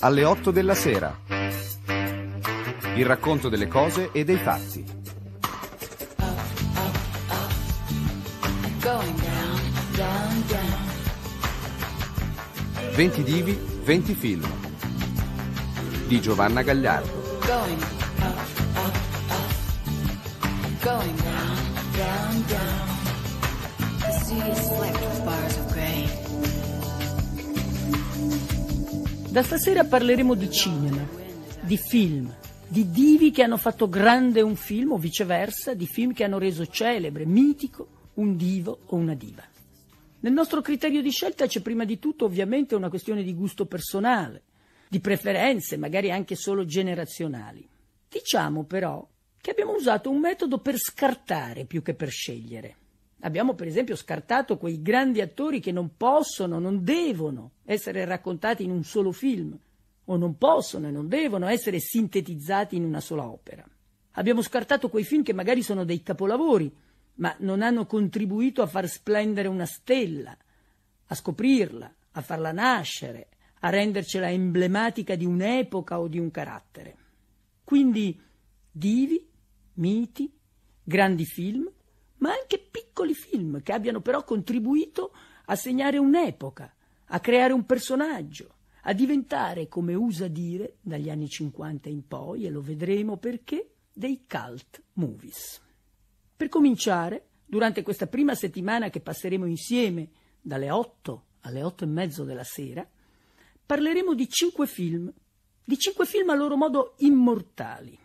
Alle 8 della sera. Il racconto delle cose e dei fatti. Going down, divi, 20 film di Giovanna Gagliardo. Going up, up, up. Going. Da stasera parleremo di cinema, di film, di divi che hanno fatto grande un film o viceversa, di film che hanno reso celebre, mitico, un divo o una diva. Nel nostro criterio di scelta c'è prima di tutto ovviamente una questione di gusto personale, di preferenze, magari anche solo generazionali. Diciamo però che abbiamo usato un metodo per scartare più che per scegliere. Abbiamo per esempio scartato quei grandi attori che non possono, non devono essere raccontati in un solo film o non possono e non devono essere sintetizzati in una sola opera. Abbiamo scartato quei film che magari sono dei capolavori, ma non hanno contribuito a far splendere una stella, a scoprirla, a farla nascere, a rendercela emblematica di un'epoca o di un carattere. Quindi divi, miti, grandi film ma anche piccoli film che abbiano però contribuito a segnare un'epoca, a creare un personaggio, a diventare, come usa dire, dagli anni 50 in poi, e lo vedremo perché, dei cult movies. Per cominciare, durante questa prima settimana che passeremo insieme, dalle 8 alle 8 e mezzo della sera, parleremo di cinque film, di cinque film a loro modo immortali,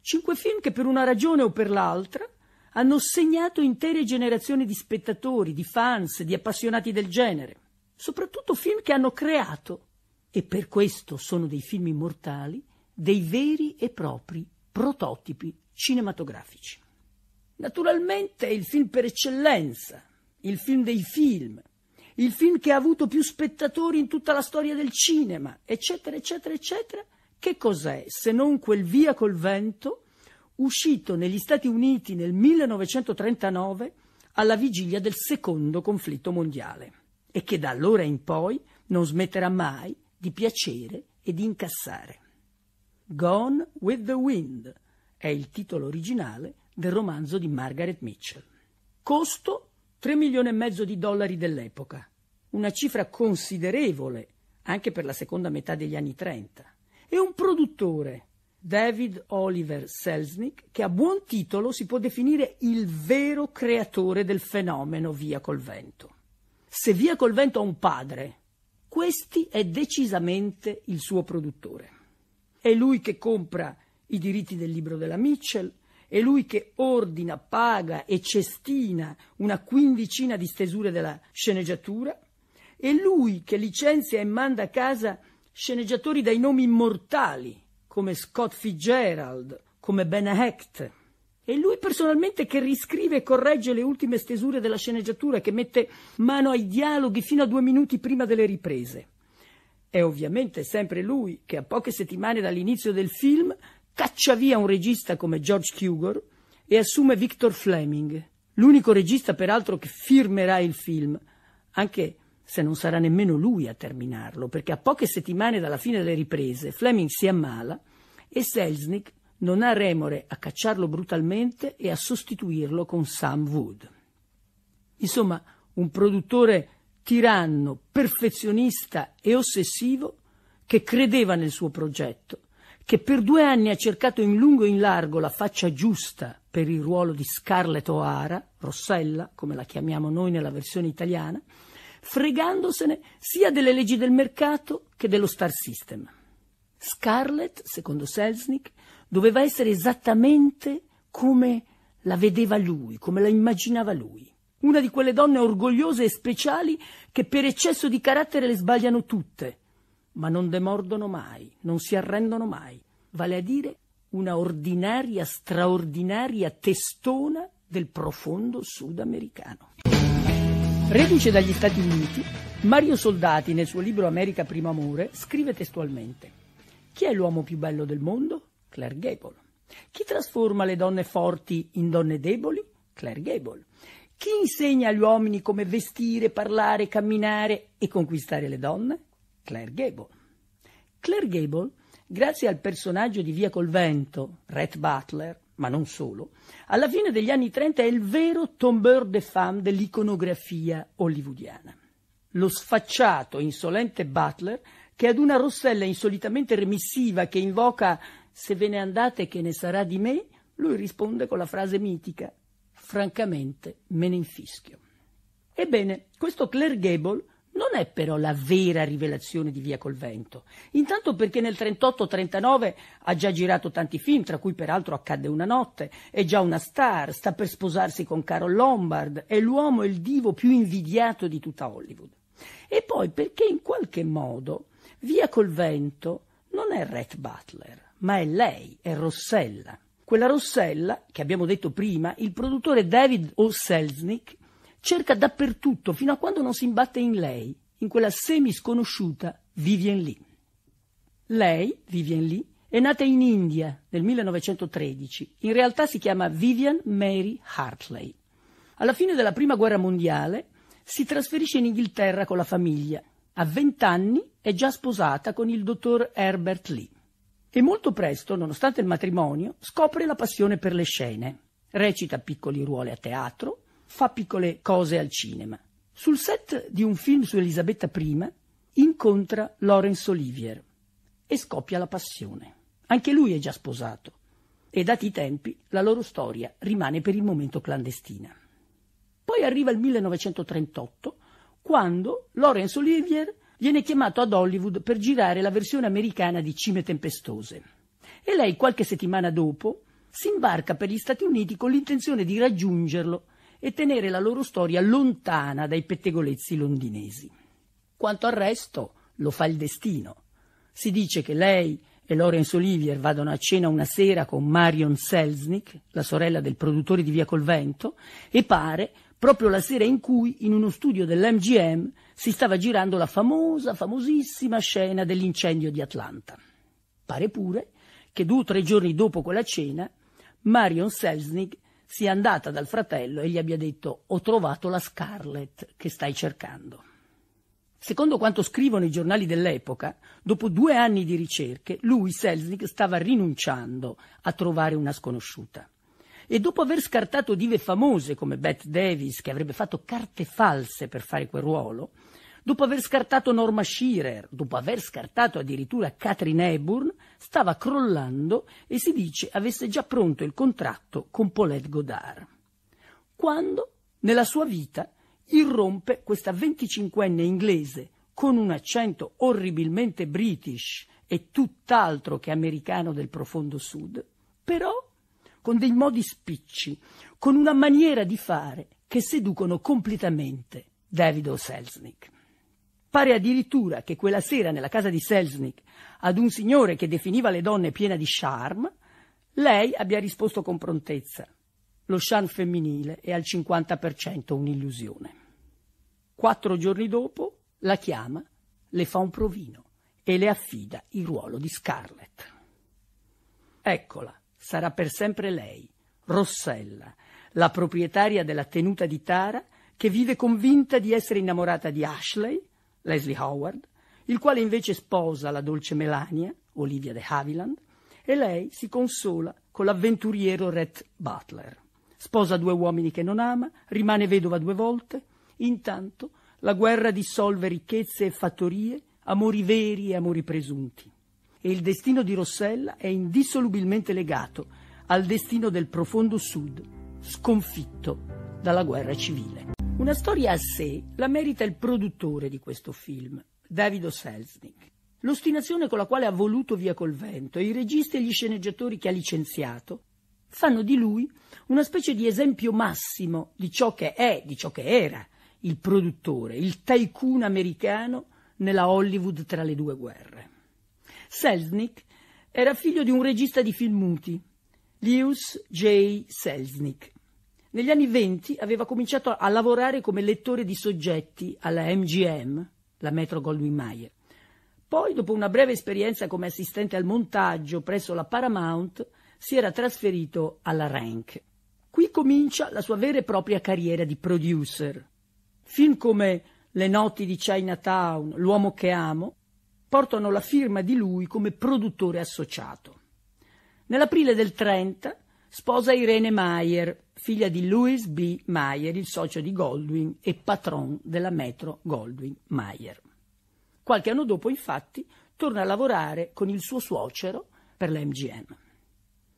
cinque film che per una ragione o per l'altra hanno segnato intere generazioni di spettatori, di fans, di appassionati del genere, soprattutto film che hanno creato, e per questo sono dei film immortali, dei veri e propri prototipi cinematografici. Naturalmente è il film per eccellenza, il film dei film, il film che ha avuto più spettatori in tutta la storia del cinema, eccetera, eccetera, eccetera, che cos'è se non quel via col vento uscito negli Stati Uniti nel 1939 alla vigilia del secondo conflitto mondiale e che da allora in poi non smetterà mai di piacere e di incassare. Gone with the Wind è il titolo originale del romanzo di Margaret Mitchell. Costo 3 milioni e mezzo di dollari dell'epoca, una cifra considerevole anche per la seconda metà degli anni 30, e un produttore David Oliver Selznick, che a buon titolo si può definire il vero creatore del fenomeno Via col vento. Se Via col vento ha un padre, questi è decisamente il suo produttore. È lui che compra i diritti del libro della Mitchell, è lui che ordina, paga e cestina una quindicina di stesure della sceneggiatura, è lui che licenzia e manda a casa sceneggiatori dai nomi immortali come Scott Fitzgerald, come Ben Hecht. E lui personalmente che riscrive e corregge le ultime stesure della sceneggiatura, che mette mano ai dialoghi fino a due minuti prima delle riprese. È ovviamente sempre lui che a poche settimane dall'inizio del film caccia via un regista come George Cugor e assume Victor Fleming, l'unico regista peraltro che firmerà il film, anche se non sarà nemmeno lui a terminarlo, perché a poche settimane dalla fine delle riprese Fleming si ammala e Selznick non ha remore a cacciarlo brutalmente e a sostituirlo con Sam Wood. Insomma, un produttore tiranno, perfezionista e ossessivo che credeva nel suo progetto, che per due anni ha cercato in lungo e in largo la faccia giusta per il ruolo di Scarlett O'Hara, Rossella, come la chiamiamo noi nella versione italiana, fregandosene sia delle leggi del mercato che dello star system. Scarlett, secondo Selznick, doveva essere esattamente come la vedeva lui, come la immaginava lui. Una di quelle donne orgogliose e speciali che per eccesso di carattere le sbagliano tutte, ma non demordono mai, non si arrendono mai. Vale a dire una ordinaria, straordinaria testona del profondo sudamericano. Reduce dagli Stati Uniti, Mario Soldati nel suo libro America Primo Amore scrive testualmente chi è l'uomo più bello del mondo? Claire Gable. Chi trasforma le donne forti in donne deboli? Claire Gable. Chi insegna agli uomini come vestire, parlare, camminare e conquistare le donne? Claire Gable. Claire Gable, grazie al personaggio di Via col vento, Rhett Butler, ma non solo, alla fine degli anni 30 è il vero tombeur de femme dell'iconografia hollywoodiana. Lo sfacciato e insolente Butler che ad una rossella insolitamente remissiva che invoca se ve ne andate che ne sarà di me, lui risponde con la frase mitica francamente me ne infischio. Ebbene, questo Claire Gable non è però la vera rivelazione di Via col Vento, intanto perché nel 38-39 ha già girato tanti film, tra cui peraltro Accadde una notte, è già una star, sta per sposarsi con Carol Lombard, è l'uomo e il divo più invidiato di tutta Hollywood. E poi perché in qualche modo Via col vento non è Rhett Butler, ma è lei, è Rossella. Quella Rossella, che abbiamo detto prima, il produttore David O. Selznick cerca dappertutto fino a quando non si imbatte in lei, in quella semi sconosciuta Vivien Lee. Lei, Vivien Lee, è nata in India nel 1913. In realtà si chiama Vivian Mary Hartley. Alla fine della Prima Guerra Mondiale si trasferisce in Inghilterra con la famiglia a 20 anni è già sposata con il dottor Herbert Lee e molto presto, nonostante il matrimonio, scopre la passione per le scene. Recita piccoli ruoli a teatro, fa piccole cose al cinema. Sul set di un film su Elisabetta I incontra Laurence Olivier e scoppia la passione. Anche lui è già sposato e dati i tempi la loro storia rimane per il momento clandestina. Poi arriva il 1938 quando Laurence Olivier viene chiamato ad Hollywood per girare la versione americana di Cime Tempestose. E lei, qualche settimana dopo, si imbarca per gli Stati Uniti con l'intenzione di raggiungerlo e tenere la loro storia lontana dai pettegolezzi londinesi. Quanto al resto, lo fa il destino. Si dice che lei e Laurence Olivier vadano a cena una sera con Marion Selznick, la sorella del produttore di Via Col Vento, e pare proprio la sera in cui, in uno studio dell'MGM, si stava girando la famosa, famosissima scena dell'incendio di Atlanta. Pare pure che due o tre giorni dopo quella cena, Marion Selznick sia andata dal fratello e gli abbia detto ho trovato la Scarlett che stai cercando. Secondo quanto scrivono i giornali dell'epoca, dopo due anni di ricerche, lui, Selznick, stava rinunciando a trovare una sconosciuta e dopo aver scartato dive famose come Bette Davis, che avrebbe fatto carte false per fare quel ruolo, dopo aver scartato Norma Shearer, dopo aver scartato addirittura Catherine Hepburn, stava crollando e si dice avesse già pronto il contratto con Paulette Godard. Quando, nella sua vita, irrompe questa 25enne inglese con un accento orribilmente british e tutt'altro che americano del profondo sud, però con dei modi spicci, con una maniera di fare che seducono completamente David O. Selznick. Pare addirittura che quella sera nella casa di Selznick ad un signore che definiva le donne piena di charme, lei abbia risposto con prontezza. Lo charme femminile è al 50% un'illusione. Quattro giorni dopo la chiama, le fa un provino e le affida il ruolo di Scarlett. Eccola, sarà per sempre lei, Rossella, la proprietaria della tenuta di Tara, che vive convinta di essere innamorata di Ashley, Leslie Howard, il quale invece sposa la dolce Melania, Olivia de Haviland, e lei si consola con l'avventuriero Rhett Butler. Sposa due uomini che non ama, rimane vedova due volte, intanto la guerra dissolve ricchezze e fattorie, amori veri e amori presunti e il destino di Rossella è indissolubilmente legato al destino del profondo sud, sconfitto dalla guerra civile. Una storia a sé la merita il produttore di questo film, Davido Selznick. L'ostinazione con la quale ha voluto Via col vento e i registi e gli sceneggiatori che ha licenziato fanno di lui una specie di esempio massimo di ciò che è, di ciò che era il produttore, il tycoon americano nella Hollywood tra le due guerre. Selznick era figlio di un regista di film muti, Lewis J. Selznick. Negli anni venti aveva cominciato a lavorare come lettore di soggetti alla MGM, la Metro Goldwyn Mayer. Poi, dopo una breve esperienza come assistente al montaggio presso la Paramount, si era trasferito alla Rank. Qui comincia la sua vera e propria carriera di producer. Film come Le notti di Chinatown, L'uomo che amo portano la firma di lui come produttore associato. Nell'aprile del 30 sposa Irene Mayer, figlia di Louis B. Mayer, il socio di Goldwyn e patron della metro Goldwyn Mayer. Qualche anno dopo, infatti, torna a lavorare con il suo suocero per la MGM.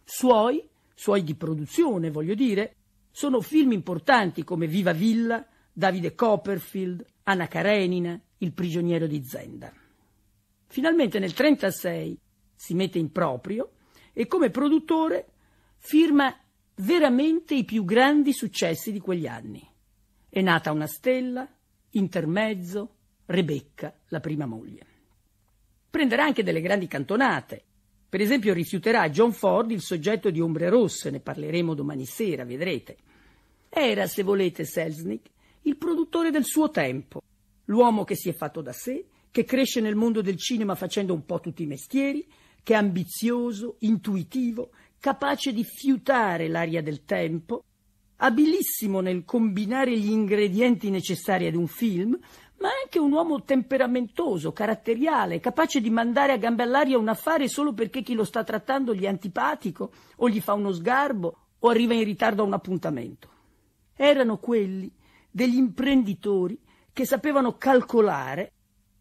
Suoi, suoi di produzione, voglio dire, sono film importanti come Viva Villa, Davide Copperfield, Anna Karenina, Il prigioniero di Zenda. Finalmente nel 1936 si mette in proprio e come produttore firma veramente i più grandi successi di quegli anni. È nata una stella, intermezzo, Rebecca, la prima moglie. Prenderà anche delle grandi cantonate. Per esempio rifiuterà John Ford il soggetto di Ombre Rosse, ne parleremo domani sera, vedrete. Era, se volete, Selznick, il produttore del suo tempo, l'uomo che si è fatto da sé che cresce nel mondo del cinema facendo un po' tutti i mestieri, che è ambizioso, intuitivo, capace di fiutare l'aria del tempo, abilissimo nel combinare gli ingredienti necessari ad un film, ma anche un uomo temperamentoso, caratteriale, capace di mandare a gambe all'aria un affare solo perché chi lo sta trattando gli è antipatico, o gli fa uno sgarbo, o arriva in ritardo a un appuntamento. Erano quelli degli imprenditori che sapevano calcolare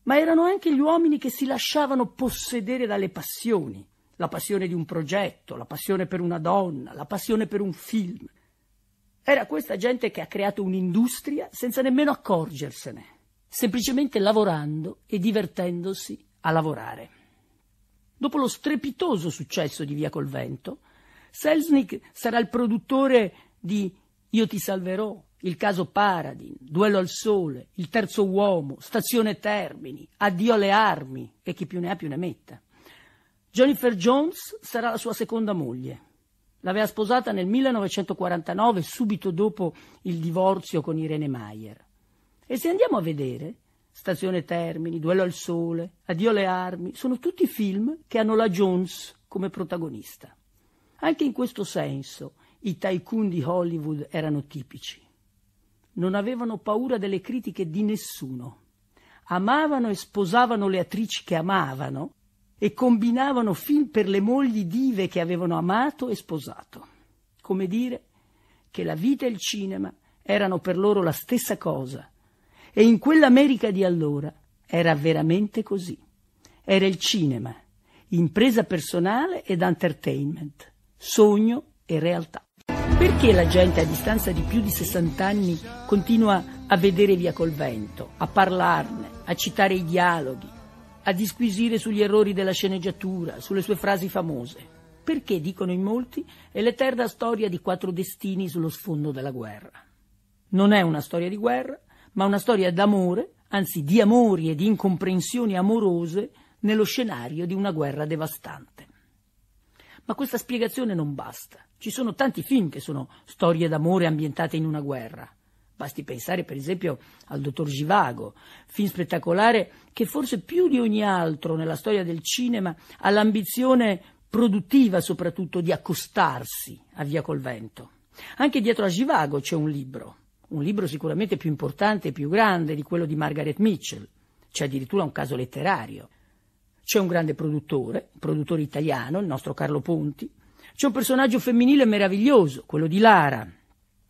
ma erano anche gli uomini che si lasciavano possedere dalle passioni, la passione di un progetto, la passione per una donna, la passione per un film. Era questa gente che ha creato un'industria senza nemmeno accorgersene, semplicemente lavorando e divertendosi a lavorare. Dopo lo strepitoso successo di Via col Vento, Selznick sarà il produttore di Io ti salverò, il caso Paradin, Duello al Sole, Il Terzo Uomo, Stazione Termini, Addio alle Armi e chi più ne ha più ne metta. Jennifer Jones sarà la sua seconda moglie. L'aveva sposata nel 1949, subito dopo il divorzio con Irene Mayer. E se andiamo a vedere, Stazione Termini, Duello al Sole, Addio alle Armi, sono tutti film che hanno la Jones come protagonista. Anche in questo senso i tycoon di Hollywood erano tipici non avevano paura delle critiche di nessuno. Amavano e sposavano le attrici che amavano e combinavano film per le mogli dive che avevano amato e sposato. Come dire che la vita e il cinema erano per loro la stessa cosa. E in quell'America di allora era veramente così. Era il cinema, impresa personale ed entertainment, sogno e realtà. Perché la gente a distanza di più di 60 anni continua a vedere via col vento, a parlarne, a citare i dialoghi, a disquisire sugli errori della sceneggiatura, sulle sue frasi famose? Perché, dicono in molti, è l'eterna storia di quattro destini sullo sfondo della guerra. Non è una storia di guerra, ma una storia d'amore, anzi di amori e di incomprensioni amorose nello scenario di una guerra devastante. Ma questa spiegazione non basta. Ci sono tanti film che sono storie d'amore ambientate in una guerra. Basti pensare per esempio al dottor Givago, film spettacolare che forse più di ogni altro nella storia del cinema ha l'ambizione produttiva soprattutto di accostarsi a Via col Vento. Anche dietro a Givago c'è un libro, un libro sicuramente più importante e più grande di quello di Margaret Mitchell. C'è addirittura un caso letterario. C'è un grande produttore, produttore italiano, il nostro Carlo Ponti, c'è un personaggio femminile meraviglioso, quello di Lara,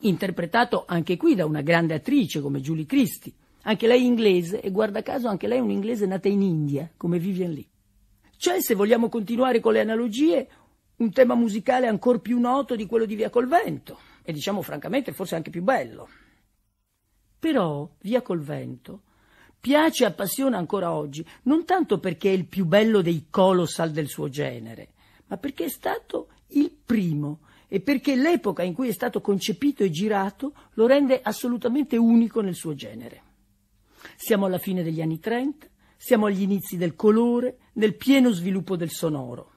interpretato anche qui da una grande attrice come Julie Christie, anche lei inglese e guarda caso anche lei è inglese nata in India, come Vivian Lee. C'è, se vogliamo continuare con le analogie, un tema musicale ancora più noto di quello di Via col Vento e diciamo francamente forse anche più bello. Però Via col Vento piace e appassiona ancora oggi, non tanto perché è il più bello dei colossal del suo genere, ma perché è stato il primo e perché l'epoca in cui è stato concepito e girato lo rende assolutamente unico nel suo genere. Siamo alla fine degli anni 30, siamo agli inizi del colore, nel pieno sviluppo del sonoro.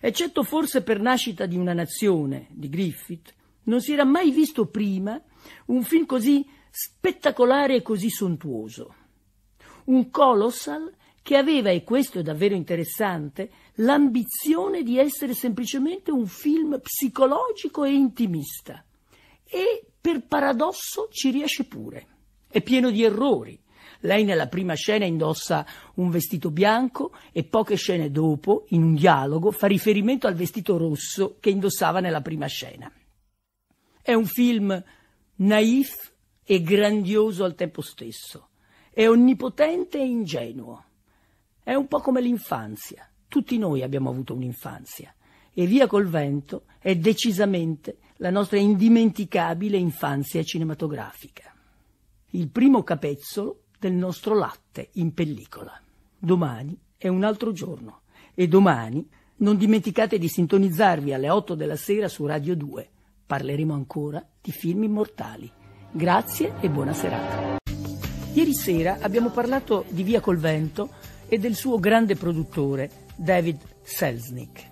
Eccetto forse per nascita di una nazione, di Griffith, non si era mai visto prima un film così spettacolare e così sontuoso. Un colossal che aveva, e questo è davvero interessante, l'ambizione di essere semplicemente un film psicologico e intimista. E per paradosso ci riesce pure. È pieno di errori. Lei nella prima scena indossa un vestito bianco e poche scene dopo, in un dialogo, fa riferimento al vestito rosso che indossava nella prima scena. È un film naif e grandioso al tempo stesso. È onnipotente e ingenuo. È un po' come l'infanzia. Tutti noi abbiamo avuto un'infanzia. E Via col vento è decisamente la nostra indimenticabile infanzia cinematografica. Il primo capezzolo del nostro latte in pellicola. Domani è un altro giorno e domani non dimenticate di sintonizzarvi alle 8 della sera su Radio 2. Parleremo ancora di film immortali. Grazie e buona serata. Ieri sera abbiamo parlato di Via col vento e del suo grande produttore David Selznick.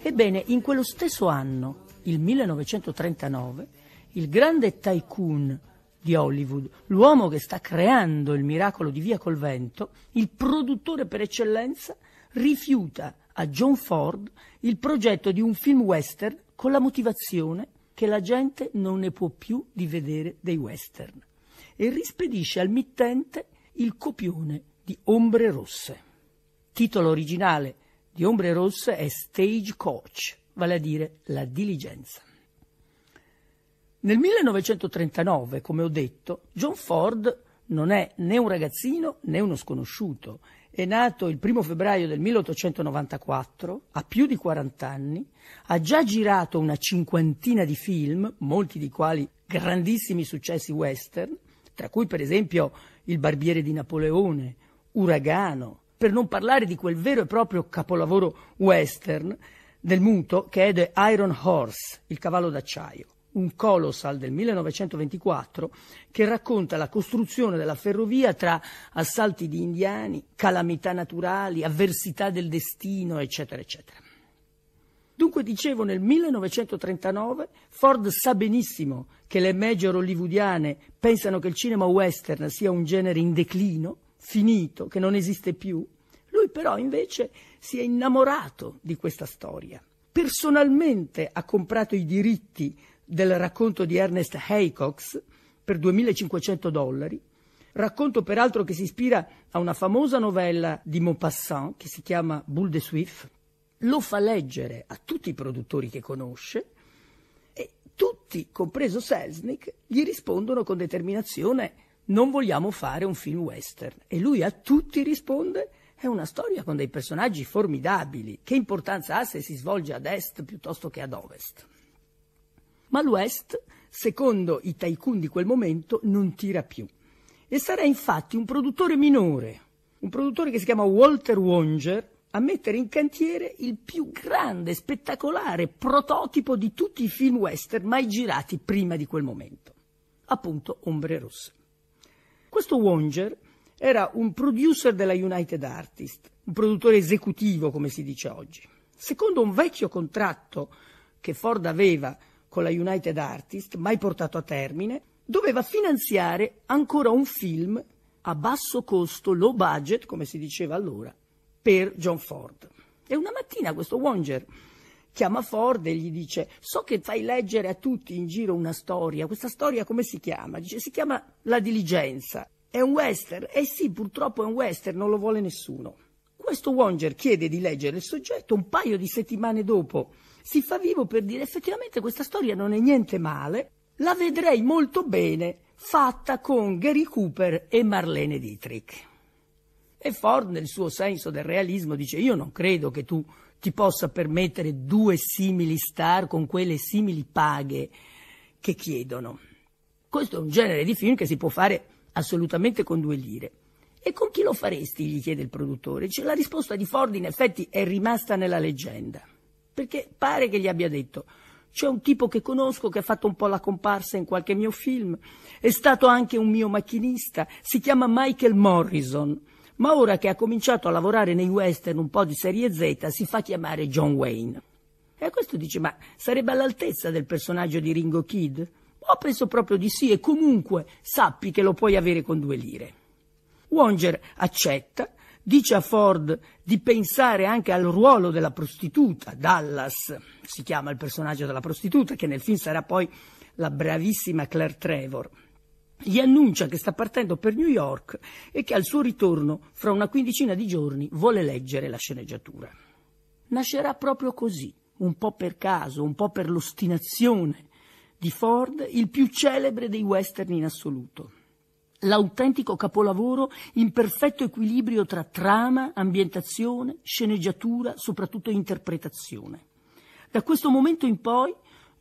Ebbene, in quello stesso anno, il 1939, il grande tycoon di Hollywood, l'uomo che sta creando il miracolo di Via col Vento, il produttore per eccellenza, rifiuta a John Ford il progetto di un film western con la motivazione che la gente non ne può più di vedere dei western e rispedisce al mittente il copione di Ombre Rosse. Titolo originale di Ombre Rosse è Stage Coach, vale a dire la diligenza. Nel 1939, come ho detto, John Ford non è né un ragazzino né uno sconosciuto. È nato il primo febbraio del 1894, ha più di 40 anni, ha già girato una cinquantina di film, molti dei quali grandissimi successi western, tra cui per esempio Il barbiere di Napoleone, Uragano, per non parlare di quel vero e proprio capolavoro western del muto che è The Iron Horse, il cavallo d'acciaio, un colossal del 1924 che racconta la costruzione della ferrovia tra assalti di indiani, calamità naturali, avversità del destino, eccetera, eccetera. Dunque, dicevo, nel 1939 Ford sa benissimo che le major hollywoodiane pensano che il cinema western sia un genere in declino finito, che non esiste più, lui però invece si è innamorato di questa storia. Personalmente ha comprato i diritti del racconto di Ernest Haycox per 2500 dollari, racconto peraltro che si ispira a una famosa novella di Maupassant che si chiama Boule de Suif, lo fa leggere a tutti i produttori che conosce e tutti, compreso Selznick, gli rispondono con determinazione non vogliamo fare un film western. E lui a tutti risponde, è una storia con dei personaggi formidabili, che importanza ha se si svolge ad est piuttosto che ad ovest? Ma l'West, secondo i tycoon di quel momento, non tira più. E sarà infatti un produttore minore, un produttore che si chiama Walter Wonger, a mettere in cantiere il più grande, spettacolare prototipo di tutti i film western mai girati prima di quel momento, appunto Ombre Rosse. Questo Wonger era un producer della United Artists, un produttore esecutivo, come si dice oggi. Secondo un vecchio contratto che Ford aveva con la United Artists, mai portato a termine, doveva finanziare ancora un film a basso costo, low budget, come si diceva allora, per John Ford. E una mattina questo Wonger chiama Ford e gli dice so che fai leggere a tutti in giro una storia, questa storia come si chiama? Dice si chiama La diligenza. È un western? Eh sì, purtroppo è un western, non lo vuole nessuno. Questo Wonger chiede di leggere il soggetto un paio di settimane dopo. Si fa vivo per dire effettivamente questa storia non è niente male, la vedrei molto bene fatta con Gary Cooper e Marlene Dietrich. E Ford, nel suo senso del realismo, dice: Io non credo che tu ti possa permettere due simili star con quelle simili paghe che chiedono. Questo è un genere di film che si può fare assolutamente con due lire. E con chi lo faresti? gli chiede il produttore. Cioè, la risposta di Ford in effetti è rimasta nella leggenda, perché pare che gli abbia detto c'è un tipo che conosco che ha fatto un po' la comparsa in qualche mio film, è stato anche un mio macchinista, si chiama Michael Morrison ma ora che ha cominciato a lavorare nei western un po' di serie Z si fa chiamare John Wayne. E a questo dice, ma sarebbe all'altezza del personaggio di Ringo Kid? Oh, penso proprio di sì e comunque sappi che lo puoi avere con due lire. Wonger accetta, dice a Ford di pensare anche al ruolo della prostituta. Dallas si chiama il personaggio della prostituta, che nel film sarà poi la bravissima Claire Trevor gli annuncia che sta partendo per New York e che al suo ritorno, fra una quindicina di giorni, vuole leggere la sceneggiatura. Nascerà proprio così, un po' per caso, un po' per l'ostinazione di Ford, il più celebre dei western in assoluto. L'autentico capolavoro in perfetto equilibrio tra trama, ambientazione, sceneggiatura, soprattutto interpretazione. Da questo momento in poi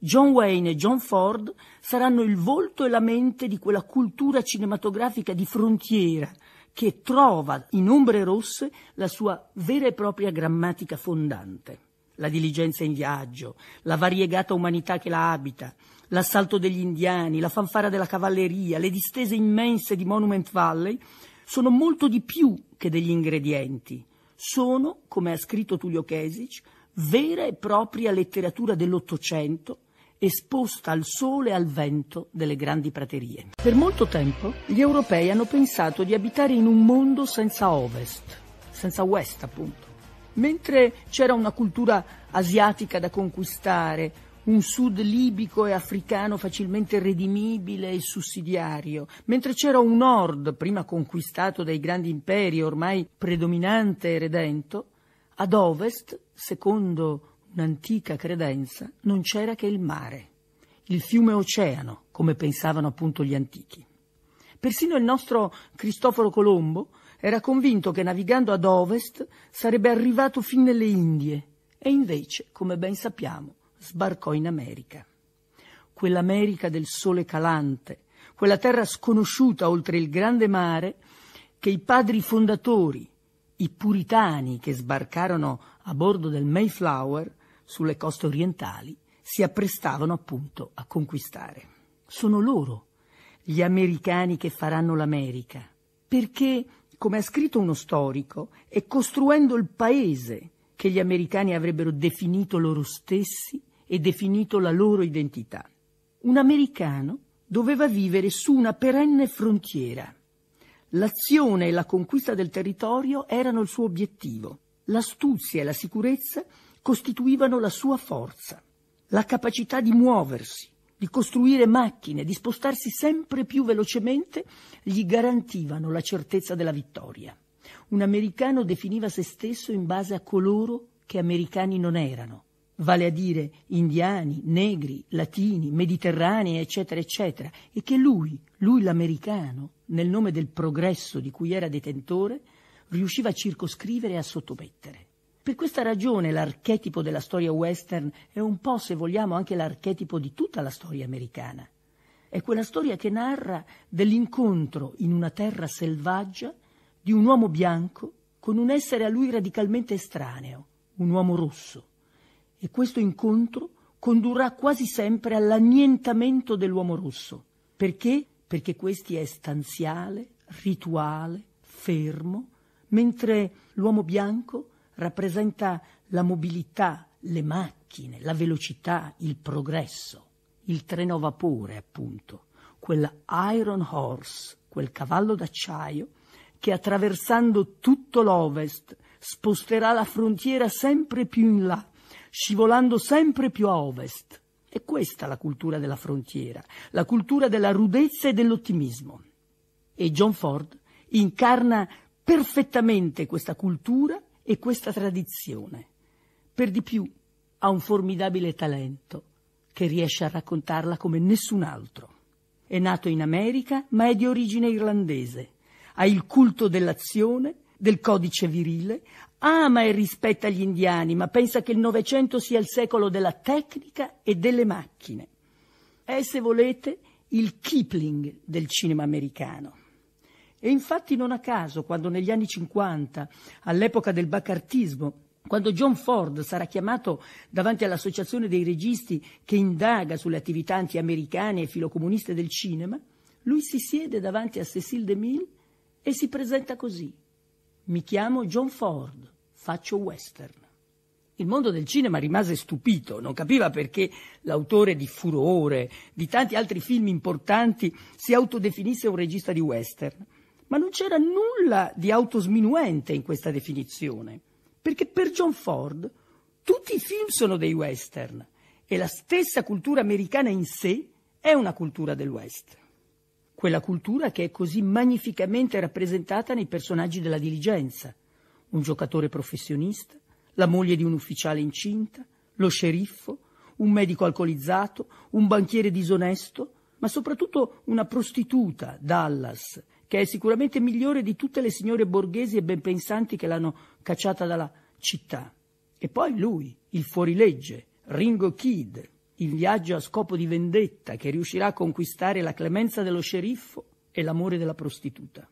John Wayne e John Ford saranno il volto e la mente di quella cultura cinematografica di frontiera che trova in ombre rosse la sua vera e propria grammatica fondante. La diligenza in viaggio, la variegata umanità che la abita, l'assalto degli indiani, la fanfara della cavalleria, le distese immense di Monument Valley sono molto di più che degli ingredienti. Sono, come ha scritto Tullio Kesic, vera e propria letteratura dell'Ottocento esposta al sole e al vento delle grandi praterie. Per molto tempo gli europei hanno pensato di abitare in un mondo senza ovest, senza west appunto. Mentre c'era una cultura asiatica da conquistare, un sud libico e africano facilmente redimibile e sussidiario, mentre c'era un nord prima conquistato dai grandi imperi ormai predominante e redento, ad ovest, secondo un'antica credenza, non c'era che il mare, il fiume oceano, come pensavano appunto gli antichi. Persino il nostro Cristoforo Colombo era convinto che navigando ad ovest sarebbe arrivato fin nelle Indie e invece, come ben sappiamo, sbarcò in America. Quell'America del sole calante, quella terra sconosciuta oltre il grande mare, che i padri fondatori, i puritani che sbarcarono a bordo del Mayflower, sulle coste orientali si apprestavano appunto a conquistare. Sono loro, gli americani che faranno l'America, perché, come ha scritto uno storico, è costruendo il paese che gli americani avrebbero definito loro stessi e definito la loro identità. Un americano doveva vivere su una perenne frontiera. L'azione e la conquista del territorio erano il suo obiettivo. L'astuzia e la sicurezza costituivano la sua forza, la capacità di muoversi, di costruire macchine, di spostarsi sempre più velocemente, gli garantivano la certezza della vittoria. Un americano definiva se stesso in base a coloro che americani non erano, vale a dire indiani, negri, latini, mediterranei, eccetera, eccetera, e che lui, lui l'americano, nel nome del progresso di cui era detentore, riusciva a circoscrivere e a sottomettere. Per questa ragione l'archetipo della storia western è un po', se vogliamo, anche l'archetipo di tutta la storia americana. È quella storia che narra dell'incontro in una terra selvaggia di un uomo bianco con un essere a lui radicalmente estraneo, un uomo rosso. E questo incontro condurrà quasi sempre all'annientamento dell'uomo rosso. Perché? Perché questi è stanziale, rituale, fermo, mentre l'uomo bianco rappresenta la mobilità, le macchine, la velocità, il progresso, il treno a vapore, appunto, quella Iron Horse, quel cavallo d'acciaio che attraversando tutto l'Ovest sposterà la frontiera sempre più in là, scivolando sempre più a Ovest. È questa la cultura della frontiera, la cultura della rudezza e dell'ottimismo. E John Ford incarna perfettamente questa cultura e questa tradizione. Per di più ha un formidabile talento che riesce a raccontarla come nessun altro. È nato in America ma è di origine irlandese, ha il culto dell'azione, del codice virile, ama e rispetta gli indiani ma pensa che il Novecento sia il secolo della tecnica e delle macchine. È, se volete, il Kipling del cinema americano. E infatti non a caso, quando negli anni 50, all'epoca del bacartismo, quando John Ford sarà chiamato davanti all'Associazione dei Registi che indaga sulle attività antiamericane e filocomuniste del cinema, lui si siede davanti a Cécile DeMille e si presenta così. Mi chiamo John Ford, faccio western. Il mondo del cinema rimase stupito, non capiva perché l'autore di Furore, di tanti altri film importanti, si autodefinisse un regista di western. Ma non c'era nulla di autosminuente in questa definizione, perché per John Ford tutti i film sono dei western e la stessa cultura americana in sé è una cultura del west. Quella cultura che è così magnificamente rappresentata nei personaggi della diligenza, un giocatore professionista, la moglie di un ufficiale incinta, lo sceriffo, un medico alcolizzato, un banchiere disonesto, ma soprattutto una prostituta, Dallas, che è sicuramente migliore di tutte le signore borghesi e benpensanti che l'hanno cacciata dalla città. E poi lui, il fuorilegge, Ringo Kid, in viaggio a scopo di vendetta che riuscirà a conquistare la clemenza dello sceriffo e l'amore della prostituta.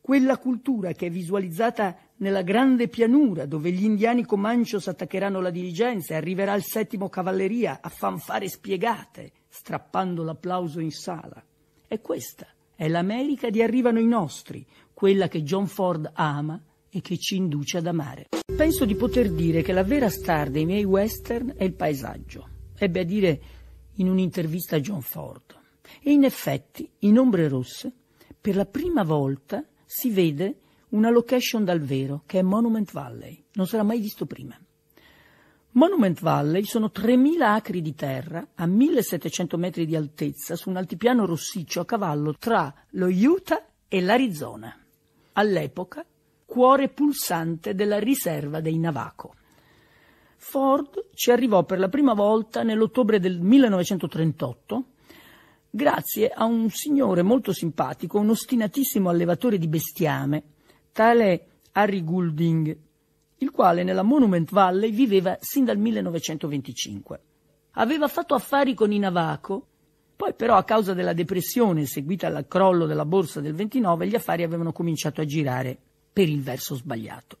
Quella cultura che è visualizzata nella grande pianura dove gli indiani comancios attaccheranno la diligenza e arriverà il settimo cavalleria a fanfare spiegate, strappando l'applauso in sala. È questa è l'America di Arrivano i nostri, quella che John Ford ama e che ci induce ad amare. Penso di poter dire che la vera star dei miei western è il paesaggio, ebbe a dire in un'intervista a John Ford. E in effetti, in Ombre Rosse, per la prima volta si vede una location dal vero, che è Monument Valley. Non sarà mai visto prima. Monument Valley sono 3.000 acri di terra a 1.700 metri di altezza su un altipiano rossiccio a cavallo tra lo Utah e l'Arizona. All'epoca, cuore pulsante della riserva dei Navajo. Ford ci arrivò per la prima volta nell'ottobre del 1938 grazie a un signore molto simpatico, un ostinatissimo allevatore di bestiame, tale Harry Goulding, il quale nella Monument Valley viveva sin dal 1925. Aveva fatto affari con i Navaco, poi però a causa della depressione seguita al crollo della borsa del 29 gli affari avevano cominciato a girare per il verso sbagliato.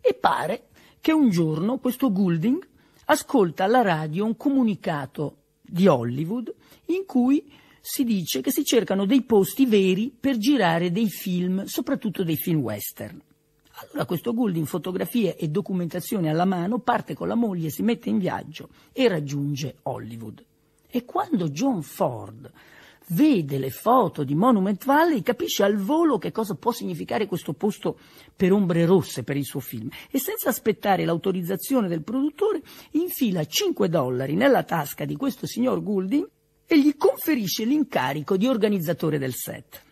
E pare che un giorno questo Goulding ascolta alla radio un comunicato di Hollywood in cui si dice che si cercano dei posti veri per girare dei film, soprattutto dei film western. Allora questo Gould in fotografie e documentazione alla mano parte con la moglie, si mette in viaggio e raggiunge Hollywood. E quando John Ford vede le foto di Monument Valley, capisce al volo che cosa può significare questo posto per ombre rosse per il suo film e senza aspettare l'autorizzazione del produttore infila 5 dollari nella tasca di questo signor Goulding e gli conferisce l'incarico di organizzatore del set.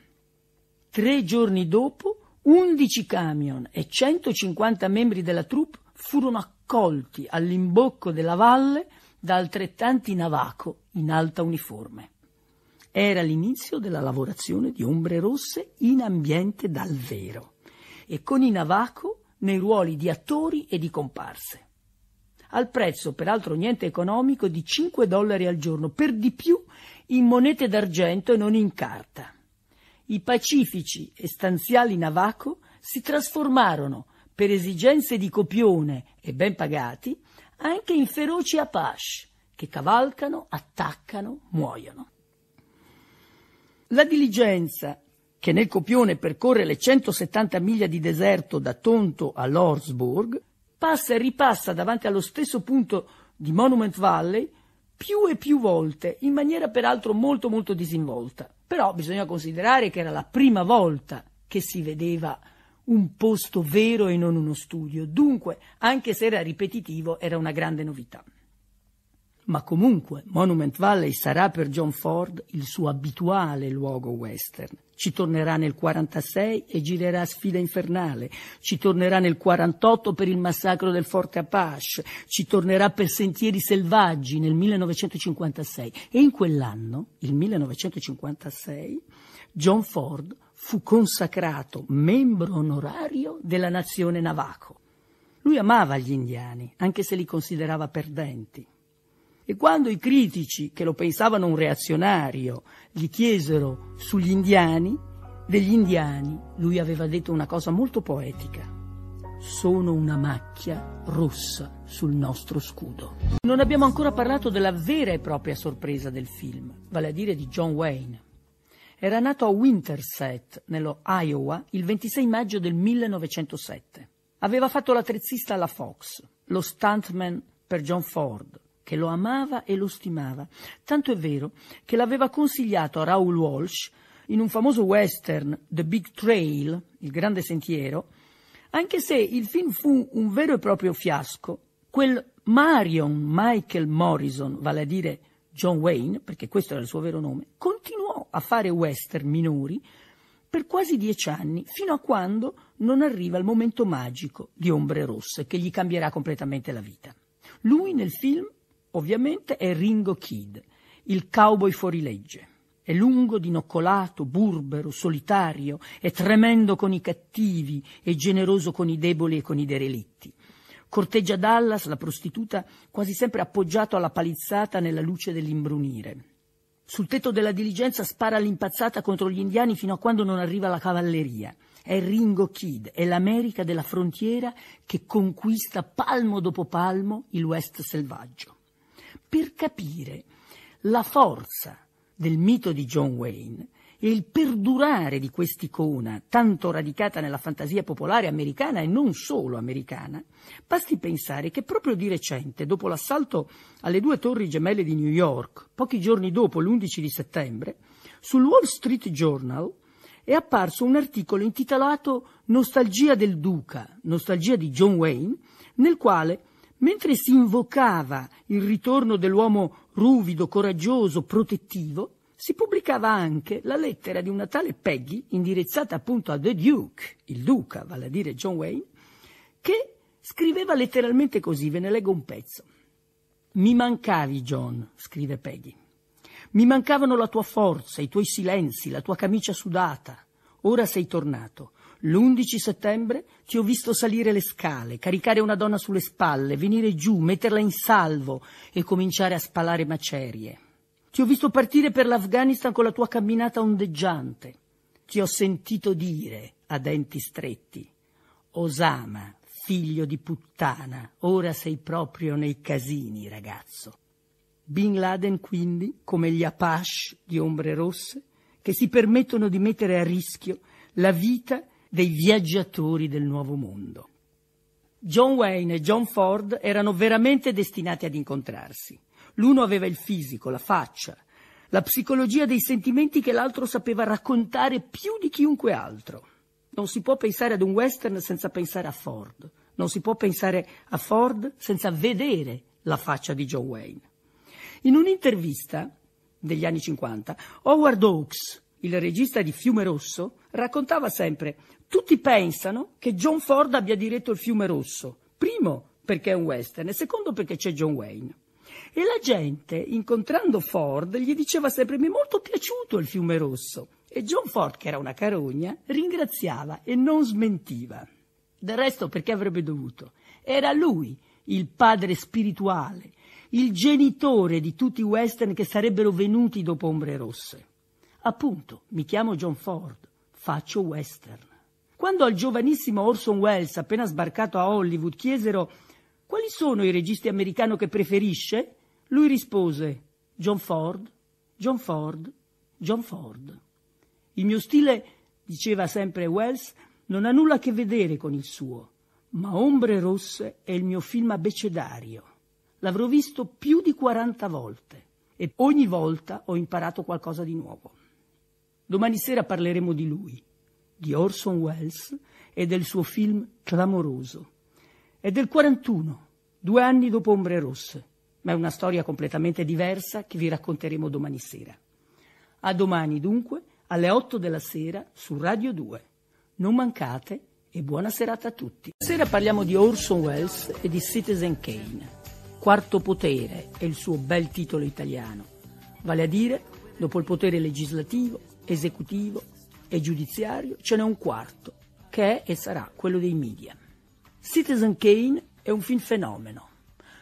Tre giorni dopo 11 camion e 150 membri della troupe furono accolti all'imbocco della valle da altrettanti navaco in alta uniforme. Era l'inizio della lavorazione di ombre rosse in ambiente dal vero e con i navaco nei ruoli di attori e di comparse. Al prezzo, peraltro niente economico, di 5 dollari al giorno, per di più in monete d'argento e non in carta i pacifici e stanziali Navaco si trasformarono, per esigenze di copione e ben pagati, anche in feroci Apache, che cavalcano, attaccano, muoiono. La diligenza, che nel copione percorre le 170 miglia di deserto da Tonto a Lordsburg, passa e ripassa davanti allo stesso punto di Monument Valley più e più volte, in maniera peraltro molto molto disinvolta. Però bisogna considerare che era la prima volta che si vedeva un posto vero e non uno studio, dunque, anche se era ripetitivo, era una grande novità. Ma comunque Monument Valley sarà per John Ford il suo abituale luogo western ci tornerà nel 46 e girerà sfida infernale, ci tornerà nel 48 per il massacro del Forte Apache, ci tornerà per Sentieri Selvaggi nel 1956 e in quell'anno, il 1956, John Ford fu consacrato membro onorario della nazione Navaco. Lui amava gli indiani, anche se li considerava perdenti. E quando i critici, che lo pensavano un reazionario, gli chiesero sugli indiani, degli indiani lui aveva detto una cosa molto poetica. Sono una macchia rossa sul nostro scudo. Non abbiamo ancora parlato della vera e propria sorpresa del film, vale a dire di John Wayne. Era nato a Winterset, nello Iowa, il 26 maggio del 1907. Aveva fatto l'attrezzista alla Fox, lo stuntman per John Ford, che lo amava e lo stimava. Tanto è vero che l'aveva consigliato a Raoul Walsh in un famoso western, The Big Trail, il grande sentiero, anche se il film fu un vero e proprio fiasco, quel Marion Michael Morrison, vale a dire John Wayne, perché questo era il suo vero nome, continuò a fare western minori per quasi dieci anni, fino a quando non arriva il momento magico di Ombre Rosse, che gli cambierà completamente la vita. Lui nel film Ovviamente è Ringo Kid, il cowboy fuorilegge. È lungo, dinoccolato, burbero, solitario, è tremendo con i cattivi e generoso con i deboli e con i derelitti. Corteggia Dallas, la prostituta, quasi sempre appoggiato alla palizzata nella luce dell'imbrunire. Sul tetto della diligenza spara all'impazzata contro gli indiani fino a quando non arriva la cavalleria. È Ringo Kid, è l'America della frontiera che conquista palmo dopo palmo il West selvaggio per capire la forza del mito di John Wayne e il perdurare di quest'icona, tanto radicata nella fantasia popolare americana e non solo americana, basti pensare che proprio di recente, dopo l'assalto alle due torri gemelle di New York, pochi giorni dopo l'11 di settembre, sul Wall Street Journal è apparso un articolo intitolato Nostalgia del Duca, nostalgia di John Wayne, nel quale Mentre si invocava il ritorno dell'uomo ruvido, coraggioso, protettivo, si pubblicava anche la lettera di una tale Peggy, indirizzata appunto a The Duke, il duca, vale a dire John Wayne, che scriveva letteralmente così, ve ne leggo un pezzo. Mi mancavi, John, scrive Peggy. Mi mancavano la tua forza, i tuoi silenzi, la tua camicia sudata. Ora sei tornato. L'11 settembre ti ho visto salire le scale, caricare una donna sulle spalle, venire giù, metterla in salvo e cominciare a spalare macerie. Ti ho visto partire per l'Afghanistan con la tua camminata ondeggiante. Ti ho sentito dire, a denti stretti, Osama, figlio di puttana, ora sei proprio nei casini, ragazzo. Bin Laden quindi, come gli Apache di ombre rosse, che si permettono di mettere a rischio la vita dei viaggiatori del nuovo mondo. John Wayne e John Ford erano veramente destinati ad incontrarsi. L'uno aveva il fisico, la faccia, la psicologia dei sentimenti che l'altro sapeva raccontare più di chiunque altro. Non si può pensare ad un western senza pensare a Ford. Non si può pensare a Ford senza vedere la faccia di John Wayne. In un'intervista degli anni 50, Howard Oakes, il regista di Fiume Rosso, raccontava sempre tutti pensano che John Ford abbia diretto Il fiume rosso, primo perché è un western e secondo perché c'è John Wayne. E la gente, incontrando Ford, gli diceva sempre mi è molto piaciuto il fiume rosso. E John Ford, che era una carogna, ringraziava e non smentiva. Del resto perché avrebbe dovuto? Era lui il padre spirituale, il genitore di tutti i western che sarebbero venuti dopo Ombre Rosse. Appunto, mi chiamo John Ford, faccio western. Quando al giovanissimo Orson Welles, appena sbarcato a Hollywood, chiesero quali sono i registi americani che preferisce, lui rispose John Ford, John Ford, John Ford. Il mio stile, diceva sempre Welles, non ha nulla a che vedere con il suo, ma Ombre Rosse è il mio film abecedario. L'avrò visto più di 40 volte e ogni volta ho imparato qualcosa di nuovo. Domani sera parleremo di lui di Orson Welles e del suo film clamoroso. È del 41, due anni dopo Ombre Rosse, ma è una storia completamente diversa che vi racconteremo domani sera. A domani dunque, alle 8 della sera su Radio 2. Non mancate e buona serata a tutti. Stasera parliamo di Orson Welles e di Citizen Kane. Quarto potere è il suo bel titolo italiano, vale a dire dopo il potere legislativo, esecutivo, e giudiziario, ce n'è un quarto, che è e sarà quello dei media. Citizen Kane è un film fenomeno.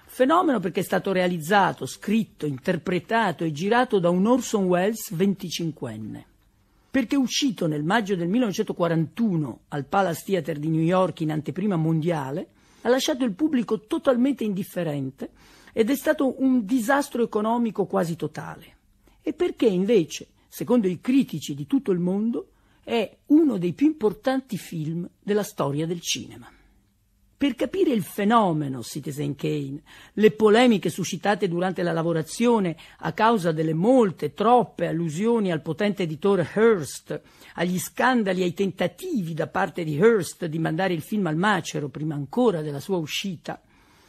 Fenomeno perché è stato realizzato, scritto, interpretato e girato da un Orson Welles 25enne. Perché uscito nel maggio del 1941 al Palace Theater di New York in anteprima mondiale, ha lasciato il pubblico totalmente indifferente ed è stato un disastro economico quasi totale. E perché invece, secondo i critici di tutto il mondo, è uno dei più importanti film della storia del cinema. Per capire il fenomeno Citizen Kane, le polemiche suscitate durante la lavorazione a causa delle molte, troppe allusioni al potente editore Hearst, agli scandali e ai tentativi da parte di Hearst di mandare il film al macero prima ancora della sua uscita,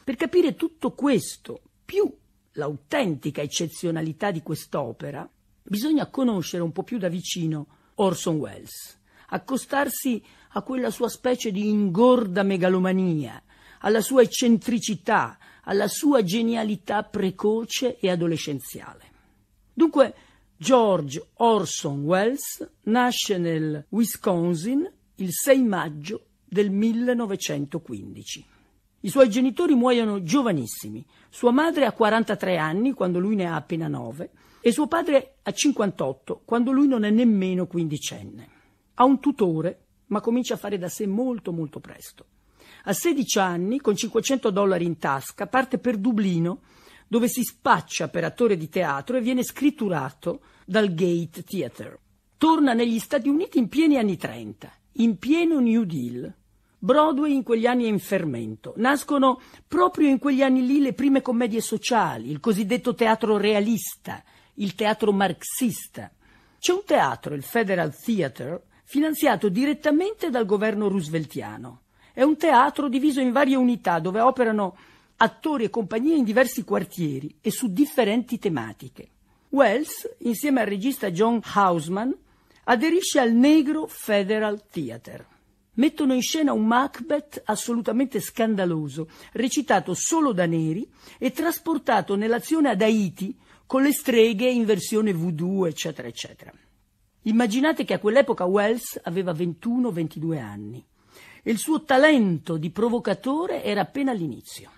per capire tutto questo, più l'autentica eccezionalità di quest'opera, bisogna conoscere un po' più da vicino Orson Welles, accostarsi a quella sua specie di ingorda megalomania, alla sua eccentricità, alla sua genialità precoce e adolescenziale. Dunque, George Orson Welles nasce nel Wisconsin il 6 maggio del 1915. I suoi genitori muoiono giovanissimi. Sua madre ha 43 anni quando lui ne ha appena 9 e suo padre ha 58, quando lui non è nemmeno quindicenne. Ha un tutore, ma comincia a fare da sé molto molto presto. A 16 anni, con 500 dollari in tasca, parte per Dublino, dove si spaccia per attore di teatro e viene scritturato dal Gate Theatre. Torna negli Stati Uniti in pieni anni 30, in pieno New Deal. Broadway in quegli anni è in fermento. Nascono proprio in quegli anni lì le prime commedie sociali, il cosiddetto teatro realista, il teatro marxista. C'è un teatro, il Federal Theatre, finanziato direttamente dal governo rooseveltiano. È un teatro diviso in varie unità dove operano attori e compagnie in diversi quartieri e su differenti tematiche. Wells, insieme al regista John Hausman, aderisce al Negro Federal Theatre. Mettono in scena un Macbeth assolutamente scandaloso, recitato solo da neri e trasportato nell'azione ad Haiti con le streghe in versione voodoo, eccetera, eccetera. Immaginate che a quell'epoca Wells aveva 21-22 anni e il suo talento di provocatore era appena all'inizio.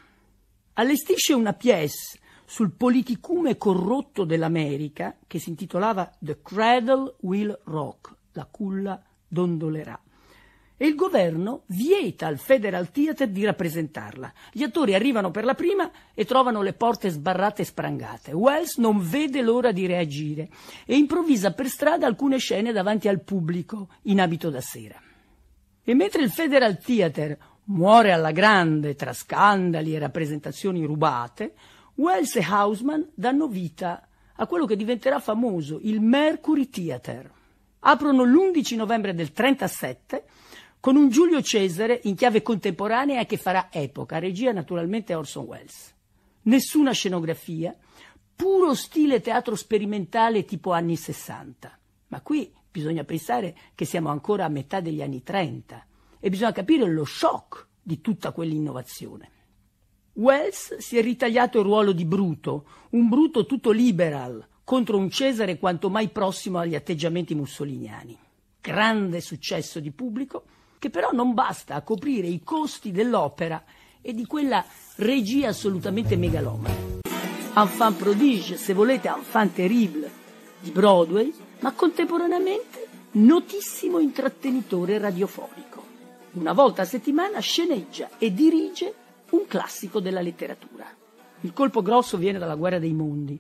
Allestisce una pièce sul politicume corrotto dell'America che si intitolava The Cradle Will Rock, la culla dondolerà e il governo vieta al Federal Theater di rappresentarla. Gli attori arrivano per la prima e trovano le porte sbarrate e sprangate. Wells non vede l'ora di reagire e improvvisa per strada alcune scene davanti al pubblico in abito da sera. E mentre il Federal Theater muore alla grande tra scandali e rappresentazioni rubate, Wells e Hausman danno vita a quello che diventerà famoso, il Mercury Theater. Aprono l'11 novembre del 1937 con un Giulio Cesare in chiave contemporanea che farà epoca, regia naturalmente Orson Welles. Nessuna scenografia, puro stile teatro sperimentale tipo anni 60. Ma qui bisogna pensare che siamo ancora a metà degli anni 30 e bisogna capire lo shock di tutta quell'innovazione. Wells si è ritagliato il ruolo di Bruto, un Bruto tutto liberal, contro un Cesare quanto mai prossimo agli atteggiamenti mussoliniani. Grande successo di pubblico, che però non basta a coprire i costi dell'opera e di quella regia assolutamente megalomana. Enfant prodige, se volete enfant terrible di Broadway, ma contemporaneamente notissimo intrattenitore radiofonico. Una volta a settimana sceneggia e dirige un classico della letteratura. Il colpo grosso viene dalla Guerra dei Mondi,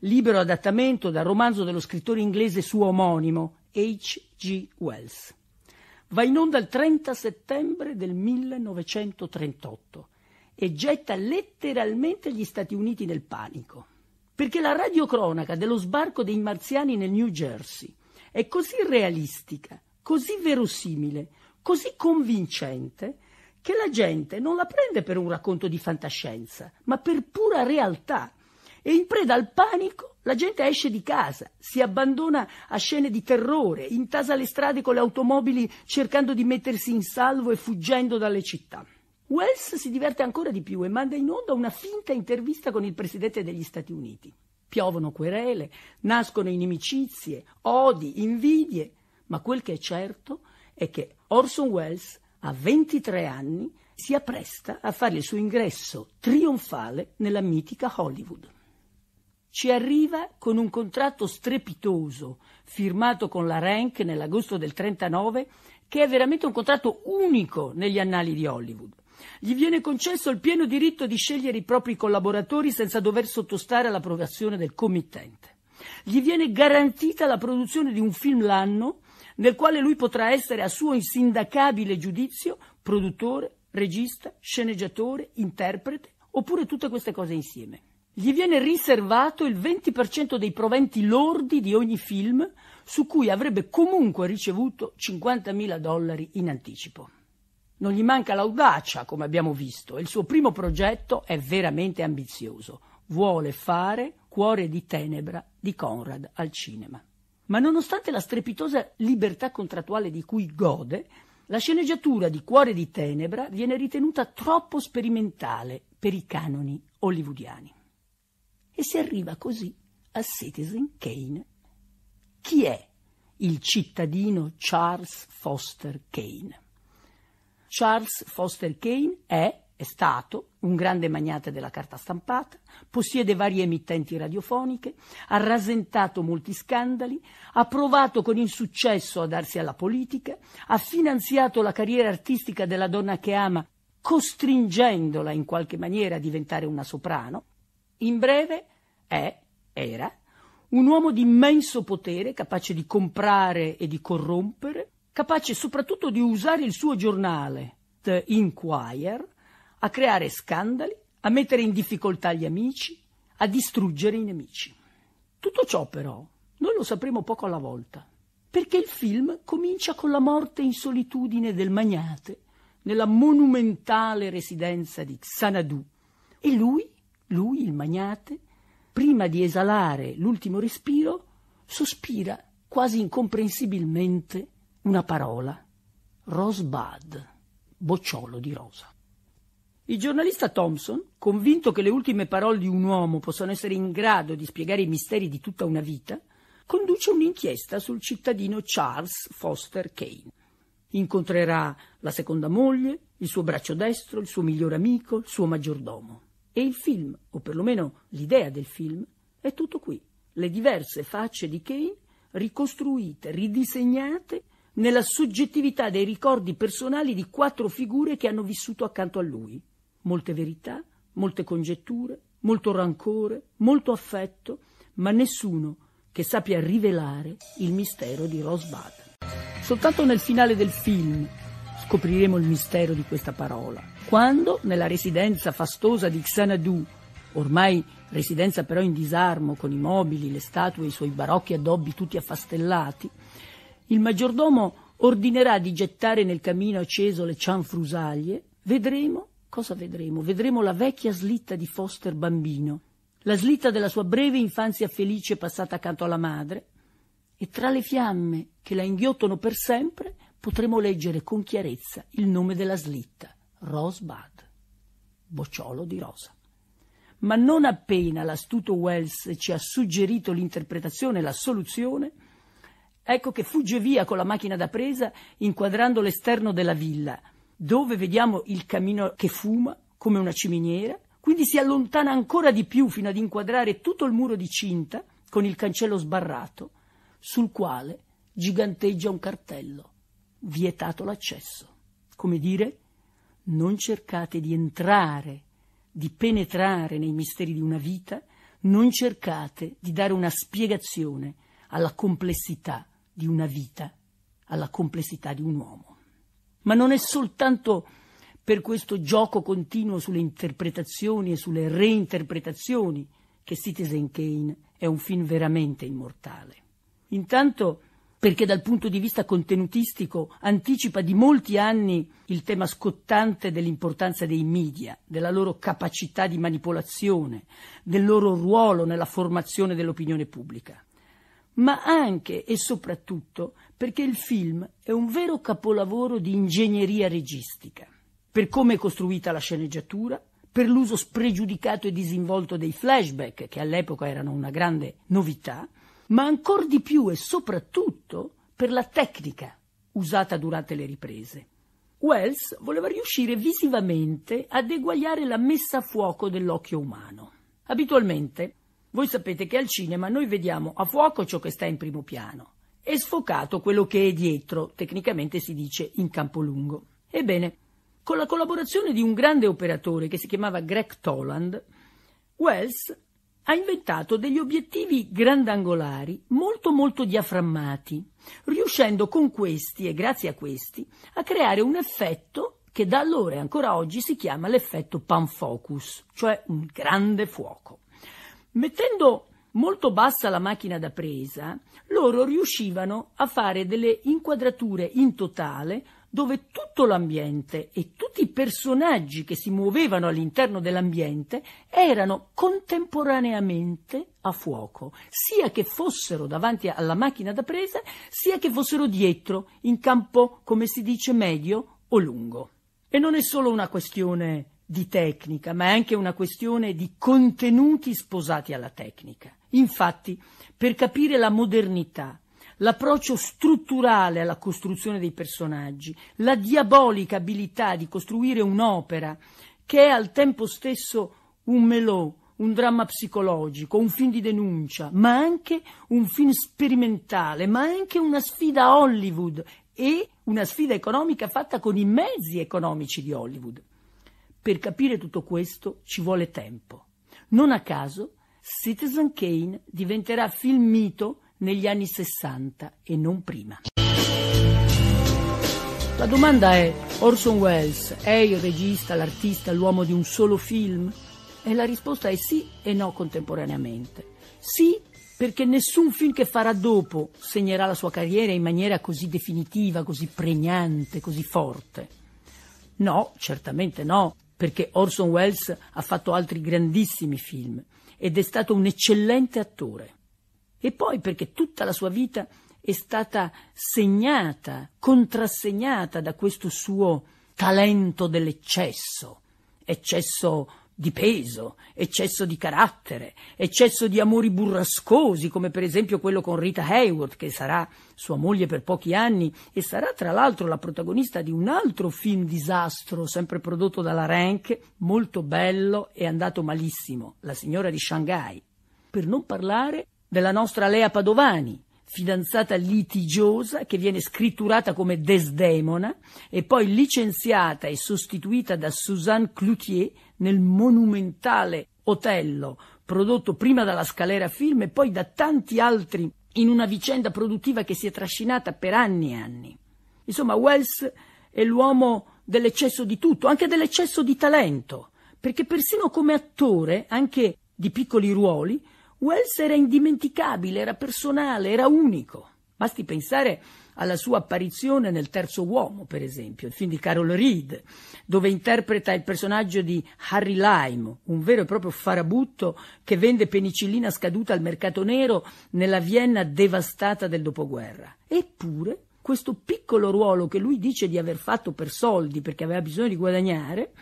libero adattamento dal romanzo dello scrittore inglese suo omonimo H. G. Wells. Va in onda il 30 settembre del 1938 e getta letteralmente gli Stati Uniti nel panico. Perché la radiocronaca dello sbarco dei marziani nel New Jersey è così realistica, così verosimile, così convincente, che la gente non la prende per un racconto di fantascienza, ma per pura realtà. E in preda al panico la gente esce di casa, si abbandona a scene di terrore, intasa le strade con le automobili cercando di mettersi in salvo e fuggendo dalle città. Wells si diverte ancora di più e manda in onda una finta intervista con il presidente degli Stati Uniti. Piovono querele, nascono inimicizie, odi, invidie, ma quel che è certo è che Orson Welles, a 23 anni, si appresta a fare il suo ingresso trionfale nella mitica Hollywood ci arriva con un contratto strepitoso firmato con la Rank nell'agosto del 39 che è veramente un contratto unico negli annali di Hollywood. Gli viene concesso il pieno diritto di scegliere i propri collaboratori senza dover sottostare all'approvazione del committente. Gli viene garantita la produzione di un film l'anno nel quale lui potrà essere a suo insindacabile giudizio produttore, regista, sceneggiatore, interprete oppure tutte queste cose insieme gli viene riservato il 20% dei proventi lordi di ogni film, su cui avrebbe comunque ricevuto 50.000 dollari in anticipo. Non gli manca l'audacia, come abbiamo visto, e il suo primo progetto è veramente ambizioso. Vuole fare Cuore di tenebra di Conrad al cinema. Ma nonostante la strepitosa libertà contrattuale di cui gode, la sceneggiatura di Cuore di tenebra viene ritenuta troppo sperimentale per i canoni hollywoodiani. E si arriva così a Citizen Kane. Chi è il cittadino Charles Foster Kane? Charles Foster Kane è è stato un grande magnate della carta stampata, possiede varie emittenti radiofoniche, ha rasentato molti scandali, ha provato con insuccesso a darsi alla politica, ha finanziato la carriera artistica della donna che ama, costringendola in qualche maniera a diventare una soprano. In breve, è, era, un uomo di immenso potere, capace di comprare e di corrompere, capace soprattutto di usare il suo giornale, The Inquirer, a creare scandali, a mettere in difficoltà gli amici, a distruggere i nemici. Tutto ciò però noi lo sapremo poco alla volta, perché il film comincia con la morte in solitudine del magnate nella monumentale residenza di Xanadu e lui, lui il magnate, prima di esalare l'ultimo respiro, sospira quasi incomprensibilmente una parola, Rosbud, bocciolo di rosa. Il giornalista Thompson, convinto che le ultime parole di un uomo possano essere in grado di spiegare i misteri di tutta una vita, conduce un'inchiesta sul cittadino Charles Foster Kane. Incontrerà la seconda moglie, il suo braccio destro, il suo miglior amico, il suo maggiordomo. E il film, o perlomeno l'idea del film, è tutto qui. Le diverse facce di Kane ricostruite, ridisegnate nella soggettività dei ricordi personali di quattro figure che hanno vissuto accanto a lui. Molte verità, molte congetture, molto rancore, molto affetto, ma nessuno che sappia rivelare il mistero di Rose Bud. Soltanto nel finale del film scopriremo il mistero di questa parola quando nella residenza fastosa di Xanadu, ormai residenza però in disarmo con i mobili, le statue e i suoi barocchi addobbi tutti affastellati, il maggiordomo ordinerà di gettare nel camino acceso le cianfrusaglie, vedremo cosa vedremo? Vedremo la vecchia slitta di Foster bambino, la slitta della sua breve infanzia felice passata accanto alla madre, e tra le fiamme che la inghiottono per sempre potremo leggere con chiarezza il nome della slitta, Rosebud, bocciolo di rosa. Ma non appena l'astuto Wells ci ha suggerito l'interpretazione e la soluzione, ecco che fugge via con la macchina da presa inquadrando l'esterno della villa, dove vediamo il camino che fuma come una ciminiera, quindi si allontana ancora di più fino ad inquadrare tutto il muro di cinta con il cancello sbarrato, sul quale giganteggia un cartello, vietato l'accesso. Come dire, non cercate di entrare, di penetrare nei misteri di una vita, non cercate di dare una spiegazione alla complessità di una vita, alla complessità di un uomo. Ma non è soltanto per questo gioco continuo sulle interpretazioni e sulle reinterpretazioni che Citizen Kane è un film veramente immortale. Intanto perché dal punto di vista contenutistico anticipa di molti anni il tema scottante dell'importanza dei media, della loro capacità di manipolazione, del loro ruolo nella formazione dell'opinione pubblica, ma anche e soprattutto perché il film è un vero capolavoro di ingegneria registica, per come è costruita la sceneggiatura, per l'uso spregiudicato e disinvolto dei flashback, che all'epoca erano una grande novità, ma ancor di più e soprattutto per la tecnica usata durante le riprese. Wells voleva riuscire visivamente ad eguagliare la messa a fuoco dell'occhio umano. Abitualmente, voi sapete che al cinema noi vediamo a fuoco ciò che sta in primo piano e sfocato quello che è dietro, tecnicamente si dice in campo lungo. Ebbene, con la collaborazione di un grande operatore che si chiamava Greg Toland, Wells ha inventato degli obiettivi grandangolari molto molto diaframmati, riuscendo con questi e grazie a questi a creare un effetto che da allora e ancora oggi si chiama l'effetto panfocus, cioè un grande fuoco. Mettendo molto bassa la macchina da presa, loro riuscivano a fare delle inquadrature in totale dove tutto l'ambiente e tutti i personaggi che si muovevano all'interno dell'ambiente erano contemporaneamente a fuoco, sia che fossero davanti alla macchina da presa, sia che fossero dietro, in campo, come si dice, medio o lungo. E non è solo una questione di tecnica, ma è anche una questione di contenuti sposati alla tecnica. Infatti, per capire la modernità, l'approccio strutturale alla costruzione dei personaggi, la diabolica abilità di costruire un'opera che è al tempo stesso un melò, un dramma psicologico, un film di denuncia, ma anche un film sperimentale, ma anche una sfida a Hollywood e una sfida economica fatta con i mezzi economici di Hollywood. Per capire tutto questo ci vuole tempo. Non a caso Citizen Kane diventerà film mito negli anni 60 e non prima. La domanda è, Orson Welles è il regista, l'artista, l'uomo di un solo film? E la risposta è sì e no contemporaneamente. Sì, perché nessun film che farà dopo segnerà la sua carriera in maniera così definitiva, così pregnante, così forte. No, certamente no, perché Orson Welles ha fatto altri grandissimi film ed è stato un eccellente attore e poi perché tutta la sua vita è stata segnata, contrassegnata da questo suo talento dell'eccesso, eccesso di peso, eccesso di carattere, eccesso di amori burrascosi, come per esempio quello con Rita Hayward, che sarà sua moglie per pochi anni e sarà tra l'altro la protagonista di un altro film disastro, sempre prodotto dalla Rank, molto bello e andato malissimo, La signora di Shanghai. Per non parlare della nostra Lea Padovani, fidanzata litigiosa che viene scritturata come Desdemona e poi licenziata e sostituita da Suzanne Cloutier nel monumentale Otello, prodotto prima dalla Scalera Film e poi da tanti altri in una vicenda produttiva che si è trascinata per anni e anni. Insomma, Wells è l'uomo dell'eccesso di tutto, anche dell'eccesso di talento, perché persino come attore, anche di piccoli ruoli, Wells era indimenticabile, era personale, era unico. Basti pensare alla sua apparizione nel Terzo Uomo, per esempio, il film di Carol Reed, dove interpreta il personaggio di Harry Lyme, un vero e proprio farabutto che vende penicillina scaduta al mercato nero nella Vienna devastata del dopoguerra. Eppure, questo piccolo ruolo che lui dice di aver fatto per soldi perché aveva bisogno di guadagnare,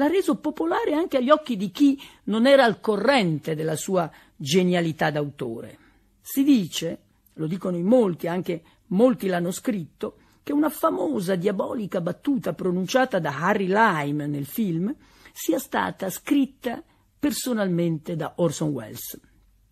l'ha reso popolare anche agli occhi di chi non era al corrente della sua genialità d'autore. Si dice, lo dicono in molti, anche molti l'hanno scritto, che una famosa diabolica battuta pronunciata da Harry Lyme nel film sia stata scritta personalmente da Orson Welles.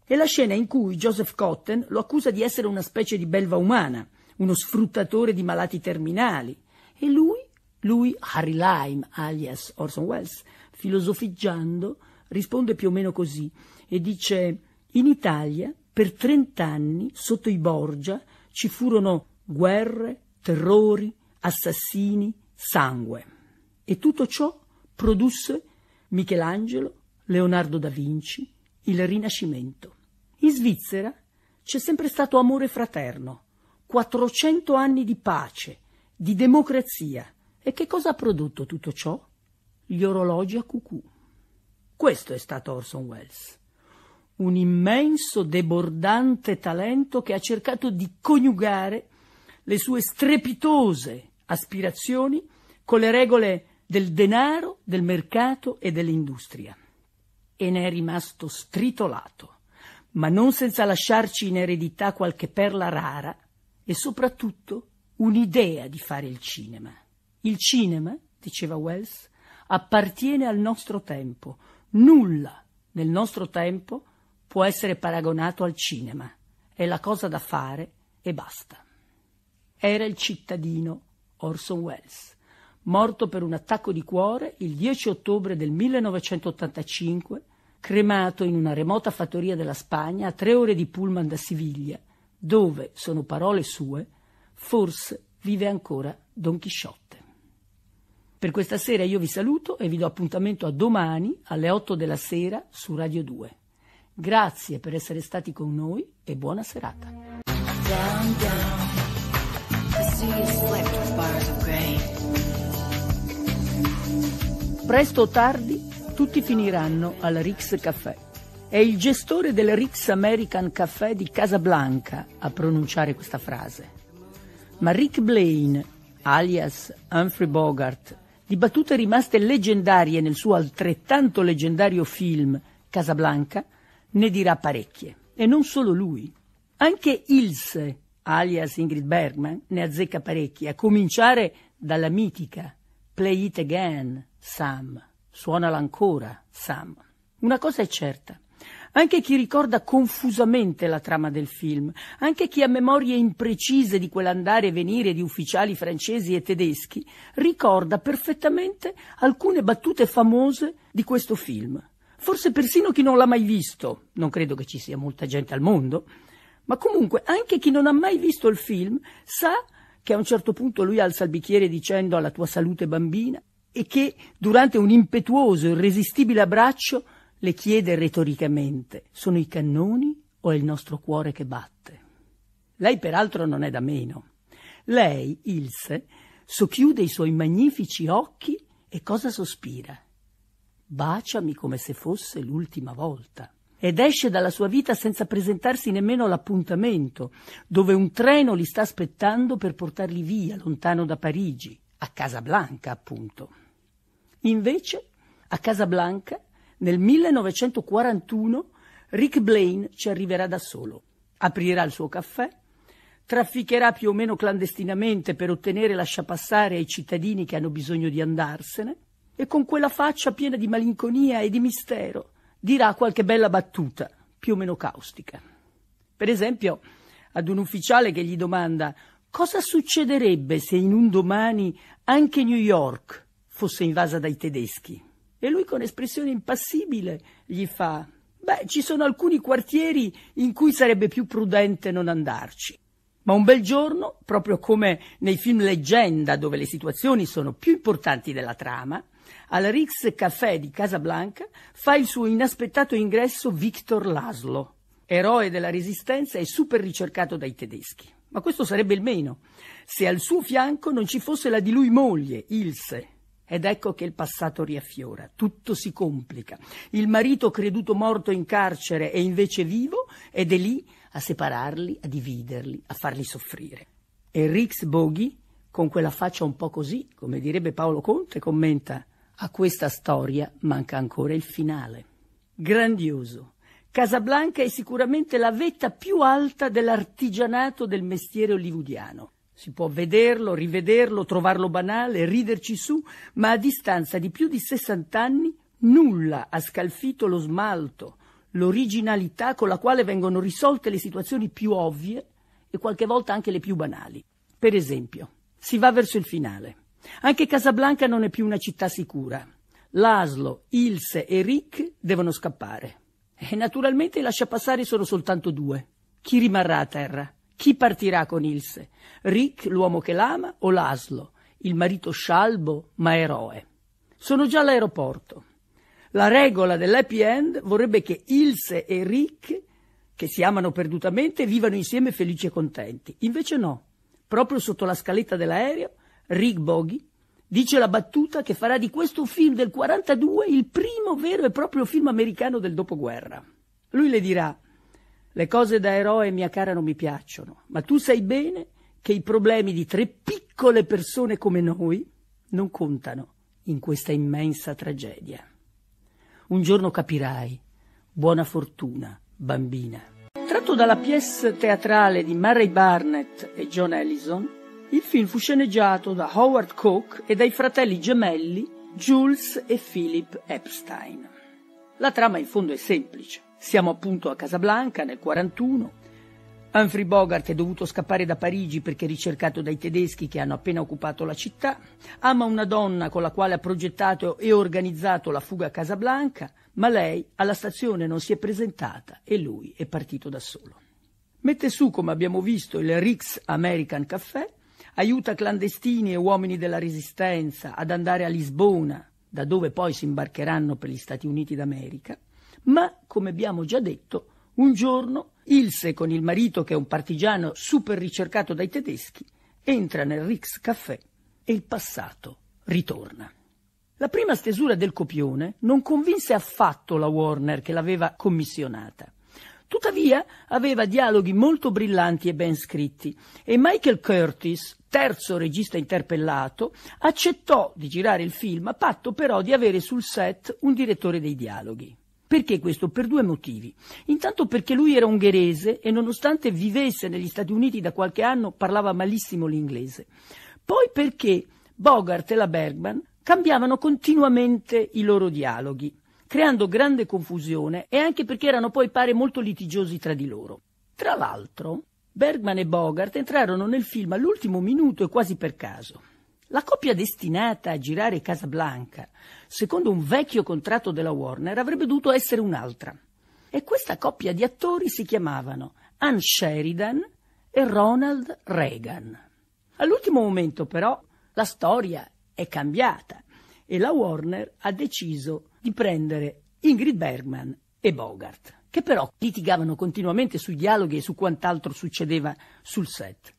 È la scena in cui Joseph Cotten lo accusa di essere una specie di belva umana, uno sfruttatore di malati terminali, e lui lui, Harry Lyme, alias Orson Welles, filosofeggiando, risponde più o meno così e dice in Italia per trent'anni sotto i Borgia ci furono guerre, terrori, assassini, sangue. E tutto ciò produsse Michelangelo, Leonardo da Vinci, il Rinascimento. In Svizzera c'è sempre stato amore fraterno, 400 anni di pace, di democrazia, e che cosa ha prodotto tutto ciò? Gli orologi a cucù. Questo è stato Orson Welles. Un immenso, debordante talento che ha cercato di coniugare le sue strepitose aspirazioni con le regole del denaro, del mercato e dell'industria. E ne è rimasto stritolato, ma non senza lasciarci in eredità qualche perla rara e soprattutto un'idea di fare il cinema. Il cinema, diceva Wells, appartiene al nostro tempo. Nulla nel nostro tempo può essere paragonato al cinema. È la cosa da fare e basta. Era il cittadino Orson Welles, morto per un attacco di cuore il 10 ottobre del 1985, cremato in una remota fattoria della Spagna a tre ore di pullman da Siviglia, dove, sono parole sue, forse vive ancora Don Chisciotte. Per questa sera io vi saluto e vi do appuntamento a domani alle 8 della sera su Radio 2. Grazie per essere stati con noi e buona serata. Down, down. Presto o tardi tutti finiranno al Rix Café. È il gestore del Rix American Café di Casablanca a pronunciare questa frase. Ma Rick Blaine, alias Humphrey Bogart, di battute rimaste leggendarie nel suo altrettanto leggendario film Casablanca, ne dirà parecchie. E non solo lui. Anche Ilse, alias Ingrid Bergman, ne azzecca parecchie, a cominciare dalla mitica Play It Again, Sam. Suonala ancora, Sam. Una cosa è certa, anche chi ricorda confusamente la trama del film, anche chi ha memorie imprecise di quell'andare e venire di ufficiali francesi e tedeschi, ricorda perfettamente alcune battute famose di questo film. Forse persino chi non l'ha mai visto, non credo che ci sia molta gente al mondo, ma comunque anche chi non ha mai visto il film sa che a un certo punto lui alza il bicchiere dicendo alla tua salute bambina e che durante un impetuoso, irresistibile abbraccio le chiede retoricamente, sono i cannoni o è il nostro cuore che batte? Lei peraltro non è da meno. Lei, Ilse, socchiude i suoi magnifici occhi e cosa sospira? Baciami come se fosse l'ultima volta. Ed esce dalla sua vita senza presentarsi nemmeno all'appuntamento, dove un treno li sta aspettando per portarli via, lontano da Parigi, a Casablanca appunto. Invece, a Casablanca nel 1941 Rick Blaine ci arriverà da solo, aprirà il suo caffè, trafficherà più o meno clandestinamente per ottenere lasciapassare ai cittadini che hanno bisogno di andarsene e con quella faccia piena di malinconia e di mistero dirà qualche bella battuta, più o meno caustica. Per esempio, ad un ufficiale che gli domanda cosa succederebbe se in un domani anche New York fosse invasa dai tedeschi. E lui con espressione impassibile gli fa Beh, ci sono alcuni quartieri in cui sarebbe più prudente non andarci. Ma un bel giorno, proprio come nei film leggenda dove le situazioni sono più importanti della trama, al Rix Café di Casablanca fa il suo inaspettato ingresso Victor Laszlo, eroe della resistenza e super ricercato dai tedeschi. Ma questo sarebbe il meno, se al suo fianco non ci fosse la di lui moglie, Ilse, ed ecco che il passato riaffiora, tutto si complica. Il marito creduto morto in carcere è invece vivo ed è lì a separarli, a dividerli, a farli soffrire. E Rix Boghi, con quella faccia un po' così, come direbbe Paolo Conte, commenta a questa storia manca ancora il finale. Grandioso. Casablanca è sicuramente la vetta più alta dell'artigianato del mestiere hollywoodiano. Si può vederlo, rivederlo, trovarlo banale, riderci su, ma a distanza di più di 60 anni nulla ha scalfito lo smalto, l'originalità con la quale vengono risolte le situazioni più ovvie e qualche volta anche le più banali. Per esempio, si va verso il finale. Anche Casablanca non è più una città sicura. Laszlo, Ilse e Rick devono scappare. E naturalmente i lasciapassari sono soltanto due. Chi rimarrà a terra? Chi partirà con Ilse? Rick, l'uomo che l'ama, o Laszlo, il marito scialbo ma eroe? Sono già all'aeroporto. La regola dell'happy end vorrebbe che Ilse e Rick, che si amano perdutamente, vivano insieme felici e contenti. Invece no. Proprio sotto la scaletta dell'aereo, Rick Boghi dice la battuta che farà di questo film del 42 il primo vero e proprio film americano del dopoguerra. Lui le dirà le cose da eroe, mia cara, non mi piacciono, ma tu sai bene che i problemi di tre piccole persone come noi non contano in questa immensa tragedia. Un giorno capirai. Buona fortuna, bambina. Tratto dalla pièce teatrale di Murray Barnett e John Ellison, il film fu sceneggiato da Howard Koch e dai fratelli gemelli Jules e Philip Epstein. La trama in fondo è semplice. Siamo appunto a Casablanca nel 1941. Humphrey Bogart è dovuto scappare da Parigi perché ricercato dai tedeschi che hanno appena occupato la città. Ama una donna con la quale ha progettato e organizzato la fuga a Casablanca, ma lei alla stazione non si è presentata e lui è partito da solo. Mette su, come abbiamo visto, il Rix American Café, aiuta clandestini e uomini della resistenza ad andare a Lisbona, da dove poi si imbarcheranno per gli Stati Uniti d'America ma, come abbiamo già detto, un giorno Ilse con il marito che è un partigiano super ricercato dai tedeschi entra nel Rix Café e il passato ritorna. La prima stesura del copione non convinse affatto la Warner che l'aveva commissionata. Tuttavia aveva dialoghi molto brillanti e ben scritti e Michael Curtis, terzo regista interpellato, accettò di girare il film a patto però di avere sul set un direttore dei dialoghi. Perché questo? Per due motivi. Intanto perché lui era ungherese e nonostante vivesse negli Stati Uniti da qualche anno parlava malissimo l'inglese. Poi perché Bogart e la Bergman cambiavano continuamente i loro dialoghi, creando grande confusione e anche perché erano poi pare molto litigiosi tra di loro. Tra l'altro, Bergman e Bogart entrarono nel film all'ultimo minuto e quasi per caso. La coppia destinata a girare Casablanca, secondo un vecchio contratto della Warner, avrebbe dovuto essere un'altra. E questa coppia di attori si chiamavano Ann Sheridan e Ronald Reagan. All'ultimo momento, però, la storia è cambiata e la Warner ha deciso di prendere Ingrid Bergman e Bogart, che però litigavano continuamente sui dialoghi e su quant'altro succedeva sul set.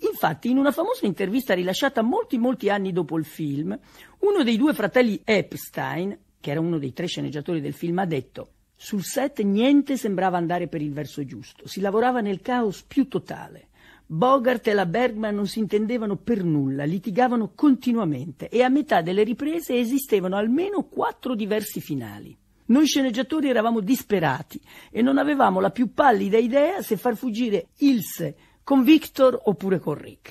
Infatti, in una famosa intervista rilasciata molti, molti anni dopo il film, uno dei due fratelli Epstein, che era uno dei tre sceneggiatori del film, ha detto sul set niente sembrava andare per il verso giusto, si lavorava nel caos più totale. Bogart e la Bergman non si intendevano per nulla, litigavano continuamente e a metà delle riprese esistevano almeno quattro diversi finali. Noi sceneggiatori eravamo disperati e non avevamo la più pallida idea se far fuggire Ilse con Victor oppure con Rick.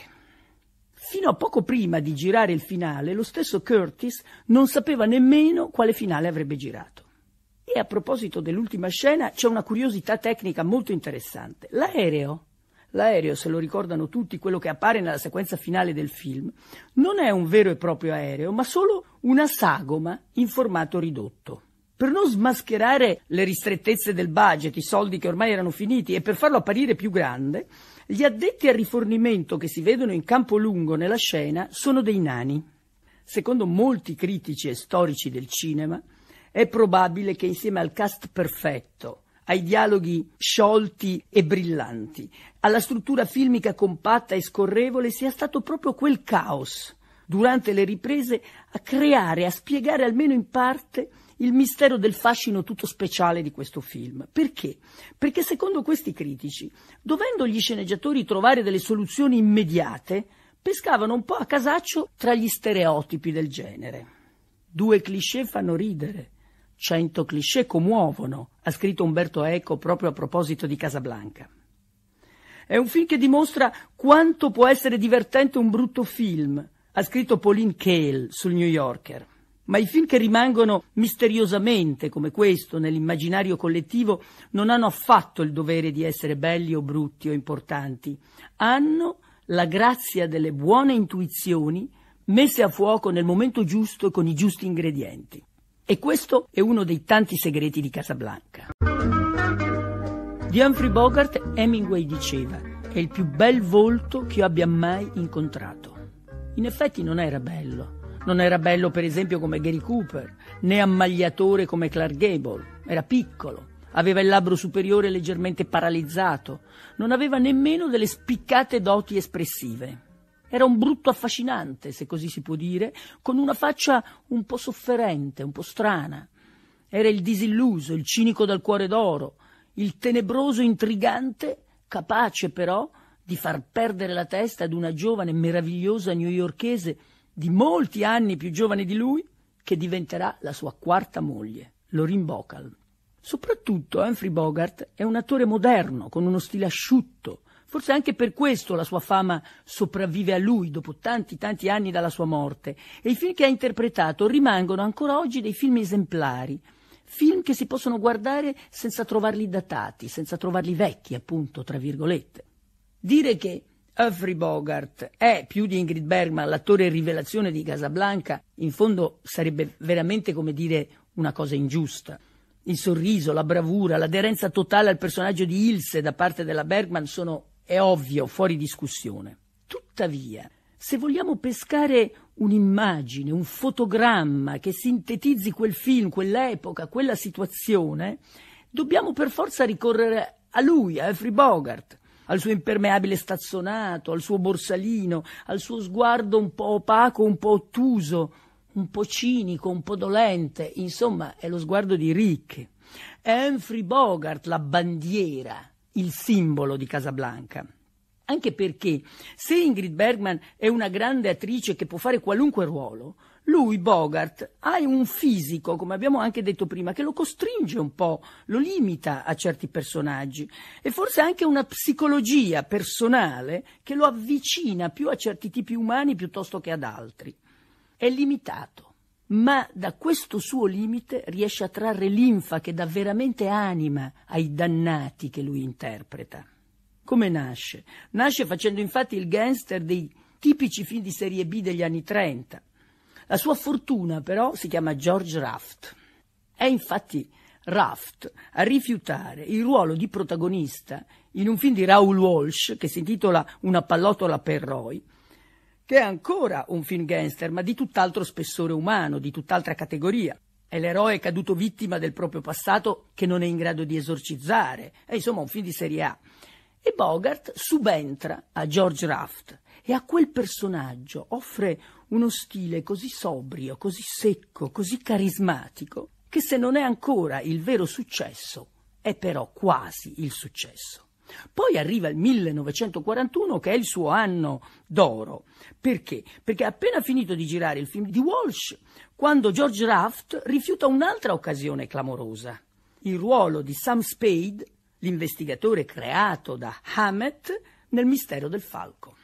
Fino a poco prima di girare il finale, lo stesso Curtis non sapeva nemmeno quale finale avrebbe girato. E a proposito dell'ultima scena, c'è una curiosità tecnica molto interessante. L'aereo, l'aereo, se lo ricordano tutti, quello che appare nella sequenza finale del film, non è un vero e proprio aereo, ma solo una sagoma in formato ridotto. Per non smascherare le ristrettezze del budget, i soldi che ormai erano finiti, e per farlo apparire più grande, gli addetti al rifornimento che si vedono in campo lungo nella scena sono dei nani. Secondo molti critici e storici del cinema, è probabile che insieme al cast perfetto, ai dialoghi sciolti e brillanti, alla struttura filmica compatta e scorrevole sia stato proprio quel caos durante le riprese a creare, a spiegare almeno in parte il mistero del fascino tutto speciale di questo film. Perché? Perché secondo questi critici, dovendo gli sceneggiatori trovare delle soluzioni immediate, pescavano un po' a casaccio tra gli stereotipi del genere. Due cliché fanno ridere, cento cliché commuovono, ha scritto Umberto Eco proprio a proposito di Casablanca. È un film che dimostra quanto può essere divertente un brutto film, ha scritto Pauline Kael sul New Yorker. Ma i film che rimangono misteriosamente come questo nell'immaginario collettivo non hanno affatto il dovere di essere belli o brutti o importanti. Hanno la grazia delle buone intuizioni messe a fuoco nel momento giusto e con i giusti ingredienti. E questo è uno dei tanti segreti di Casablanca. Di Humphrey Bogart Hemingway diceva è il più bel volto che io abbia mai incontrato. In effetti non era bello, non era bello per esempio come Gary Cooper, né ammagliatore come Clark Gable, era piccolo, aveva il labbro superiore leggermente paralizzato, non aveva nemmeno delle spiccate doti espressive. Era un brutto affascinante, se così si può dire, con una faccia un po' sofferente, un po' strana. Era il disilluso, il cinico dal cuore d'oro, il tenebroso intrigante, capace però di far perdere la testa ad una giovane meravigliosa newyorkese di molti anni più giovane di lui, che diventerà la sua quarta moglie, Lorin Bocal. Soprattutto Humphrey Bogart è un attore moderno, con uno stile asciutto. Forse anche per questo la sua fama sopravvive a lui dopo tanti tanti anni dalla sua morte e i film che ha interpretato rimangono ancora oggi dei film esemplari, film che si possono guardare senza trovarli datati, senza trovarli vecchi, appunto, tra virgolette. Dire che Humphrey Bogart è, più di Ingrid Bergman, l'attore rivelazione di Casablanca, in fondo sarebbe veramente come dire una cosa ingiusta. Il sorriso, la bravura, l'aderenza totale al personaggio di Ilse da parte della Bergman sono, è ovvio, fuori discussione. Tuttavia, se vogliamo pescare un'immagine, un fotogramma che sintetizzi quel film, quell'epoca, quella situazione, dobbiamo per forza ricorrere a lui, a Humphrey Bogart al suo impermeabile stazzonato, al suo borsalino, al suo sguardo un po' opaco, un po' ottuso, un po' cinico, un po' dolente, insomma è lo sguardo di Rick. È Humphrey Bogart la bandiera, il simbolo di Casablanca. Anche perché se Ingrid Bergman è una grande attrice che può fare qualunque ruolo, lui, Bogart, ha un fisico, come abbiamo anche detto prima, che lo costringe un po', lo limita a certi personaggi e forse anche una psicologia personale che lo avvicina più a certi tipi umani piuttosto che ad altri. È limitato, ma da questo suo limite riesce a trarre linfa che dà veramente anima ai dannati che lui interpreta. Come nasce? Nasce facendo infatti il gangster dei tipici film di serie B degli anni 30 la sua fortuna però si chiama George Raft. È infatti Raft a rifiutare il ruolo di protagonista in un film di Raoul Walsh che si intitola Una pallottola per Roy, che è ancora un film gangster, ma di tutt'altro spessore umano, di tutt'altra categoria. È l'eroe caduto vittima del proprio passato che non è in grado di esorcizzare. È insomma un film di serie A. E Bogart subentra a George Raft e a quel personaggio offre uno stile così sobrio, così secco, così carismatico, che se non è ancora il vero successo, è però quasi il successo. Poi arriva il 1941 che è il suo anno d'oro. Perché? Perché ha appena finito di girare il film di Walsh, quando George Raft rifiuta un'altra occasione clamorosa. Il ruolo di Sam Spade, l'investigatore creato da Hammett nel mistero del falco.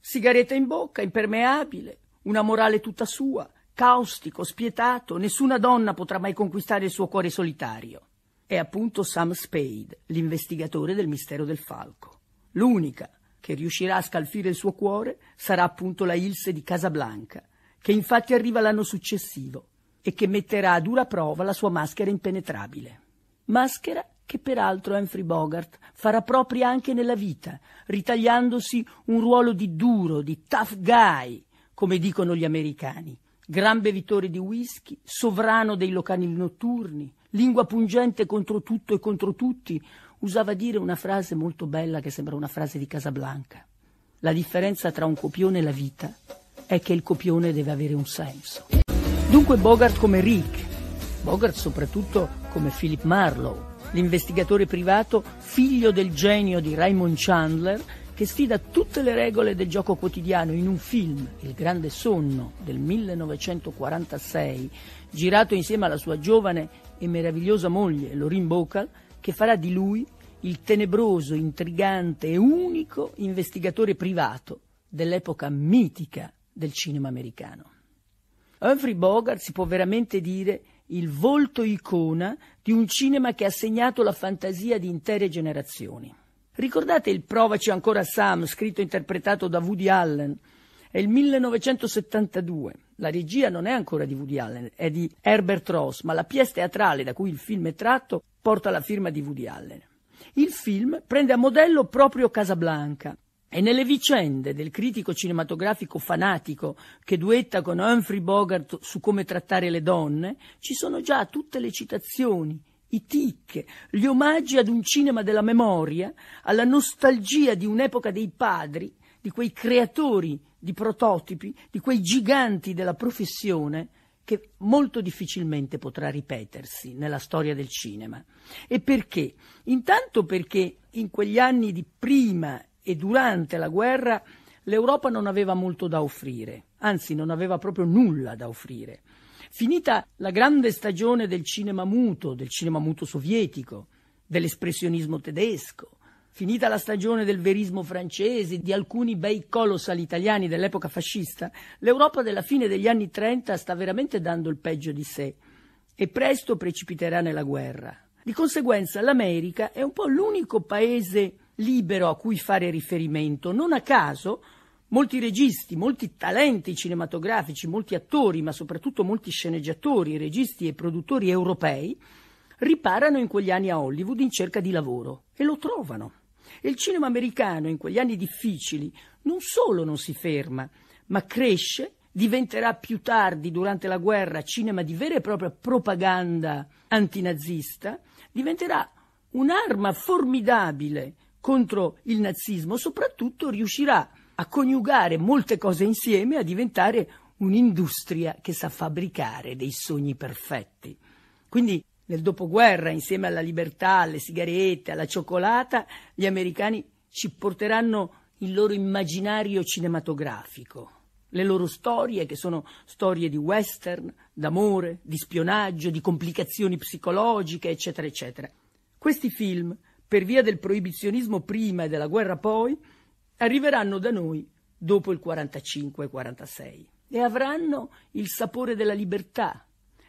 Sigaretta in bocca, impermeabile, una morale tutta sua, caustico, spietato, nessuna donna potrà mai conquistare il suo cuore solitario. È appunto Sam Spade, l'investigatore del mistero del falco. L'unica che riuscirà a scalfire il suo cuore sarà appunto la Ilse di Casablanca, che infatti arriva l'anno successivo e che metterà a dura prova la sua maschera impenetrabile. Maschera che peraltro Humphrey Bogart farà propria anche nella vita, ritagliandosi un ruolo di duro, di tough guy, come dicono gli americani, gran bevitore di whisky, sovrano dei locali notturni, lingua pungente contro tutto e contro tutti, usava dire una frase molto bella che sembra una frase di Casablanca. La differenza tra un copione e la vita è che il copione deve avere un senso. Dunque Bogart come Rick, Bogart soprattutto come Philip Marlowe, l'investigatore privato, figlio del genio di Raymond Chandler, che sfida tutte le regole del gioco quotidiano in un film, Il Grande Sonno, del 1946, girato insieme alla sua giovane e meravigliosa moglie Lorin Bocal, che farà di lui il tenebroso, intrigante e unico investigatore privato dell'epoca mitica del cinema americano. Humphrey Bogart si può veramente dire il volto icona di un cinema che ha segnato la fantasia di intere generazioni. Ricordate il Provaci ancora Sam, scritto e interpretato da Woody Allen? È il 1972. La regia non è ancora di Woody Allen, è di Herbert Ross, ma la pièce teatrale da cui il film è tratto porta la firma di Woody Allen. Il film prende a modello proprio Casablanca e nelle vicende del critico cinematografico fanatico che duetta con Humphrey Bogart su come trattare le donne ci sono già tutte le citazioni i tic, gli omaggi ad un cinema della memoria, alla nostalgia di un'epoca dei padri, di quei creatori di prototipi, di quei giganti della professione che molto difficilmente potrà ripetersi nella storia del cinema. E perché? Intanto perché in quegli anni di prima e durante la guerra l'Europa non aveva molto da offrire, anzi non aveva proprio nulla da offrire. Finita la grande stagione del cinema muto, del cinema muto sovietico, dell'espressionismo tedesco, finita la stagione del verismo francese, di alcuni bei colossal italiani dell'epoca fascista, l'Europa della fine degli anni 30 sta veramente dando il peggio di sé e presto precipiterà nella guerra. Di conseguenza l'America è un po' l'unico paese libero a cui fare riferimento. Non a caso Molti registi, molti talenti cinematografici, molti attori, ma soprattutto molti sceneggiatori, registi e produttori europei riparano in quegli anni a Hollywood in cerca di lavoro e lo trovano. E il cinema americano in quegli anni difficili non solo non si ferma, ma cresce, diventerà più tardi durante la guerra cinema di vera e propria propaganda antinazista, diventerà un'arma formidabile contro il nazismo, soprattutto riuscirà a coniugare molte cose insieme, a diventare un'industria che sa fabbricare dei sogni perfetti. Quindi nel dopoguerra, insieme alla libertà, alle sigarette, alla cioccolata, gli americani ci porteranno il loro immaginario cinematografico, le loro storie che sono storie di western, d'amore, di spionaggio, di complicazioni psicologiche, eccetera, eccetera. Questi film, per via del proibizionismo prima e della guerra poi, arriveranno da noi dopo il 45 46 e avranno il sapore della libertà,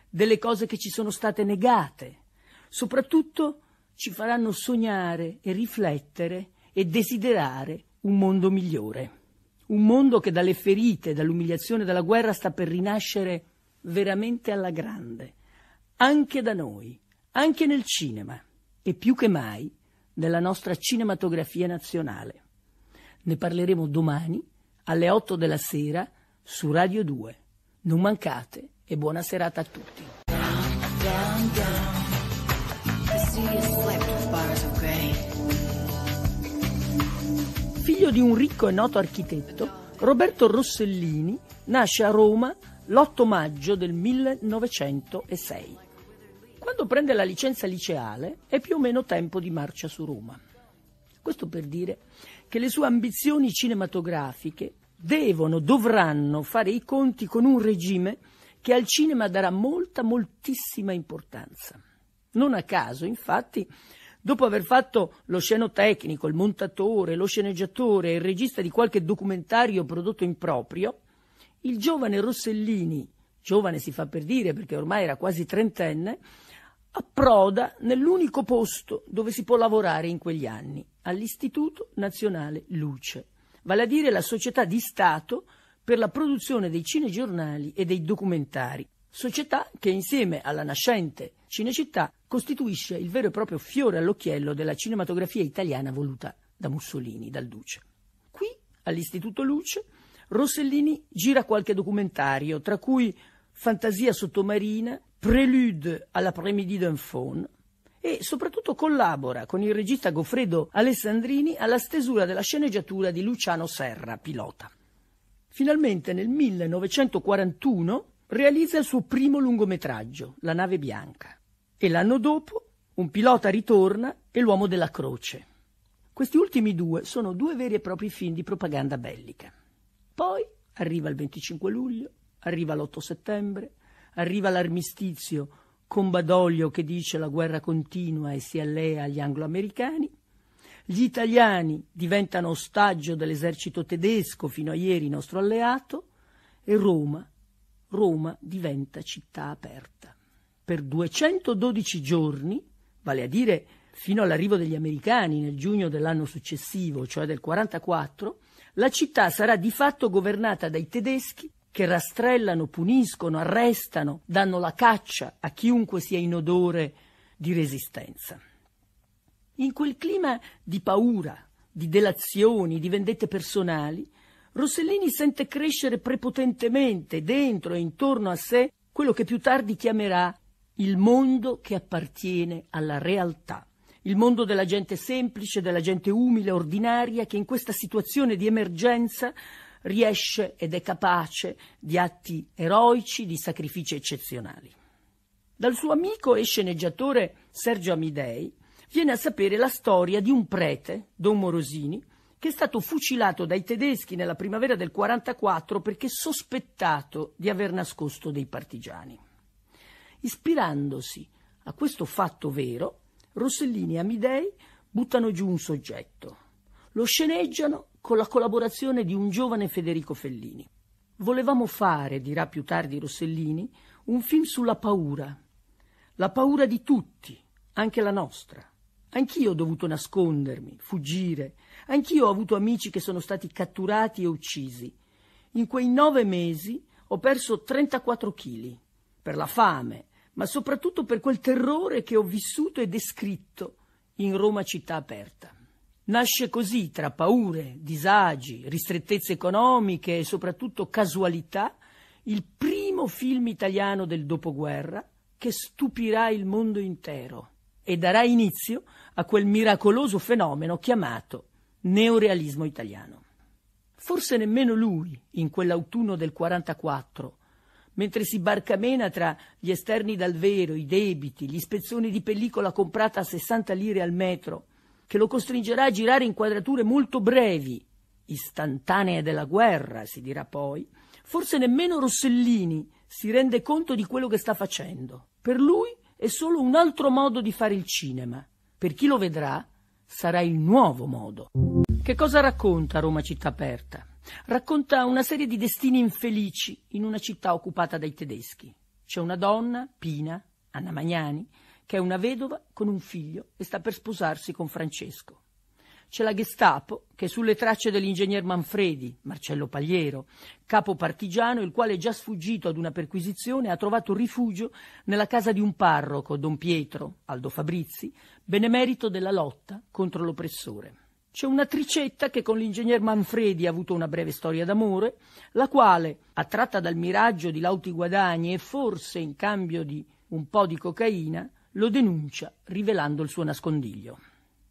delle cose che ci sono state negate. Soprattutto ci faranno sognare e riflettere e desiderare un mondo migliore. Un mondo che dalle ferite, dall'umiliazione, dalla guerra sta per rinascere veramente alla grande, anche da noi, anche nel cinema e più che mai nella nostra cinematografia nazionale. Ne parleremo domani alle 8 della sera su Radio 2. Non mancate e buona serata a tutti. Figlio di un ricco e noto architetto, Roberto Rossellini nasce a Roma l'8 maggio del 1906. Quando prende la licenza liceale è più o meno tempo di marcia su Roma. Questo per dire che le sue ambizioni cinematografiche devono, dovranno fare i conti con un regime che al cinema darà molta, moltissima importanza. Non a caso, infatti, dopo aver fatto lo scenotecnico, il montatore, lo sceneggiatore e il regista di qualche documentario prodotto in proprio, il giovane Rossellini, giovane si fa per dire perché ormai era quasi trentenne, approda nell'unico posto dove si può lavorare in quegli anni, all'Istituto Nazionale Luce, vale a dire la società di Stato per la produzione dei cinegiornali e dei documentari, società che insieme alla nascente Cinecittà costituisce il vero e proprio fiore all'occhiello della cinematografia italiana voluta da Mussolini, dal Duce. Qui, all'Istituto Luce, Rossellini gira qualche documentario, tra cui Fantasia sottomarina, Prelude alla Prémidi d'un faune, e soprattutto collabora con il regista Goffredo Alessandrini alla stesura della sceneggiatura di Luciano Serra, pilota. Finalmente nel 1941 realizza il suo primo lungometraggio, La nave bianca, e l'anno dopo un pilota ritorna e l'uomo della croce. Questi ultimi due sono due veri e propri film di propaganda bellica. Poi arriva il 25 luglio, arriva l'8 settembre, arriva l'armistizio con Badoglio che dice la guerra continua e si allea agli angloamericani, gli italiani diventano ostaggio dell'esercito tedesco fino a ieri nostro alleato e Roma, Roma diventa città aperta. Per 212 giorni, vale a dire fino all'arrivo degli americani nel giugno dell'anno successivo, cioè del 44, la città sarà di fatto governata dai tedeschi che rastrellano, puniscono, arrestano, danno la caccia a chiunque sia in odore di resistenza. In quel clima di paura, di delazioni, di vendette personali, Rossellini sente crescere prepotentemente dentro e intorno a sé quello che più tardi chiamerà il mondo che appartiene alla realtà, il mondo della gente semplice, della gente umile, ordinaria, che in questa situazione di emergenza riesce ed è capace di atti eroici, di sacrifici eccezionali. Dal suo amico e sceneggiatore Sergio Amidei viene a sapere la storia di un prete, Don Morosini, che è stato fucilato dai tedeschi nella primavera del 44 perché sospettato di aver nascosto dei partigiani. Ispirandosi a questo fatto vero, Rossellini e Amidei buttano giù un soggetto, lo sceneggiano con la collaborazione di un giovane Federico Fellini. Volevamo fare, dirà più tardi Rossellini, un film sulla paura, la paura di tutti, anche la nostra. Anch'io ho dovuto nascondermi, fuggire, anch'io ho avuto amici che sono stati catturati e uccisi. In quei nove mesi ho perso 34 chili, per la fame, ma soprattutto per quel terrore che ho vissuto e descritto in Roma città aperta. Nasce così tra paure, disagi, ristrettezze economiche e soprattutto casualità il primo film italiano del dopoguerra che stupirà il mondo intero e darà inizio a quel miracoloso fenomeno chiamato neorealismo italiano. Forse nemmeno lui, in quell'autunno del 1944, mentre si barcamena tra gli esterni dal vero, i debiti, gli spezzoni di pellicola comprata a 60 lire al metro che lo costringerà a girare inquadrature molto brevi, istantanee della guerra, si dirà poi, forse nemmeno Rossellini si rende conto di quello che sta facendo. Per lui è solo un altro modo di fare il cinema. Per chi lo vedrà sarà il nuovo modo. Che cosa racconta Roma città aperta? Racconta una serie di destini infelici in una città occupata dai tedeschi. C'è una donna, Pina, Anna Magnani, che è una vedova con un figlio e sta per sposarsi con Francesco. C'è la Gestapo, che è sulle tracce dell'ingegner Manfredi, Marcello Pagliero, capo partigiano, il quale è già sfuggito ad una perquisizione e ha trovato rifugio nella casa di un parroco, Don Pietro, Aldo Fabrizi, benemerito della lotta contro l'oppressore. C'è una tricetta che con l'ingegner Manfredi ha avuto una breve storia d'amore, la quale, attratta dal miraggio di lauti guadagni e forse in cambio di un po' di cocaina, lo denuncia rivelando il suo nascondiglio.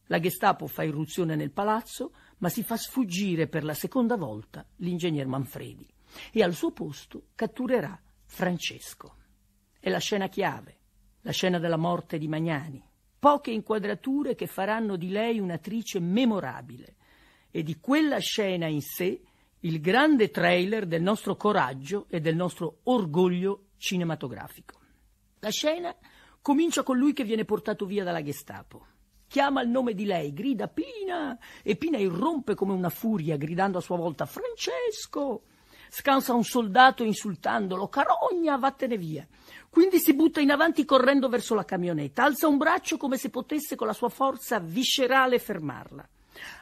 La Gestapo fa irruzione nel palazzo, ma si fa sfuggire per la seconda volta l'ingegner Manfredi e al suo posto catturerà Francesco. È la scena chiave, la scena della morte di Magnani. Poche inquadrature che faranno di lei un'attrice memorabile e di quella scena in sé il grande trailer del nostro coraggio e del nostro orgoglio cinematografico. La scena Comincia con lui che viene portato via dalla Gestapo. Chiama il nome di lei, grida Pina e Pina irrompe come una furia gridando a sua volta Francesco. Scansa un soldato insultandolo, carogna, vattene via. Quindi si butta in avanti correndo verso la camionetta, alza un braccio come se potesse con la sua forza viscerale fermarla.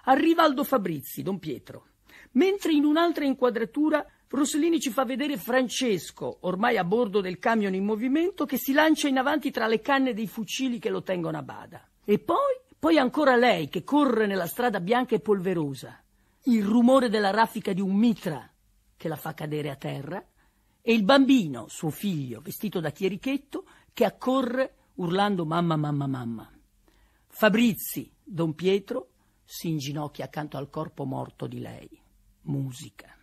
Arriva Aldo Fabrizi, Don Pietro. Mentre in un'altra inquadratura Rossellini ci fa vedere Francesco, ormai a bordo del camion in movimento, che si lancia in avanti tra le canne dei fucili che lo tengono a bada. E poi, poi ancora lei che corre nella strada bianca e polverosa, il rumore della raffica di un mitra che la fa cadere a terra, e il bambino, suo figlio, vestito da chierichetto, che accorre urlando mamma, mamma, mamma. Fabrizi, Don Pietro, si inginocchia accanto al corpo morto di lei. Musica.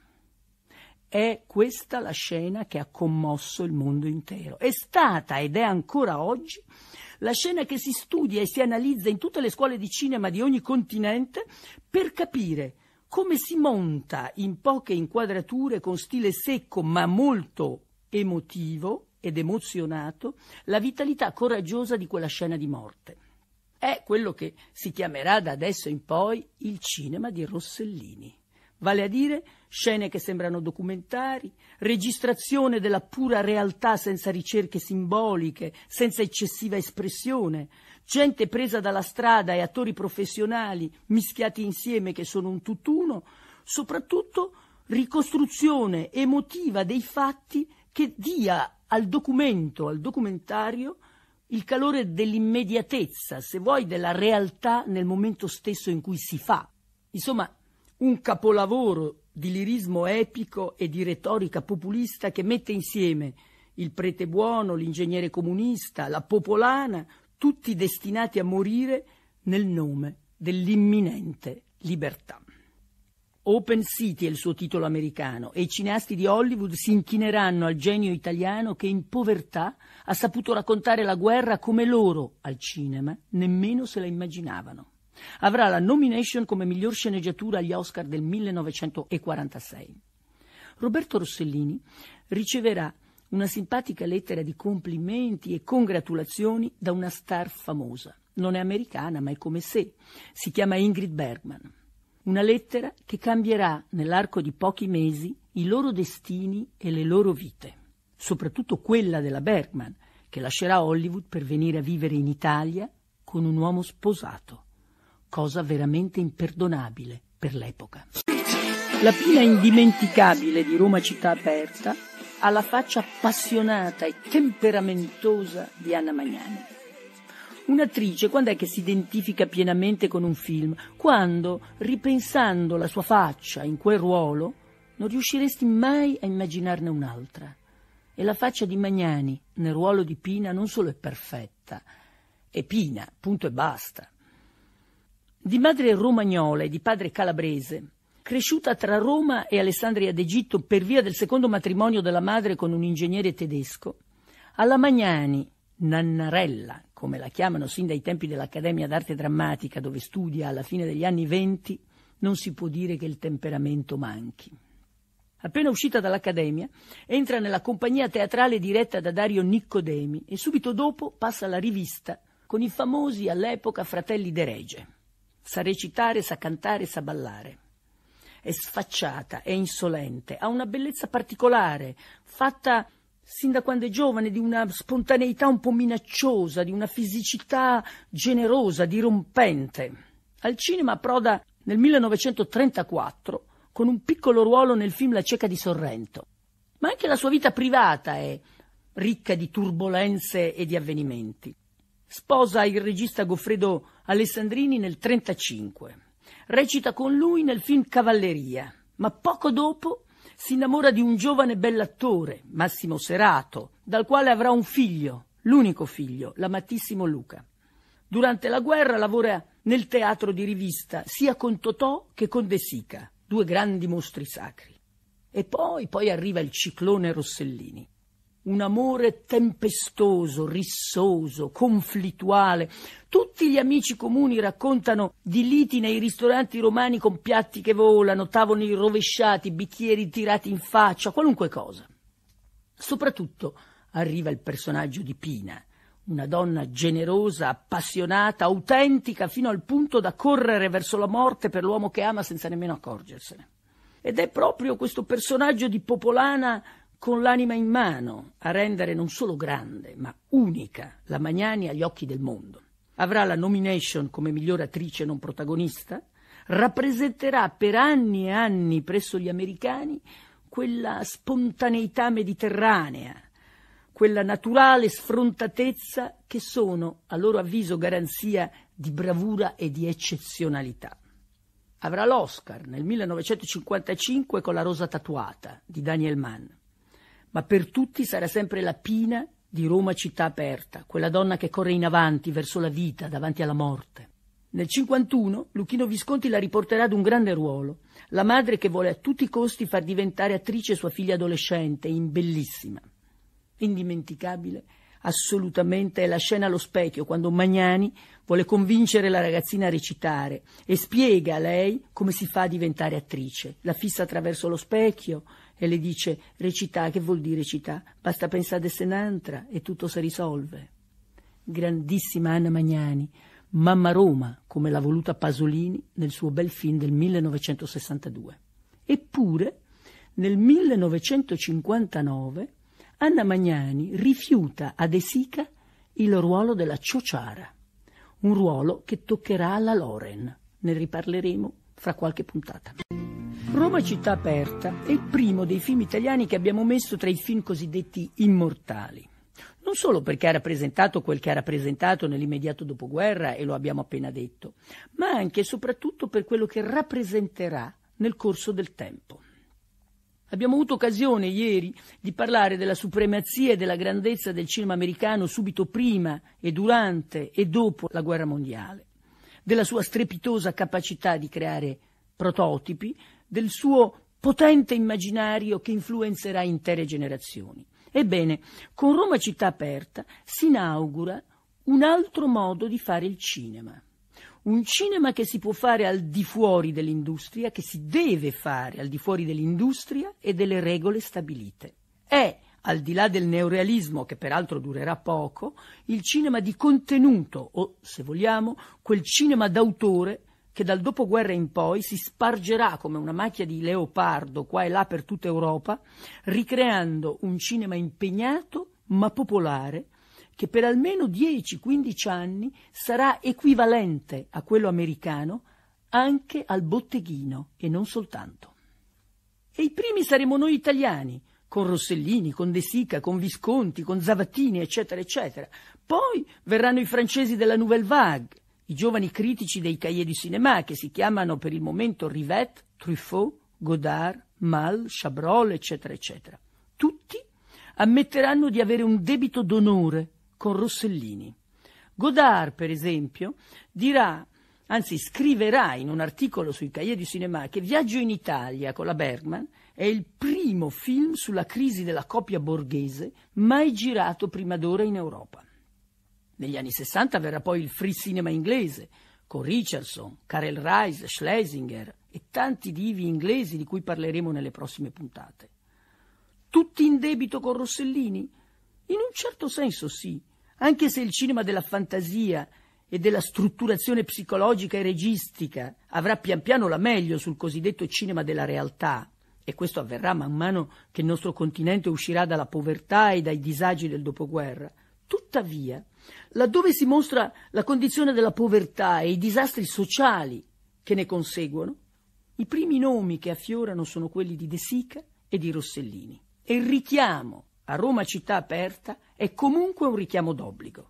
È questa la scena che ha commosso il mondo intero. È stata ed è ancora oggi la scena che si studia e si analizza in tutte le scuole di cinema di ogni continente per capire come si monta in poche inquadrature con stile secco ma molto emotivo ed emozionato la vitalità coraggiosa di quella scena di morte. È quello che si chiamerà da adesso in poi il cinema di Rossellini, vale a dire scene che sembrano documentari, registrazione della pura realtà senza ricerche simboliche, senza eccessiva espressione, gente presa dalla strada e attori professionali mischiati insieme che sono un tutt'uno, soprattutto ricostruzione emotiva dei fatti che dia al documento, al documentario, il calore dell'immediatezza, se vuoi, della realtà nel momento stesso in cui si fa. Insomma, un capolavoro di lirismo epico e di retorica populista che mette insieme il prete buono, l'ingegnere comunista, la popolana, tutti destinati a morire nel nome dell'imminente libertà. Open City è il suo titolo americano e i cineasti di Hollywood si inchineranno al genio italiano che in povertà ha saputo raccontare la guerra come loro al cinema nemmeno se la immaginavano. Avrà la nomination come miglior sceneggiatura agli Oscar del 1946. Roberto Rossellini riceverà una simpatica lettera di complimenti e congratulazioni da una star famosa. Non è americana, ma è come sé. Si chiama Ingrid Bergman. Una lettera che cambierà nell'arco di pochi mesi i loro destini e le loro vite, soprattutto quella della Bergman, che lascerà Hollywood per venire a vivere in Italia con un uomo sposato cosa veramente imperdonabile per l'epoca. La fila indimenticabile di Roma città aperta ha la faccia appassionata e temperamentosa di Anna Magnani. Un'attrice quando è che si identifica pienamente con un film? Quando, ripensando la sua faccia in quel ruolo, non riusciresti mai a immaginarne un'altra. E la faccia di Magnani nel ruolo di Pina non solo è perfetta, è Pina, punto e basta. Di madre romagnola e di padre calabrese, cresciuta tra Roma e Alessandria d'Egitto per via del secondo matrimonio della madre con un ingegnere tedesco, alla Magnani, Nannarella, come la chiamano sin dai tempi dell'Accademia d'Arte Drammatica, dove studia alla fine degli anni venti, non si può dire che il temperamento manchi. Appena uscita dall'Accademia, entra nella compagnia teatrale diretta da Dario Niccodemi e subito dopo passa alla rivista con i famosi all'epoca fratelli De Rege sa recitare, sa cantare, sa ballare. È sfacciata, è insolente, ha una bellezza particolare, fatta sin da quando è giovane di una spontaneità un po' minacciosa, di una fisicità generosa, dirompente. Al cinema approda nel 1934 con un piccolo ruolo nel film La cieca di Sorrento. Ma anche la sua vita privata è ricca di turbulenze e di avvenimenti. Sposa il regista Goffredo Alessandrini nel 1935. Recita con lui nel film Cavalleria, ma poco dopo si innamora di un giovane bell'attore, Massimo Serato, dal quale avrà un figlio, l'unico figlio, l'amatissimo Luca. Durante la guerra lavora nel teatro di rivista sia con Totò che con De Sica, due grandi mostri sacri. E poi, poi arriva il ciclone Rossellini un amore tempestoso, rissoso, conflittuale. Tutti gli amici comuni raccontano di liti nei ristoranti romani con piatti che volano, tavoli rovesciati, bicchieri tirati in faccia, qualunque cosa. Soprattutto arriva il personaggio di Pina, una donna generosa, appassionata, autentica, fino al punto da correre verso la morte per l'uomo che ama senza nemmeno accorgersene. Ed è proprio questo personaggio di Popolana con l'anima in mano a rendere non solo grande, ma unica la Magnani agli occhi del mondo. Avrà la nomination come miglior attrice non protagonista, rappresenterà per anni e anni presso gli americani quella spontaneità mediterranea, quella naturale sfrontatezza che sono, a loro avviso, garanzia di bravura e di eccezionalità. Avrà l'Oscar nel 1955 con La rosa tatuata di Daniel Mann ma per tutti sarà sempre la Pina di Roma città aperta, quella donna che corre in avanti verso la vita, davanti alla morte. Nel 51 Luchino Visconti la riporterà ad un grande ruolo, la madre che vuole a tutti i costi far diventare attrice sua figlia adolescente, in bellissima. Indimenticabile assolutamente è la scena allo specchio quando Magnani vuole convincere la ragazzina a recitare e spiega a lei come si fa a diventare attrice. La fissa attraverso lo specchio, e le dice recità, che vuol dire recità? Basta pensare se n'entra e tutto si risolve. Grandissima Anna Magnani, Mamma Roma, come l'ha voluta Pasolini nel suo bel film del 1962. Eppure, nel 1959, Anna Magnani rifiuta ad Esica il ruolo della ciociara, un ruolo che toccherà alla Loren. Ne riparleremo fra qualche puntata. Roma città aperta è il primo dei film italiani che abbiamo messo tra i film cosiddetti immortali. Non solo perché ha rappresentato quel che ha rappresentato nell'immediato dopoguerra, e lo abbiamo appena detto, ma anche e soprattutto per quello che rappresenterà nel corso del tempo. Abbiamo avuto occasione ieri di parlare della supremazia e della grandezza del cinema americano subito prima e durante e dopo la guerra mondiale della sua strepitosa capacità di creare prototipi, del suo potente immaginario che influenzerà intere generazioni. Ebbene, con Roma città aperta si inaugura un altro modo di fare il cinema. Un cinema che si può fare al di fuori dell'industria, che si deve fare al di fuori dell'industria e delle regole stabilite. È al di là del neorealismo, che peraltro durerà poco, il cinema di contenuto, o, se vogliamo, quel cinema d'autore che dal dopoguerra in poi si spargerà come una macchia di leopardo qua e là per tutta Europa, ricreando un cinema impegnato ma popolare, che per almeno 10-15 anni sarà equivalente a quello americano anche al botteghino e non soltanto. E i primi saremo noi italiani, con Rossellini, con De Sica, con Visconti, con Zavattini, eccetera, eccetera. Poi verranno i francesi della Nouvelle Vague, i giovani critici dei cahiers du cinéma, che si chiamano per il momento Rivette, Truffaut, Godard, Mal, Chabrol, eccetera, eccetera. Tutti ammetteranno di avere un debito d'onore con Rossellini. Godard, per esempio, dirà, anzi scriverà in un articolo sui cahiers du cinéma, che Viaggio in Italia con la Bergman è il primo film sulla crisi della coppia borghese mai girato prima d'ora in Europa. Negli anni 60 verrà poi il free cinema inglese, con Richardson, Karel Reis, Schlesinger e tanti divi inglesi di cui parleremo nelle prossime puntate. Tutti in debito con Rossellini? In un certo senso sì, anche se il cinema della fantasia e della strutturazione psicologica e registica avrà pian piano la meglio sul cosiddetto cinema della realtà, e questo avverrà man mano che il nostro continente uscirà dalla povertà e dai disagi del dopoguerra. Tuttavia, laddove si mostra la condizione della povertà e i disastri sociali che ne conseguono, i primi nomi che affiorano sono quelli di De Sica e di Rossellini. E il richiamo a Roma città aperta è comunque un richiamo d'obbligo.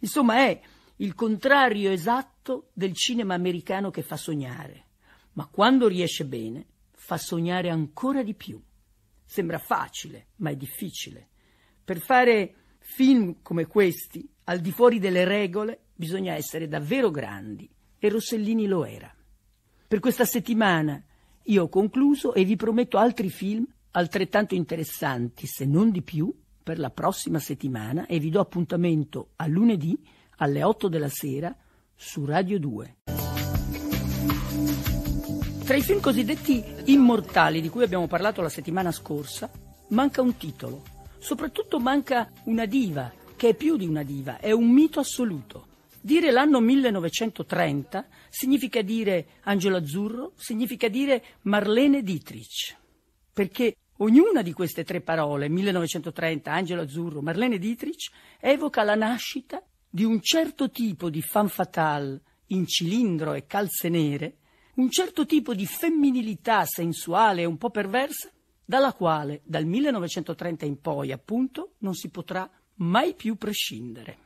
Insomma, è il contrario esatto del cinema americano che fa sognare, ma quando riesce bene fa sognare ancora di più. Sembra facile, ma è difficile. Per fare film come questi, al di fuori delle regole, bisogna essere davvero grandi e Rossellini lo era. Per questa settimana io ho concluso e vi prometto altri film altrettanto interessanti, se non di più, per la prossima settimana e vi do appuntamento a lunedì alle 8 della sera su Radio 2. Tra i film cosiddetti immortali di cui abbiamo parlato la settimana scorsa, manca un titolo. Soprattutto manca una diva, che è più di una diva, è un mito assoluto. Dire l'anno 1930 significa dire Angelo Azzurro, significa dire Marlene Dietrich, perché ognuna di queste tre parole, 1930, Angelo Azzurro, Marlene Dietrich, evoca la nascita di un certo tipo di fan fatale in cilindro e calze nere un certo tipo di femminilità sensuale e un po' perversa, dalla quale dal 1930 in poi, appunto, non si potrà mai più prescindere.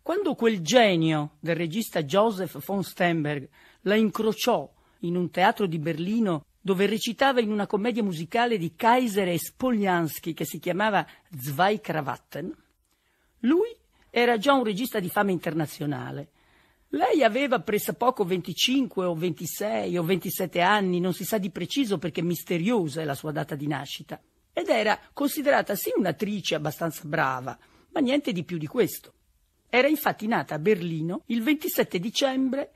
Quando quel genio del regista Joseph von Stenberg la incrociò in un teatro di Berlino dove recitava in una commedia musicale di Kaiser e Spoljansky che si chiamava Zwei Krawatten, lui era già un regista di fama internazionale lei aveva poco 25 o 26 o 27 anni, non si sa di preciso perché misteriosa è la sua data di nascita, ed era considerata sì un'attrice abbastanza brava, ma niente di più di questo. Era infatti nata a Berlino il 27 dicembre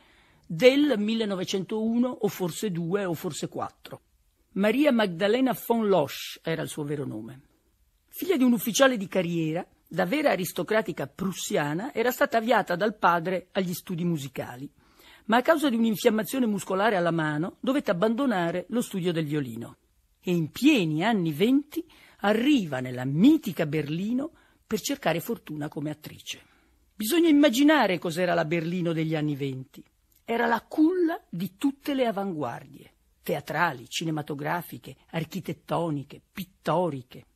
del 1901 o forse 2 o forse 4. Maria Magdalena von Losch era il suo vero nome. Figlia di un ufficiale di carriera, da vera aristocratica prussiana, era stata avviata dal padre agli studi musicali, ma a causa di un'infiammazione muscolare alla mano dovette abbandonare lo studio del violino. E in pieni anni venti arriva nella mitica Berlino per cercare fortuna come attrice. Bisogna immaginare cos'era la Berlino degli anni venti. Era la culla di tutte le avanguardie, teatrali, cinematografiche, architettoniche, pittoriche.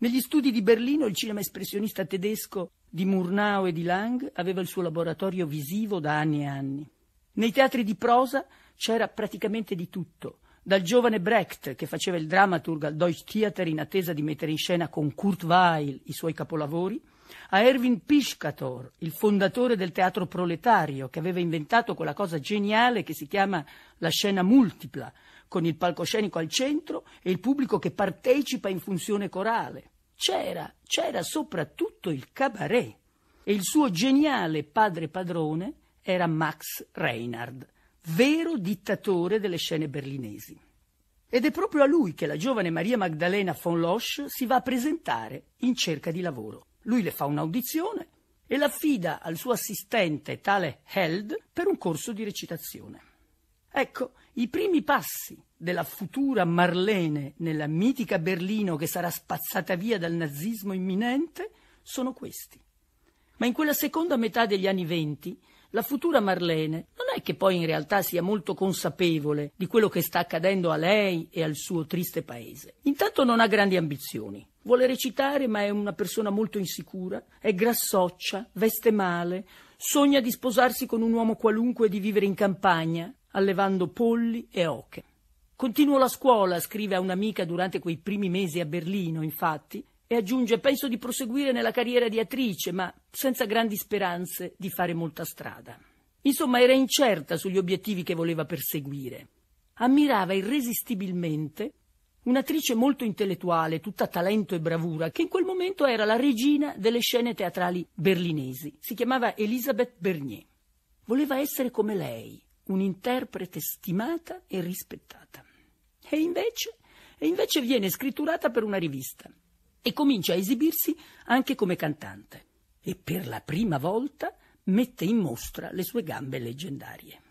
Negli studi di Berlino il cinema espressionista tedesco di Murnau e di Lang aveva il suo laboratorio visivo da anni e anni. Nei teatri di prosa c'era praticamente di tutto, dal giovane Brecht che faceva il dramaturg al Deutsch Theater in attesa di mettere in scena con Kurt Weil i suoi capolavori, a Erwin Piscator, il fondatore del teatro proletario che aveva inventato quella cosa geniale che si chiama la scena multipla, con il palcoscenico al centro e il pubblico che partecipa in funzione corale. C'era, c'era soprattutto il cabaret e il suo geniale padre padrone era Max Reinhardt, vero dittatore delle scene berlinesi. Ed è proprio a lui che la giovane Maria Magdalena von Losch si va a presentare in cerca di lavoro. Lui le fa un'audizione e l'affida al suo assistente, tale Held, per un corso di recitazione. Ecco, i primi passi della futura Marlene nella mitica Berlino che sarà spazzata via dal nazismo imminente sono questi. Ma in quella seconda metà degli anni venti la futura Marlene non è che poi in realtà sia molto consapevole di quello che sta accadendo a lei e al suo triste paese. Intanto non ha grandi ambizioni. Vuole recitare, ma è una persona molto insicura, è grassoccia, veste male, sogna di sposarsi con un uomo qualunque e di vivere in campagna, allevando polli e oche. Continuo la scuola, scrive a un'amica durante quei primi mesi a Berlino, infatti, e aggiunge penso di proseguire nella carriera di attrice, ma senza grandi speranze di fare molta strada. Insomma, era incerta sugli obiettivi che voleva perseguire. Ammirava irresistibilmente un'attrice molto intellettuale, tutta talento e bravura, che in quel momento era la regina delle scene teatrali berlinesi. Si chiamava Elisabeth Bernier. Voleva essere come lei, un'interprete stimata e rispettata. E invece, e invece viene scritturata per una rivista e comincia a esibirsi anche come cantante e per la prima volta mette in mostra le sue gambe leggendarie.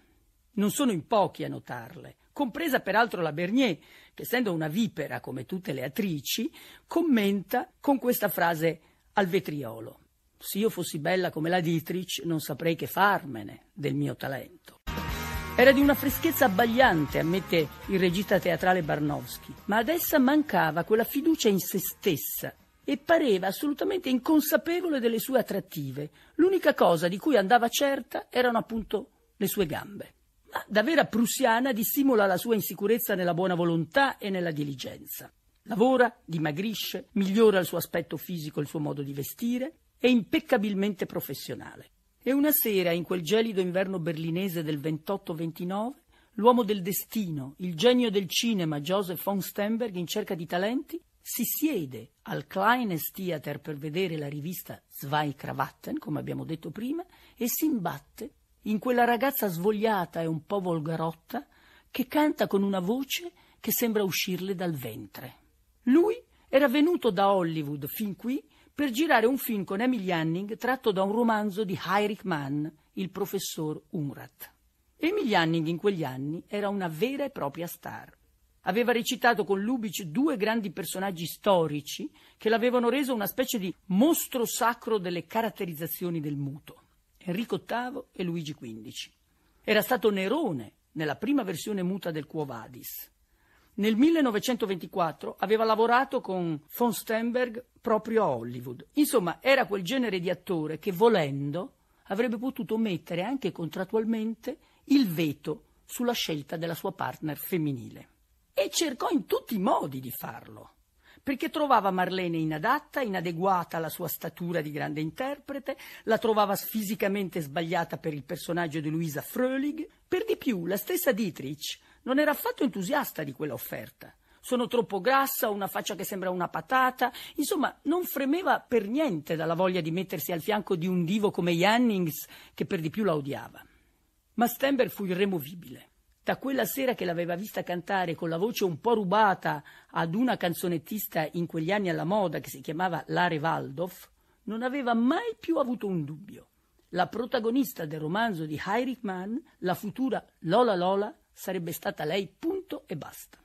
Non sono in pochi a notarle, compresa peraltro la Bernier, che essendo una vipera come tutte le attrici, commenta con questa frase al vetriolo. Se io fossi bella come la Dietrich non saprei che farmene del mio talento. Era di una freschezza abbagliante, ammette il regista teatrale Barnowski, ma ad essa mancava quella fiducia in se stessa e pareva assolutamente inconsapevole delle sue attrattive. L'unica cosa di cui andava certa erano appunto le sue gambe. Ma da vera prussiana dissimula la sua insicurezza nella buona volontà e nella diligenza. Lavora, dimagrisce, migliora il suo aspetto fisico e il suo modo di vestire, è impeccabilmente professionale. E una sera, in quel gelido inverno berlinese del 28-29, l'uomo del destino, il genio del cinema Joseph von Stenberg in cerca di talenti, si siede al Kleines Theater per vedere la rivista Zwei Krawatten, come abbiamo detto prima, e si imbatte in quella ragazza svogliata e un po' volgarotta che canta con una voce che sembra uscirle dal ventre. Lui era venuto da Hollywood fin qui per girare un film con Emily Anning tratto da un romanzo di Heinrich Mann, il professor Unrat. Emily Anning in quegli anni era una vera e propria star. Aveva recitato con Lubitsch due grandi personaggi storici che l'avevano reso una specie di mostro sacro delle caratterizzazioni del muto, Enrico VIII e Luigi XV. Era stato Nerone nella prima versione muta del Quo Vadis nel 1924 aveva lavorato con von Stenberg proprio a Hollywood. Insomma, era quel genere di attore che, volendo, avrebbe potuto mettere anche contrattualmente il veto sulla scelta della sua partner femminile. E cercò in tutti i modi di farlo, perché trovava Marlene inadatta, inadeguata alla sua statura di grande interprete, la trovava fisicamente sbagliata per il personaggio di Luisa Fröhlig. Per di più, la stessa Dietrich non era affatto entusiasta di quella offerta. Sono troppo grassa, ho una faccia che sembra una patata. Insomma, non fremeva per niente dalla voglia di mettersi al fianco di un divo come Jannings, che per di più la odiava. Ma Stenberg fu irremovibile. Da quella sera che l'aveva vista cantare con la voce un po' rubata ad una canzonettista in quegli anni alla moda che si chiamava Lare Waldorf, non aveva mai più avuto un dubbio. La protagonista del romanzo di Heinrich Mann, la futura Lola Lola, sarebbe stata lei, punto e basta.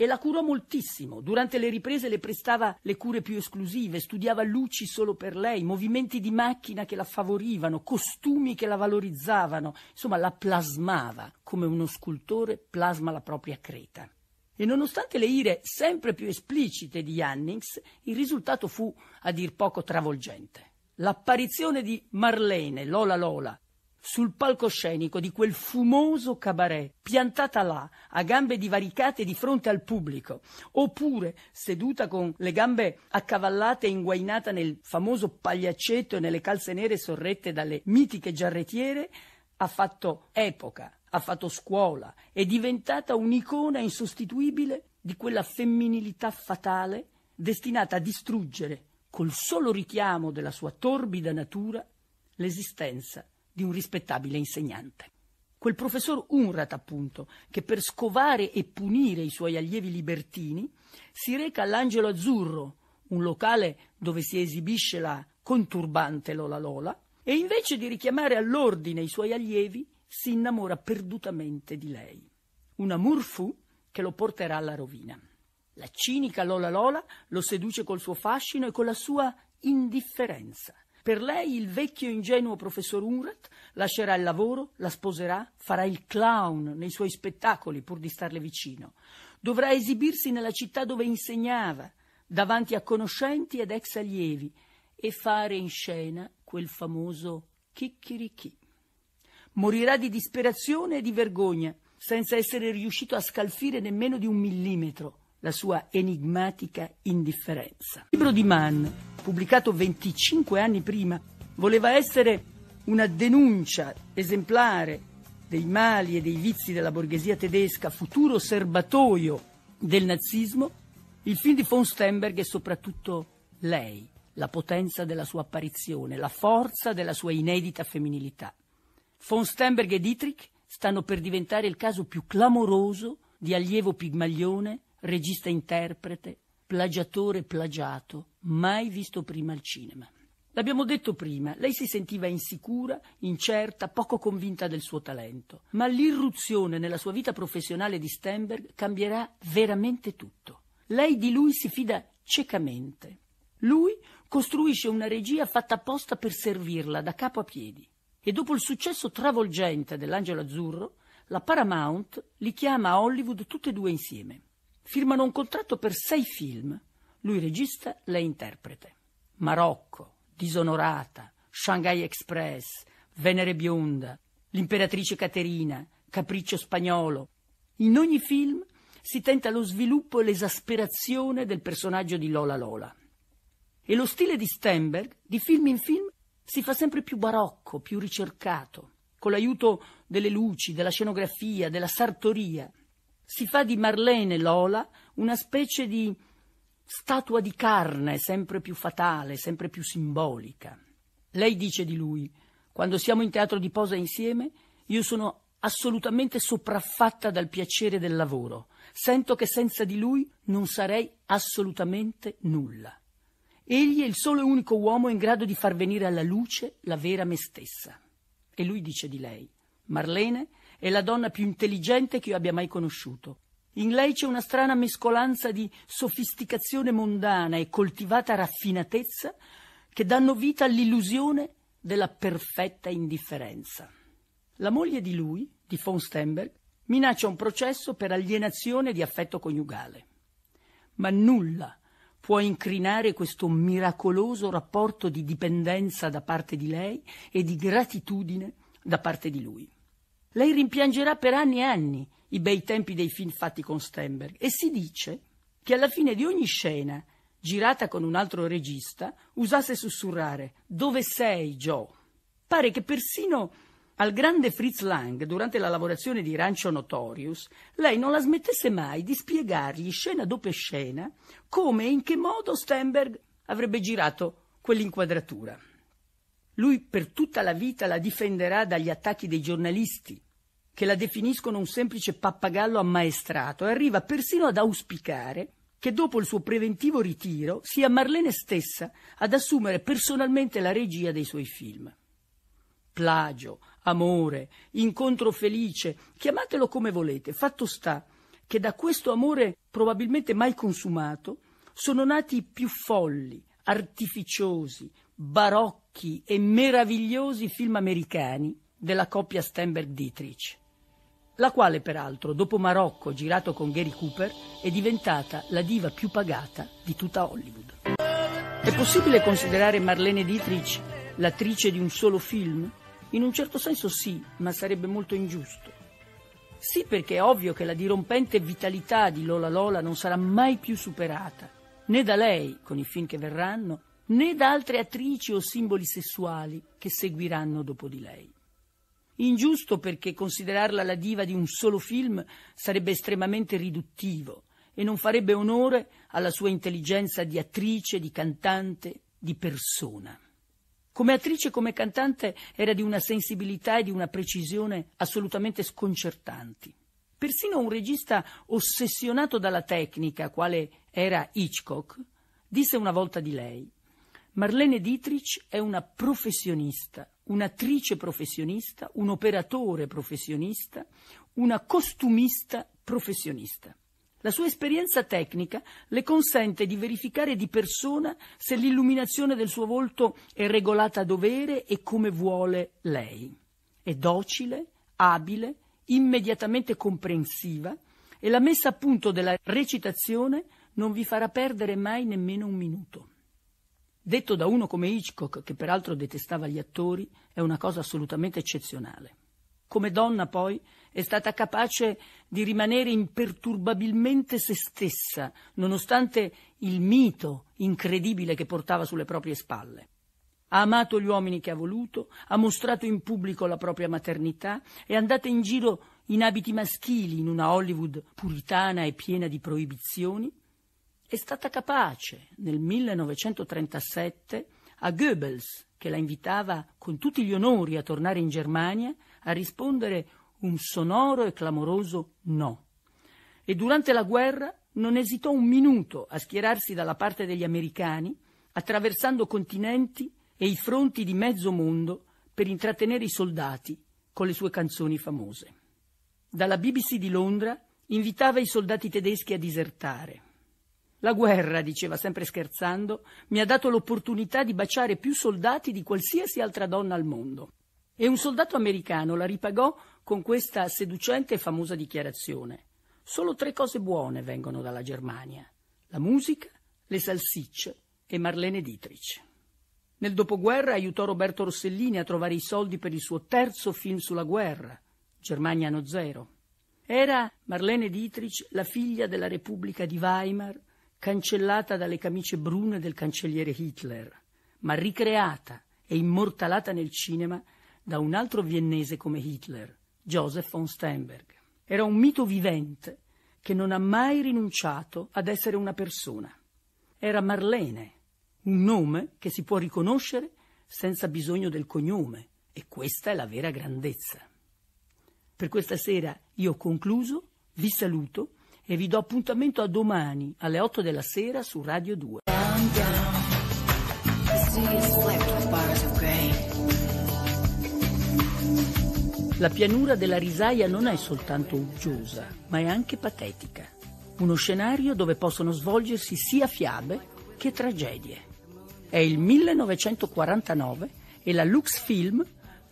E la curò moltissimo, durante le riprese le prestava le cure più esclusive, studiava luci solo per lei, movimenti di macchina che la favorivano, costumi che la valorizzavano, insomma la plasmava come uno scultore plasma la propria creta. E nonostante le ire sempre più esplicite di Jannings, il risultato fu a dir poco travolgente. L'apparizione di Marlene, Lola Lola, sul palcoscenico di quel fumoso cabaret, piantata là, a gambe divaricate di fronte al pubblico, oppure seduta con le gambe accavallate e inguainata nel famoso pagliaccetto e nelle calze nere sorrette dalle mitiche giarrettiere, ha fatto epoca, ha fatto scuola, è diventata un'icona insostituibile di quella femminilità fatale destinata a distruggere, col solo richiamo della sua torbida natura, l'esistenza di un rispettabile insegnante. Quel professor Unrat, appunto, che per scovare e punire i suoi allievi libertini si reca all'Angelo Azzurro, un locale dove si esibisce la conturbante Lola Lola, e invece di richiamare all'ordine i suoi allievi si innamora perdutamente di lei. Un amour fu che lo porterà alla rovina. La cinica Lola Lola lo seduce col suo fascino e con la sua indifferenza. Per lei il vecchio ingenuo professor Unrat lascerà il lavoro, la sposerà, farà il clown nei suoi spettacoli pur di starle vicino. Dovrà esibirsi nella città dove insegnava, davanti a conoscenti ed ex allievi, e fare in scena quel famoso chicchirichì. Morirà di disperazione e di vergogna, senza essere riuscito a scalfire nemmeno di un millimetro la sua enigmatica indifferenza. Il libro di Mann, pubblicato 25 anni prima, voleva essere una denuncia esemplare dei mali e dei vizi della borghesia tedesca, futuro serbatoio del nazismo, il film di von Stenberg è soprattutto lei, la potenza della sua apparizione, la forza della sua inedita femminilità. Von Stenberg e Dietrich stanno per diventare il caso più clamoroso di allievo pigmaglione regista-interprete, plagiatore-plagiato, mai visto prima al cinema. L'abbiamo detto prima, lei si sentiva insicura, incerta, poco convinta del suo talento, ma l'irruzione nella sua vita professionale di Stenberg cambierà veramente tutto. Lei di lui si fida ciecamente. Lui costruisce una regia fatta apposta per servirla da capo a piedi. E dopo il successo travolgente dell'Angelo Azzurro, la Paramount li chiama a Hollywood tutte e due insieme firmano un contratto per sei film. Lui regista, lei interprete. Marocco, Disonorata, Shanghai Express, Venere Bionda, L'imperatrice Caterina, Capriccio Spagnolo. In ogni film si tenta lo sviluppo e l'esasperazione del personaggio di Lola Lola. E lo stile di Stenberg, di film in film, si fa sempre più barocco, più ricercato, con l'aiuto delle luci, della scenografia, della sartoria, si fa di Marlene Lola una specie di statua di carne sempre più fatale, sempre più simbolica. Lei dice di lui, quando siamo in teatro di posa insieme, io sono assolutamente sopraffatta dal piacere del lavoro, sento che senza di lui non sarei assolutamente nulla. Egli è il solo e unico uomo in grado di far venire alla luce la vera me stessa. E lui dice di lei, Marlene è la donna più intelligente che io abbia mai conosciuto. In lei c'è una strana mescolanza di sofisticazione mondana e coltivata raffinatezza che danno vita all'illusione della perfetta indifferenza. La moglie di lui, di von Stenberg, minaccia un processo per alienazione di affetto coniugale. Ma nulla può incrinare questo miracoloso rapporto di dipendenza da parte di lei e di gratitudine da parte di lui. Lei rimpiangerà per anni e anni i bei tempi dei film fatti con Stenberg e si dice che alla fine di ogni scena, girata con un altro regista, usasse sussurrare Dove sei, Joe? Pare che persino al grande Fritz Lang, durante la lavorazione di Rancio Notorious, lei non la smettesse mai di spiegargli scena dopo scena come e in che modo Stenberg avrebbe girato quell'inquadratura. Lui per tutta la vita la difenderà dagli attacchi dei giornalisti, che la definiscono un semplice pappagallo ammaestrato e arriva persino ad auspicare che dopo il suo preventivo ritiro sia Marlene stessa ad assumere personalmente la regia dei suoi film. Plagio, amore, incontro felice, chiamatelo come volete, fatto sta che da questo amore probabilmente mai consumato sono nati i più folli, artificiosi, barocchi e meravigliosi film americani della coppia Steinberg-Dietrich la quale peraltro, dopo Marocco girato con Gary Cooper, è diventata la diva più pagata di tutta Hollywood. È possibile considerare Marlene Dietrich l'attrice di un solo film? In un certo senso sì, ma sarebbe molto ingiusto. Sì, perché è ovvio che la dirompente vitalità di Lola Lola non sarà mai più superata, né da lei, con i film che verranno, né da altre attrici o simboli sessuali che seguiranno dopo di lei. Ingiusto perché considerarla la diva di un solo film sarebbe estremamente riduttivo e non farebbe onore alla sua intelligenza di attrice, di cantante, di persona. Come attrice e come cantante era di una sensibilità e di una precisione assolutamente sconcertanti. Persino un regista ossessionato dalla tecnica, quale era Hitchcock, disse una volta di lei Marlene Dietrich è una professionista, un'attrice professionista, un operatore professionista, una costumista professionista. La sua esperienza tecnica le consente di verificare di persona se l'illuminazione del suo volto è regolata a dovere e come vuole lei. È docile, abile, immediatamente comprensiva e la messa a punto della recitazione non vi farà perdere mai nemmeno un minuto detto da uno come Hitchcock, che peraltro detestava gli attori, è una cosa assolutamente eccezionale. Come donna, poi, è stata capace di rimanere imperturbabilmente se stessa, nonostante il mito incredibile che portava sulle proprie spalle. Ha amato gli uomini che ha voluto, ha mostrato in pubblico la propria maternità, è andata in giro in abiti maschili in una Hollywood puritana e piena di proibizioni, è stata capace nel 1937 a Goebbels, che la invitava con tutti gli onori a tornare in Germania, a rispondere un sonoro e clamoroso no. E durante la guerra non esitò un minuto a schierarsi dalla parte degli americani, attraversando continenti e i fronti di mezzo mondo per intrattenere i soldati con le sue canzoni famose. Dalla BBC di Londra invitava i soldati tedeschi a disertare la guerra, diceva sempre scherzando, mi ha dato l'opportunità di baciare più soldati di qualsiasi altra donna al mondo. E un soldato americano la ripagò con questa seducente e famosa dichiarazione. Solo tre cose buone vengono dalla Germania. La musica, le salsicce e Marlene Dietrich. Nel dopoguerra aiutò Roberto Rossellini a trovare i soldi per il suo terzo film sulla guerra, Germania No zero. Era Marlene Dietrich la figlia della Repubblica di Weimar cancellata dalle camicie brune del cancelliere Hitler, ma ricreata e immortalata nel cinema da un altro viennese come Hitler, Joseph von Steinberg. Era un mito vivente che non ha mai rinunciato ad essere una persona. Era Marlene, un nome che si può riconoscere senza bisogno del cognome, e questa è la vera grandezza. Per questa sera io ho concluso, vi saluto e vi do appuntamento a domani alle 8 della sera su Radio 2. La pianura della risaia non è soltanto uggiosa, ma è anche patetica. Uno scenario dove possono svolgersi sia fiabe che tragedie. È il 1949 e la Lux Film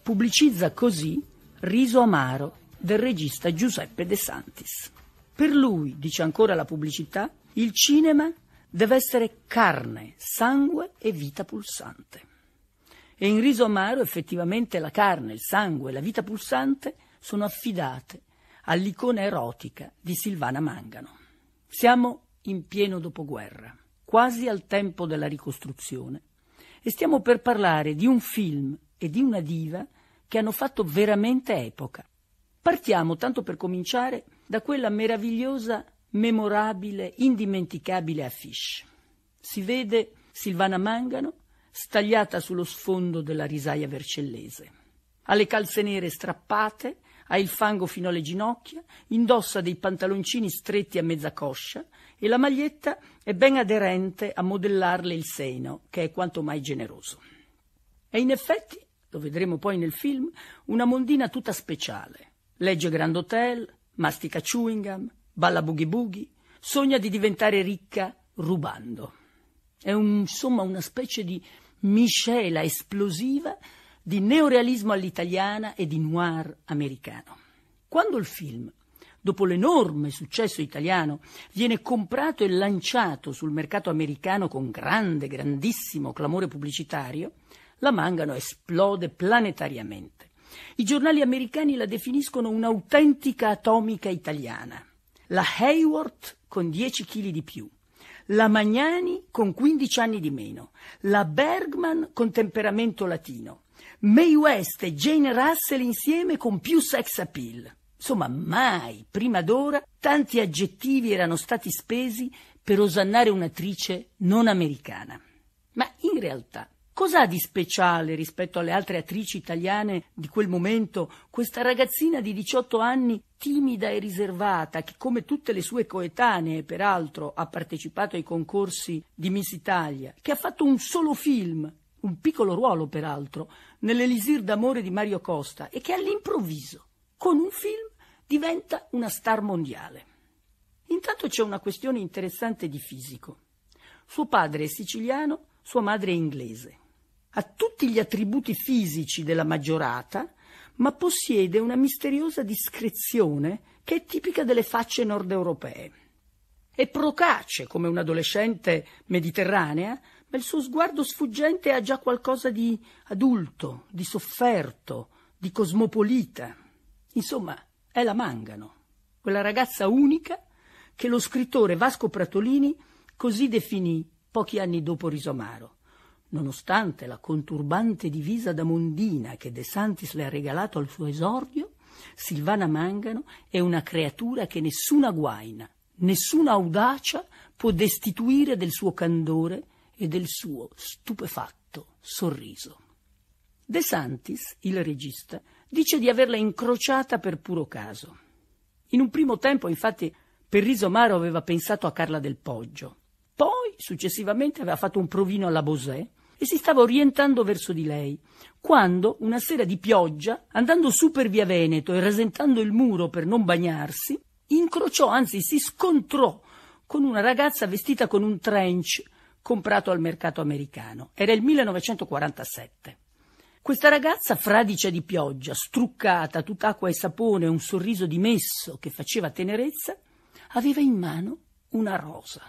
pubblicizza così Riso amaro del regista Giuseppe De Santis. Per lui, dice ancora la pubblicità, il cinema deve essere carne, sangue e vita pulsante. E in riso amaro effettivamente la carne, il sangue e la vita pulsante sono affidate all'icona erotica di Silvana Mangano. Siamo in pieno dopoguerra, quasi al tempo della ricostruzione, e stiamo per parlare di un film e di una diva che hanno fatto veramente epoca. Partiamo, tanto per cominciare, da quella meravigliosa, memorabile, indimenticabile affiche. Si vede Silvana Mangano stagliata sullo sfondo della risaia vercellese. Ha le calze nere strappate, ha il fango fino alle ginocchia, indossa dei pantaloncini stretti a mezza coscia e la maglietta è ben aderente a modellarle il seno, che è quanto mai generoso. E in effetti, lo vedremo poi nel film, una mondina tutta speciale. Legge Grand Hotel, mastica chewing gum, balla boogie boogie, sogna di diventare ricca rubando. È un, insomma una specie di miscela esplosiva di neorealismo all'italiana e di noir americano. Quando il film, dopo l'enorme successo italiano, viene comprato e lanciato sul mercato americano con grande, grandissimo clamore pubblicitario, la Mangano esplode planetariamente. I giornali americani la definiscono un'autentica atomica italiana, la Hayworth con 10 kg di più, la Magnani con 15 anni di meno, la Bergman con temperamento latino, May West e Jane Russell insieme con più sex appeal. Insomma, mai prima d'ora tanti aggettivi erano stati spesi per osannare un'attrice non americana. Ma in realtà Cosa ha di speciale rispetto alle altre attrici italiane di quel momento questa ragazzina di 18 anni timida e riservata che come tutte le sue coetanee peraltro ha partecipato ai concorsi di Miss Italia, che ha fatto un solo film, un piccolo ruolo peraltro, nell'Elisir d'amore di Mario Costa e che all'improvviso, con un film, diventa una star mondiale. Intanto c'è una questione interessante di fisico. Suo padre è siciliano, sua madre è inglese ha tutti gli attributi fisici della maggiorata, ma possiede una misteriosa discrezione che è tipica delle facce nord europee. È procace come un'adolescente mediterranea, ma il suo sguardo sfuggente ha già qualcosa di adulto, di sofferto, di cosmopolita. Insomma, è la Mangano, quella ragazza unica che lo scrittore Vasco Pratolini così definì pochi anni dopo Risomaro Nonostante la conturbante divisa da mondina che De Santis le ha regalato al suo esordio, Silvana Mangano è una creatura che nessuna guaina, nessuna audacia può destituire del suo candore e del suo stupefatto sorriso. De Santis, il regista, dice di averla incrociata per puro caso. In un primo tempo, infatti, per riso amaro aveva pensato a Carla del Poggio, poi, successivamente, aveva fatto un provino alla Bosè e si stava orientando verso di lei, quando, una sera di pioggia, andando su per via Veneto e rasentando il muro per non bagnarsi, incrociò, anzi si scontrò con una ragazza vestita con un trench comprato al mercato americano. Era il 1947. Questa ragazza, fradicia di pioggia, struccata, tutta acqua e sapone, un sorriso dimesso che faceva tenerezza, aveva in mano una rosa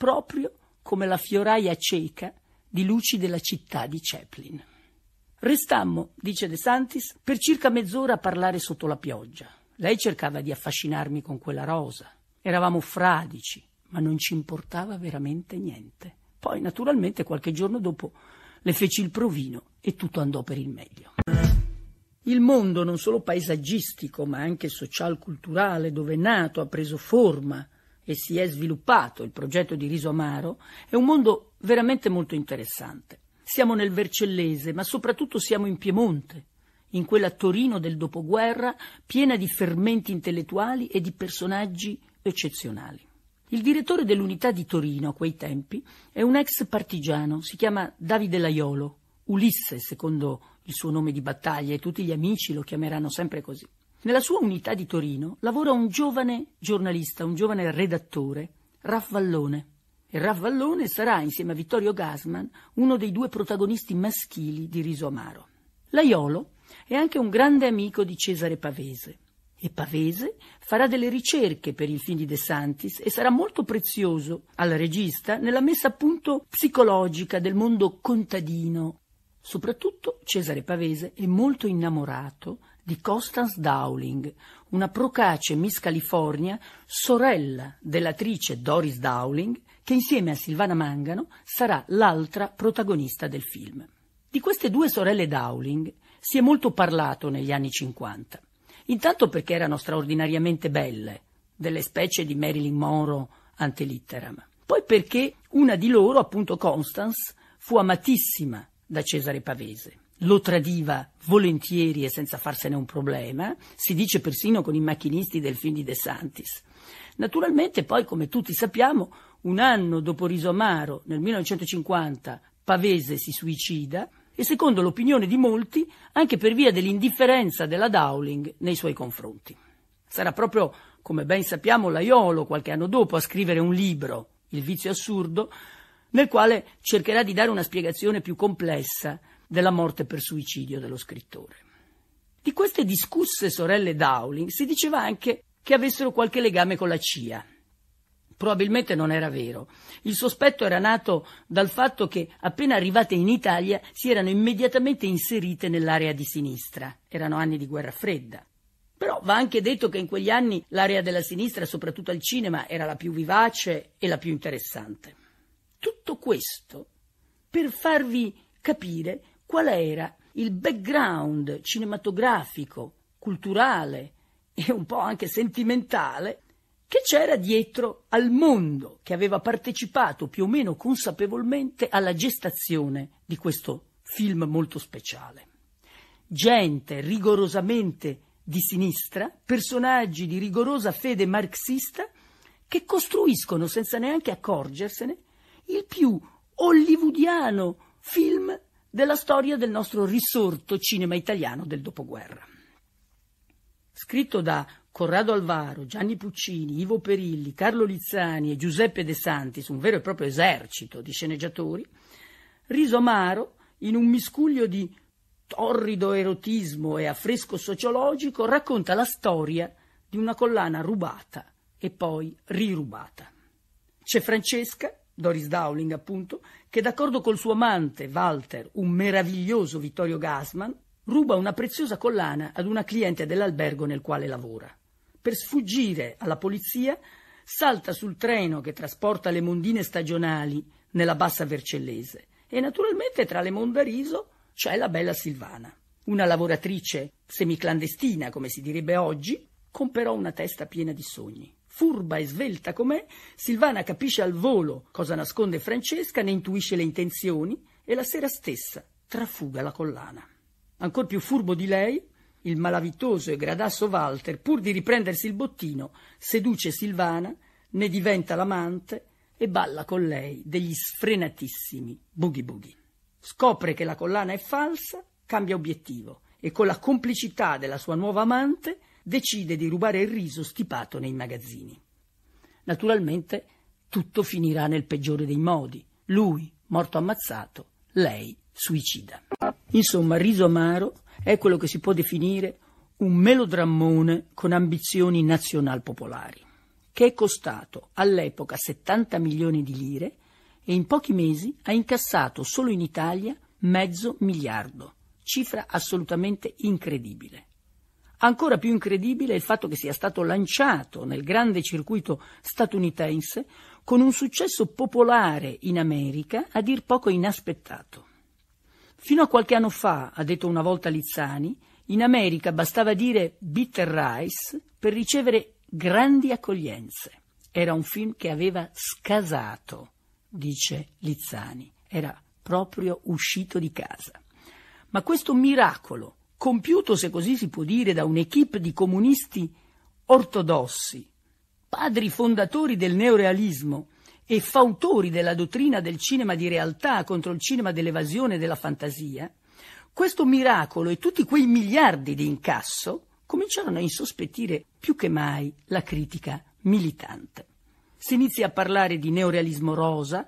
proprio come la fioraia cieca di luci della città di Chaplin. Restammo, dice De Santis, per circa mezz'ora a parlare sotto la pioggia. Lei cercava di affascinarmi con quella rosa. Eravamo fradici, ma non ci importava veramente niente. Poi, naturalmente, qualche giorno dopo le feci il provino e tutto andò per il meglio. Il mondo, non solo paesaggistico, ma anche social-culturale, dove è nato, ha preso forma, e si è sviluppato il progetto di riso amaro, è un mondo veramente molto interessante. Siamo nel Vercellese, ma soprattutto siamo in Piemonte, in quella Torino del dopoguerra piena di fermenti intellettuali e di personaggi eccezionali. Il direttore dell'unità di Torino a quei tempi è un ex partigiano, si chiama Davide Laiolo, Ulisse secondo il suo nome di battaglia e tutti gli amici lo chiameranno sempre così. Nella sua unità di Torino lavora un giovane giornalista, un giovane redattore, Raff Vallone. E Raff Vallone sarà, insieme a Vittorio Gassman, uno dei due protagonisti maschili di Riso Amaro. Laiolo è anche un grande amico di Cesare Pavese. E Pavese farà delle ricerche per il film di De Santis e sarà molto prezioso al regista nella messa a punto psicologica del mondo contadino. Soprattutto Cesare Pavese è molto innamorato di Constance Dowling, una procace Miss California, sorella dell'attrice Doris Dowling, che insieme a Silvana Mangano sarà l'altra protagonista del film. Di queste due sorelle Dowling si è molto parlato negli anni 50, intanto perché erano straordinariamente belle, delle specie di Marilyn Monroe ante litteram, poi perché una di loro, appunto Constance, fu amatissima da Cesare Pavese lo tradiva volentieri e senza farsene un problema, si dice persino con i macchinisti del film di De Santis. Naturalmente poi, come tutti sappiamo, un anno dopo Riso Amaro, nel 1950, Pavese si suicida e secondo l'opinione di molti anche per via dell'indifferenza della Dowling nei suoi confronti. Sarà proprio, come ben sappiamo, Laiolo qualche anno dopo a scrivere un libro, Il vizio assurdo, nel quale cercherà di dare una spiegazione più complessa della morte per suicidio dello scrittore. Di queste discusse sorelle Dowling si diceva anche che avessero qualche legame con la CIA. Probabilmente non era vero. Il sospetto era nato dal fatto che, appena arrivate in Italia, si erano immediatamente inserite nell'area di sinistra. Erano anni di guerra fredda. Però va anche detto che in quegli anni l'area della sinistra, soprattutto al cinema, era la più vivace e la più interessante. Tutto questo per farvi capire qual era il background cinematografico, culturale e un po' anche sentimentale che c'era dietro al mondo che aveva partecipato più o meno consapevolmente alla gestazione di questo film molto speciale. Gente rigorosamente di sinistra, personaggi di rigorosa fede marxista che costruiscono senza neanche accorgersene il più hollywoodiano film della storia del nostro risorto cinema italiano del dopoguerra. Scritto da Corrado Alvaro, Gianni Puccini, Ivo Perilli, Carlo Lizzani e Giuseppe De Santis, un vero e proprio esercito di sceneggiatori, Riso Amaro, in un miscuglio di torrido erotismo e affresco sociologico, racconta la storia di una collana rubata e poi rirubata. C'è Francesca, Doris Dowling appunto, che d'accordo col suo amante Walter, un meraviglioso Vittorio Gassman, ruba una preziosa collana ad una cliente dell'albergo nel quale lavora. Per sfuggire alla polizia, salta sul treno che trasporta le mondine stagionali nella bassa vercellese e naturalmente tra le mondariso c'è la bella Silvana, una lavoratrice semiclandestina, come si direbbe oggi, con però una testa piena di sogni furba e svelta com'è, Silvana capisce al volo cosa nasconde Francesca, ne intuisce le intenzioni e la sera stessa trafuga la collana. Ancor più furbo di lei, il malavitoso e gradasso Walter, pur di riprendersi il bottino, seduce Silvana, ne diventa l'amante e balla con lei degli sfrenatissimi boogie boogie. Scopre che la collana è falsa, cambia obiettivo e con la complicità della sua nuova amante decide di rubare il riso stipato nei magazzini. Naturalmente tutto finirà nel peggiore dei modi. Lui, morto ammazzato, lei, suicida. Insomma, Riso Amaro è quello che si può definire un melodrammone con ambizioni nazionalpopolari, che è costato all'epoca 70 milioni di lire e in pochi mesi ha incassato solo in Italia mezzo miliardo, cifra assolutamente incredibile. Ancora più incredibile è il fatto che sia stato lanciato nel grande circuito statunitense con un successo popolare in America a dir poco inaspettato. Fino a qualche anno fa, ha detto una volta Lizzani, in America bastava dire Bitter Rice per ricevere grandi accoglienze. Era un film che aveva scasato, dice Lizzani, era proprio uscito di casa. Ma questo miracolo compiuto, se così si può dire, da un'equipe di comunisti ortodossi, padri fondatori del neorealismo e fautori della dottrina del cinema di realtà contro il cinema dell'evasione e della fantasia, questo miracolo e tutti quei miliardi di incasso cominciarono a insospettire più che mai la critica militante. Si inizia a parlare di neorealismo rosa,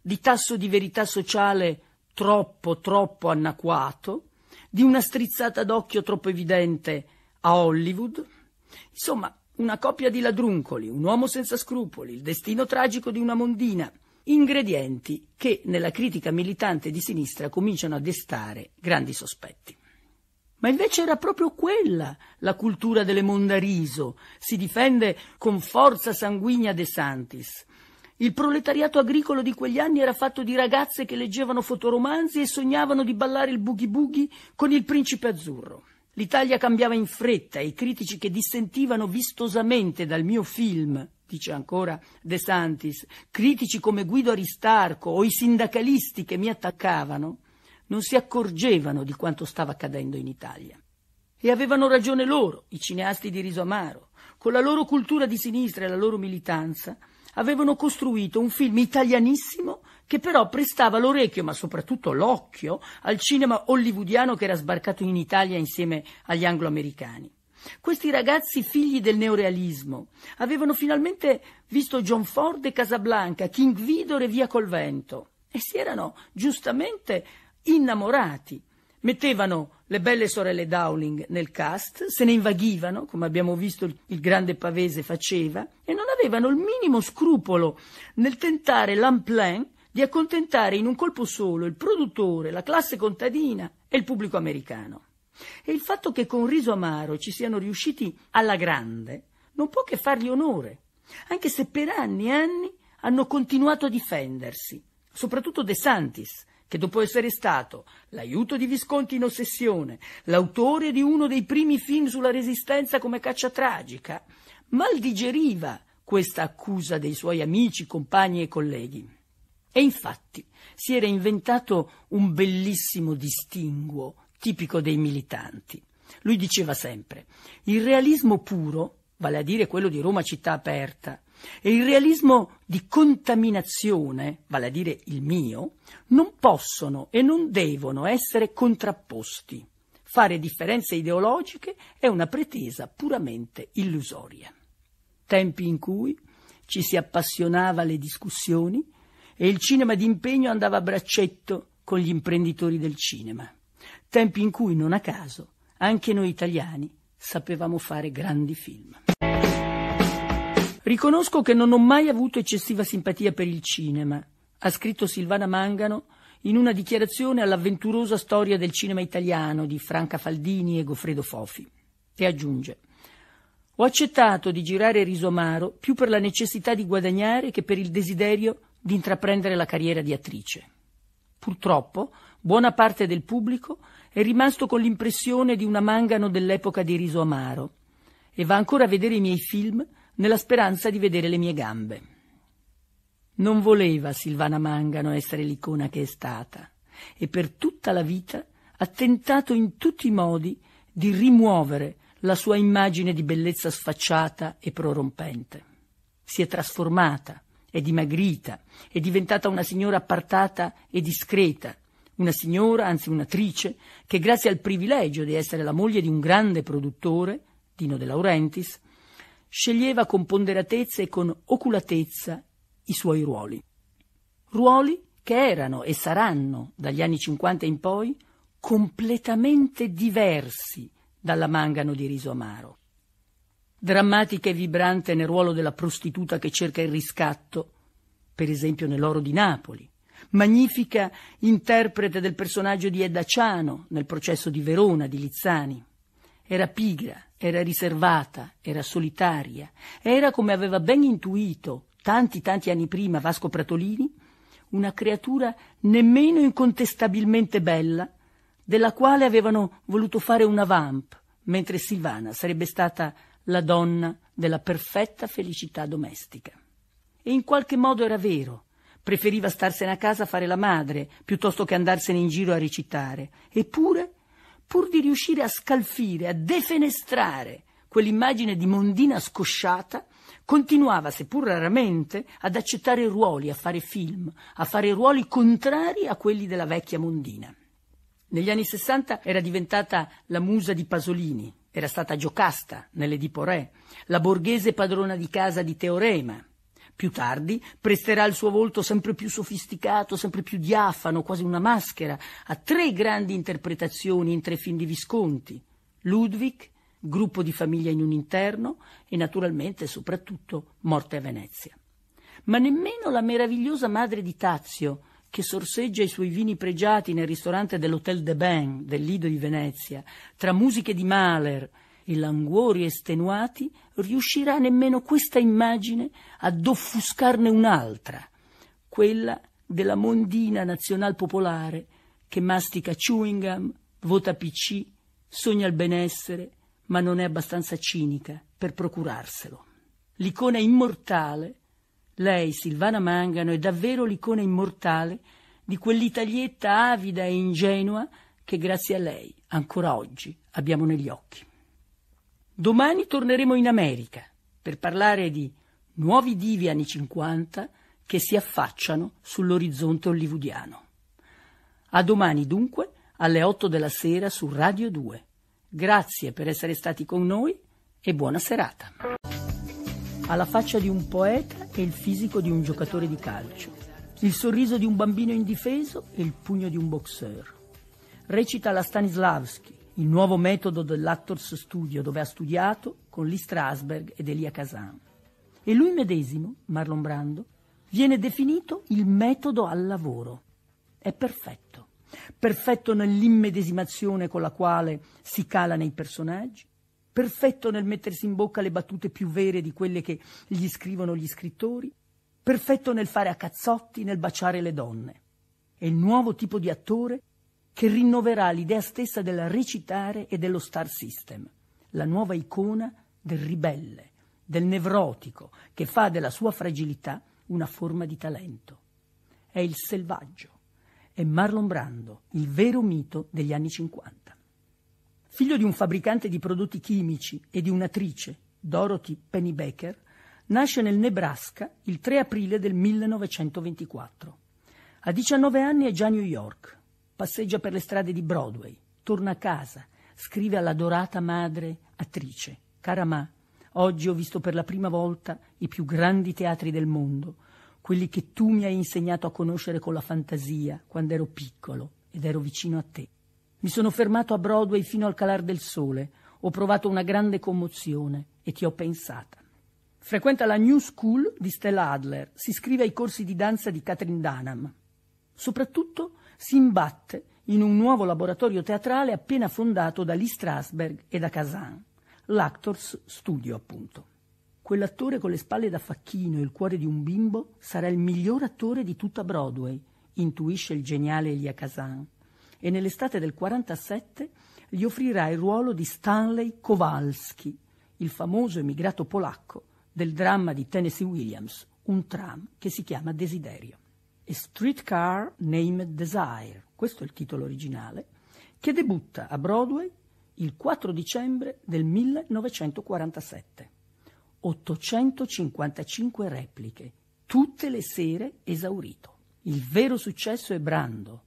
di tasso di verità sociale troppo, troppo anacquato, di una strizzata d'occhio troppo evidente a Hollywood. Insomma, una coppia di ladruncoli, un uomo senza scrupoli, il destino tragico di una mondina, ingredienti che nella critica militante di sinistra cominciano a destare grandi sospetti. Ma invece era proprio quella la cultura delle mondariso, si difende con forza sanguigna De Santis, il proletariato agricolo di quegli anni era fatto di ragazze che leggevano fotoromanzi e sognavano di ballare il boogie boogie con il principe azzurro. L'Italia cambiava in fretta e i critici che dissentivano vistosamente dal mio film, dice ancora De Santis, critici come Guido Aristarco o i sindacalisti che mi attaccavano, non si accorgevano di quanto stava accadendo in Italia. E avevano ragione loro, i cineasti di Riso Amaro, con la loro cultura di sinistra e la loro militanza, avevano costruito un film italianissimo che però prestava l'orecchio, ma soprattutto l'occhio, al cinema hollywoodiano che era sbarcato in Italia insieme agli angloamericani. Questi ragazzi, figli del neorealismo, avevano finalmente visto John Ford e Casablanca, King Vidor e Via col Vento, e si erano giustamente innamorati mettevano le belle sorelle Dowling nel cast, se ne invaghivano, come abbiamo visto il grande Pavese faceva, e non avevano il minimo scrupolo nel tentare l'amplin di accontentare in un colpo solo il produttore, la classe contadina e il pubblico americano. E il fatto che con riso amaro ci siano riusciti alla grande non può che fargli onore, anche se per anni e anni hanno continuato a difendersi, soprattutto De Santis, che dopo essere stato l'aiuto di Visconti in ossessione, l'autore di uno dei primi film sulla resistenza come caccia tragica, mal digeriva questa accusa dei suoi amici, compagni e colleghi. E infatti si era inventato un bellissimo distinguo tipico dei militanti. Lui diceva sempre: il realismo puro, vale a dire quello di Roma città aperta, e il realismo di contaminazione, vale a dire il mio, non possono e non devono essere contrapposti. Fare differenze ideologiche è una pretesa puramente illusoria. Tempi in cui ci si appassionava alle discussioni e il cinema d'impegno andava a braccetto con gli imprenditori del cinema. Tempi in cui, non a caso, anche noi italiani sapevamo fare grandi film. Riconosco che non ho mai avuto eccessiva simpatia per il cinema, ha scritto Silvana Mangano in una dichiarazione all'avventurosa storia del cinema italiano di Franca Faldini e Goffredo Fofi, E aggiunge Ho accettato di girare Risomaro più per la necessità di guadagnare che per il desiderio di intraprendere la carriera di attrice. Purtroppo, buona parte del pubblico è rimasto con l'impressione di una Mangano dell'epoca di Riso Amaro e va ancora a vedere i miei film nella speranza di vedere le mie gambe. Non voleva Silvana Mangano essere l'icona che è stata e per tutta la vita ha tentato in tutti i modi di rimuovere la sua immagine di bellezza sfacciata e prorompente. Si è trasformata, è dimagrita, è diventata una signora appartata e discreta, una signora, anzi un'attrice, che grazie al privilegio di essere la moglie di un grande produttore, Dino De Laurentiis, sceglieva con ponderatezza e con oculatezza i suoi ruoli. Ruoli che erano e saranno, dagli anni 50 in poi, completamente diversi dalla mangano di riso amaro. Drammatica e vibrante nel ruolo della prostituta che cerca il riscatto, per esempio nell'oro di Napoli, magnifica interprete del personaggio di Edda Ciano nel processo di Verona di Lizzani, era pigra, era riservata, era solitaria, era, come aveva ben intuito tanti tanti anni prima Vasco Pratolini, una creatura nemmeno incontestabilmente bella, della quale avevano voluto fare una vamp, mentre Silvana sarebbe stata la donna della perfetta felicità domestica. E in qualche modo era vero. Preferiva starsene a casa a fare la madre, piuttosto che andarsene in giro a recitare. Eppure pur di riuscire a scalfire, a defenestrare quell'immagine di mondina scosciata, continuava, seppur raramente, ad accettare ruoli, a fare film, a fare ruoli contrari a quelli della vecchia mondina. Negli anni Sessanta era diventata la musa di Pasolini, era stata giocasta nell'Edipo Re, la borghese padrona di casa di Teorema, più tardi presterà il suo volto sempre più sofisticato, sempre più diafano, quasi una maschera, a tre grandi interpretazioni in tre film di Visconti. Ludwig, Gruppo di famiglia in un interno e naturalmente soprattutto Morte a Venezia. Ma nemmeno la meravigliosa madre di Tazio, che sorseggia i suoi vini pregiati nel ristorante dell'Hotel de Bain del Lido di Venezia, tra musiche di Mahler, e languori estenuati, riuscirà nemmeno questa immagine ad offuscarne un'altra, quella della mondina nazional popolare che mastica chewing gum, vota PC, sogna il benessere, ma non è abbastanza cinica per procurarselo. L'icona immortale, lei Silvana Mangano, è davvero l'icona immortale di quell'Italietta avida e ingenua che grazie a lei ancora oggi abbiamo negli occhi. Domani torneremo in America per parlare di nuovi divi anni 50 che si affacciano sull'orizzonte hollywoodiano. A domani dunque alle 8 della sera su Radio 2. Grazie per essere stati con noi e buona serata. Alla faccia di un poeta e il fisico di un giocatore di calcio, il sorriso di un bambino indifeso e il pugno di un boxer. Recita la Stanislavski, il nuovo metodo dell'Actors Studio dove ha studiato con Lee Strasberg ed Elia Kazan. E lui medesimo, Marlon Brando, viene definito il metodo al lavoro. È perfetto, perfetto nell'immedesimazione con la quale si cala nei personaggi, perfetto nel mettersi in bocca le battute più vere di quelle che gli scrivono gli scrittori, perfetto nel fare a cazzotti, nel baciare le donne. E il nuovo tipo di attore che rinnoverà l'idea stessa del recitare e dello star system, la nuova icona del ribelle, del nevrotico, che fa della sua fragilità una forma di talento. È il selvaggio, è Marlon Brando, il vero mito degli anni 50. Figlio di un fabbricante di prodotti chimici e di un'attrice, Dorothy Pennybaker, nasce nel Nebraska il 3 aprile del 1924. A 19 anni è già a New York, passeggia per le strade di Broadway, torna a casa, scrive alla dorata madre, attrice, cara ma, oggi ho visto per la prima volta i più grandi teatri del mondo, quelli che tu mi hai insegnato a conoscere con la fantasia quando ero piccolo ed ero vicino a te. Mi sono fermato a Broadway fino al calar del sole, ho provato una grande commozione e ti ho pensata. Frequenta la New School di Stella Adler, si iscrive ai corsi di danza di Catherine Dunham. Soprattutto si imbatte in un nuovo laboratorio teatrale appena fondato da Lee Strasberg e da Kazan, l'Actors Studio appunto. Quell'attore con le spalle da facchino e il cuore di un bimbo sarà il miglior attore di tutta Broadway, intuisce il geniale Elia Kazan, e nell'estate del 47 gli offrirà il ruolo di Stanley Kowalski, il famoso emigrato polacco del dramma di Tennessee Williams, un tram che si chiama Desiderio. A Streetcar Named Desire, questo è il titolo originale, che debutta a Broadway il 4 dicembre del 1947. 855 repliche, tutte le sere esaurito. Il vero successo è Brando,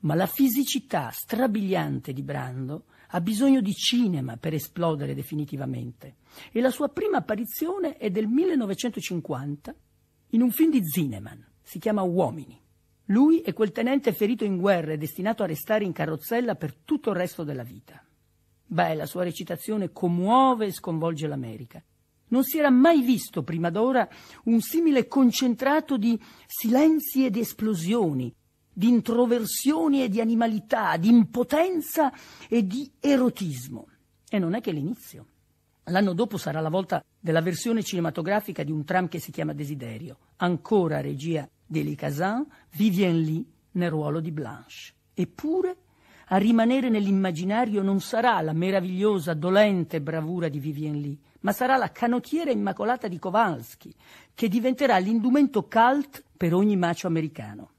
ma la fisicità strabiliante di Brando ha bisogno di cinema per esplodere definitivamente e la sua prima apparizione è del 1950 in un film di Zineman. Si chiama Uomini. Lui è quel tenente ferito in guerra e destinato a restare in carrozzella per tutto il resto della vita. Beh, la sua recitazione commuove e sconvolge l'America. Non si era mai visto prima d'ora un simile concentrato di silenzi e di esplosioni, di introversioni e di animalità, di impotenza e di erotismo. E non è che l'inizio. L'anno dopo sarà la volta della versione cinematografica di un tram che si chiama Desiderio, ancora regia d'Eli Kazan, Vivien Lee nel ruolo di Blanche. Eppure, a rimanere nell'immaginario non sarà la meravigliosa, dolente bravura di Vivien Lee, ma sarà la canottiera immacolata di Kowalski, che diventerà l'indumento cult per ogni macio americano.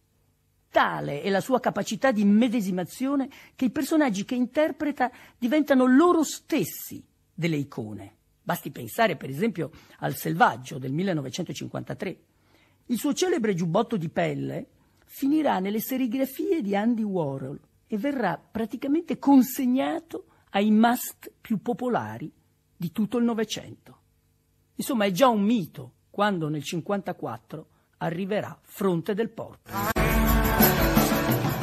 Tale è la sua capacità di medesimazione che i personaggi che interpreta diventano loro stessi delle icone. Basti pensare per esempio al Selvaggio del 1953. Il suo celebre giubbotto di pelle finirà nelle serigrafie di Andy Warhol e verrà praticamente consegnato ai must più popolari di tutto il Novecento. Insomma, è già un mito quando nel 1954 arriverà Fronte del Porto.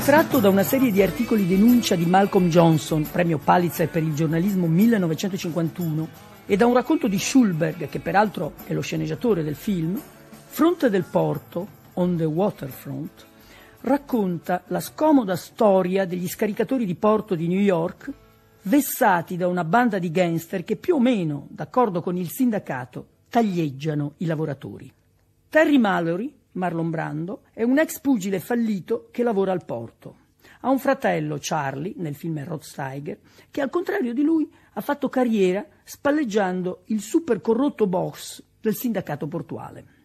Tratto da una serie di articoli denuncia di Malcolm Johnson, premio Palizza per il giornalismo 1951, e da un racconto di Schulberg, che peraltro è lo sceneggiatore del film, Fronte del Porto, On the Waterfront, racconta la scomoda storia degli scaricatori di porto di New York vessati da una banda di gangster che più o meno, d'accordo con il sindacato, taglieggiano i lavoratori. Terry Mallory, Marlon Brando, è un ex pugile fallito che lavora al porto. Ha un fratello, Charlie, nel film Rod Steiger, che al contrario di lui ha fatto carriera spalleggiando il super corrotto boss del sindacato portuale.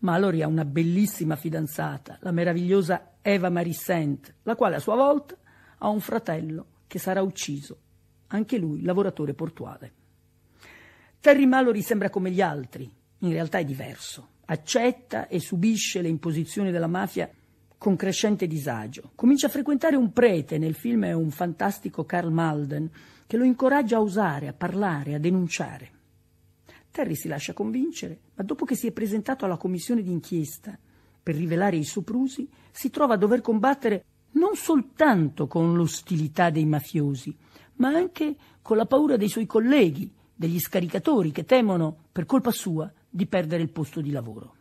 Mallory ha una bellissima fidanzata, la meravigliosa Eva Marie Saint, la quale a sua volta ha un fratello che sarà ucciso, anche lui lavoratore portuale. Terry Mallory sembra come gli altri, in realtà è diverso accetta e subisce le imposizioni della mafia con crescente disagio. Comincia a frequentare un prete, nel film è un fantastico Karl Malden, che lo incoraggia a usare, a parlare, a denunciare. Terry si lascia convincere, ma dopo che si è presentato alla commissione d'inchiesta per rivelare i soprusi, si trova a dover combattere non soltanto con l'ostilità dei mafiosi, ma anche con la paura dei suoi colleghi, degli scaricatori che temono, per colpa sua, di perdere il posto di lavoro.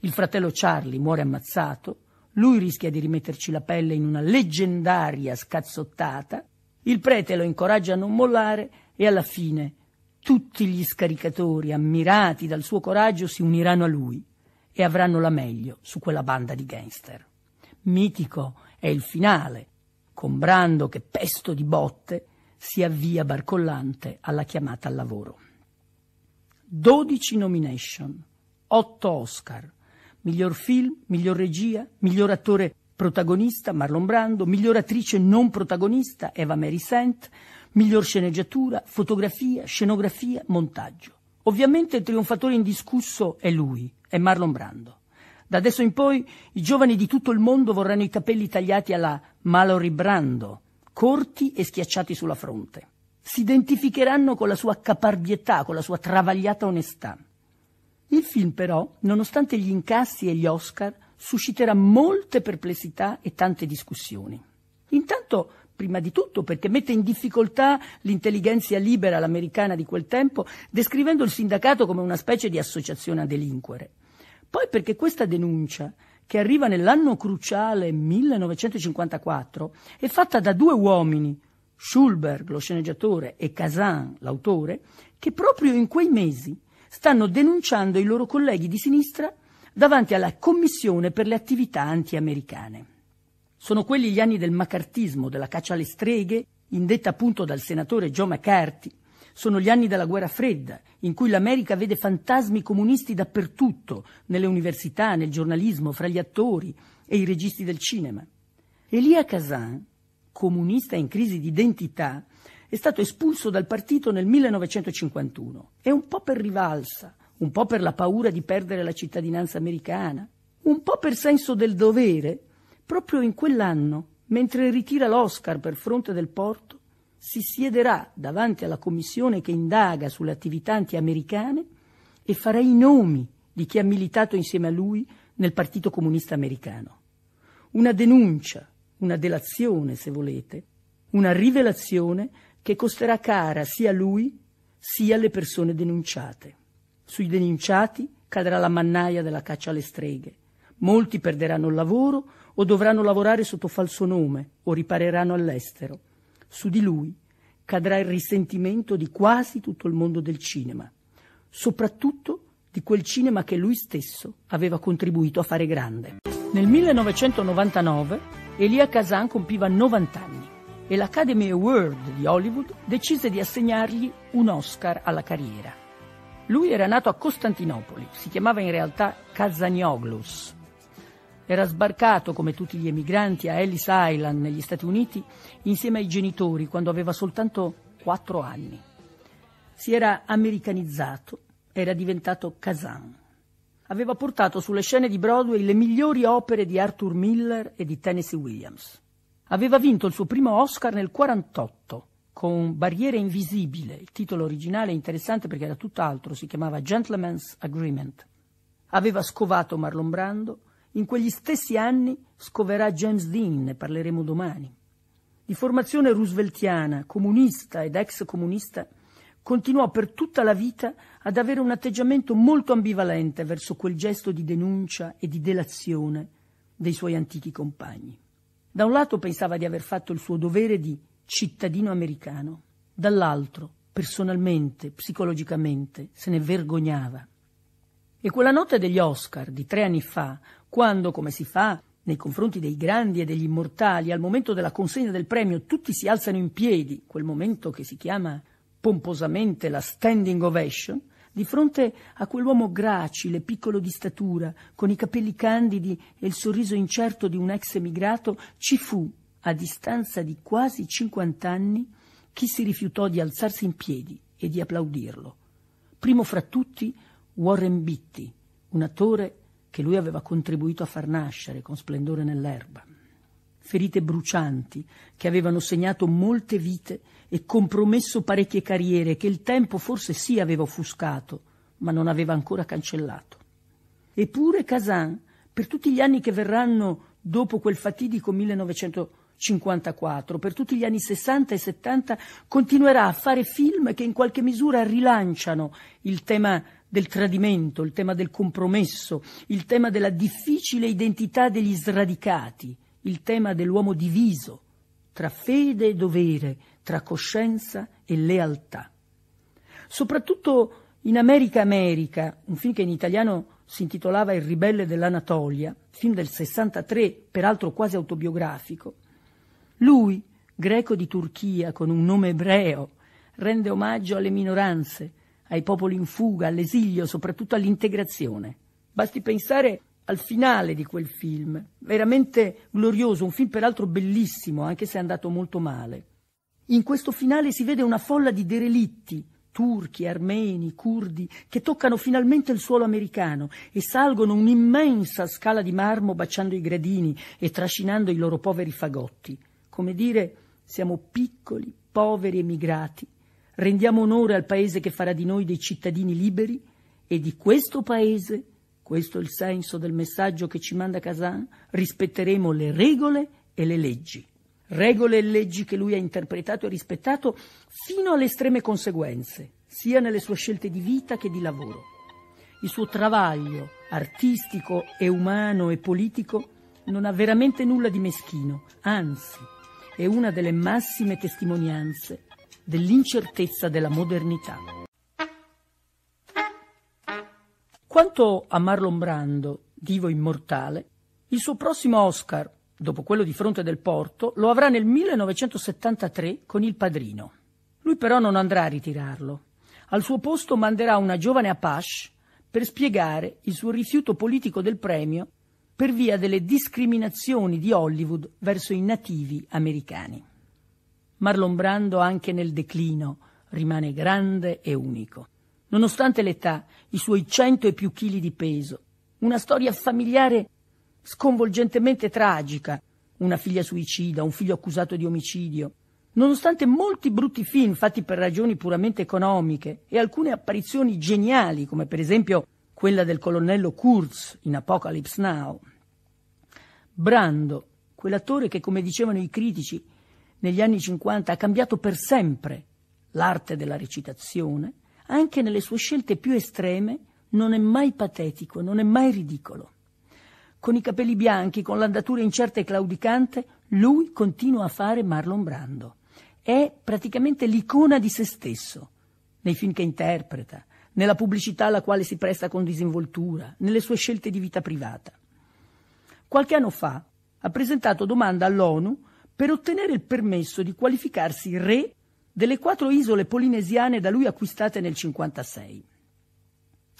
Il fratello Charlie muore ammazzato, lui rischia di rimetterci la pelle in una leggendaria scazzottata, il prete lo incoraggia a non mollare e alla fine tutti gli scaricatori, ammirati dal suo coraggio, si uniranno a lui e avranno la meglio su quella banda di gangster. Mitico è il finale, con Brando che pesto di botte si avvia barcollante alla chiamata al lavoro. 12 nomination, 8 Oscar, miglior film, miglior regia, miglior attore protagonista Marlon Brando, miglior attrice non protagonista Eva Mary Saint, miglior sceneggiatura, fotografia, scenografia, montaggio. Ovviamente il trionfatore indiscusso è lui, è Marlon Brando. Da adesso in poi i giovani di tutto il mondo vorranno i capelli tagliati alla Mallory Brando, corti e schiacciati sulla fronte si identificheranno con la sua caparbietà, con la sua travagliata onestà. Il film però, nonostante gli incassi e gli Oscar, susciterà molte perplessità e tante discussioni. Intanto, prima di tutto, perché mette in difficoltà l'intelligenza libera, l'americana di quel tempo, descrivendo il sindacato come una specie di associazione a delinquere. Poi perché questa denuncia, che arriva nell'anno cruciale 1954, è fatta da due uomini, Schulberg, lo sceneggiatore, e Kazan, l'autore, che proprio in quei mesi stanno denunciando i loro colleghi di sinistra davanti alla Commissione per le attività anti-americane. Sono quelli gli anni del macartismo, della caccia alle streghe, indetta appunto dal senatore Joe McCarthy. Sono gli anni della guerra fredda, in cui l'America vede fantasmi comunisti dappertutto, nelle università, nel giornalismo, fra gli attori e i registi del cinema. Elia Kazan comunista in crisi di identità, è stato espulso dal partito nel 1951 e un po' per rivalsa, un po' per la paura di perdere la cittadinanza americana, un po' per senso del dovere, proprio in quell'anno, mentre ritira l'Oscar per fronte del porto, si siederà davanti alla commissione che indaga sulle attività antiamericane e farà i nomi di chi ha militato insieme a lui nel Partito Comunista Americano. Una denuncia una delazione se volete, una rivelazione che costerà cara sia a lui sia alle persone denunciate. Sui denunciati cadrà la mannaia della caccia alle streghe. Molti perderanno il lavoro o dovranno lavorare sotto falso nome o ripareranno all'estero. Su di lui cadrà il risentimento di quasi tutto il mondo del cinema, soprattutto di quel cinema che lui stesso aveva contribuito a fare grande. Nel 1999 Elia Kazan compiva 90 anni e l'Academy Award di Hollywood decise di assegnargli un Oscar alla carriera. Lui era nato a Costantinopoli, si chiamava in realtà Kazanioglus. Era sbarcato, come tutti gli emigranti, a Ellis Island negli Stati Uniti insieme ai genitori quando aveva soltanto 4 anni. Si era americanizzato, era diventato Kazan aveva portato sulle scene di Broadway le migliori opere di Arthur Miller e di Tennessee Williams. Aveva vinto il suo primo Oscar nel 1948 con Barriere Invisibile, il titolo originale è interessante perché era tutt'altro, si chiamava Gentleman's Agreement. Aveva scovato Marlon Brando, in quegli stessi anni scoverà James Dean, ne parleremo domani. Di formazione rooseveltiana, comunista ed ex comunista, continuò per tutta la vita ad avere un atteggiamento molto ambivalente verso quel gesto di denuncia e di delazione dei suoi antichi compagni. Da un lato pensava di aver fatto il suo dovere di cittadino americano, dall'altro, personalmente, psicologicamente, se ne vergognava. E quella notte degli Oscar di tre anni fa, quando, come si fa nei confronti dei grandi e degli immortali, al momento della consegna del premio tutti si alzano in piedi, quel momento che si chiama pomposamente la standing ovation, di fronte a quell'uomo gracile, piccolo di statura, con i capelli candidi e il sorriso incerto di un ex emigrato, ci fu, a distanza di quasi 50 anni, chi si rifiutò di alzarsi in piedi e di applaudirlo. Primo fra tutti Warren Beatty, un attore che lui aveva contribuito a far nascere con splendore nell'erba. Ferite brucianti che avevano segnato molte vite e compromesso parecchie carriere che il tempo forse sì aveva offuscato, ma non aveva ancora cancellato. Eppure Kazan, per tutti gli anni che verranno dopo quel fatidico 1954, per tutti gli anni 60 e 70, continuerà a fare film che in qualche misura rilanciano il tema del tradimento, il tema del compromesso, il tema della difficile identità degli sradicati, il tema dell'uomo diviso, tra fede e dovere, tra coscienza e lealtà. Soprattutto in America America, un film che in italiano si intitolava Il ribelle dell'Anatolia, film del 63, peraltro quasi autobiografico, lui, greco di Turchia con un nome ebreo, rende omaggio alle minoranze, ai popoli in fuga, all'esilio, soprattutto all'integrazione. Basti pensare al finale di quel film, veramente glorioso, un film peraltro bellissimo, anche se è andato molto male. In questo finale si vede una folla di derelitti, turchi, armeni, curdi, che toccano finalmente il suolo americano e salgono un'immensa scala di marmo baciando i gradini e trascinando i loro poveri fagotti. Come dire, siamo piccoli, poveri emigrati, rendiamo onore al paese che farà di noi dei cittadini liberi e di questo paese questo è il senso del messaggio che ci manda Casan. Rispetteremo le regole e le leggi. Regole e leggi che lui ha interpretato e rispettato fino alle estreme conseguenze, sia nelle sue scelte di vita che di lavoro. Il suo travaglio artistico e umano e politico non ha veramente nulla di meschino, anzi è una delle massime testimonianze dell'incertezza della modernità. Quanto a Marlon Brando, divo immortale, il suo prossimo Oscar, dopo quello di Fronte del Porto, lo avrà nel 1973 con Il Padrino. Lui però non andrà a ritirarlo. Al suo posto manderà una giovane Apache per spiegare il suo rifiuto politico del premio per via delle discriminazioni di Hollywood verso i nativi americani. Marlon Brando anche nel declino rimane grande e unico nonostante l'età, i suoi cento e più chili di peso, una storia familiare sconvolgentemente tragica, una figlia suicida, un figlio accusato di omicidio. Nonostante molti brutti film fatti per ragioni puramente economiche e alcune apparizioni geniali, come per esempio quella del colonnello Kurz in Apocalypse Now, Brando, quell'attore che, come dicevano i critici, negli anni 50 ha cambiato per sempre l'arte della recitazione, anche nelle sue scelte più estreme, non è mai patetico, non è mai ridicolo. Con i capelli bianchi, con l'andatura incerta e claudicante, lui continua a fare Marlon Brando. È praticamente l'icona di se stesso, nei film che interpreta, nella pubblicità alla quale si presta con disinvoltura, nelle sue scelte di vita privata. Qualche anno fa ha presentato domanda all'ONU per ottenere il permesso di qualificarsi re delle quattro isole polinesiane da lui acquistate nel 1956.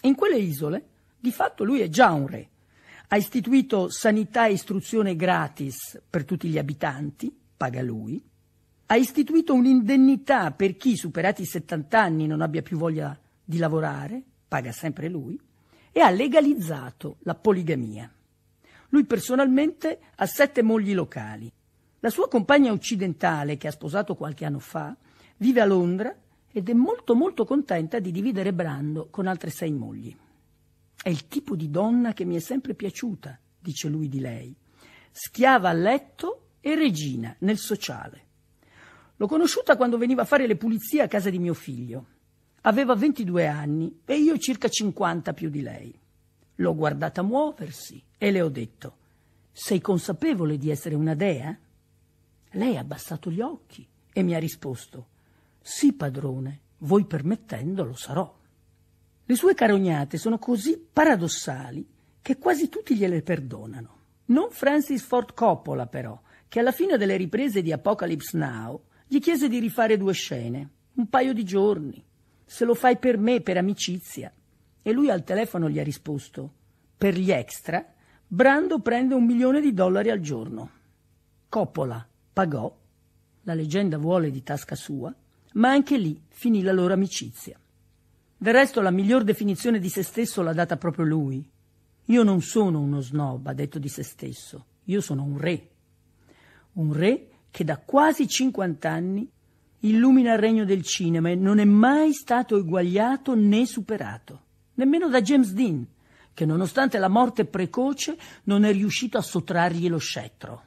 In quelle isole, di fatto, lui è già un re. Ha istituito sanità e istruzione gratis per tutti gli abitanti, paga lui. Ha istituito un'indennità per chi, superati i 70 anni, non abbia più voglia di lavorare, paga sempre lui. E ha legalizzato la poligamia. Lui personalmente ha sette mogli locali. La sua compagna occidentale, che ha sposato qualche anno fa, Vive a Londra ed è molto molto contenta di dividere Brando con altre sei mogli. È il tipo di donna che mi è sempre piaciuta, dice lui di lei. Schiava a letto e regina nel sociale. L'ho conosciuta quando veniva a fare le pulizie a casa di mio figlio. Aveva 22 anni e io circa 50 più di lei. L'ho guardata muoversi e le ho detto: Sei consapevole di essere una dea? Lei ha abbassato gli occhi e mi ha risposto: sì, padrone, voi permettendo lo sarò. Le sue carognate sono così paradossali che quasi tutti gliele perdonano. Non Francis Ford Coppola, però, che alla fine delle riprese di Apocalypse Now gli chiese di rifare due scene, un paio di giorni. Se lo fai per me, per amicizia. E lui al telefono gli ha risposto: Per gli extra, Brando prende un milione di dollari al giorno. Coppola pagò, la leggenda vuole di tasca sua, ma anche lì finì la loro amicizia. Del resto la miglior definizione di se stesso l'ha data proprio lui. Io non sono uno snob, ha detto di se stesso, io sono un re. Un re che da quasi 50 anni illumina il regno del cinema e non è mai stato eguagliato né superato, nemmeno da James Dean, che nonostante la morte precoce non è riuscito a sottrargli lo scettro.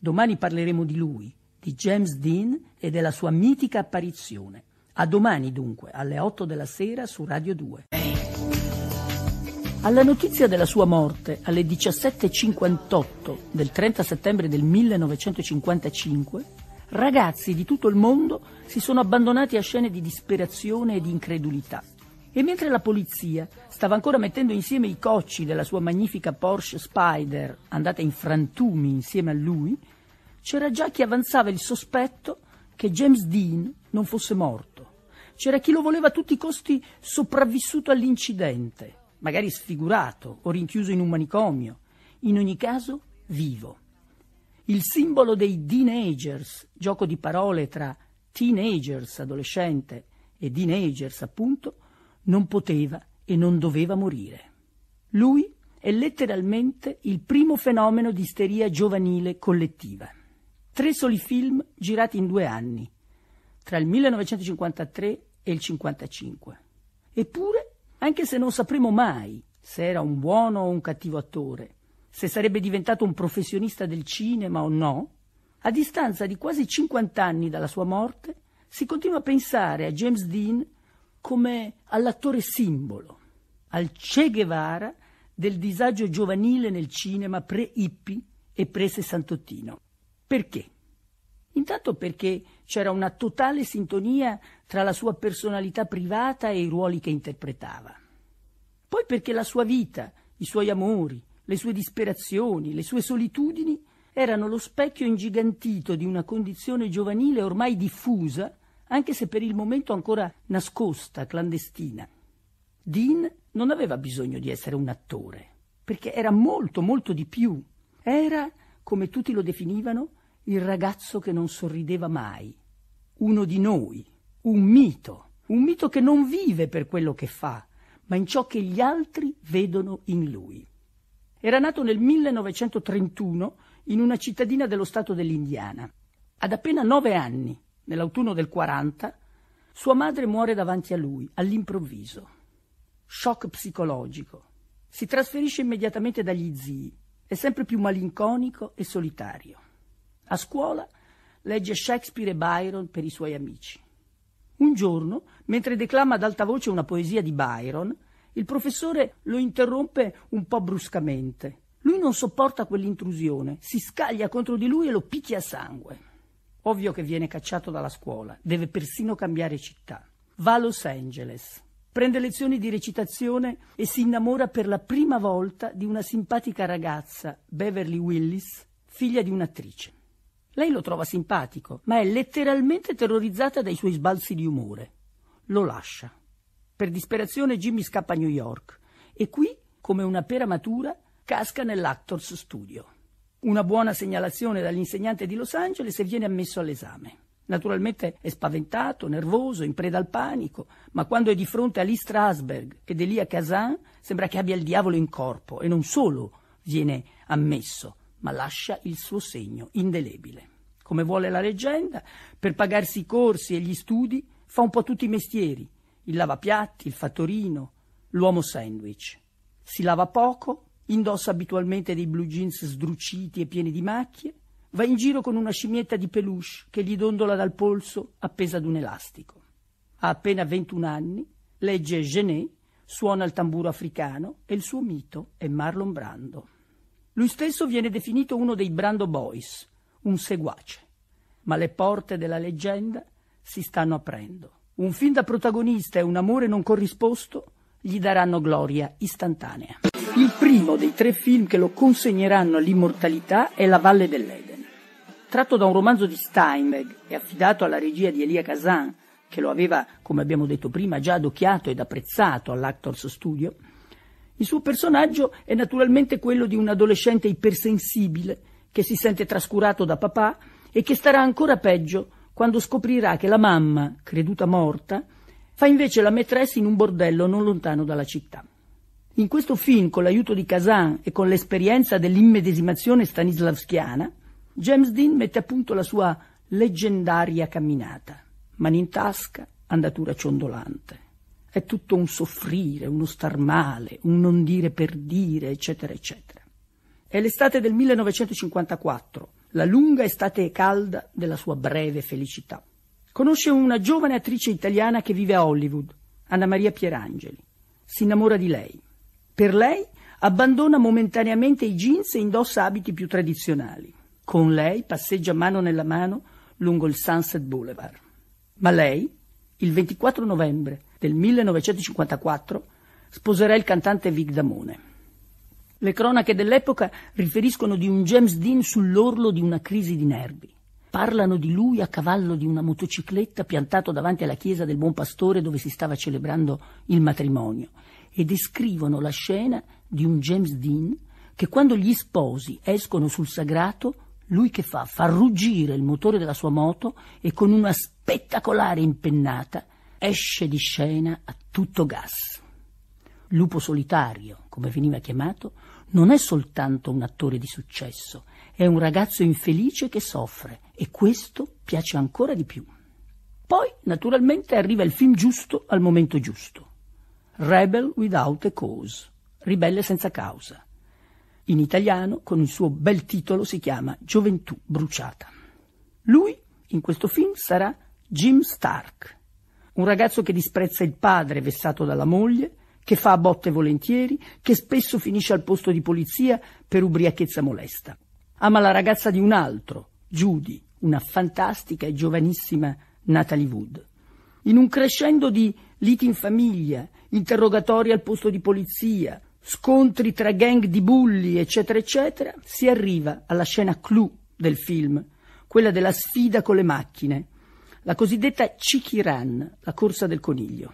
Domani parleremo di lui, di James Dean e della sua mitica apparizione. A domani dunque, alle 8 della sera su Radio 2. Alla notizia della sua morte, alle 17.58 del 30 settembre del 1955, ragazzi di tutto il mondo si sono abbandonati a scene di disperazione e di incredulità. E mentre la polizia stava ancora mettendo insieme i cocci della sua magnifica Porsche Spider, andata in frantumi insieme a lui, c'era già chi avanzava il sospetto che James Dean non fosse morto. C'era chi lo voleva a tutti i costi sopravvissuto all'incidente, magari sfigurato o rinchiuso in un manicomio, in ogni caso vivo. Il simbolo dei teenagers, gioco di parole tra teenagers, adolescente, e teenagers, appunto, non poteva e non doveva morire. Lui è letteralmente il primo fenomeno di isteria giovanile collettiva tre soli film girati in due anni, tra il 1953 e il 1955. Eppure, anche se non sapremo mai se era un buono o un cattivo attore, se sarebbe diventato un professionista del cinema o no, a distanza di quasi 50 anni dalla sua morte, si continua a pensare a James Dean come all'attore simbolo, al Che Guevara del disagio giovanile nel cinema pre-hippie e pre-sessantottino. Perché? Intanto perché c'era una totale sintonia tra la sua personalità privata e i ruoli che interpretava. Poi perché la sua vita, i suoi amori, le sue disperazioni, le sue solitudini erano lo specchio ingigantito di una condizione giovanile ormai diffusa, anche se per il momento ancora nascosta, clandestina. Dean non aveva bisogno di essere un attore, perché era molto, molto di più. Era, come tutti lo definivano, il ragazzo che non sorrideva mai, uno di noi, un mito, un mito che non vive per quello che fa, ma in ciò che gli altri vedono in lui. Era nato nel 1931 in una cittadina dello stato dell'Indiana. Ad appena nove anni, nell'autunno del 40, sua madre muore davanti a lui, all'improvviso. Shock psicologico. Si trasferisce immediatamente dagli zii, è sempre più malinconico e solitario. A scuola legge Shakespeare e Byron per i suoi amici. Un giorno, mentre declama ad alta voce una poesia di Byron, il professore lo interrompe un po' bruscamente. Lui non sopporta quell'intrusione, si scaglia contro di lui e lo picchia a sangue. Ovvio che viene cacciato dalla scuola, deve persino cambiare città. Va a Los Angeles, prende lezioni di recitazione e si innamora per la prima volta di una simpatica ragazza, Beverly Willis, figlia di un'attrice. Lei lo trova simpatico, ma è letteralmente terrorizzata dai suoi sbalzi di umore. Lo lascia. Per disperazione Jimmy scappa a New York e qui, come una pera matura, casca nell'Actors Studio. Una buona segnalazione dall'insegnante di Los Angeles e viene ammesso all'esame. Naturalmente è spaventato, nervoso, in preda al panico, ma quando è di fronte a Lee Strasberg lì a Kazan sembra che abbia il diavolo in corpo e non solo viene ammesso, ma lascia il suo segno indelebile. Come vuole la leggenda, per pagarsi i corsi e gli studi fa un po' tutti i mestieri, il lavapiatti, il fattorino, l'uomo sandwich. Si lava poco, indossa abitualmente dei blue jeans sdruciti e pieni di macchie, va in giro con una scimmietta di peluche che gli dondola dal polso appesa ad un elastico. Ha appena 21 anni, legge Genet, suona il tamburo africano e il suo mito è Marlon Brando. Lui stesso viene definito uno dei Brando Boys, un seguace. Ma le porte della leggenda si stanno aprendo. Un film da protagonista e un amore non corrisposto gli daranno gloria istantanea. Il primo dei tre film che lo consegneranno all'immortalità è La Valle dell'Eden. Tratto da un romanzo di Steinbeck e affidato alla regia di Elia Kazan, che lo aveva, come abbiamo detto prima, già adocchiato ed apprezzato all'Actors Studio, il suo personaggio è naturalmente quello di un adolescente ipersensibile che si sente trascurato da papà e che starà ancora peggio quando scoprirà che la mamma, creduta morta, fa invece la maîtresse in un bordello non lontano dalla città. In questo film, con l'aiuto di Kazan e con l'esperienza dell'immedesimazione stanislavskiana, James Dean mette a punto la sua leggendaria camminata, mani in tasca, andatura ciondolante è tutto un soffrire, uno star male, un non dire per dire, eccetera, eccetera. È l'estate del 1954, la lunga estate calda della sua breve felicità. Conosce una giovane attrice italiana che vive a Hollywood, Anna Maria Pierangeli. Si innamora di lei. Per lei abbandona momentaneamente i jeans e indossa abiti più tradizionali. Con lei passeggia mano nella mano lungo il Sunset Boulevard. Ma lei, il 24 novembre del 1954 sposerà il cantante Vic Damone. Le cronache dell'epoca riferiscono di un James Dean sull'orlo di una crisi di nervi. Parlano di lui a cavallo di una motocicletta piantato davanti alla chiesa del Buon Pastore dove si stava celebrando il matrimonio e descrivono la scena di un James Dean che quando gli sposi escono sul sagrato, lui che fa? Fa ruggire il motore della sua moto e con una spettacolare impennata esce di scena a tutto gas. Lupo solitario, come veniva chiamato, non è soltanto un attore di successo, è un ragazzo infelice che soffre e questo piace ancora di più. Poi, naturalmente, arriva il film giusto al momento giusto. Rebel Without a Cause, ribelle senza causa. In italiano, con il suo bel titolo, si chiama Gioventù bruciata. Lui, in questo film, sarà Jim Stark, un ragazzo che disprezza il padre vessato dalla moglie, che fa a botte volentieri, che spesso finisce al posto di polizia per ubriachezza molesta. Ama la ragazza di un altro, Judy, una fantastica e giovanissima Natalie Wood. In un crescendo di liti in famiglia, interrogatori al posto di polizia, scontri tra gang di bulli, eccetera, eccetera, si arriva alla scena clou del film, quella della sfida con le macchine, la cosiddetta Chikiran, la corsa del coniglio.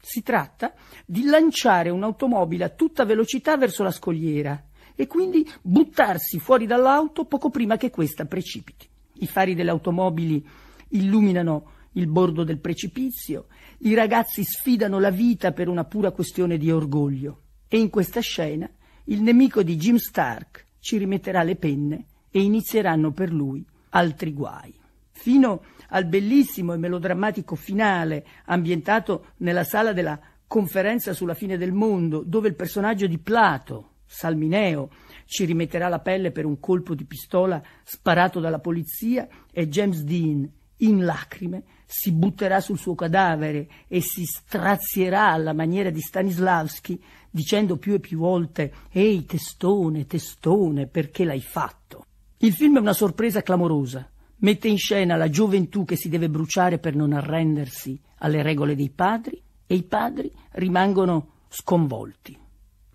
Si tratta di lanciare un'automobile a tutta velocità verso la scogliera e quindi buttarsi fuori dall'auto poco prima che questa precipiti. I fari delle automobili illuminano il bordo del precipizio, i ragazzi sfidano la vita per una pura questione di orgoglio. E in questa scena il nemico di Jim Stark ci rimetterà le penne e inizieranno per lui altri guai. Fino al bellissimo e melodrammatico finale ambientato nella sala della conferenza sulla fine del mondo, dove il personaggio di Plato, Salmineo, ci rimetterà la pelle per un colpo di pistola sparato dalla polizia e James Dean, in lacrime, si butterà sul suo cadavere e si strazierà alla maniera di Stanislavski, dicendo più e più volte Ehi testone, testone, perché l'hai fatto? Il film è una sorpresa clamorosa, mette in scena la gioventù che si deve bruciare per non arrendersi alle regole dei padri e i padri rimangono sconvolti.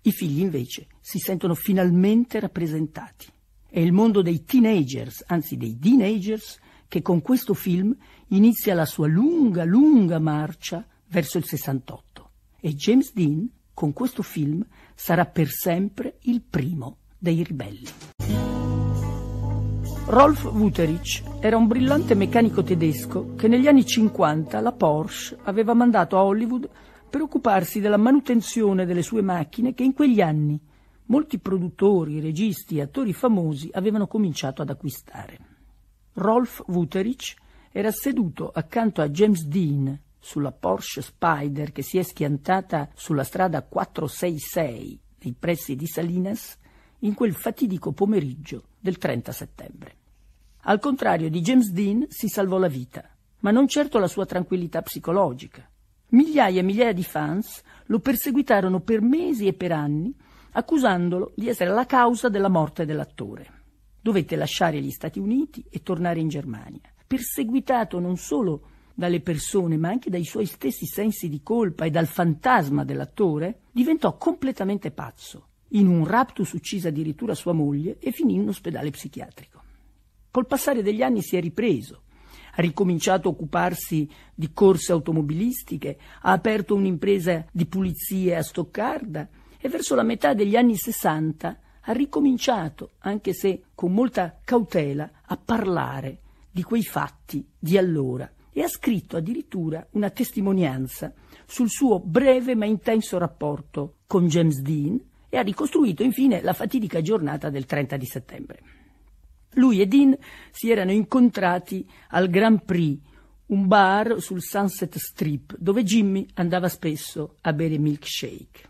I figli invece si sentono finalmente rappresentati. È il mondo dei teenagers, anzi dei teenagers, che con questo film inizia la sua lunga, lunga marcia verso il 68. E James Dean, con questo film, sarà per sempre il primo dei ribelli. Rolf Wuterich era un brillante meccanico tedesco che negli anni 50 la Porsche aveva mandato a Hollywood per occuparsi della manutenzione delle sue macchine che in quegli anni molti produttori, registi e attori famosi avevano cominciato ad acquistare. Rolf Wuterich era seduto accanto a James Dean sulla Porsche Spider che si è schiantata sulla strada 466 nei pressi di Salinas in quel fatidico pomeriggio del 30 settembre. Al contrario di James Dean si salvò la vita, ma non certo la sua tranquillità psicologica. Migliaia e migliaia di fans lo perseguitarono per mesi e per anni, accusandolo di essere la causa della morte dell'attore. Dovette lasciare gli Stati Uniti e tornare in Germania, perseguitato non solo dalle persone, ma anche dai suoi stessi sensi di colpa e dal fantasma dell'attore, diventò completamente pazzo in un raptus uccise addirittura sua moglie e finì in un ospedale psichiatrico. Col passare degli anni si è ripreso, ha ricominciato a occuparsi di corse automobilistiche, ha aperto un'impresa di pulizie a Stoccarda e verso la metà degli anni Sessanta ha ricominciato, anche se con molta cautela, a parlare di quei fatti di allora e ha scritto addirittura una testimonianza sul suo breve ma intenso rapporto con James Dean, e ha ricostruito infine la fatidica giornata del 30 di settembre. Lui e Dean si erano incontrati al Grand Prix, un bar sul Sunset Strip, dove Jimmy andava spesso a bere milkshake.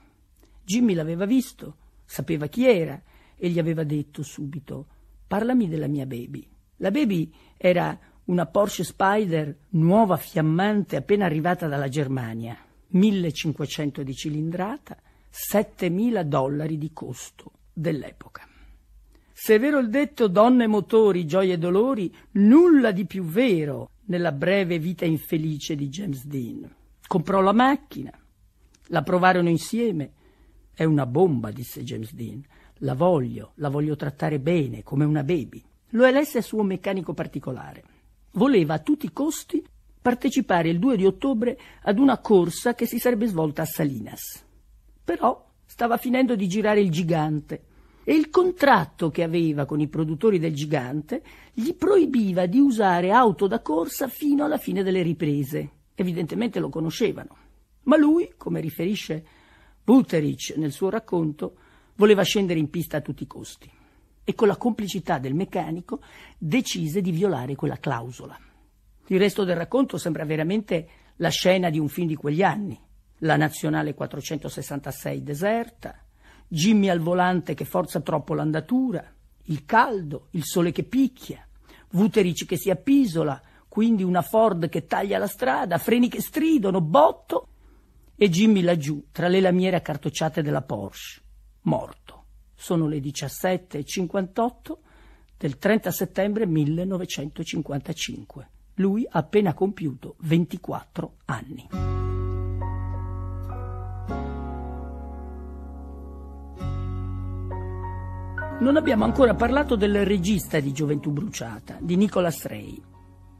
Jimmy l'aveva visto, sapeva chi era e gli aveva detto subito parlami della mia baby. La baby era una Porsche Spider nuova fiammante appena arrivata dalla Germania, 1500 di cilindrata, 7.000 dollari di costo dell'epoca. Se è vero il detto donne motori, gioie e dolori, nulla di più vero nella breve vita infelice di James Dean. Comprò la macchina, la provarono insieme. È una bomba, disse James Dean. La voglio, la voglio trattare bene, come una baby. Lo elesse a suo meccanico particolare. Voleva a tutti i costi partecipare il 2 di ottobre ad una corsa che si sarebbe svolta a Salinas. Però stava finendo di girare il gigante e il contratto che aveva con i produttori del gigante gli proibiva di usare auto da corsa fino alla fine delle riprese. Evidentemente lo conoscevano. Ma lui, come riferisce Buterich nel suo racconto, voleva scendere in pista a tutti i costi e con la complicità del meccanico decise di violare quella clausola. Il resto del racconto sembra veramente la scena di un film di quegli anni la nazionale 466 deserta, Jimmy al volante che forza troppo l'andatura, il caldo, il sole che picchia, Vuterici che si appisola, quindi una Ford che taglia la strada, freni che stridono, botto e Jimmy laggiù, tra le lamiere accartocciate della Porsche, morto. Sono le 17.58 del 30 settembre 1955. Lui ha appena compiuto 24 anni. Non abbiamo ancora parlato del regista di Gioventù Bruciata, di Nicola Strei.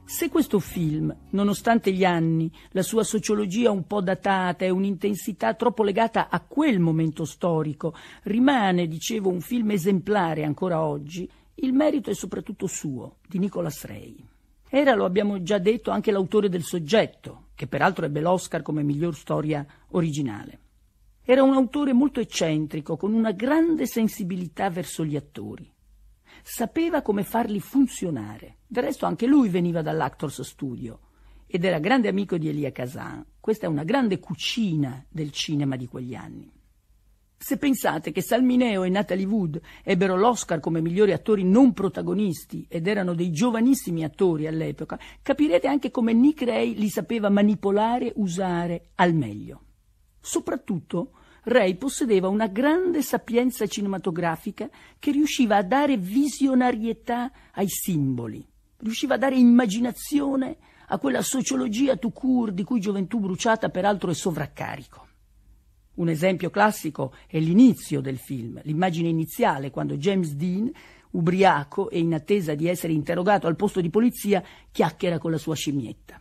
Se questo film, nonostante gli anni, la sua sociologia un po' datata e un'intensità troppo legata a quel momento storico, rimane, dicevo, un film esemplare ancora oggi, il merito è soprattutto suo, di Nicola Strei. Era, lo abbiamo già detto, anche l'autore del soggetto, che peraltro ebbe l'Oscar come miglior storia originale. Era un autore molto eccentrico, con una grande sensibilità verso gli attori. Sapeva come farli funzionare. Del resto anche lui veniva dall'Actors Studio ed era grande amico di Elia Kazan. Questa è una grande cucina del cinema di quegli anni. Se pensate che Salmineo e Natalie Wood ebbero l'Oscar come migliori attori non protagonisti ed erano dei giovanissimi attori all'epoca, capirete anche come Nick Ray li sapeva manipolare, usare al meglio. Soprattutto, Ray possedeva una grande sapienza cinematografica che riusciva a dare visionarietà ai simboli, riusciva a dare immaginazione a quella sociologia tout court di cui gioventù bruciata peraltro è sovraccarico. Un esempio classico è l'inizio del film, l'immagine iniziale quando James Dean, ubriaco e in attesa di essere interrogato al posto di polizia, chiacchiera con la sua scimmietta.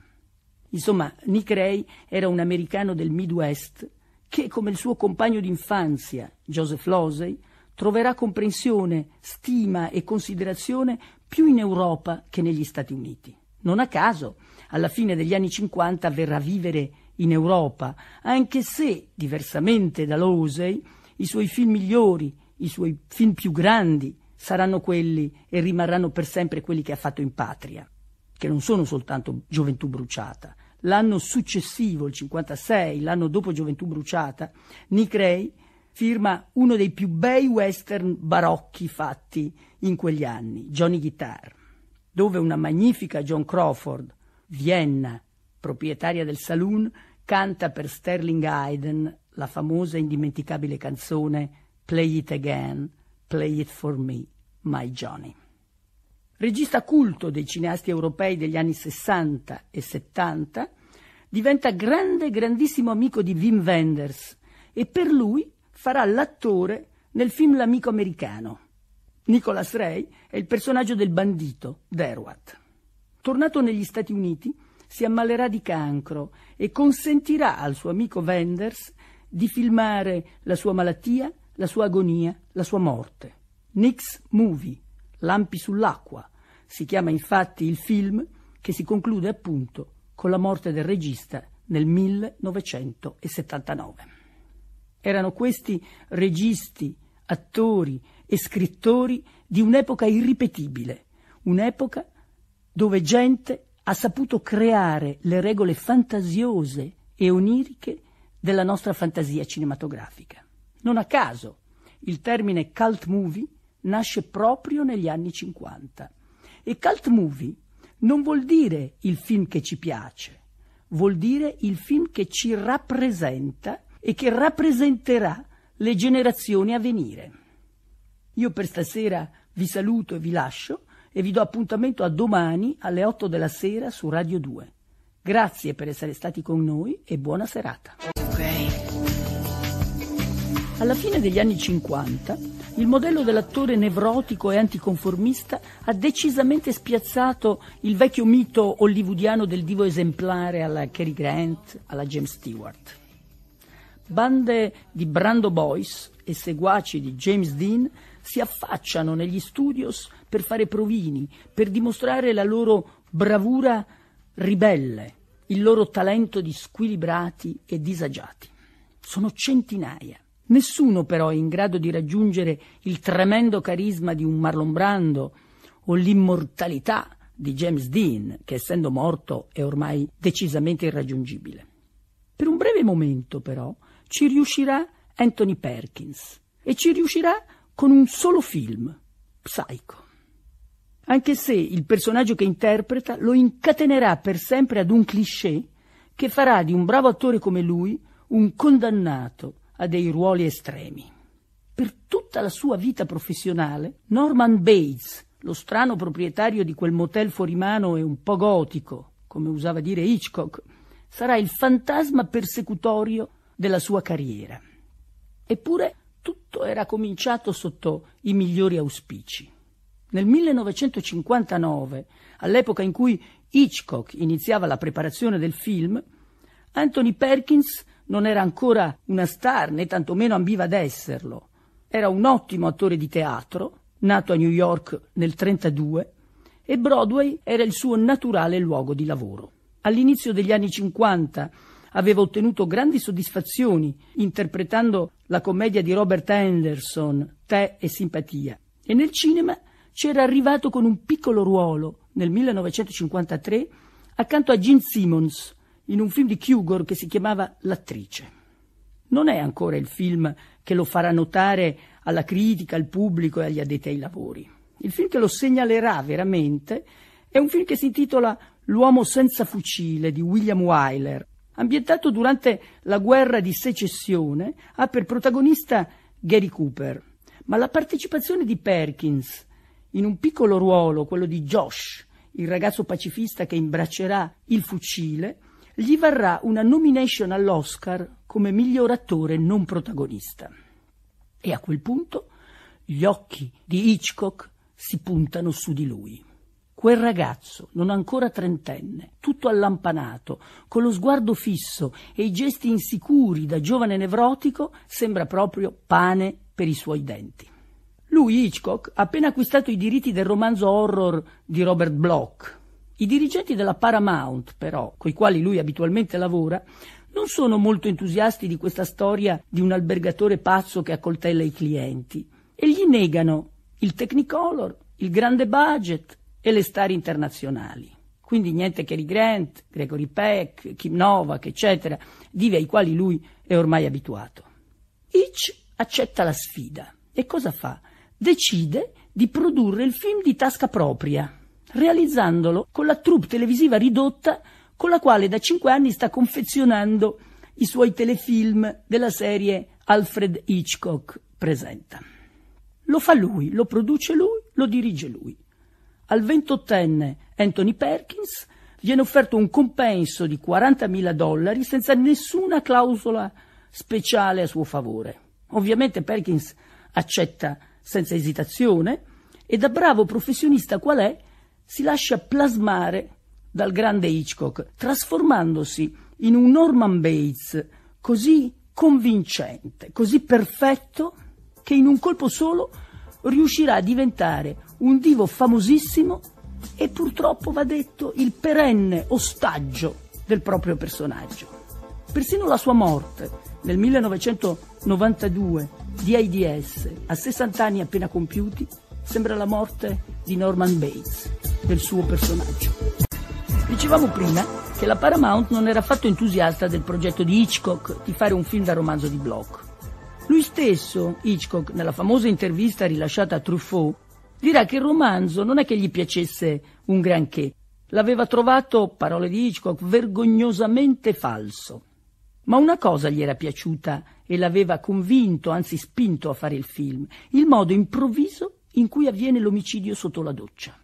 Insomma, Nick Ray era un americano del Midwest che, come il suo compagno d'infanzia, Joseph Losey, troverà comprensione, stima e considerazione più in Europa che negli Stati Uniti. Non a caso, alla fine degli anni 50 verrà a vivere in Europa, anche se, diversamente da Losey, i suoi film migliori, i suoi film più grandi saranno quelli e rimarranno per sempre quelli che ha fatto in patria, che non sono soltanto gioventù bruciata, L'anno successivo, il 56, l'anno dopo Gioventù bruciata, Nicrei firma uno dei più bei western barocchi fatti in quegli anni, Johnny Guitar, dove una magnifica John Crawford, Vienna, proprietaria del saloon, canta per Sterling Hayden la famosa e indimenticabile canzone Play It Again, Play It For Me, My Johnny. Regista culto dei cineasti europei degli anni 60 e 70, diventa grande, grandissimo amico di Wim Wenders e per lui farà l'attore nel film L'amico americano. Nicholas Ray è il personaggio del bandito, Derwat. Tornato negli Stati Uniti, si ammalerà di cancro e consentirà al suo amico Wenders di filmare la sua malattia, la sua agonia, la sua morte. Nick's Movie, Lampi sull'acqua. Si chiama infatti il film che si conclude appunto con la morte del regista nel 1979. Erano questi registi, attori e scrittori di un'epoca irripetibile, un'epoca dove gente ha saputo creare le regole fantasiose e oniriche della nostra fantasia cinematografica. Non a caso il termine cult movie nasce proprio negli anni 50. E cult movie non vuol dire il film che ci piace, vuol dire il film che ci rappresenta e che rappresenterà le generazioni a venire. Io per stasera vi saluto e vi lascio e vi do appuntamento a domani alle 8 della sera su Radio 2. Grazie per essere stati con noi e buona serata. Alla fine degli anni 50 il modello dell'attore nevrotico e anticonformista ha decisamente spiazzato il vecchio mito hollywoodiano del divo esemplare alla Cary Grant, alla James Stewart. Bande di Brando Boyce e seguaci di James Dean si affacciano negli studios per fare provini, per dimostrare la loro bravura ribelle, il loro talento di squilibrati e disagiati. Sono centinaia. Nessuno però è in grado di raggiungere il tremendo carisma di un Marlon Brando o l'immortalità di James Dean, che essendo morto è ormai decisamente irraggiungibile. Per un breve momento però ci riuscirà Anthony Perkins e ci riuscirà con un solo film, Psycho. Anche se il personaggio che interpreta lo incatenerà per sempre ad un cliché che farà di un bravo attore come lui un condannato a dei ruoli estremi. Per tutta la sua vita professionale, Norman Bates, lo strano proprietario di quel motel fuorimano e un po' gotico, come usava dire Hitchcock, sarà il fantasma persecutorio della sua carriera. Eppure tutto era cominciato sotto i migliori auspici. Nel 1959, all'epoca in cui Hitchcock iniziava la preparazione del film, Anthony Perkins non era ancora una star, né tantomeno ambiva ad esserlo. Era un ottimo attore di teatro, nato a New York nel 1932, e Broadway era il suo naturale luogo di lavoro. All'inizio degli anni 50 aveva ottenuto grandi soddisfazioni interpretando la commedia di Robert Anderson, Te e simpatia, e nel cinema c'era arrivato con un piccolo ruolo nel 1953 accanto a Gene Simmons, in un film di Kugor che si chiamava L'attrice. Non è ancora il film che lo farà notare alla critica, al pubblico e agli addetti ai lavori. Il film che lo segnalerà veramente è un film che si intitola L'uomo senza fucile di William Wyler, ambientato durante la guerra di secessione, ha per protagonista Gary Cooper, ma la partecipazione di Perkins in un piccolo ruolo, quello di Josh, il ragazzo pacifista che imbraccerà il fucile, gli varrà una nomination all'Oscar come miglior attore non protagonista. E a quel punto gli occhi di Hitchcock si puntano su di lui. Quel ragazzo, non ancora trentenne, tutto allampanato, con lo sguardo fisso e i gesti insicuri da giovane nevrotico, sembra proprio pane per i suoi denti. Lui, Hitchcock, ha appena acquistato i diritti del romanzo horror di Robert Bloch, i dirigenti della Paramount, però, coi quali lui abitualmente lavora, non sono molto entusiasti di questa storia di un albergatore pazzo che accoltella i clienti e gli negano il Technicolor, il grande budget e le star internazionali. Quindi niente che Grant, Gregory Peck, Kim Novak, eccetera, dive ai quali lui è ormai abituato. Hitch accetta la sfida e cosa fa? Decide di produrre il film di tasca propria, realizzandolo con la troupe televisiva ridotta con la quale da cinque anni sta confezionando i suoi telefilm della serie Alfred Hitchcock presenta. Lo fa lui, lo produce lui, lo dirige lui. Al ventottenne Anthony Perkins viene offerto un compenso di 40.000 dollari senza nessuna clausola speciale a suo favore. Ovviamente Perkins accetta senza esitazione e da bravo professionista qual è si lascia plasmare dal grande Hitchcock, trasformandosi in un Norman Bates così convincente, così perfetto, che in un colpo solo riuscirà a diventare un divo famosissimo e purtroppo, va detto, il perenne ostaggio del proprio personaggio. Persino la sua morte nel 1992 di AIDS a 60 anni appena compiuti sembra la morte di Norman Bates, del suo personaggio. Dicevamo prima che la Paramount non era affatto entusiasta del progetto di Hitchcock di fare un film da romanzo di Bloch. Lui stesso, Hitchcock, nella famosa intervista rilasciata a Truffaut, dirà che il romanzo non è che gli piacesse un granché, l'aveva trovato, parole di Hitchcock, vergognosamente falso. Ma una cosa gli era piaciuta e l'aveva convinto, anzi spinto a fare il film, il modo improvviso in cui avviene l'omicidio sotto la doccia.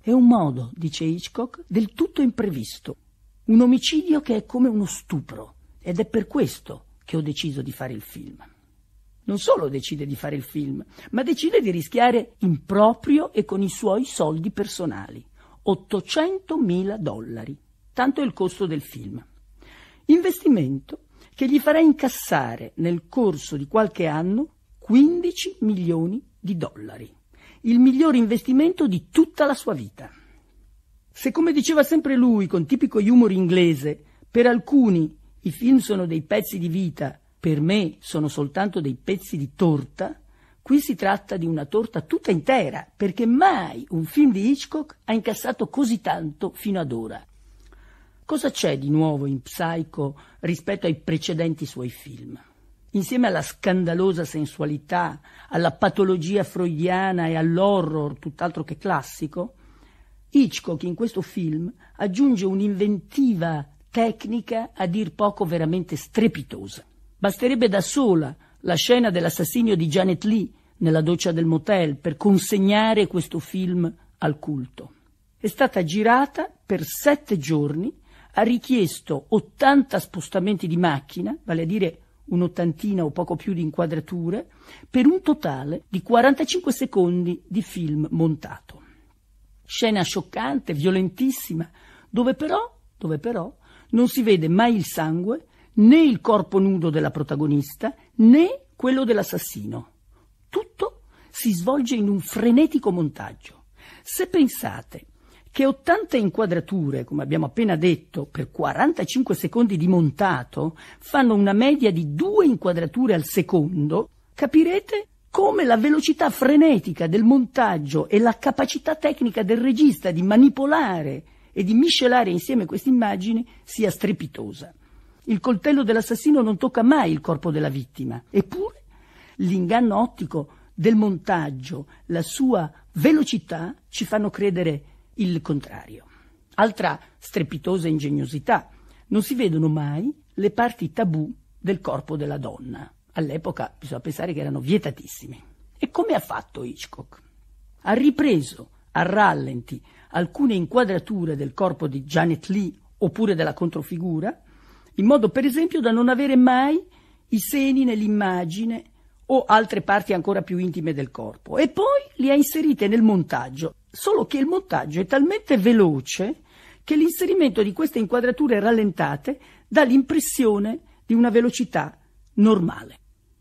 È un modo, dice Hitchcock, del tutto imprevisto, un omicidio che è come uno stupro ed è per questo che ho deciso di fare il film. Non solo decide di fare il film, ma decide di rischiare in proprio e con i suoi soldi personali, 800.000 dollari, tanto è il costo del film. Investimento che gli farà incassare nel corso di qualche anno 15 milioni di dollari il miglior investimento di tutta la sua vita. Se come diceva sempre lui con tipico humor inglese, per alcuni i film sono dei pezzi di vita, per me sono soltanto dei pezzi di torta, qui si tratta di una torta tutta intera, perché mai un film di Hitchcock ha incassato così tanto fino ad ora. Cosa c'è di nuovo in Psycho rispetto ai precedenti suoi film? Insieme alla scandalosa sensualità, alla patologia freudiana e all'horror tutt'altro che classico, Hitchcock in questo film aggiunge un'inventiva tecnica a dir poco veramente strepitosa. Basterebbe da sola la scena dell'assassinio di Janet Lee nella doccia del motel per consegnare questo film al culto. È stata girata per sette giorni, ha richiesto 80 spostamenti di macchina, vale a dire un'ottantina o poco più di inquadrature, per un totale di 45 secondi di film montato. Scena scioccante, violentissima, dove però, dove però non si vede mai il sangue, né il corpo nudo della protagonista, né quello dell'assassino. Tutto si svolge in un frenetico montaggio. Se pensate che 80 inquadrature, come abbiamo appena detto, per 45 secondi di montato, fanno una media di due inquadrature al secondo, capirete come la velocità frenetica del montaggio e la capacità tecnica del regista di manipolare e di miscelare insieme queste immagini sia strepitosa. Il coltello dell'assassino non tocca mai il corpo della vittima, eppure l'inganno ottico del montaggio, la sua velocità ci fanno credere il contrario. Altra strepitosa ingegnosità, non si vedono mai le parti tabù del corpo della donna. All'epoca bisogna pensare che erano vietatissime. E come ha fatto Hitchcock? Ha ripreso a rallenti alcune inquadrature del corpo di Janet Lee oppure della controfigura, in modo per esempio da non avere mai i seni nell'immagine o altre parti ancora più intime del corpo e poi li ha inserite nel montaggio solo che il montaggio è talmente veloce che l'inserimento di queste inquadrature rallentate dà l'impressione di una velocità normale.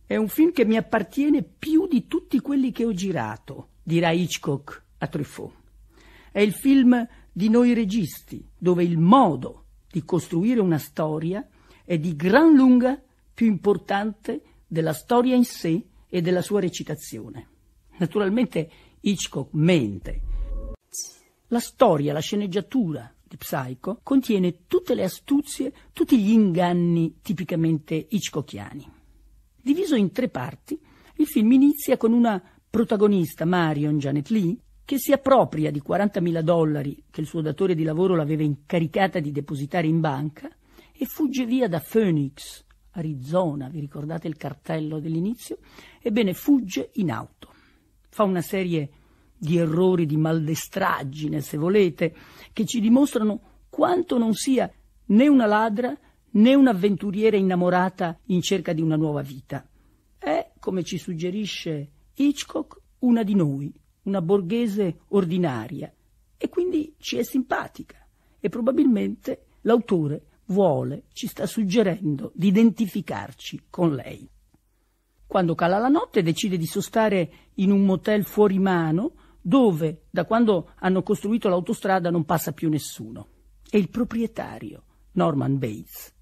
È un film che mi appartiene più di tutti quelli che ho girato, dirà Hitchcock a Truffaut. È il film di noi registi, dove il modo di costruire una storia è di gran lunga più importante della storia in sé e della sua recitazione. Naturalmente Hitchcock mente la storia, la sceneggiatura di Psycho contiene tutte le astuzie, tutti gli inganni tipicamente hitchcockiani. Diviso in tre parti, il film inizia con una protagonista, Marion Janet Lee, che si appropria di 40.000 dollari che il suo datore di lavoro l'aveva incaricata di depositare in banca e fugge via da Phoenix, Arizona, vi ricordate il cartello dell'inizio? Ebbene, fugge in auto. Fa una serie di di errori, di maldestraggine, se volete, che ci dimostrano quanto non sia né una ladra né un'avventuriera innamorata in cerca di una nuova vita. È, come ci suggerisce Hitchcock, una di noi, una borghese ordinaria, e quindi ci è simpatica. E probabilmente l'autore vuole, ci sta suggerendo di identificarci con lei. Quando cala la notte decide di sostare in un motel fuori mano dove da quando hanno costruito l'autostrada non passa più nessuno. E il proprietario, Norman Bates,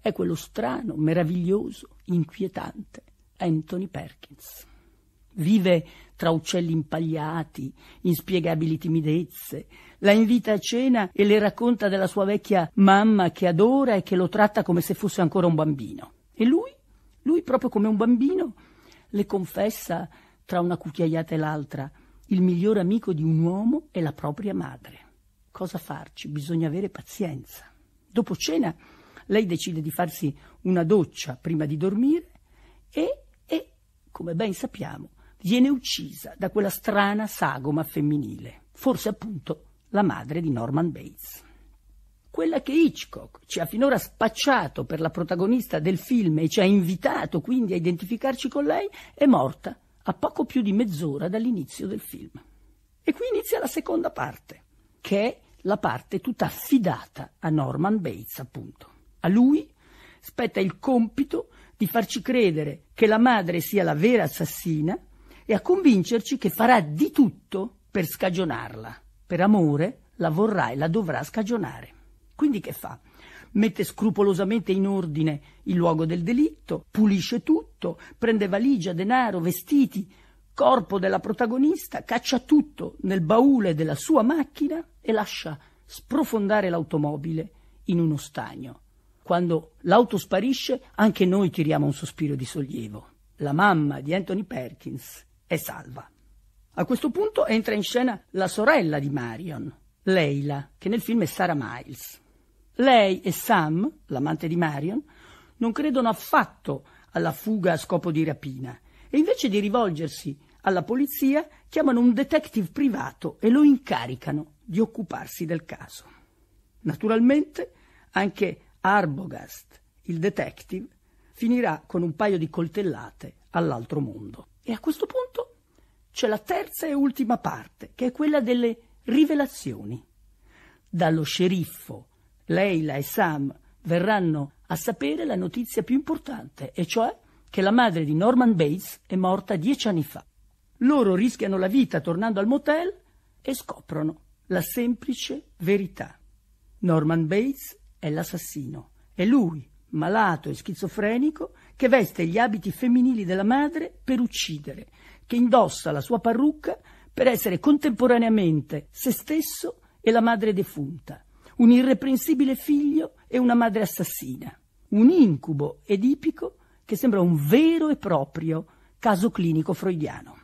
è quello strano, meraviglioso, inquietante Anthony Perkins. Vive tra uccelli impagliati, inspiegabili timidezze, la invita a cena e le racconta della sua vecchia mamma che adora e che lo tratta come se fosse ancora un bambino. E lui, lui proprio come un bambino, le confessa tra una cucchiaiata e l'altra il miglior amico di un uomo è la propria madre. Cosa farci? Bisogna avere pazienza. Dopo cena lei decide di farsi una doccia prima di dormire e, e come ben sappiamo, viene uccisa da quella strana sagoma femminile, forse appunto la madre di Norman Bates. Quella che Hitchcock ci ha finora spacciato per la protagonista del film e ci ha invitato quindi a identificarci con lei è morta a poco più di mezz'ora dall'inizio del film. E qui inizia la seconda parte, che è la parte tutta affidata a Norman Bates, appunto. A lui spetta il compito di farci credere che la madre sia la vera assassina e a convincerci che farà di tutto per scagionarla. Per amore la vorrà e la dovrà scagionare. Quindi che fa? mette scrupolosamente in ordine il luogo del delitto, pulisce tutto, prende valigia, denaro, vestiti, corpo della protagonista, caccia tutto nel baule della sua macchina e lascia sprofondare l'automobile in uno stagno. Quando l'auto sparisce, anche noi tiriamo un sospiro di sollievo. La mamma di Anthony Perkins è salva. A questo punto entra in scena la sorella di Marion, Leila, che nel film è Sarah Miles. Lei e Sam, l'amante di Marion, non credono affatto alla fuga a scopo di rapina e invece di rivolgersi alla polizia chiamano un detective privato e lo incaricano di occuparsi del caso. Naturalmente anche Arbogast, il detective, finirà con un paio di coltellate all'altro mondo. E a questo punto c'è la terza e ultima parte, che è quella delle rivelazioni. Dallo sceriffo Leila e Sam verranno a sapere la notizia più importante, e cioè che la madre di Norman Bates è morta dieci anni fa. Loro rischiano la vita tornando al motel e scoprono la semplice verità. Norman Bates è l'assassino. È lui, malato e schizofrenico, che veste gli abiti femminili della madre per uccidere, che indossa la sua parrucca per essere contemporaneamente se stesso e la madre defunta, un irreprensibile figlio e una madre assassina, un incubo edipico che sembra un vero e proprio caso clinico freudiano.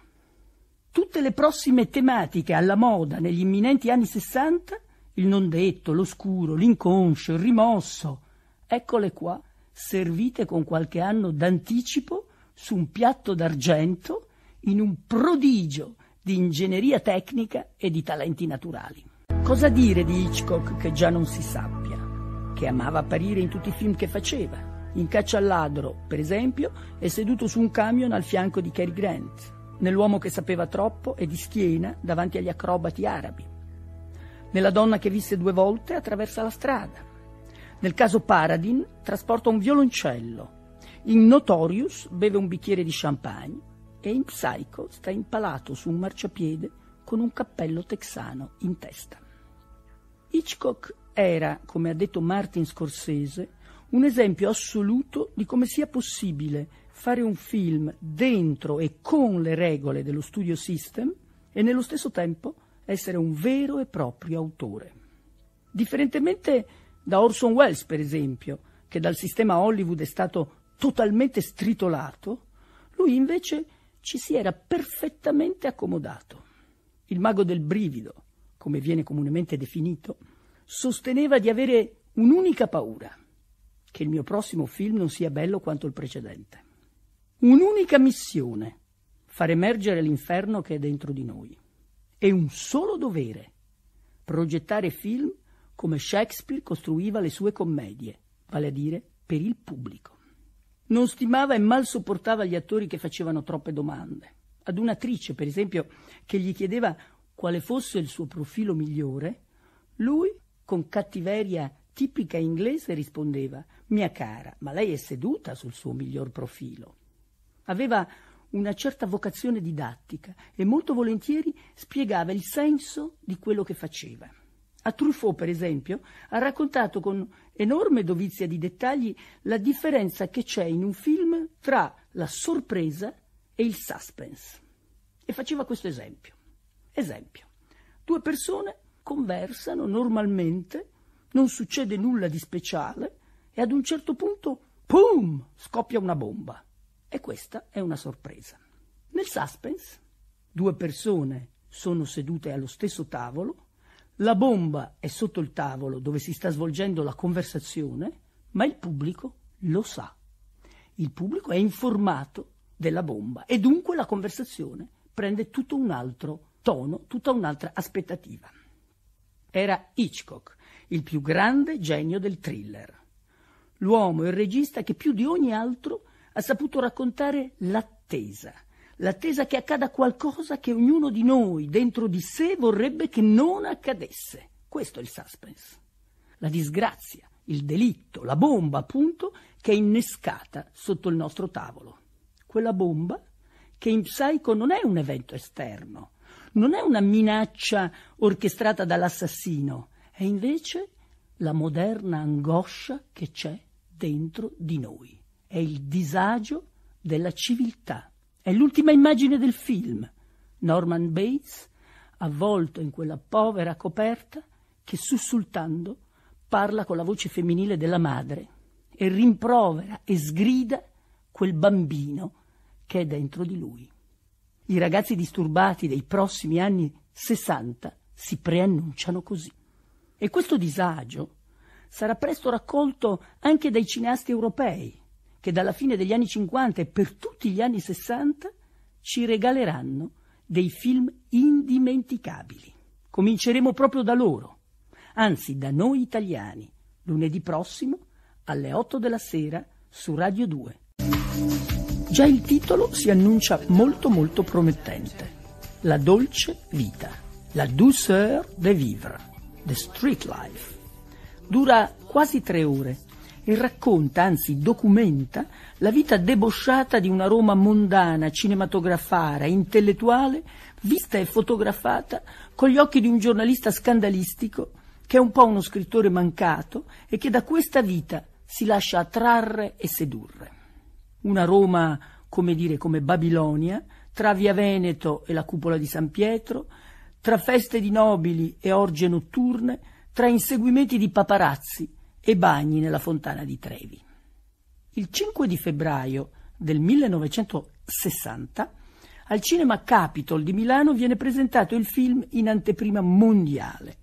Tutte le prossime tematiche alla moda negli imminenti anni Sessanta, il non detto, l'oscuro, l'inconscio, il rimosso, eccole qua, servite con qualche anno d'anticipo su un piatto d'argento in un prodigio di ingegneria tecnica e di talenti naturali. Cosa dire di Hitchcock che già non si sappia? Che amava apparire in tutti i film che faceva. In Caccia al ladro, per esempio, è seduto su un camion al fianco di Cary Grant. Nell'uomo che sapeva troppo è di schiena davanti agli acrobati arabi. Nella donna che visse due volte attraversa la strada. Nel caso Paradin trasporta un violoncello. In Notorious beve un bicchiere di champagne e in Psycho sta impalato su un marciapiede con un cappello texano in testa. Hitchcock era, come ha detto Martin Scorsese, un esempio assoluto di come sia possibile fare un film dentro e con le regole dello studio system e nello stesso tempo essere un vero e proprio autore. Differentemente da Orson Welles, per esempio, che dal sistema Hollywood è stato totalmente stritolato, lui invece ci si era perfettamente accomodato. Il mago del brivido, come viene comunemente definito, sosteneva di avere un'unica paura, che il mio prossimo film non sia bello quanto il precedente. Un'unica missione, far emergere l'inferno che è dentro di noi. E un solo dovere, progettare film come Shakespeare costruiva le sue commedie, vale a dire per il pubblico. Non stimava e mal sopportava gli attori che facevano troppe domande. Ad un'attrice, per esempio, che gli chiedeva quale fosse il suo profilo migliore, lui, con cattiveria tipica inglese, rispondeva Mia cara, ma lei è seduta sul suo miglior profilo. Aveva una certa vocazione didattica e molto volentieri spiegava il senso di quello che faceva. A Truffaut, per esempio, ha raccontato con enorme dovizia di dettagli la differenza che c'è in un film tra la sorpresa e il suspense. E faceva questo esempio. Esempio, due persone conversano normalmente, non succede nulla di speciale e ad un certo punto, pum, scoppia una bomba. E questa è una sorpresa. Nel suspense, due persone sono sedute allo stesso tavolo, la bomba è sotto il tavolo dove si sta svolgendo la conversazione, ma il pubblico lo sa. Il pubblico è informato della bomba e dunque la conversazione prende tutto un altro tono tutta un'altra aspettativa. Era Hitchcock, il più grande genio del thriller. L'uomo, e il regista che più di ogni altro ha saputo raccontare l'attesa, l'attesa che accada qualcosa che ognuno di noi dentro di sé vorrebbe che non accadesse. Questo è il suspense. La disgrazia, il delitto, la bomba appunto che è innescata sotto il nostro tavolo. Quella bomba che in Psycho non è un evento esterno, non è una minaccia orchestrata dall'assassino, è invece la moderna angoscia che c'è dentro di noi, è il disagio della civiltà. È l'ultima immagine del film. Norman Bates, avvolto in quella povera coperta, che sussultando parla con la voce femminile della madre e rimprovera e sgrida quel bambino che è dentro di lui. I ragazzi disturbati dei prossimi anni 60 si preannunciano così. E questo disagio sarà presto raccolto anche dai cineasti europei, che dalla fine degli anni 50 e per tutti gli anni 60 ci regaleranno dei film indimenticabili. Cominceremo proprio da loro, anzi da noi italiani, lunedì prossimo alle 8 della sera su Radio 2. Già il titolo si annuncia molto molto promettente. La dolce vita, la douceur de vivre, the street life. Dura quasi tre ore e racconta, anzi documenta, la vita debosciata di una Roma mondana, cinematografara, intellettuale, vista e fotografata con gli occhi di un giornalista scandalistico che è un po' uno scrittore mancato e che da questa vita si lascia attrarre e sedurre una Roma, come dire, come Babilonia, tra Via Veneto e la cupola di San Pietro, tra feste di nobili e orge notturne, tra inseguimenti di paparazzi e bagni nella fontana di Trevi. Il 5 di febbraio del 1960 al cinema Capitol di Milano viene presentato il film in anteprima mondiale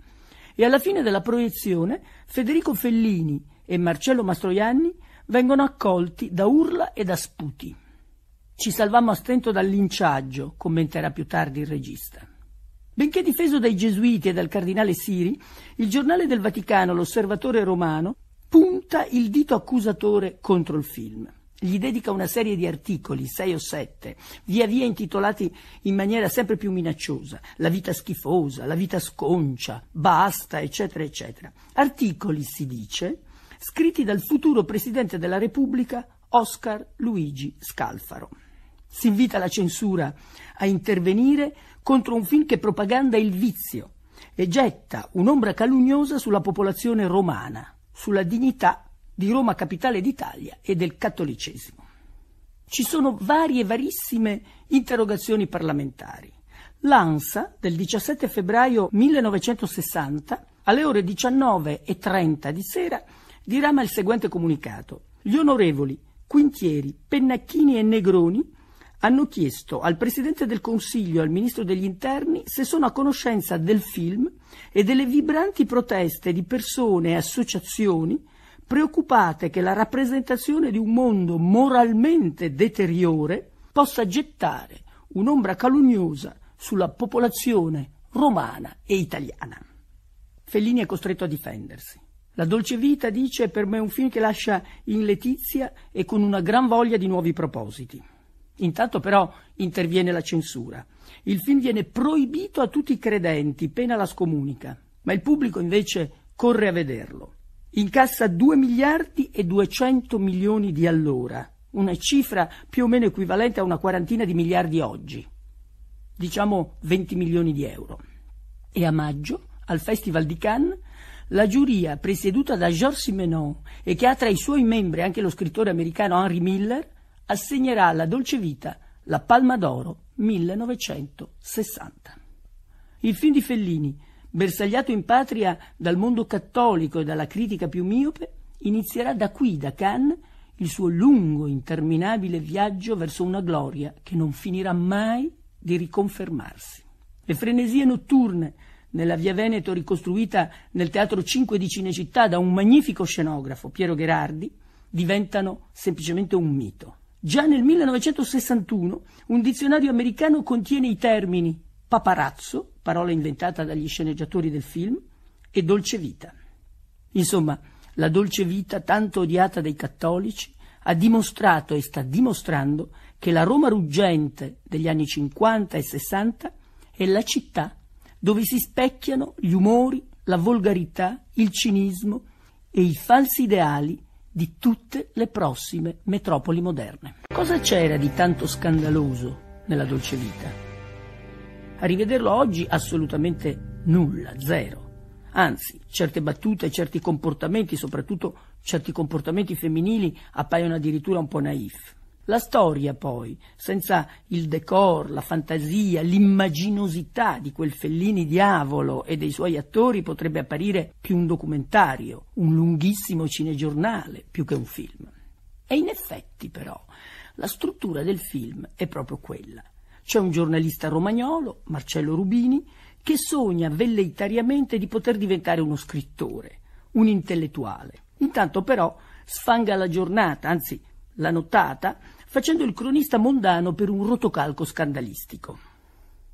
e alla fine della proiezione Federico Fellini e Marcello Mastroianni vengono accolti da urla e da sputi. Ci salvammo a stento dal linciaggio, commenterà più tardi il regista. Benché difeso dai gesuiti e dal cardinale Siri, il giornale del Vaticano, l'osservatore romano, punta il dito accusatore contro il film. Gli dedica una serie di articoli, sei o sette, via via intitolati in maniera sempre più minacciosa, La vita schifosa, La vita sconcia, Basta, eccetera, eccetera. Articoli, si dice, scritti dal futuro Presidente della Repubblica Oscar Luigi Scalfaro. Si invita la censura a intervenire contro un film che propaganda il vizio e getta un'ombra calunnosa sulla popolazione romana, sulla dignità di Roma capitale d'Italia e del cattolicesimo. Ci sono varie varissime interrogazioni parlamentari. L'ANSA del 17 febbraio 1960 alle ore 19.30 di sera dirama il seguente comunicato. Gli onorevoli Quintieri, Pennacchini e Negroni hanno chiesto al Presidente del Consiglio e al Ministro degli Interni se sono a conoscenza del film e delle vibranti proteste di persone e associazioni preoccupate che la rappresentazione di un mondo moralmente deteriore possa gettare un'ombra calunniosa sulla popolazione romana e italiana. Fellini è costretto a difendersi. La dolce vita, dice, per me è un film che lascia in letizia e con una gran voglia di nuovi propositi. Intanto però interviene la censura. Il film viene proibito a tutti i credenti, pena la scomunica, ma il pubblico invece corre a vederlo. Incassa 2 miliardi e 200 milioni di allora, una cifra più o meno equivalente a una quarantina di miliardi oggi, diciamo 20 milioni di euro. E a maggio, al Festival di Cannes, la giuria, presieduta da Georges Simenon e che ha tra i suoi membri anche lo scrittore americano Henry Miller, assegnerà alla Dolce Vita la Palma d'Oro 1960. Il film di Fellini, bersagliato in patria dal mondo cattolico e dalla critica più miope, inizierà da qui, da Cannes, il suo lungo, interminabile viaggio verso una gloria che non finirà mai di riconfermarsi. Le frenesie notturne nella via Veneto ricostruita nel Teatro 5 di Cinecittà da un magnifico scenografo, Piero Gherardi, diventano semplicemente un mito. Già nel 1961 un dizionario americano contiene i termini paparazzo, parola inventata dagli sceneggiatori del film, e dolce vita. Insomma, la dolce vita, tanto odiata dai cattolici, ha dimostrato e sta dimostrando che la Roma ruggente degli anni 50 e 60 è la città dove si specchiano gli umori, la volgarità, il cinismo e i falsi ideali di tutte le prossime metropoli moderne. Cosa c'era di tanto scandaloso nella dolce vita? A rivederlo oggi assolutamente nulla, zero. Anzi, certe battute, certi comportamenti, soprattutto certi comportamenti femminili, appaiono addirittura un po' naif. La storia poi, senza il decor, la fantasia, l'immaginosità di quel Fellini diavolo e dei suoi attori potrebbe apparire più un documentario, un lunghissimo cinegiornale, più che un film. E in effetti però la struttura del film è proprio quella. C'è un giornalista romagnolo, Marcello Rubini, che sogna velleitariamente di poter diventare uno scrittore, un intellettuale. Intanto però sfanga la giornata, anzi la nottata, facendo il cronista mondano per un rotocalco scandalistico.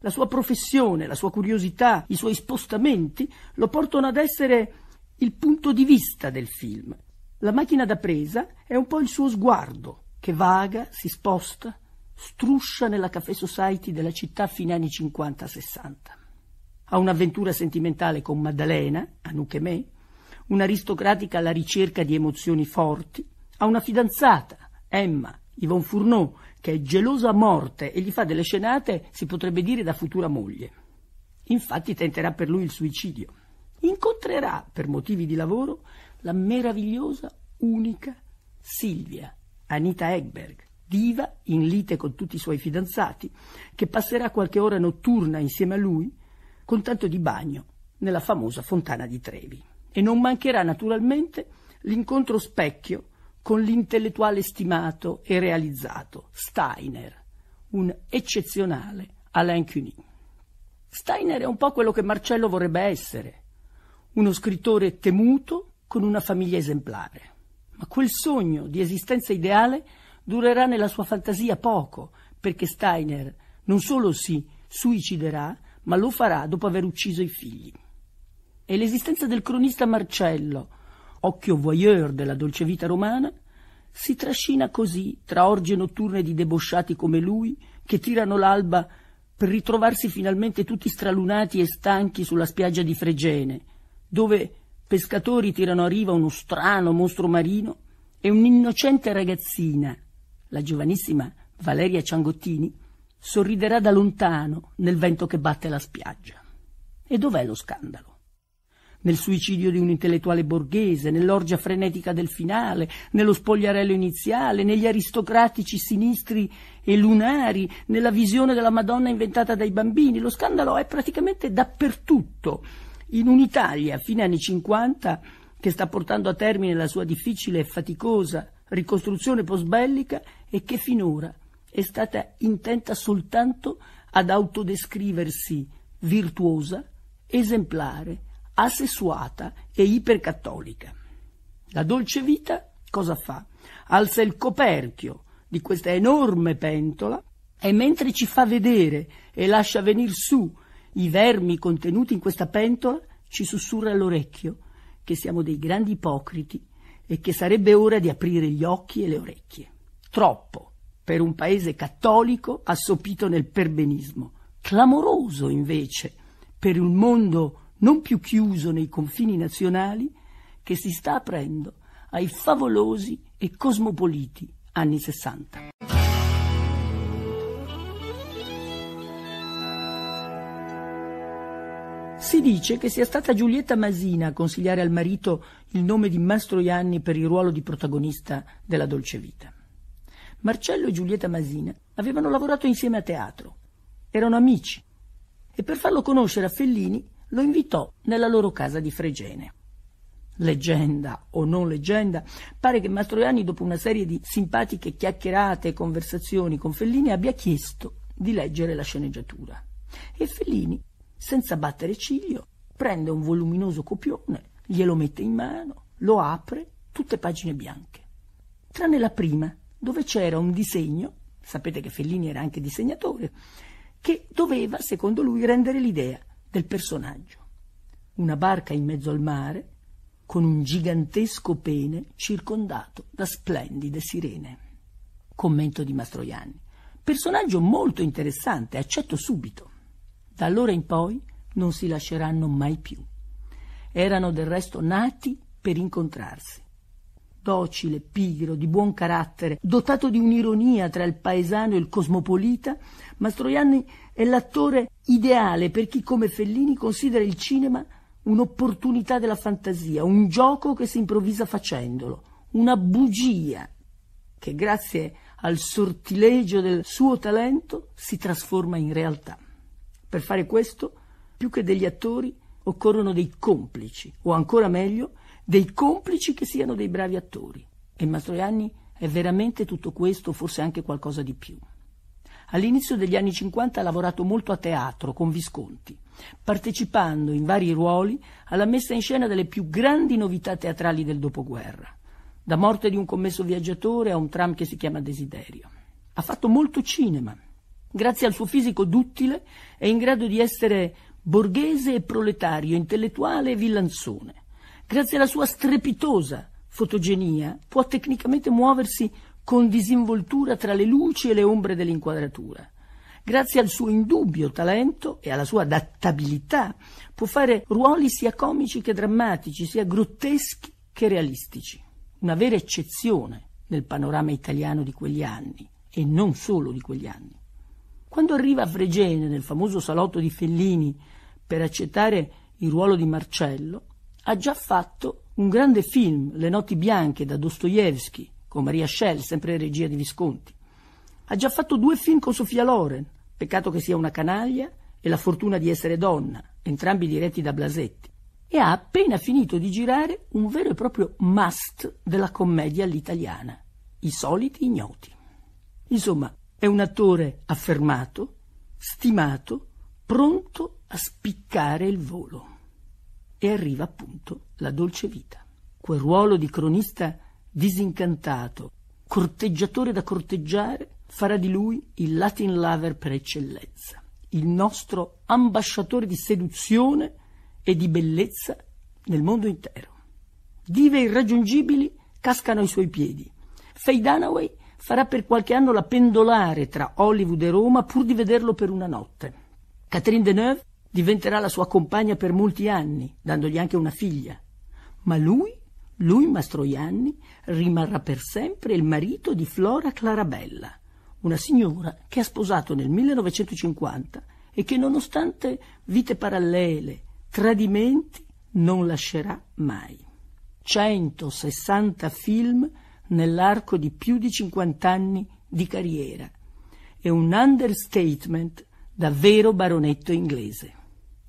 La sua professione, la sua curiosità, i suoi spostamenti lo portano ad essere il punto di vista del film. La macchina da presa è un po' il suo sguardo, che vaga, si sposta, struscia nella caffè society della città fino agli anni 50-60. Ha un'avventura sentimentale con Maddalena, Anouk un'aristocratica alla ricerca di emozioni forti, ha una fidanzata, Emma, Yvonne Fourneau, che è gelosa a morte e gli fa delle scenate, si potrebbe dire, da futura moglie. Infatti tenterà per lui il suicidio. Incontrerà, per motivi di lavoro, la meravigliosa, unica Silvia, Anita Egberg, diva in lite con tutti i suoi fidanzati, che passerà qualche ora notturna insieme a lui, con tanto di bagno, nella famosa fontana di Trevi. E non mancherà naturalmente l'incontro specchio con l'intellettuale stimato e realizzato Steiner, un eccezionale Alain Cuny. Steiner è un po' quello che Marcello vorrebbe essere, uno scrittore temuto con una famiglia esemplare. Ma quel sogno di esistenza ideale durerà nella sua fantasia poco, perché Steiner non solo si suiciderà, ma lo farà dopo aver ucciso i figli. E l'esistenza del cronista Marcello, occhio voyeur della dolce vita romana, si trascina così tra orge notturne di debosciati come lui, che tirano l'alba per ritrovarsi finalmente tutti stralunati e stanchi sulla spiaggia di Fregene, dove pescatori tirano a riva uno strano mostro marino e un'innocente ragazzina, la giovanissima Valeria Ciangottini, sorriderà da lontano nel vento che batte la spiaggia. E dov'è lo scandalo? nel suicidio di un intellettuale borghese, nell'orgia frenetica del finale, nello spogliarello iniziale, negli aristocratici sinistri e lunari, nella visione della Madonna inventata dai bambini. Lo scandalo è praticamente dappertutto. In un'Italia, fine anni 50, che sta portando a termine la sua difficile e faticosa ricostruzione postbellica e che finora è stata intenta soltanto ad autodescriversi virtuosa, esemplare, asessuata e ipercattolica. La dolce vita cosa fa? Alza il coperchio di questa enorme pentola e mentre ci fa vedere e lascia venir su i vermi contenuti in questa pentola, ci sussurra all'orecchio che siamo dei grandi ipocriti e che sarebbe ora di aprire gli occhi e le orecchie. Troppo per un paese cattolico assopito nel perbenismo, clamoroso invece per un mondo non più chiuso nei confini nazionali, che si sta aprendo ai favolosi e cosmopoliti anni 60. Si dice che sia stata Giulietta Masina a consigliare al marito il nome di Mastroianni per il ruolo di protagonista della Dolce Vita. Marcello e Giulietta Masina avevano lavorato insieme a teatro, erano amici e per farlo conoscere a Fellini lo invitò nella loro casa di Fregene. Leggenda o non leggenda, pare che Mastroianni, dopo una serie di simpatiche chiacchierate e conversazioni con Fellini, abbia chiesto di leggere la sceneggiatura. E Fellini, senza battere ciglio, prende un voluminoso copione, glielo mette in mano, lo apre, tutte pagine bianche. Tranne la prima, dove c'era un disegno, sapete che Fellini era anche disegnatore, che doveva, secondo lui, rendere l'idea del personaggio. Una barca in mezzo al mare, con un gigantesco pene circondato da splendide sirene. Commento di Mastroianni. Personaggio molto interessante, accetto subito. Da allora in poi non si lasceranno mai più. Erano del resto nati per incontrarsi docile, pigro, di buon carattere, dotato di un'ironia tra il paesano e il cosmopolita, Mastroianni è l'attore ideale per chi come Fellini considera il cinema un'opportunità della fantasia, un gioco che si improvvisa facendolo, una bugia che grazie al sortilegio del suo talento si trasforma in realtà. Per fare questo, più che degli attori, occorrono dei complici, o ancora meglio, dei complici che siano dei bravi attori. E Mastroianni è veramente tutto questo, forse anche qualcosa di più. All'inizio degli anni 50 ha lavorato molto a teatro con Visconti, partecipando in vari ruoli alla messa in scena delle più grandi novità teatrali del dopoguerra, da Morte di un commesso viaggiatore a un tram che si chiama Desiderio. Ha fatto molto cinema, grazie al suo fisico duttile è in grado di essere borghese e proletario, intellettuale e villanzone grazie alla sua strepitosa fotogenia, può tecnicamente muoversi con disinvoltura tra le luci e le ombre dell'inquadratura. Grazie al suo indubbio talento e alla sua adattabilità può fare ruoli sia comici che drammatici, sia grotteschi che realistici. Una vera eccezione nel panorama italiano di quegli anni e non solo di quegli anni. Quando arriva a Fregene nel famoso salotto di Fellini per accettare il ruolo di Marcello, ha già fatto un grande film, Le notti bianche, da Dostoevsky, con Maria Schell, sempre regia di Visconti. Ha già fatto due film con Sofia Loren, Peccato che sia una canaglia e La fortuna di essere donna, entrambi diretti da Blasetti. E ha appena finito di girare un vero e proprio must della commedia all'italiana, I soliti ignoti. Insomma, è un attore affermato, stimato, pronto a spiccare il volo e arriva appunto la dolce vita. Quel ruolo di cronista disincantato, corteggiatore da corteggiare, farà di lui il Latin lover per eccellenza, il nostro ambasciatore di seduzione e di bellezza nel mondo intero. Dive irraggiungibili cascano ai suoi piedi. Faye Dunaway farà per qualche anno la pendolare tra Hollywood e Roma pur di vederlo per una notte. Catherine Deneuve Diventerà la sua compagna per molti anni, dandogli anche una figlia. Ma lui, lui Mastroianni, rimarrà per sempre il marito di Flora Clarabella, una signora che ha sposato nel 1950 e che nonostante vite parallele, tradimenti, non lascerà mai. 160 film nell'arco di più di 50 anni di carriera. È un understatement da vero baronetto inglese.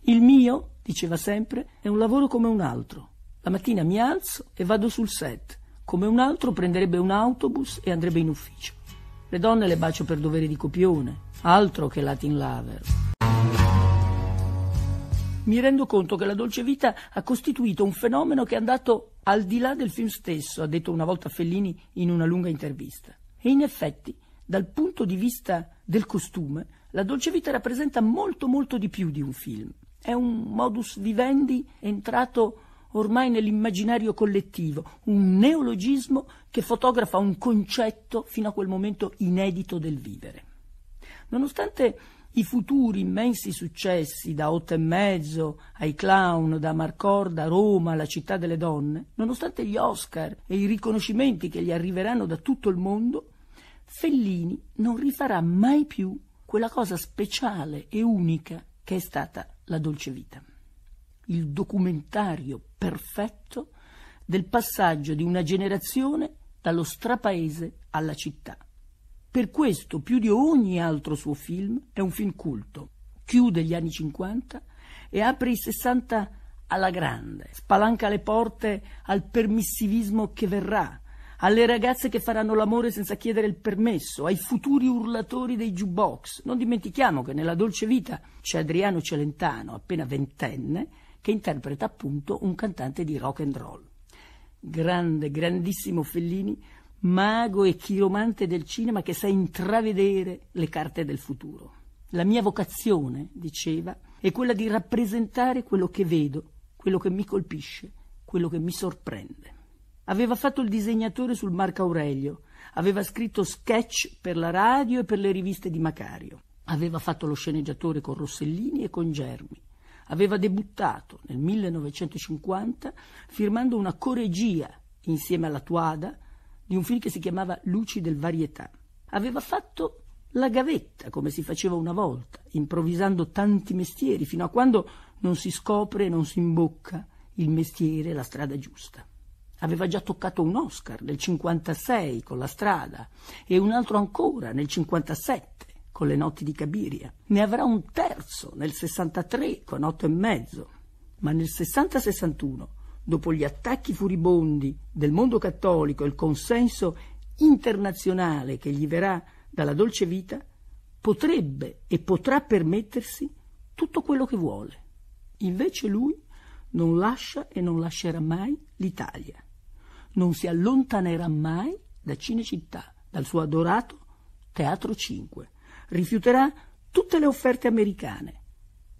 Il mio, diceva sempre, è un lavoro come un altro. La mattina mi alzo e vado sul set, come un altro prenderebbe un autobus e andrebbe in ufficio. Le donne le bacio per dovere di copione, altro che Latin Lover. Mi rendo conto che la dolce vita ha costituito un fenomeno che è andato al di là del film stesso, ha detto una volta Fellini in una lunga intervista. E in effetti, dal punto di vista del costume, la dolce vita rappresenta molto molto di più di un film. È un modus vivendi entrato ormai nell'immaginario collettivo, un neologismo che fotografa un concetto fino a quel momento inedito del vivere. Nonostante i futuri immensi successi da Otto e mezzo ai clown, da Marcorda, Roma, la città delle donne, nonostante gli Oscar e i riconoscimenti che gli arriveranno da tutto il mondo, Fellini non rifarà mai più quella cosa speciale e unica che è stata la dolce vita. Il documentario perfetto del passaggio di una generazione dallo strapaese alla città. Per questo, più di ogni altro suo film, è un film culto. Chiude gli anni 50 e apre i 60 alla grande, spalanca le porte al permissivismo che verrà, alle ragazze che faranno l'amore senza chiedere il permesso, ai futuri urlatori dei jukebox. Non dimentichiamo che nella dolce vita c'è Adriano Celentano, appena ventenne, che interpreta appunto un cantante di rock and roll. Grande, grandissimo Fellini, mago e chiromante del cinema che sa intravedere le carte del futuro. La mia vocazione, diceva, è quella di rappresentare quello che vedo, quello che mi colpisce, quello che mi sorprende. Aveva fatto il disegnatore sul Marco Aurelio, aveva scritto sketch per la radio e per le riviste di Macario, aveva fatto lo sceneggiatore con Rossellini e con Germi. Aveva debuttato nel 1950 firmando una coregia insieme alla Tuada di un film che si chiamava Luci del Varietà. Aveva fatto la gavetta, come si faceva una volta, improvvisando tanti mestieri, fino a quando non si scopre e non si imbocca il mestiere, la strada giusta aveva già toccato un Oscar nel 1956 con La strada e un altro ancora nel 1957 con Le notti di Cabiria. Ne avrà un terzo nel 1963 con Otto e mezzo. Ma nel 60-61, dopo gli attacchi furibondi del mondo cattolico e il consenso internazionale che gli verrà dalla dolce vita, potrebbe e potrà permettersi tutto quello che vuole. Invece lui non lascia e non lascerà mai l'Italia non si allontanerà mai da Cinecittà, dal suo adorato Teatro 5. Rifiuterà tutte le offerte americane.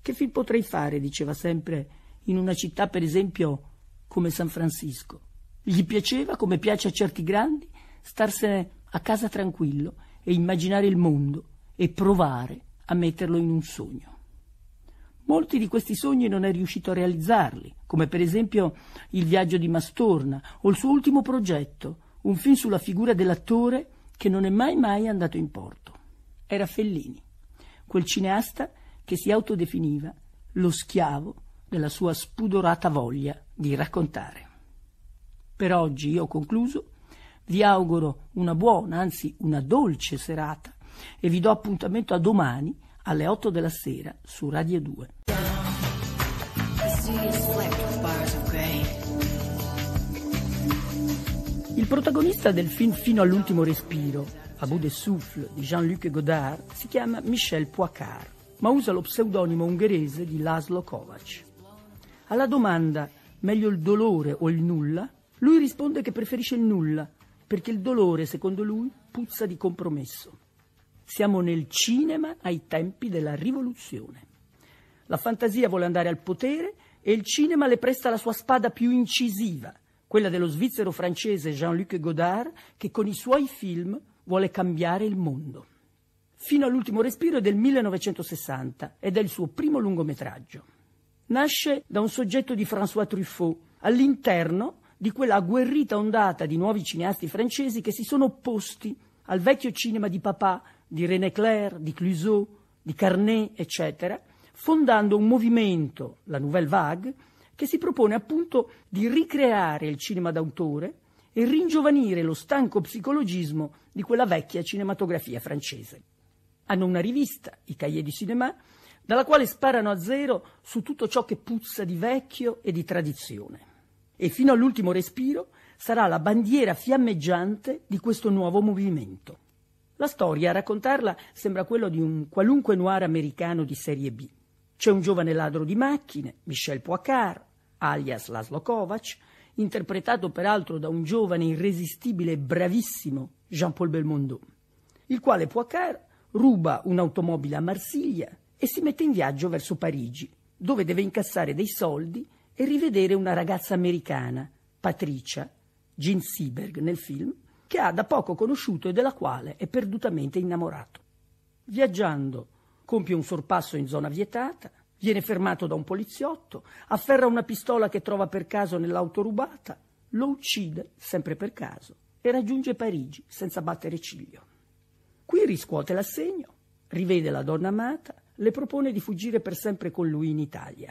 Che film potrei fare, diceva sempre, in una città per esempio come San Francisco? Gli piaceva, come piace a certi grandi, starsene a casa tranquillo e immaginare il mondo e provare a metterlo in un sogno. Molti di questi sogni non è riuscito a realizzarli, come per esempio Il viaggio di Mastorna o il suo ultimo progetto, un film sulla figura dell'attore che non è mai mai andato in porto. Era Fellini, quel cineasta che si autodefiniva lo schiavo della sua spudorata voglia di raccontare. Per oggi io ho concluso, vi auguro una buona, anzi una dolce serata e vi do appuntamento a domani alle 8 della sera su Radio 2. Il protagonista del film Fino all'ultimo respiro, A de souffle di Jean-Luc Godard, si chiama Michel Poicard, ma usa lo pseudonimo ungherese di Laszlo Kovacs. Alla domanda meglio il dolore o il nulla, lui risponde che preferisce il nulla, perché il dolore, secondo lui, puzza di compromesso. Siamo nel cinema ai tempi della rivoluzione. La fantasia vuole andare al potere e il cinema le presta la sua spada più incisiva, quella dello svizzero francese Jean-Luc Godard, che con i suoi film vuole cambiare il mondo. Fino all'ultimo respiro è del 1960 ed è il suo primo lungometraggio. Nasce da un soggetto di François Truffaut, all'interno di quella agguerrita ondata di nuovi cineasti francesi che si sono opposti al vecchio cinema di papà, di René Clair, di Clouseau, di Carnet, eccetera, fondando un movimento, la Nouvelle Vague, che si propone appunto di ricreare il cinema d'autore e ringiovanire lo stanco psicologismo di quella vecchia cinematografia francese. Hanno una rivista, i Cahiers du Cinéma, dalla quale sparano a zero su tutto ciò che puzza di vecchio e di tradizione. E fino all'ultimo respiro sarà la bandiera fiammeggiante di questo nuovo movimento. La storia, a raccontarla, sembra quella di un qualunque noir americano di serie B. C'è un giovane ladro di macchine, Michel Poicard, alias Laszlo Kovac, interpretato peraltro da un giovane irresistibile e bravissimo Jean-Paul Belmondo, il quale Poicard ruba un'automobile a Marsiglia e si mette in viaggio verso Parigi, dove deve incassare dei soldi e rivedere una ragazza americana, Patricia, Jean Sieberg nel film, che ha da poco conosciuto e della quale è perdutamente innamorato. Viaggiando compie un sorpasso in zona vietata, viene fermato da un poliziotto, afferra una pistola che trova per caso nell'auto rubata, lo uccide, sempre per caso, e raggiunge Parigi senza battere ciglio. Qui riscuote l'assegno, rivede la donna amata, le propone di fuggire per sempre con lui in Italia.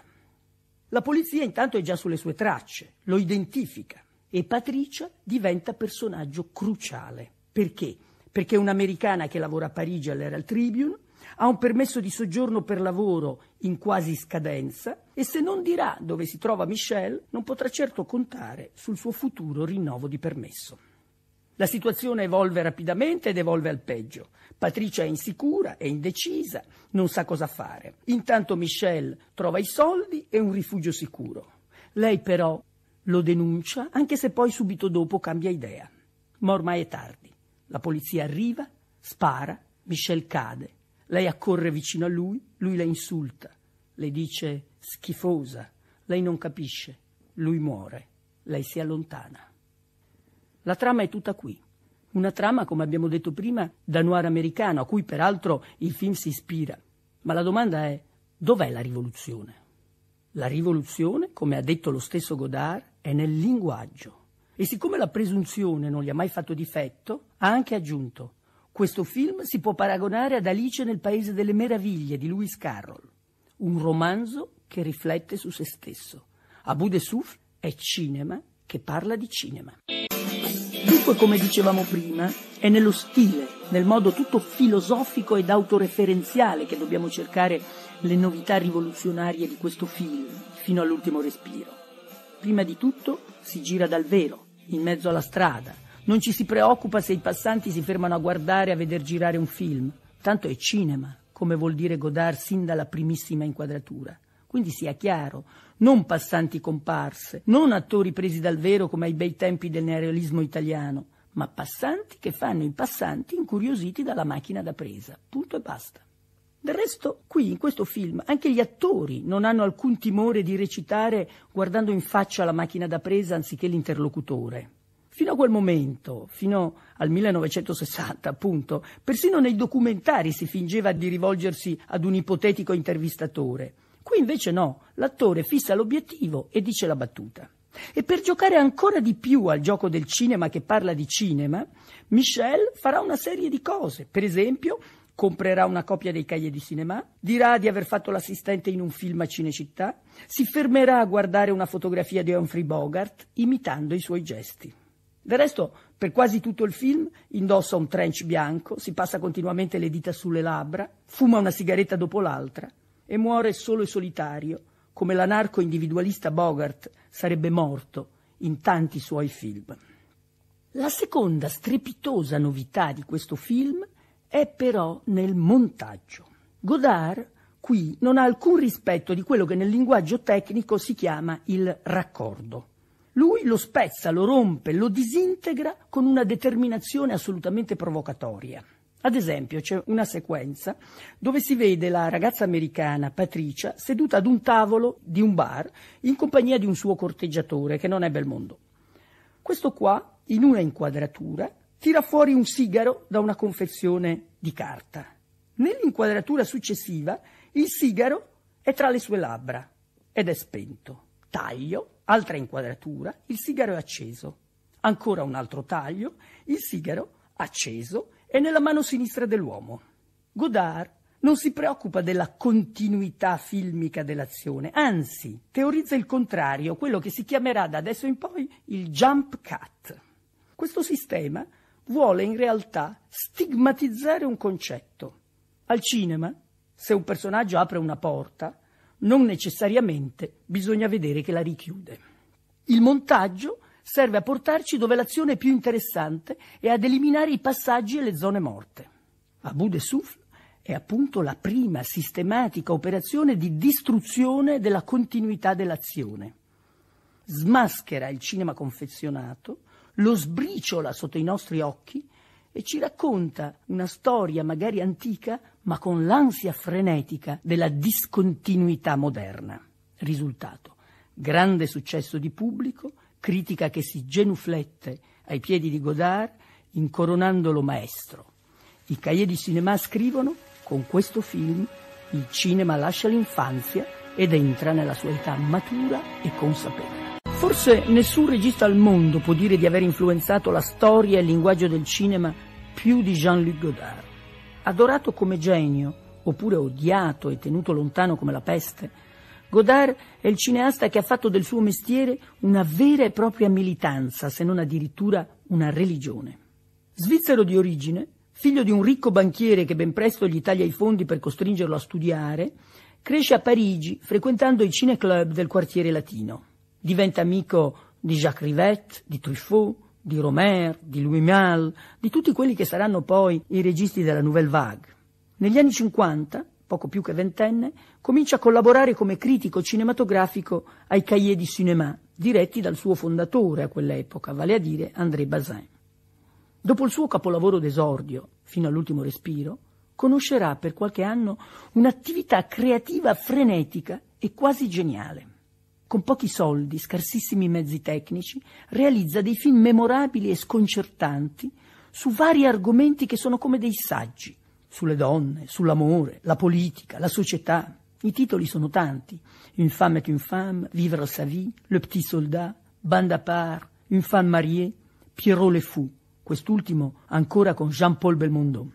La polizia intanto è già sulle sue tracce, lo identifica e Patricia diventa personaggio cruciale. Perché? Perché un'americana che lavora a Parigi all'Herald Tribune ha un permesso di soggiorno per lavoro in quasi scadenza e se non dirà dove si trova Michelle non potrà certo contare sul suo futuro rinnovo di permesso. La situazione evolve rapidamente ed evolve al peggio. Patricia è insicura, è indecisa, non sa cosa fare. Intanto Michelle trova i soldi e un rifugio sicuro. Lei però lo denuncia, anche se poi subito dopo cambia idea. Ma ormai è tardi. La polizia arriva, spara, Michelle cade, lei accorre vicino a lui, lui la insulta, le dice schifosa, lei non capisce, lui muore, lei si allontana. La trama è tutta qui. Una trama, come abbiamo detto prima, da noir americano, a cui peraltro il film si ispira. Ma la domanda è, dov'è la rivoluzione? La rivoluzione, come ha detto lo stesso Godard, è nel linguaggio. E siccome la presunzione non gli ha mai fatto difetto, ha anche aggiunto, questo film si può paragonare ad Alice nel Paese delle Meraviglie di Lewis Carroll, un romanzo che riflette su se stesso. Abu de Souf è cinema che parla di cinema. Dunque, come dicevamo prima, è nello stile, nel modo tutto filosofico ed autoreferenziale che dobbiamo cercare le novità rivoluzionarie di questo film, fino all'ultimo respiro. Prima di tutto si gira dal vero, in mezzo alla strada, non ci si preoccupa se i passanti si fermano a guardare, a veder girare un film. Tanto è cinema, come vuol dire Godard sin dalla primissima inquadratura. Quindi sia chiaro, non passanti comparse, non attori presi dal vero come ai bei tempi del neorealismo italiano, ma passanti che fanno i passanti incuriositi dalla macchina da presa. Punto e basta. Del resto, qui, in questo film, anche gli attori non hanno alcun timore di recitare guardando in faccia la macchina da presa anziché l'interlocutore. Fino a quel momento, fino al 1960 appunto, persino nei documentari si fingeva di rivolgersi ad un ipotetico intervistatore. Qui invece no, l'attore fissa l'obiettivo e dice la battuta. E per giocare ancora di più al gioco del cinema che parla di cinema, Michel farà una serie di cose. Per esempio, comprerà una copia dei Cahiers di Cinema, dirà di aver fatto l'assistente in un film a Cinecittà, si fermerà a guardare una fotografia di Humphrey Bogart imitando i suoi gesti. Del resto, per quasi tutto il film indossa un trench bianco, si passa continuamente le dita sulle labbra, fuma una sigaretta dopo l'altra e muore solo e solitario, come l'anarco individualista Bogart sarebbe morto in tanti suoi film. La seconda strepitosa novità di questo film è però nel montaggio. Godard qui non ha alcun rispetto di quello che nel linguaggio tecnico si chiama il raccordo. Lui lo spezza, lo rompe, lo disintegra con una determinazione assolutamente provocatoria. Ad esempio c'è una sequenza dove si vede la ragazza americana Patricia seduta ad un tavolo di un bar in compagnia di un suo corteggiatore che non è bel mondo. Questo qua, in una inquadratura, tira fuori un sigaro da una confezione di carta. Nell'inquadratura successiva il sigaro è tra le sue labbra ed è spento. Taglio, altra inquadratura, il sigaro è acceso. Ancora un altro taglio, il sigaro acceso è nella mano sinistra dell'uomo. Godard non si preoccupa della continuità filmica dell'azione, anzi teorizza il contrario, quello che si chiamerà da adesso in poi il jump cut. Questo sistema vuole in realtà stigmatizzare un concetto. Al cinema, se un personaggio apre una porta, non necessariamente bisogna vedere che la richiude. Il montaggio serve a portarci dove l'azione è più interessante e ad eliminare i passaggi e le zone morte. Abu de Suf è appunto la prima sistematica operazione di distruzione della continuità dell'azione. Smaschera il cinema confezionato, lo sbriciola sotto i nostri occhi e ci racconta una storia magari antica, ma con l'ansia frenetica della discontinuità moderna. Risultato: grande successo di pubblico, critica che si genuflette ai piedi di Godard, incoronandolo maestro. I cahiers di cinema scrivono, con questo film, il cinema lascia l'infanzia ed entra nella sua età matura e consapevole. Forse nessun regista al mondo può dire di aver influenzato la storia e il linguaggio del cinema più di Jean-Luc Godard. Adorato come genio, oppure odiato e tenuto lontano come la peste, Godard è il cineasta che ha fatto del suo mestiere una vera e propria militanza, se non addirittura una religione. Svizzero di origine, figlio di un ricco banchiere che ben presto gli taglia i fondi per costringerlo a studiare, cresce a Parigi frequentando i cineclub del quartiere latino. Diventa amico di Jacques Rivette, di Truffaut, di Romer, di Louis Malle, di tutti quelli che saranno poi i registi della Nouvelle Vague. Negli anni 50, poco più che ventenne, comincia a collaborare come critico cinematografico ai Cahiers du Cinéma, diretti dal suo fondatore a quell'epoca, vale a dire André Bazin. Dopo il suo capolavoro d'esordio, fino all'ultimo respiro, conoscerà per qualche anno un'attività creativa frenetica e quasi geniale con pochi soldi, scarsissimi mezzi tecnici, realizza dei film memorabili e sconcertanti su vari argomenti che sono come dei saggi, sulle donne, sull'amore, la politica, la società. I titoli sono tanti, Une femme est une femme, Vivre sa vie, Le petit soldat, Bande à part, Une femme mariée, Pierrot le fou, quest'ultimo ancora con Jean-Paul Belmondo.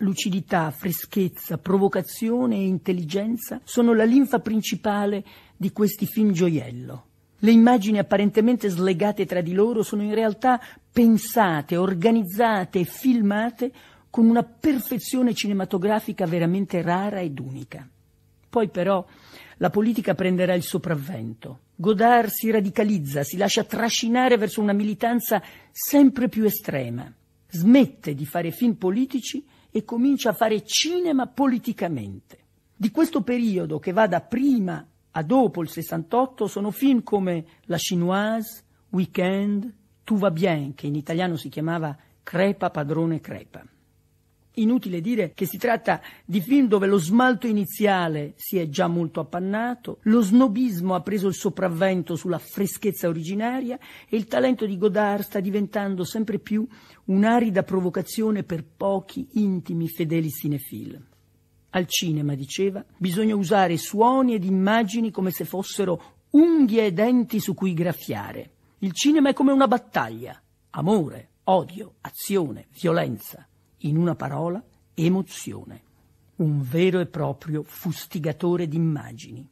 Lucidità, freschezza, provocazione e intelligenza sono la linfa principale di questi film gioiello. Le immagini apparentemente slegate tra di loro sono in realtà pensate, organizzate e filmate con una perfezione cinematografica veramente rara ed unica. Poi però la politica prenderà il sopravvento. Godard si radicalizza, si lascia trascinare verso una militanza sempre più estrema. Smette di fare film politici e comincia a fare cinema politicamente. Di questo periodo, che va da prima a dopo il 68, sono film come La Chinoise, Weekend, Tout va bien, che in italiano si chiamava Crepa padrone crepa. Inutile dire che si tratta di film dove lo smalto iniziale si è già molto appannato, lo snobismo ha preso il sopravvento sulla freschezza originaria e il talento di Godard sta diventando sempre più un'arida provocazione per pochi intimi fedeli cinefil. Al cinema, diceva, bisogna usare suoni ed immagini come se fossero unghie e denti su cui graffiare. Il cinema è come una battaglia, amore, odio, azione, violenza in una parola, emozione. Un vero e proprio fustigatore di immagini.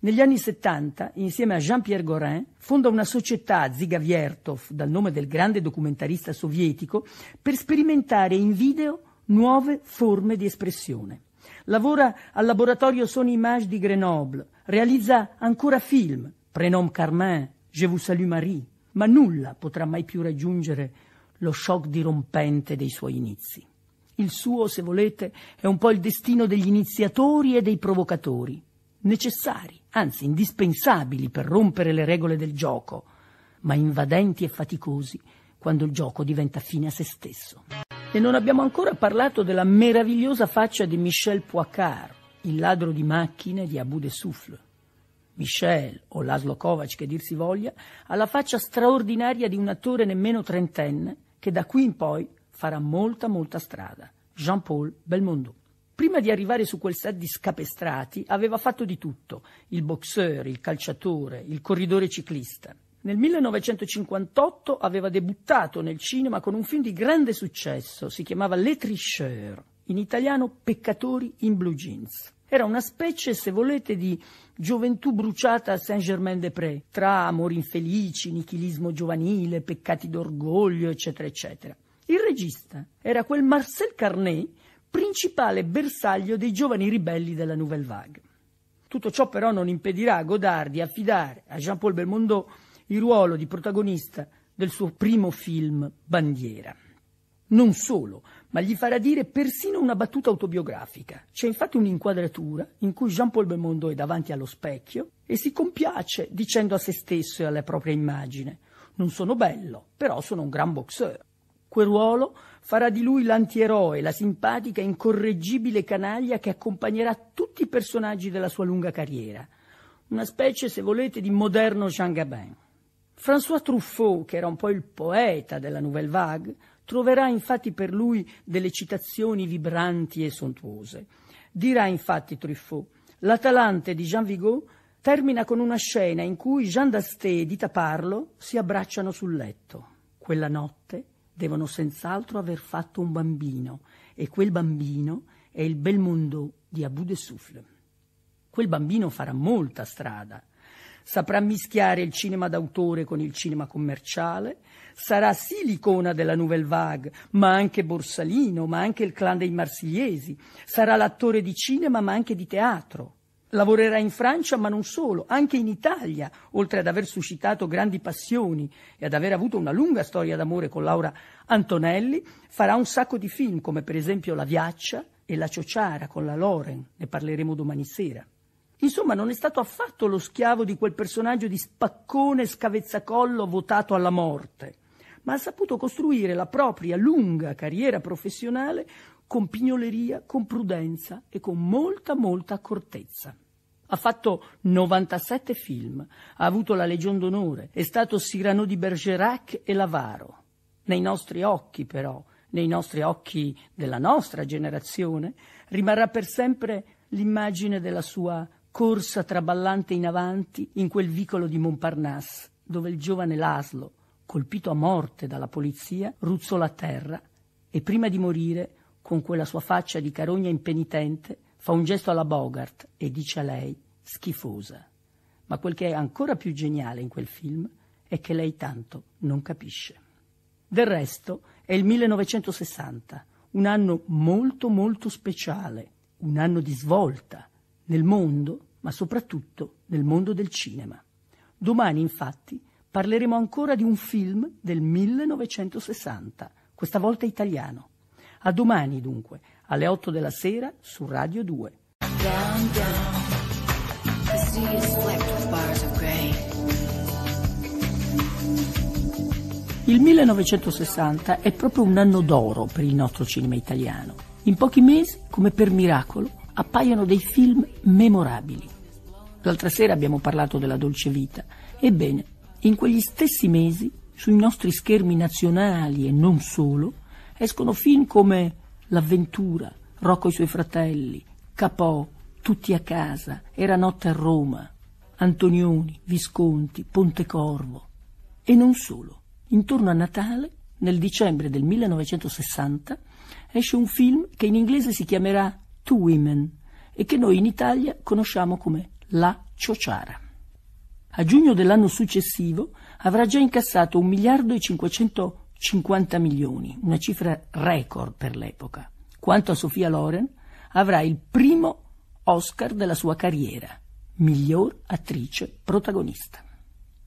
Negli anni 70, insieme a Jean-Pierre Gorin, fonda una società, Ziga Viertov, dal nome del grande documentarista sovietico, per sperimentare in video nuove forme di espressione. Lavora al laboratorio Sony Image di Grenoble, realizza ancora film, Prénom Carmin, Je vous salue Marie, ma nulla potrà mai più raggiungere lo shock dirompente dei suoi inizi. Il suo, se volete, è un po' il destino degli iniziatori e dei provocatori, necessari, anzi indispensabili per rompere le regole del gioco, ma invadenti e faticosi quando il gioco diventa fine a se stesso. E non abbiamo ancora parlato della meravigliosa faccia di Michel Poicard, il ladro di macchine di Abu de Souffle. Michel, o Laszlo Kovac che dir si voglia, ha la faccia straordinaria di un attore nemmeno trentenne, che da qui in poi farà molta molta strada. Jean-Paul Belmondo. Prima di arrivare su quel set di scapestrati aveva fatto di tutto, il boxeur, il calciatore, il corridore ciclista. Nel 1958 aveva debuttato nel cinema con un film di grande successo, si chiamava Le Tricheurs, in italiano Peccatori in Blue Jeans. Era una specie, se volete, di gioventù bruciata a Saint-Germain-des-Prés, tra amori infelici, nichilismo giovanile, peccati d'orgoglio, eccetera, eccetera. Il regista era quel Marcel Carnet, principale bersaglio dei giovani ribelli della Nouvelle Vague. Tutto ciò però non impedirà a Godard di affidare a Jean-Paul Belmondo il ruolo di protagonista del suo primo film Bandiera. Non solo, ma gli farà dire persino una battuta autobiografica. C'è infatti un'inquadratura in cui Jean-Paul Belmondo è davanti allo specchio e si compiace dicendo a se stesso e alla propria immagine «Non sono bello, però sono un gran boxeur». Quel ruolo farà di lui l'antieroe, la simpatica e incorreggibile canaglia che accompagnerà tutti i personaggi della sua lunga carriera. Una specie, se volete, di moderno Jean Gabin. François Truffaut, che era un po' il poeta della Nouvelle Vague, Troverà infatti per lui delle citazioni vibranti e sontuose. Dirà infatti Truffaut, l'Atalante di Jean Vigo termina con una scena in cui Jean d'Asté e Dita Parlo si abbracciano sul letto. Quella notte devono senz'altro aver fatto un bambino e quel bambino è il bel mondo di Abu de Souffle. Quel bambino farà molta strada. Saprà mischiare il cinema d'autore con il cinema commerciale, sarà sì l'icona della Nouvelle Vague, ma anche Borsalino, ma anche il clan dei marsigliesi, sarà l'attore di cinema ma anche di teatro. Lavorerà in Francia, ma non solo, anche in Italia, oltre ad aver suscitato grandi passioni e ad aver avuto una lunga storia d'amore con Laura Antonelli, farà un sacco di film, come per esempio La Viaccia e La Ciociara con la Loren, ne parleremo domani sera. Insomma, non è stato affatto lo schiavo di quel personaggio di spaccone scavezzacollo votato alla morte ma ha saputo costruire la propria lunga carriera professionale con pignoleria, con prudenza e con molta, molta accortezza. Ha fatto 97 film, ha avuto la Legion d'Onore, è stato Cyrano di Bergerac e l'Avaro. Nei nostri occhi, però, nei nostri occhi della nostra generazione, rimarrà per sempre l'immagine della sua corsa traballante in avanti in quel vicolo di Montparnasse, dove il giovane Laszlo, colpito a morte dalla polizia, ruzzò a terra e prima di morire, con quella sua faccia di carogna impenitente, fa un gesto alla Bogart e dice a lei schifosa. Ma quel che è ancora più geniale in quel film è che lei tanto non capisce. Del resto è il 1960, un anno molto molto speciale, un anno di svolta nel mondo, ma soprattutto nel mondo del cinema. Domani infatti parleremo ancora di un film del 1960, questa volta italiano. A domani dunque, alle 8 della sera su Radio 2. Down, down. Il 1960 è proprio un anno d'oro per il nostro cinema italiano. In pochi mesi, come per miracolo, appaiono dei film memorabili. L'altra sera abbiamo parlato della dolce vita. Ebbene, in quegli stessi mesi, sui nostri schermi nazionali e non solo, escono film come L'avventura, Rocco e i suoi fratelli, Capò, Tutti a casa, Era notte a Roma, Antonioni, Visconti, Pontecorvo. E non solo. Intorno a Natale, nel dicembre del 1960, esce un film che in inglese si chiamerà Two Women e che noi in Italia conosciamo come La Ciociara. A giugno dell'anno successivo avrà già incassato 1 miliardo e 550 milioni, una cifra record per l'epoca. Quanto a Sofia Loren, avrà il primo Oscar della sua carriera, miglior attrice protagonista.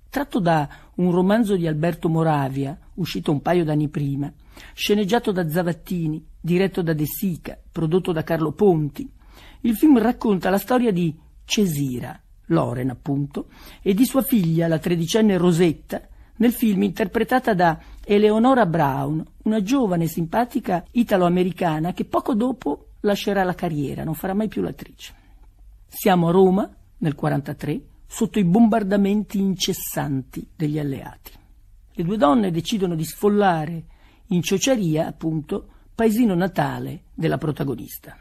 Tratto da un romanzo di Alberto Moravia, uscito un paio d'anni prima, sceneggiato da Zavattini, diretto da De Sica, prodotto da Carlo Ponti, il film racconta la storia di Cesira, Loren appunto, e di sua figlia, la tredicenne Rosetta, nel film interpretata da Eleonora Brown, una giovane e simpatica italo-americana che poco dopo lascerà la carriera, non farà mai più l'attrice. Siamo a Roma, nel 1943, sotto i bombardamenti incessanti degli alleati. Le due donne decidono di sfollare in Ciociaria, appunto, paesino natale della protagonista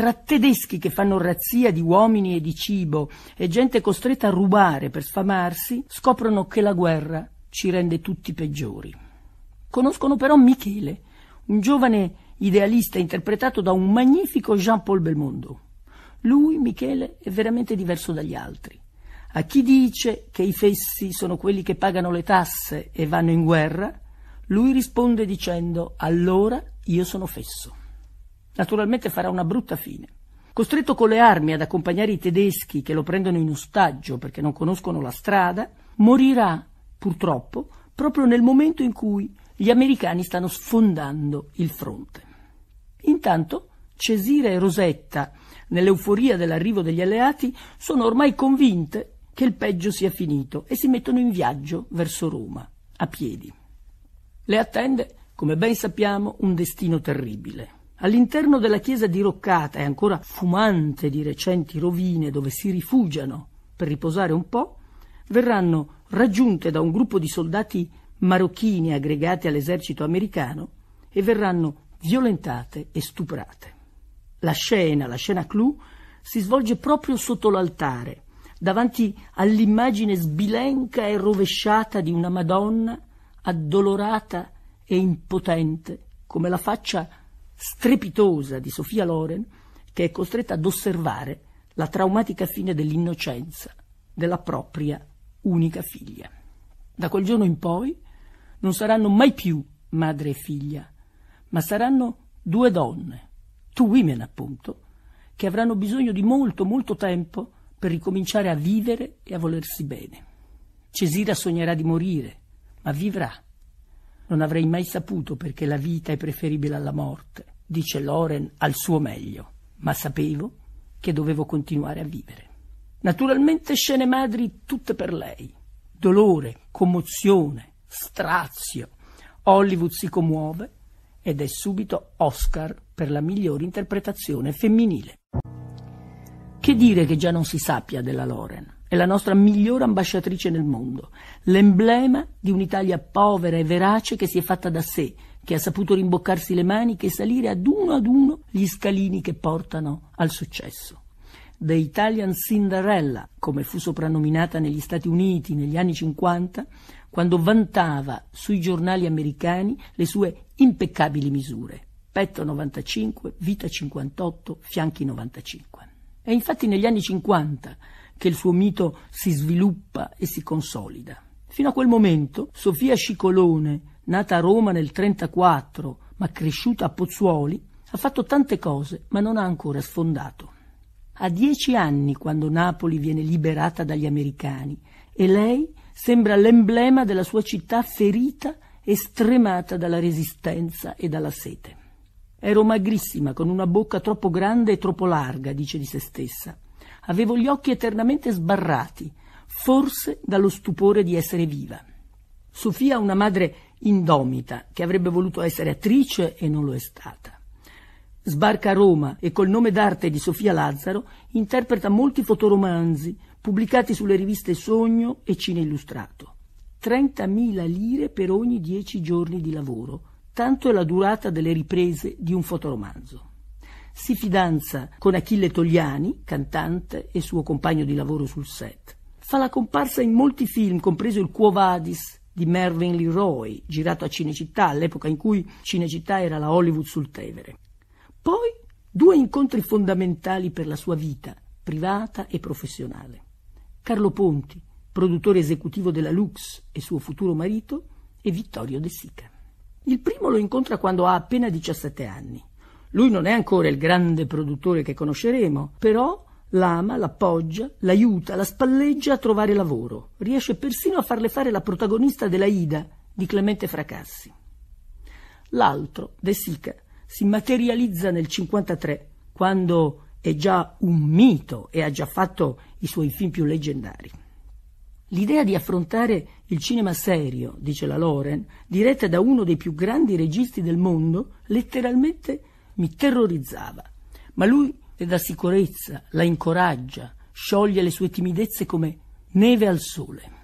tra tedeschi che fanno razzia di uomini e di cibo e gente costretta a rubare per sfamarsi, scoprono che la guerra ci rende tutti peggiori. Conoscono però Michele, un giovane idealista interpretato da un magnifico Jean-Paul Belmondo. Lui, Michele, è veramente diverso dagli altri. A chi dice che i fessi sono quelli che pagano le tasse e vanno in guerra, lui risponde dicendo allora io sono fesso naturalmente farà una brutta fine. Costretto con le armi ad accompagnare i tedeschi che lo prendono in ostaggio perché non conoscono la strada, morirà, purtroppo, proprio nel momento in cui gli americani stanno sfondando il fronte. Intanto Cesira e Rosetta, nell'euforia dell'arrivo degli alleati, sono ormai convinte che il peggio sia finito e si mettono in viaggio verso Roma, a piedi. Le attende, come ben sappiamo, un destino terribile. All'interno della chiesa diroccata e ancora fumante di recenti rovine dove si rifugiano per riposare un po', verranno raggiunte da un gruppo di soldati marocchini aggregati all'esercito americano e verranno violentate e stuprate. La scena, la scena clou, si svolge proprio sotto l'altare, davanti all'immagine sbilenca e rovesciata di una Madonna addolorata e impotente, come la faccia strepitosa di Sofia Loren, che è costretta ad osservare la traumatica fine dell'innocenza della propria unica figlia. Da quel giorno in poi non saranno mai più madre e figlia, ma saranno due donne, two women appunto, che avranno bisogno di molto, molto tempo per ricominciare a vivere e a volersi bene. Cesira sognerà di morire, ma vivrà non avrei mai saputo perché la vita è preferibile alla morte, dice Loren al suo meglio, ma sapevo che dovevo continuare a vivere. Naturalmente scene madri tutte per lei. Dolore, commozione, strazio. Hollywood si commuove ed è subito Oscar per la migliore interpretazione femminile. Che dire che già non si sappia della Loren? è la nostra migliore ambasciatrice nel mondo, l'emblema di un'Italia povera e verace che si è fatta da sé, che ha saputo rimboccarsi le maniche e salire ad uno ad uno gli scalini che portano al successo. The Italian Cinderella, come fu soprannominata negli Stati Uniti negli anni 50, quando vantava sui giornali americani le sue impeccabili misure. Petto 95, vita 58, fianchi 95. E infatti negli anni 50, che il suo mito si sviluppa e si consolida. Fino a quel momento Sofia Scicolone, nata a Roma nel 1934 ma cresciuta a Pozzuoli, ha fatto tante cose ma non ha ancora sfondato. Ha dieci anni quando Napoli viene liberata dagli americani e lei sembra l'emblema della sua città ferita e stremata dalla resistenza e dalla sete. Ero magrissima, con una bocca troppo grande e troppo larga, dice di se stessa. Avevo gli occhi eternamente sbarrati, forse dallo stupore di essere viva. Sofia una madre indomita, che avrebbe voluto essere attrice e non lo è stata. Sbarca a Roma e col nome d'arte di Sofia Lazzaro interpreta molti fotoromanzi pubblicati sulle riviste Sogno e Cine Illustrato. 30.000 lire per ogni 10 giorni di lavoro, tanto è la durata delle riprese di un fotoromanzo si fidanza con Achille Togliani, cantante e suo compagno di lavoro sul set. Fa la comparsa in molti film, compreso il Quo Vadis di Mervyn Leroy, girato a Cinecittà all'epoca in cui Cinecittà era la Hollywood sul Tevere. Poi due incontri fondamentali per la sua vita, privata e professionale. Carlo Ponti, produttore esecutivo della Lux e suo futuro marito, e Vittorio De Sica. Il primo lo incontra quando ha appena 17 anni. Lui non è ancora il grande produttore che conosceremo, però l'ama, l'appoggia, l'aiuta, la spalleggia a trovare lavoro. Riesce persino a farle fare la protagonista della Ida di Clemente Fracassi. L'altro, De Sica, si materializza nel 1953, quando è già un mito e ha già fatto i suoi film più leggendari. L'idea di affrontare il cinema serio, dice la Loren, diretta da uno dei più grandi registi del mondo, letteralmente mi terrorizzava, ma lui le dà sicurezza, la incoraggia, scioglie le sue timidezze come neve al sole.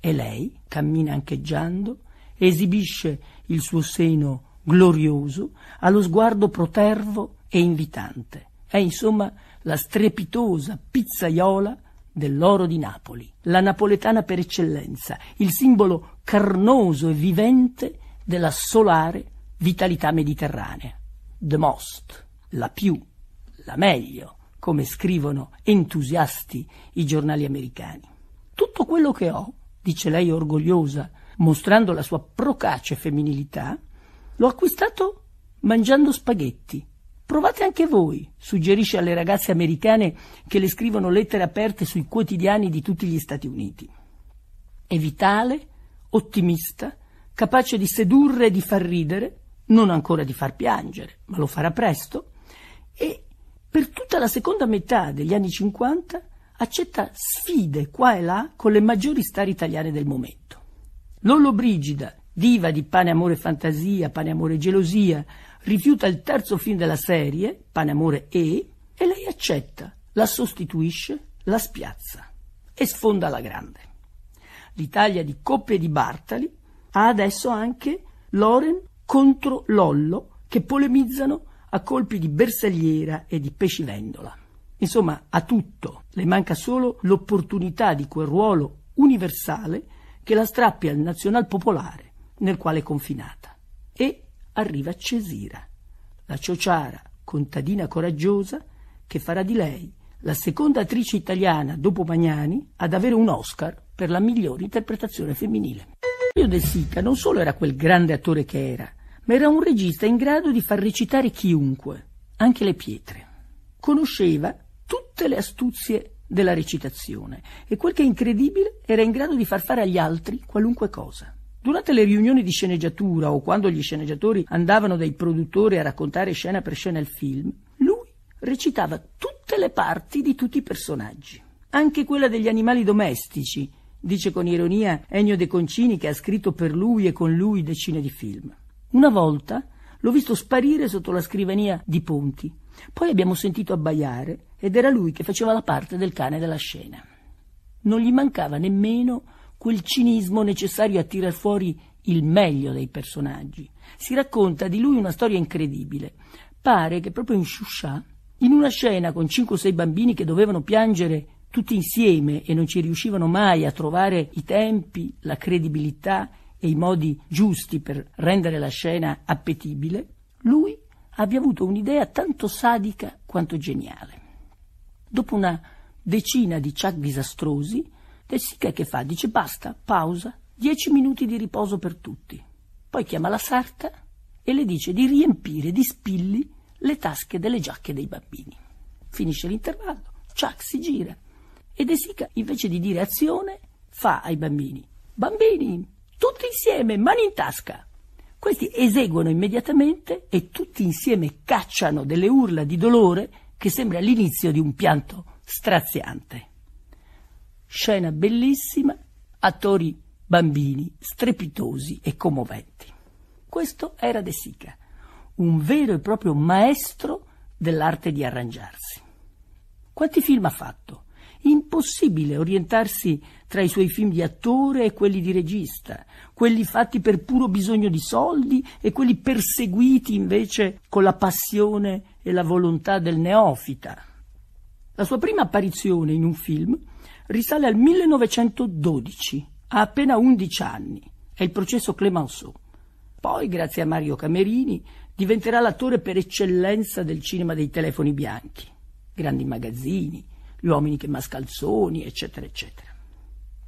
E lei cammina ancheggiando, esibisce il suo seno glorioso, allo sguardo protervo e invitante. È insomma la strepitosa pizzaiola dell'oro di Napoli, la napoletana per eccellenza, il simbolo carnoso e vivente della solare vitalità mediterranea the most, la più, la meglio, come scrivono entusiasti i giornali americani. Tutto quello che ho, dice lei orgogliosa, mostrando la sua procace femminilità, l'ho acquistato mangiando spaghetti. Provate anche voi, suggerisce alle ragazze americane che le scrivono lettere aperte sui quotidiani di tutti gli Stati Uniti. È vitale, ottimista, capace di sedurre e di far ridere, non ancora di far piangere, ma lo farà presto, e per tutta la seconda metà degli anni 50 accetta sfide qua e là con le maggiori star italiane del momento. Lollo Brigida, diva di Pane Amore Fantasia, Pane Amore Gelosia, rifiuta il terzo film della serie, Pane Amore E, e lei accetta, la sostituisce, la spiazza e sfonda la grande. L'Italia di Coppe di Bartali ha adesso anche Loren contro Lollo che polemizzano a colpi di bersagliera e di pescivendola. Insomma, a tutto, le manca solo l'opportunità di quel ruolo universale che la strappi al nazional popolare nel quale è confinata. E arriva Cesira, la ciociara contadina coraggiosa che farà di lei la seconda attrice italiana dopo Magnani ad avere un Oscar per la migliore interpretazione femminile. Mario De Sica non solo era quel grande attore che era, ma era un regista in grado di far recitare chiunque, anche le pietre. Conosceva tutte le astuzie della recitazione e quel che è incredibile era in grado di far fare agli altri qualunque cosa. Durante le riunioni di sceneggiatura o quando gli sceneggiatori andavano dai produttori a raccontare scena per scena il film, lui recitava tutte le parti di tutti i personaggi, anche quella degli animali domestici, dice con ironia Ennio De Concini che ha scritto per lui e con lui decine di film. Una volta l'ho visto sparire sotto la scrivania di Ponti, poi abbiamo sentito abbaiare ed era lui che faceva la parte del cane della scena. Non gli mancava nemmeno quel cinismo necessario a tirar fuori il meglio dei personaggi. Si racconta di lui una storia incredibile. Pare che proprio in Shusha, in una scena con 5 o 6 bambini che dovevano piangere tutti insieme e non ci riuscivano mai a trovare i tempi, la credibilità e i modi giusti per rendere la scena appetibile, lui abbia avuto un'idea tanto sadica quanto geniale. Dopo una decina di ciak disastrosi, Tessica che fa? Dice basta, pausa, dieci minuti di riposo per tutti. Poi chiama la sarta e le dice di riempire di spilli le tasche delle giacche dei bambini. Finisce l'intervallo, Chuck si gira e De Sica, invece di dire azione, fa ai bambini, bambini, tutti insieme, mani in tasca. Questi eseguono immediatamente e tutti insieme cacciano delle urla di dolore che sembra l'inizio di un pianto straziante. Scena bellissima, attori bambini strepitosi e commoventi. Questo era De Sica, un vero e proprio maestro dell'arte di arrangiarsi. Quanti film ha fatto? Impossibile orientarsi tra i suoi film di attore e quelli di regista, quelli fatti per puro bisogno di soldi e quelli perseguiti invece con la passione e la volontà del neofita. La sua prima apparizione in un film risale al 1912, ha appena 11 anni, è il processo Clemenceau. Poi, grazie a Mario Camerini, diventerà l'attore per eccellenza del cinema dei telefoni bianchi, grandi magazzini, gli uomini che mascalzoni, eccetera, eccetera.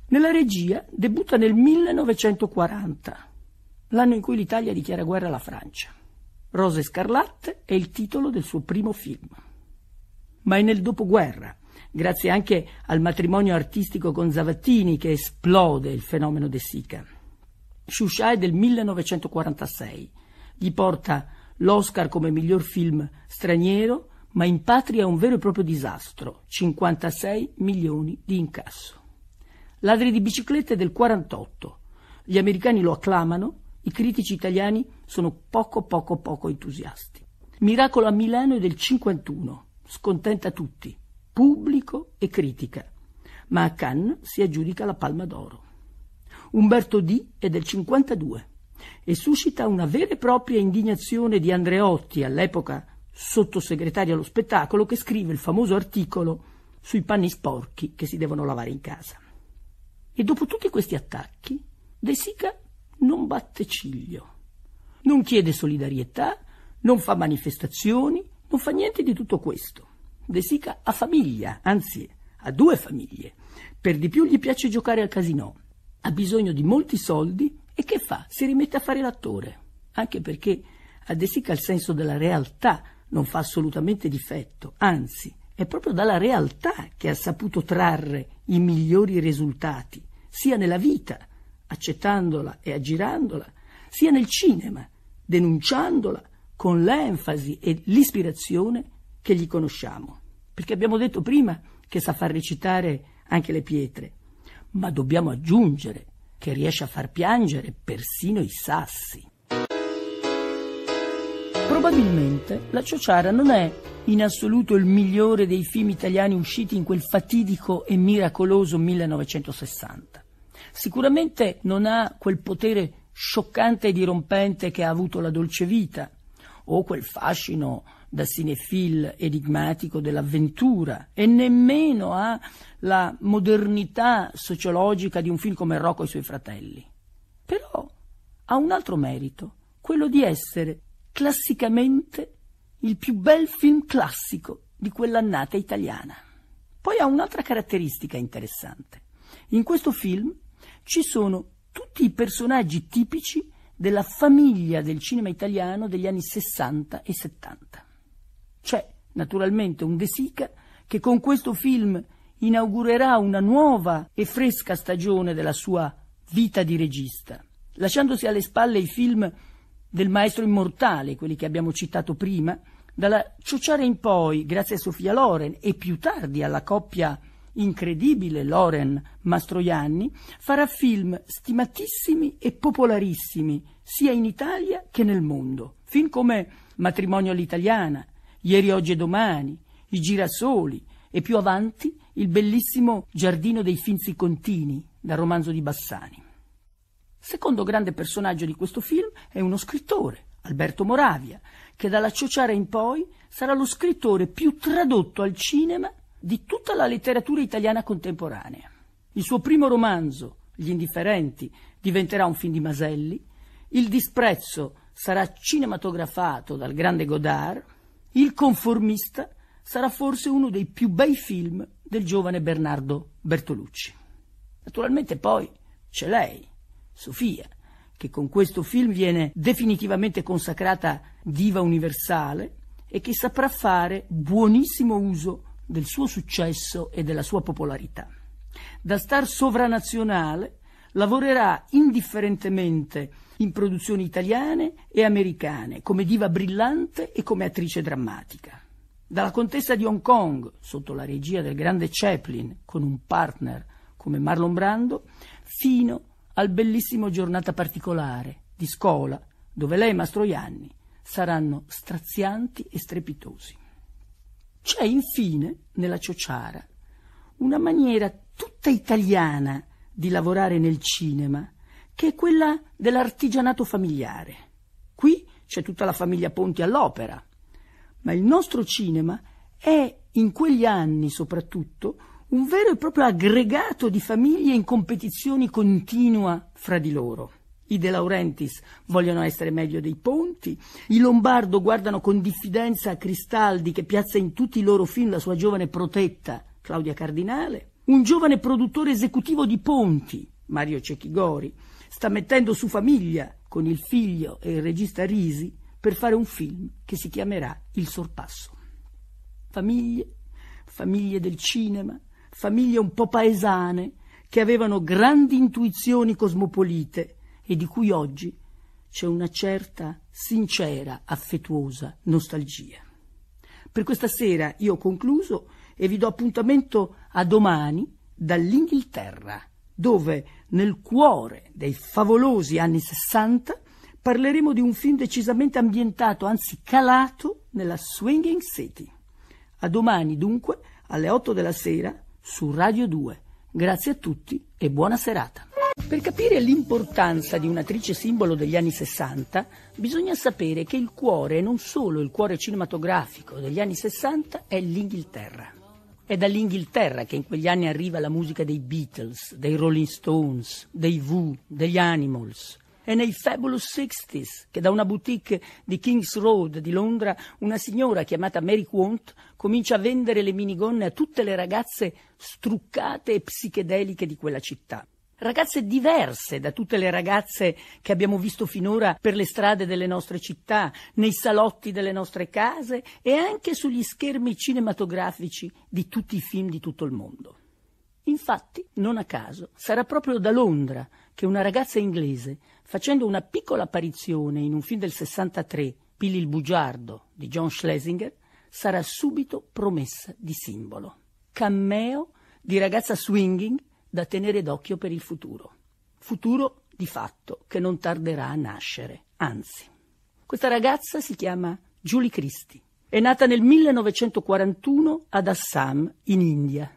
Nella regia debutta nel 1940, l'anno in cui l'Italia dichiara guerra alla Francia. Rose Scarlatte è il titolo del suo primo film. Ma è nel dopoguerra, grazie anche al matrimonio artistico con Zavattini, che esplode il fenomeno De Sica. Shusha è del 1946. Gli porta l'Oscar come miglior film straniero, ma in patria è un vero e proprio disastro, 56 milioni di incasso. Ladri di biciclette del 48. Gli americani lo acclamano, i critici italiani sono poco poco poco entusiasti. Miracolo a Milano è del 51, scontenta tutti, pubblico e critica, ma a Cannes si aggiudica la Palma d'Oro. Umberto D è del 52 e suscita una vera e propria indignazione di Andreotti, all'epoca sottosegretario allo spettacolo, che scrive il famoso articolo sui panni sporchi che si devono lavare in casa. E dopo tutti questi attacchi, De Sica non batte ciglio, non chiede solidarietà, non fa manifestazioni, non fa niente di tutto questo. De Sica ha famiglia, anzi ha due famiglie. Per di più gli piace giocare al casino, ha bisogno di molti soldi e che fa? Si rimette a fare l'attore, anche perché a De Sica il senso della realtà non fa assolutamente difetto, anzi è proprio dalla realtà che ha saputo trarre i migliori risultati, sia nella vita, accettandola e aggirandola, sia nel cinema, denunciandola con l'enfasi e l'ispirazione che gli conosciamo. Perché abbiamo detto prima che sa far recitare anche le pietre, ma dobbiamo aggiungere che riesce a far piangere persino i sassi. Probabilmente la ciociara non è in assoluto il migliore dei film italiani usciti in quel fatidico e miracoloso 1960. Sicuramente non ha quel potere scioccante e dirompente che ha avuto la dolce vita, o quel fascino da cinefil enigmatico dell'avventura, e nemmeno ha la modernità sociologica di un film come Rocco e i suoi fratelli. Però ha un altro merito, quello di essere classicamente il più bel film classico di quell'annata italiana. Poi ha un'altra caratteristica interessante. In questo film ci sono tutti i personaggi tipici della famiglia del cinema italiano degli anni 60 e 70. C'è naturalmente un De Sica che con questo film inaugurerà una nuova e fresca stagione della sua vita di regista, lasciandosi alle spalle i film del maestro immortale, quelli che abbiamo citato prima, dalla Ciucciare in poi, grazie a Sofia Loren e più tardi alla coppia incredibile Loren Mastroianni, farà film stimatissimi e popolarissimi sia in Italia che nel mondo, film come Matrimonio all'italiana, Ieri, oggi e domani, I girasoli e più avanti il bellissimo Giardino dei Finzi Contini, dal romanzo di Bassani. Secondo grande personaggio di questo film è uno scrittore, Alberto Moravia, che dalla Ciociara in poi sarà lo scrittore più tradotto al cinema di tutta la letteratura italiana contemporanea. Il suo primo romanzo, Gli indifferenti, diventerà un film di Maselli, Il disprezzo sarà cinematografato dal grande Godard, Il conformista sarà forse uno dei più bei film del giovane Bernardo Bertolucci. Naturalmente poi c'è lei, Sofia, che con questo film viene definitivamente consacrata diva universale e che saprà fare buonissimo uso del suo successo e della sua popolarità. Da star sovranazionale lavorerà indifferentemente in produzioni italiane e americane, come diva brillante e come attrice drammatica. Dalla contessa di Hong Kong, sotto la regia del grande Chaplin, con un partner come Marlon Brando, fino a al bellissimo giornata particolare di scuola, dove lei e Mastroianni saranno strazianti e strepitosi. C'è infine nella ciociara una maniera tutta italiana di lavorare nel cinema, che è quella dell'artigianato familiare. Qui c'è tutta la famiglia Ponti all'opera, ma il nostro cinema è in quegli anni soprattutto un vero e proprio aggregato di famiglie in competizione continua fra di loro. I De Laurentiis vogliono essere meglio dei Ponti, i Lombardo guardano con diffidenza a Cristaldi che piazza in tutti i loro film la sua giovane protetta, Claudia Cardinale, un giovane produttore esecutivo di Ponti, Mario Cecchigori, sta mettendo su famiglia con il figlio e il regista Risi per fare un film che si chiamerà Il sorpasso. Famiglie, famiglie del cinema, famiglie un po' paesane, che avevano grandi intuizioni cosmopolite e di cui oggi c'è una certa sincera, affettuosa nostalgia. Per questa sera io ho concluso e vi do appuntamento a domani dall'Inghilterra, dove nel cuore dei favolosi anni Sessanta parleremo di un film decisamente ambientato, anzi calato, nella Swinging City. A domani dunque alle 8 della sera su Radio 2. Grazie a tutti e buona serata. Per capire l'importanza di un'attrice simbolo degli anni 60, bisogna sapere che il cuore, e non solo il cuore cinematografico degli anni 60, è l'Inghilterra. È dall'Inghilterra che in quegli anni arriva la musica dei Beatles, dei Rolling Stones, dei V, degli Animals. È nei Fabulous Sixties che da una boutique di King's Road di Londra una signora chiamata Mary Quant comincia a vendere le minigonne a tutte le ragazze struccate e psichedeliche di quella città. Ragazze diverse da tutte le ragazze che abbiamo visto finora per le strade delle nostre città, nei salotti delle nostre case e anche sugli schermi cinematografici di tutti i film di tutto il mondo. Infatti, non a caso, sarà proprio da Londra che una ragazza inglese, facendo una piccola apparizione in un film del 63, Pili il bugiardo di John Schlesinger, sarà subito promessa di simbolo. Cammeo di ragazza swinging da tenere d'occhio per il futuro. Futuro di fatto che non tarderà a nascere, anzi. Questa ragazza si chiama Julie Christie. È nata nel 1941 ad Assam, in India.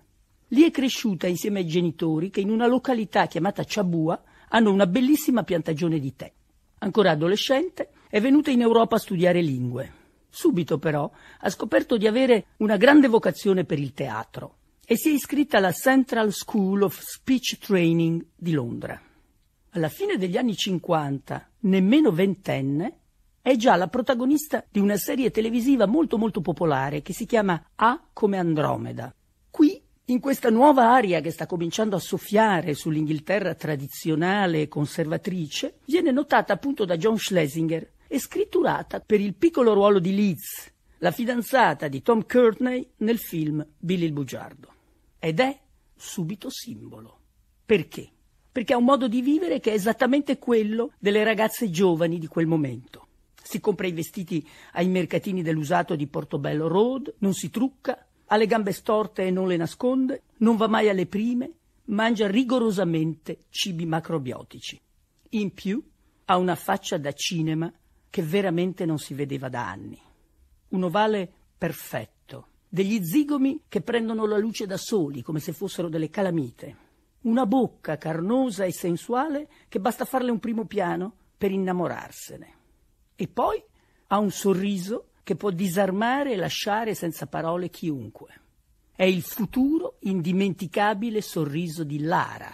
Lì è cresciuta insieme ai genitori che in una località chiamata Chabua hanno una bellissima piantagione di tè. Ancora adolescente, è venuta in Europa a studiare lingue. Subito però ha scoperto di avere una grande vocazione per il teatro e si è iscritta alla Central School of Speech Training di Londra. Alla fine degli anni 50, nemmeno ventenne, è già la protagonista di una serie televisiva molto molto popolare che si chiama A come Andromeda. Qui, in questa nuova aria che sta cominciando a soffiare sull'Inghilterra tradizionale e conservatrice, viene notata appunto da John Schlesinger e scritturata per il piccolo ruolo di Liz, la fidanzata di Tom Courtney nel film Billy il bugiardo. Ed è subito simbolo. Perché? Perché ha un modo di vivere che è esattamente quello delle ragazze giovani di quel momento. Si compra i vestiti ai mercatini dell'usato di Portobello Road, non si trucca, ha le gambe storte e non le nasconde, non va mai alle prime, mangia rigorosamente cibi macrobiotici. In più ha una faccia da cinema che veramente non si vedeva da anni. Un ovale perfetto, degli zigomi che prendono la luce da soli come se fossero delle calamite, una bocca carnosa e sensuale che basta farle un primo piano per innamorarsene. E poi ha un sorriso che può disarmare e lasciare senza parole chiunque. È il futuro indimenticabile sorriso di Lara,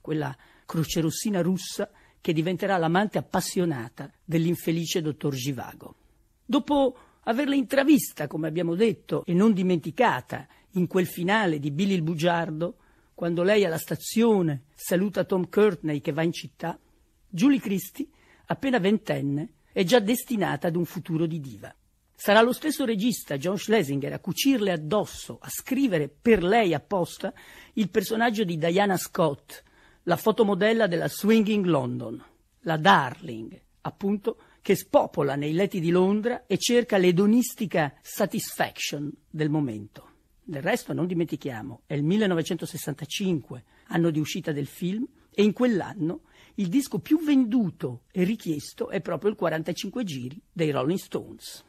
quella crocerossina russa che diventerà l'amante appassionata dell'infelice dottor Givago. Dopo averla intravista, come abbiamo detto, e non dimenticata in quel finale di Billy il bugiardo, quando lei alla stazione saluta Tom Courtney che va in città, Julie Christie, appena ventenne, è già destinata ad un futuro di diva. Sarà lo stesso regista John Schlesinger a cucirle addosso, a scrivere per lei apposta il personaggio di Diana Scott, la fotomodella della Swinging London, la Darling, appunto, che spopola nei letti di Londra e cerca l'edonistica satisfaction del momento. Del resto, non dimentichiamo, è il 1965, anno di uscita del film, e in quell'anno il disco più venduto e richiesto è proprio il 45 giri dei Rolling Stones.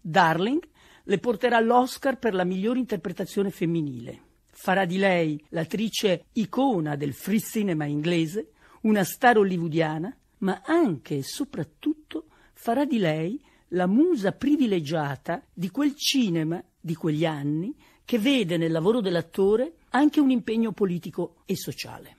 Darling le porterà l'Oscar per la miglior interpretazione femminile farà di lei l'attrice icona del free cinema inglese, una star hollywoodiana, ma anche e soprattutto farà di lei la musa privilegiata di quel cinema di quegli anni che vede nel lavoro dell'attore anche un impegno politico e sociale.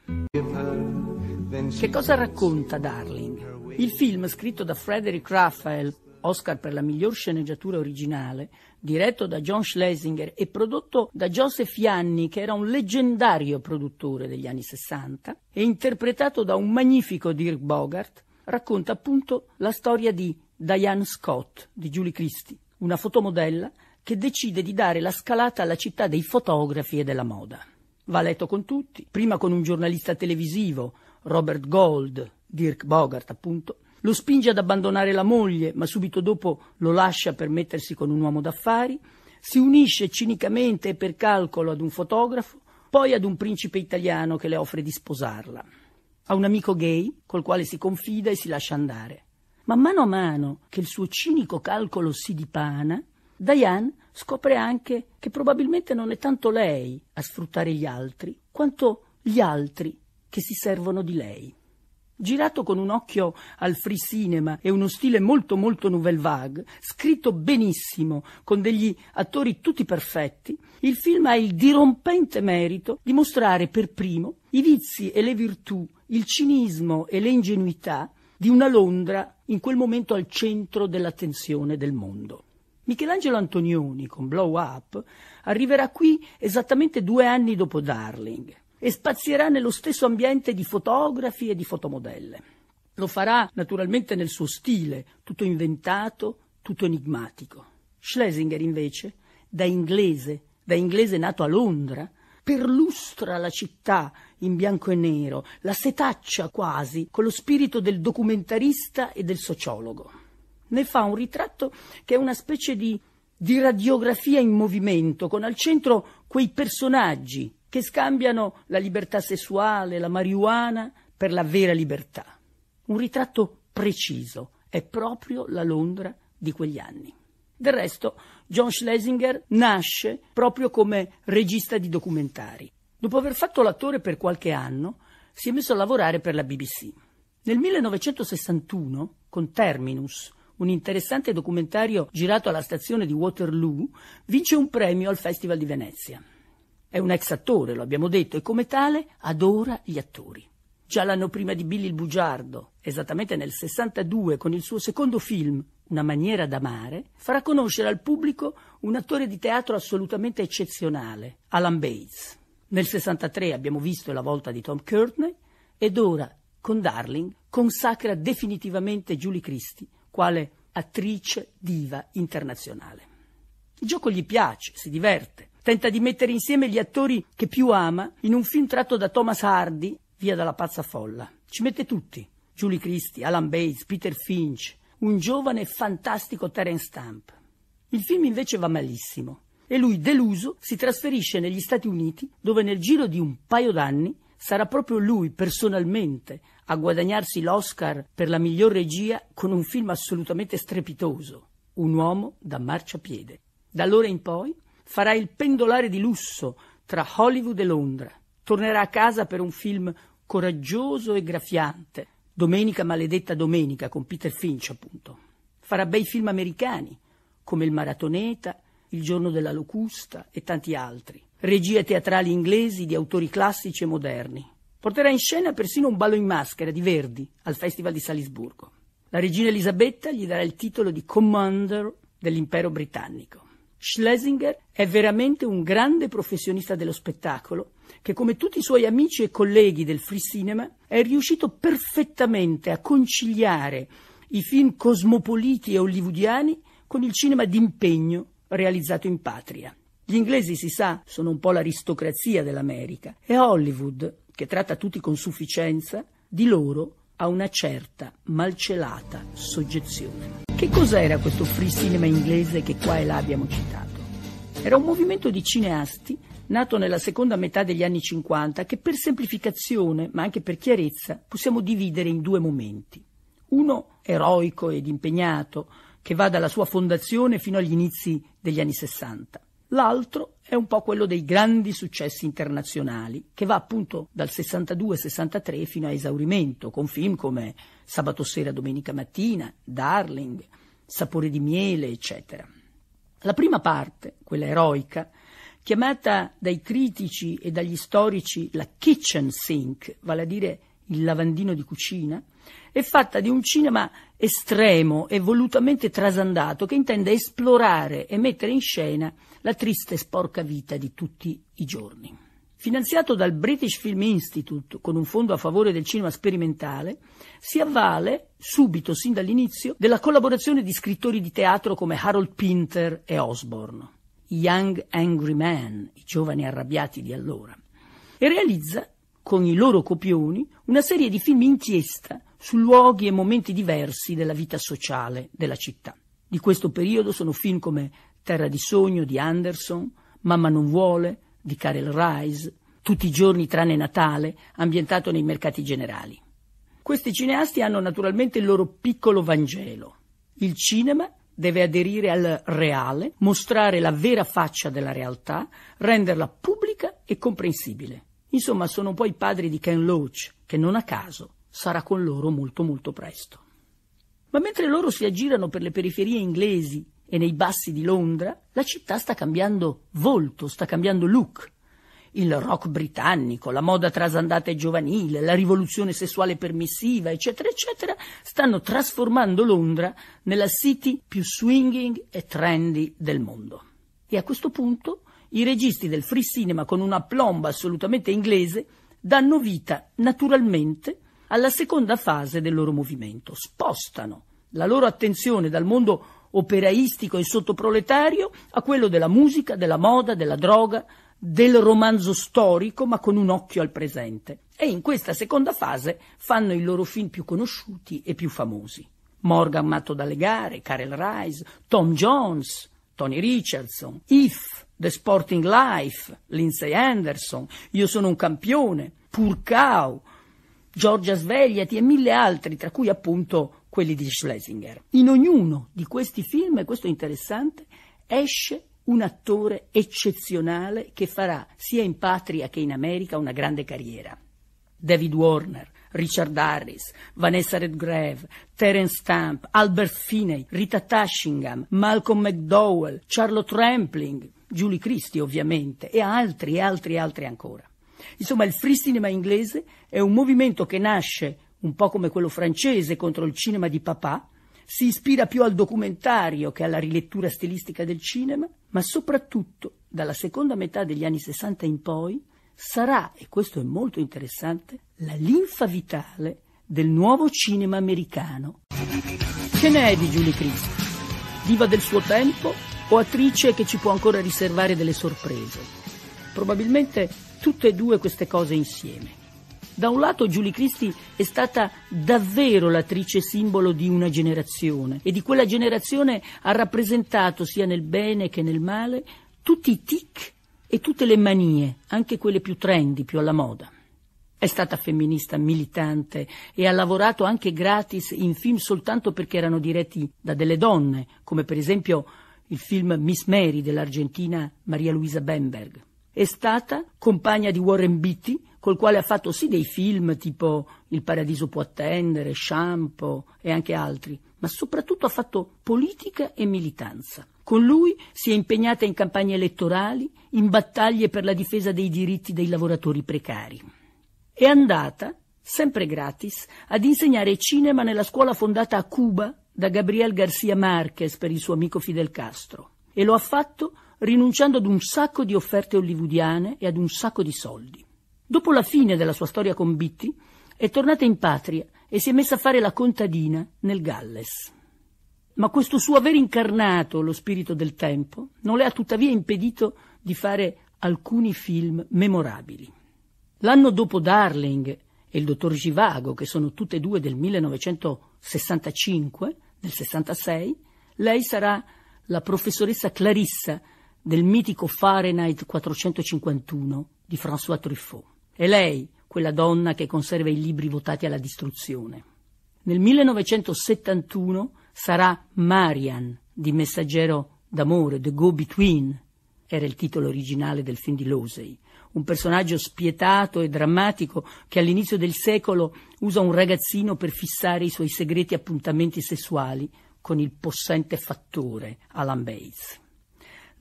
Che cosa racconta Darling? Il film, scritto da Frederick Raphael Oscar per la miglior sceneggiatura originale, diretto da John Schlesinger e prodotto da Joseph Yanni, che era un leggendario produttore degli anni 60, e interpretato da un magnifico Dirk Bogart, racconta appunto la storia di Diane Scott, di Julie Christie, una fotomodella che decide di dare la scalata alla città dei fotografi e della moda. Va letto con tutti, prima con un giornalista televisivo, Robert Gold, Dirk Bogart appunto, lo spinge ad abbandonare la moglie, ma subito dopo lo lascia per mettersi con un uomo d'affari, si unisce cinicamente e per calcolo ad un fotografo, poi ad un principe italiano che le offre di sposarla. a un amico gay col quale si confida e si lascia andare. Ma mano a mano che il suo cinico calcolo si dipana, Diane scopre anche che probabilmente non è tanto lei a sfruttare gli altri, quanto gli altri che si servono di lei girato con un occhio al free cinema e uno stile molto molto nouvelle vague, scritto benissimo, con degli attori tutti perfetti, il film ha il dirompente merito di mostrare per primo i vizi e le virtù, il cinismo e le ingenuità di una Londra in quel momento al centro dell'attenzione del mondo. Michelangelo Antonioni, con Blow Up, arriverà qui esattamente due anni dopo Darling e spazierà nello stesso ambiente di fotografi e di fotomodelle. Lo farà naturalmente nel suo stile, tutto inventato, tutto enigmatico. Schlesinger invece, da inglese, da inglese nato a Londra, perlustra la città in bianco e nero, la setaccia quasi con lo spirito del documentarista e del sociologo. Ne fa un ritratto che è una specie di, di radiografia in movimento, con al centro quei personaggi che scambiano la libertà sessuale, la marijuana, per la vera libertà. Un ritratto preciso, è proprio la Londra di quegli anni. Del resto, John Schlesinger nasce proprio come regista di documentari. Dopo aver fatto l'attore per qualche anno, si è messo a lavorare per la BBC. Nel 1961, con Terminus, un interessante documentario girato alla stazione di Waterloo, vince un premio al Festival di Venezia. È un ex attore, lo abbiamo detto, e come tale adora gli attori. Già l'anno prima di Billy il Bugiardo, esattamente nel 62, con il suo secondo film, Una maniera d'amare, farà conoscere al pubblico un attore di teatro assolutamente eccezionale, Alan Bates. Nel 63 abbiamo visto la volta di Tom Courtney ed ora, con Darling, consacra definitivamente Julie Christie quale attrice diva internazionale. Il gioco gli piace, si diverte, Tenta di mettere insieme gli attori che più ama in un film tratto da Thomas Hardy, Via dalla pazza folla. Ci mette tutti. Julie Christie, Alan Bates, Peter Finch, un giovane e fantastico Terence Stamp. Il film invece va malissimo e lui, deluso, si trasferisce negli Stati Uniti dove nel giro di un paio d'anni sarà proprio lui personalmente a guadagnarsi l'Oscar per la miglior regia con un film assolutamente strepitoso, Un uomo da marciapiede. Da allora in poi farà il pendolare di lusso tra Hollywood e Londra. Tornerà a casa per un film coraggioso e grafiante, Domenica maledetta domenica con Peter Finch, appunto. Farà bei film americani come Il Maratoneta, Il giorno della locusta e tanti altri. Regie teatrali inglesi di autori classici e moderni. Porterà in scena persino un ballo in maschera di Verdi al Festival di Salisburgo. La regina Elisabetta gli darà il titolo di Commander dell'impero britannico. Schlesinger è veramente un grande professionista dello spettacolo che come tutti i suoi amici e colleghi del free cinema è riuscito perfettamente a conciliare i film cosmopoliti e hollywoodiani con il cinema d'impegno realizzato in patria. Gli inglesi, si sa, sono un po' l'aristocrazia dell'America e Hollywood, che tratta tutti con sufficienza, di loro a una certa malcelata soggezione. Che cos'era questo free cinema inglese che qua e là abbiamo citato? Era un movimento di cineasti nato nella seconda metà degli anni 50 che per semplificazione, ma anche per chiarezza, possiamo dividere in due momenti. Uno eroico ed impegnato, che va dalla sua fondazione fino agli inizi degli anni 60. L'altro è un po' quello dei grandi successi internazionali, che va appunto dal 62-63 fino a esaurimento, con film come Sabato sera, domenica mattina, Darling, Sapore di miele, eccetera. La prima parte, quella eroica, chiamata dai critici e dagli storici la kitchen sink, vale a dire il lavandino di cucina, è fatta di un cinema estremo e volutamente trasandato che intende esplorare e mettere in scena la triste e sporca vita di tutti i giorni. Finanziato dal British Film Institute con un fondo a favore del cinema sperimentale, si avvale subito, sin dall'inizio, della collaborazione di scrittori di teatro come Harold Pinter e Osborne, i Young Angry Men, i giovani arrabbiati di allora, e realizza, con i loro copioni, una serie di film inchiesta su luoghi e momenti diversi della vita sociale della città. Di questo periodo sono film come Terra di Sogno di Anderson, Mamma non vuole di Karel Rice, Tutti i giorni tranne Natale, ambientato nei mercati generali. Questi cineasti hanno naturalmente il loro piccolo Vangelo. Il cinema deve aderire al reale, mostrare la vera faccia della realtà, renderla pubblica e comprensibile. Insomma, sono poi i padri di Ken Loach, che non a caso sarà con loro molto molto presto. Ma mentre loro si aggirano per le periferie inglesi e nei bassi di Londra, la città sta cambiando volto, sta cambiando look. Il rock britannico, la moda trasandata e giovanile, la rivoluzione sessuale permissiva, eccetera, eccetera, stanno trasformando Londra nella city più swinging e trendy del mondo. E a questo punto i registi del free cinema, con una plomba assolutamente inglese, danno vita naturalmente alla seconda fase del loro movimento, spostano la loro attenzione dal mondo operaistico e sottoproletario a quello della musica, della moda, della droga, del romanzo storico, ma con un occhio al presente. E in questa seconda fase fanno i loro film più conosciuti e più famosi. Morgan Matto dalle gare, Karel Rice, Tom Jones, Tony Richardson, If, The Sporting Life, Lindsay Anderson, Io sono un campione, Purcao, Giorgia Svegliati e mille altri, tra cui appunto quelli di Schlesinger. In ognuno di questi film, e questo è interessante, esce un attore eccezionale che farà sia in patria che in America una grande carriera. David Warner, Richard Harris, Vanessa Redgrave, Terence Stamp, Albert Finney, Rita Tashingham, Malcolm McDowell, Charlotte Rampling, Julie Christie ovviamente e altri altri altri ancora. Insomma, il free cinema inglese è un movimento che nasce un po' come quello francese contro il cinema di papà, si ispira più al documentario che alla rilettura stilistica del cinema, ma soprattutto dalla seconda metà degli anni 60 in poi sarà, e questo è molto interessante, la linfa vitale del nuovo cinema americano. Che ne è di Julie Christie? Diva del suo tempo o attrice che ci può ancora riservare delle sorprese? Probabilmente tutte e due queste cose insieme. Da un lato Julie Cristi è stata davvero l'attrice simbolo di una generazione e di quella generazione ha rappresentato sia nel bene che nel male tutti i tic e tutte le manie, anche quelle più trendy, più alla moda. È stata femminista militante e ha lavorato anche gratis in film soltanto perché erano diretti da delle donne, come per esempio il film Miss Mary dell'argentina Maria Luisa Bemberg. È stata compagna di Warren Beatty col quale ha fatto sì dei film tipo Il paradiso può attendere, Shampoo e anche altri, ma soprattutto ha fatto politica e militanza. Con lui si è impegnata in campagne elettorali, in battaglie per la difesa dei diritti dei lavoratori precari. È andata, sempre gratis, ad insegnare cinema nella scuola fondata a Cuba da Gabriel García Márquez per il suo amico Fidel Castro. E lo ha fatto rinunciando ad un sacco di offerte hollywoodiane e ad un sacco di soldi. Dopo la fine della sua storia con Bitti, è tornata in patria e si è messa a fare la contadina nel Galles. Ma questo suo aver incarnato lo spirito del tempo non le ha tuttavia impedito di fare alcuni film memorabili. L'anno dopo Darling e il dottor Givago, che sono tutte e due del 1965, del 66, lei sarà la professoressa Clarissa del mitico Fahrenheit 451 di François Truffaut. È lei quella donna che conserva i libri votati alla distruzione. Nel 1971 sarà Marian di Messaggero d'amore, The Go-Between, era il titolo originale del film di Losey, un personaggio spietato e drammatico che all'inizio del secolo usa un ragazzino per fissare i suoi segreti appuntamenti sessuali con il possente fattore Alan Bates.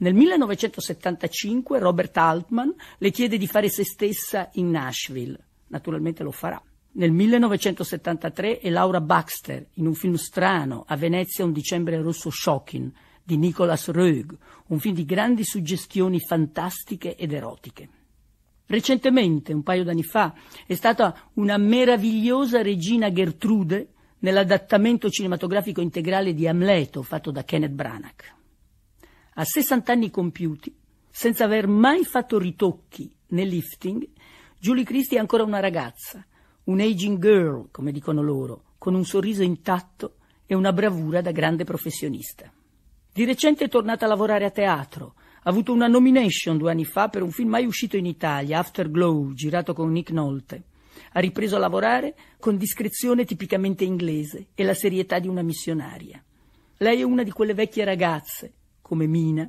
Nel 1975 Robert Altman le chiede di fare se stessa in Nashville. Naturalmente lo farà. Nel 1973 è Laura Baxter in un film strano, A Venezia un dicembre rosso shocking, di Nicolas Roeg, un film di grandi suggestioni fantastiche ed erotiche. Recentemente, un paio d'anni fa, è stata una meravigliosa regina Gertrude nell'adattamento cinematografico integrale di Amleto fatto da Kenneth Branagh a 60 anni compiuti, senza aver mai fatto ritocchi né lifting, Julie Christie è ancora una ragazza, un aging girl, come dicono loro, con un sorriso intatto e una bravura da grande professionista. Di recente è tornata a lavorare a teatro, ha avuto una nomination due anni fa per un film mai uscito in Italia, Afterglow, girato con Nick Nolte. Ha ripreso a lavorare con discrezione tipicamente inglese e la serietà di una missionaria. Lei è una di quelle vecchie ragazze come Mina,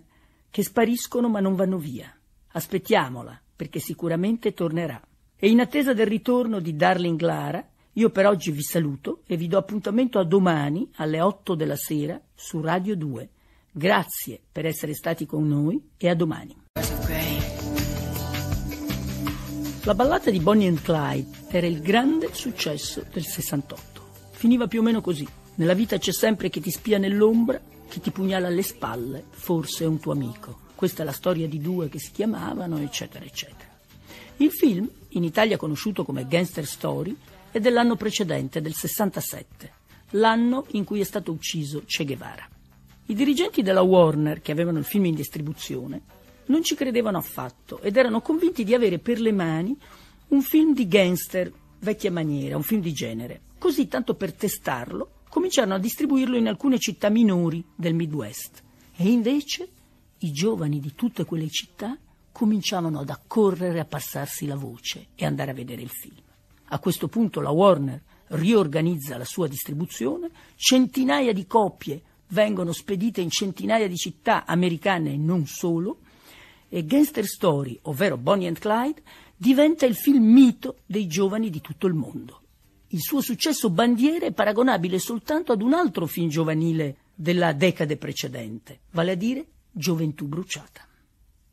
che spariscono ma non vanno via. Aspettiamola, perché sicuramente tornerà. E in attesa del ritorno di Darling Lara, io per oggi vi saluto e vi do appuntamento a domani alle 8 della sera su Radio 2. Grazie per essere stati con noi e a domani. La ballata di Bonnie and Clyde era il grande successo del 68. Finiva più o meno così. Nella vita c'è sempre chi ti spia nell'ombra chi ti pugnala alle spalle forse è un tuo amico. Questa è la storia di due che si chiamavano, eccetera, eccetera. Il film, in Italia conosciuto come Gangster Story, è dell'anno precedente, del 67, l'anno in cui è stato ucciso Che Guevara. I dirigenti della Warner, che avevano il film in distribuzione, non ci credevano affatto ed erano convinti di avere per le mani un film di gangster vecchia maniera, un film di genere. Così, tanto per testarlo, cominciarono a distribuirlo in alcune città minori del Midwest. E invece i giovani di tutte quelle città cominciavano ad accorrere a passarsi la voce e andare a vedere il film. A questo punto la Warner riorganizza la sua distribuzione, centinaia di copie vengono spedite in centinaia di città americane e non solo, e Gangster Story, ovvero Bonnie and Clyde, diventa il film mito dei giovani di tutto il mondo. Il suo successo bandiera è paragonabile soltanto ad un altro film giovanile della decade precedente, vale a dire Gioventù bruciata.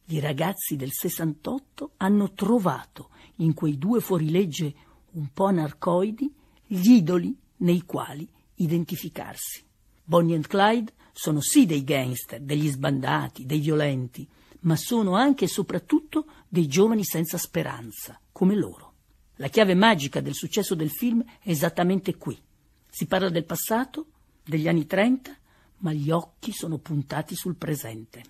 I ragazzi del 68 hanno trovato in quei due fuorilegge un po' anarcoidi gli idoli nei quali identificarsi. Bonnie and Clyde sono sì dei gangster, degli sbandati, dei violenti, ma sono anche e soprattutto dei giovani senza speranza, come loro. La chiave magica del successo del film è esattamente qui. Si parla del passato, degli anni 30, ma gli occhi sono puntati sul presente.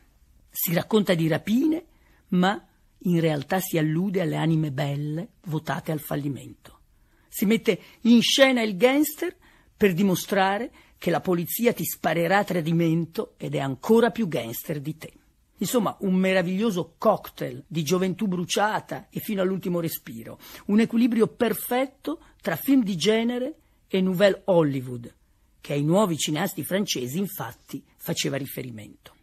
Si racconta di rapine, ma in realtà si allude alle anime belle votate al fallimento. Si mette in scena il gangster per dimostrare che la polizia ti sparerà a tradimento ed è ancora più gangster di te. Insomma, un meraviglioso cocktail di gioventù bruciata e fino all'ultimo respiro, un equilibrio perfetto tra film di genere e Nouvelle Hollywood, che ai nuovi cineasti francesi infatti faceva riferimento.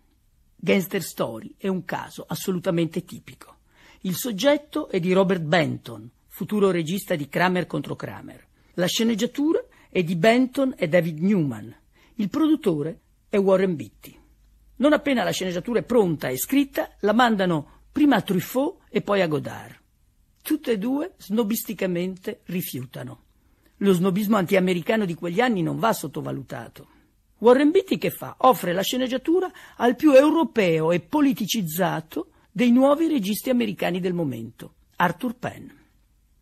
Gangster Story è un caso assolutamente tipico. Il soggetto è di Robert Benton, futuro regista di Kramer contro Kramer. La sceneggiatura è di Benton e David Newman. Il produttore è Warren Beatty. Non appena la sceneggiatura è pronta e scritta, la mandano prima a Truffaut e poi a Godard. Tutte e due snobisticamente rifiutano. Lo snobismo antiamericano di quegli anni non va sottovalutato. Warren Beatty che fa? Offre la sceneggiatura al più europeo e politicizzato dei nuovi registi americani del momento, Arthur Penn.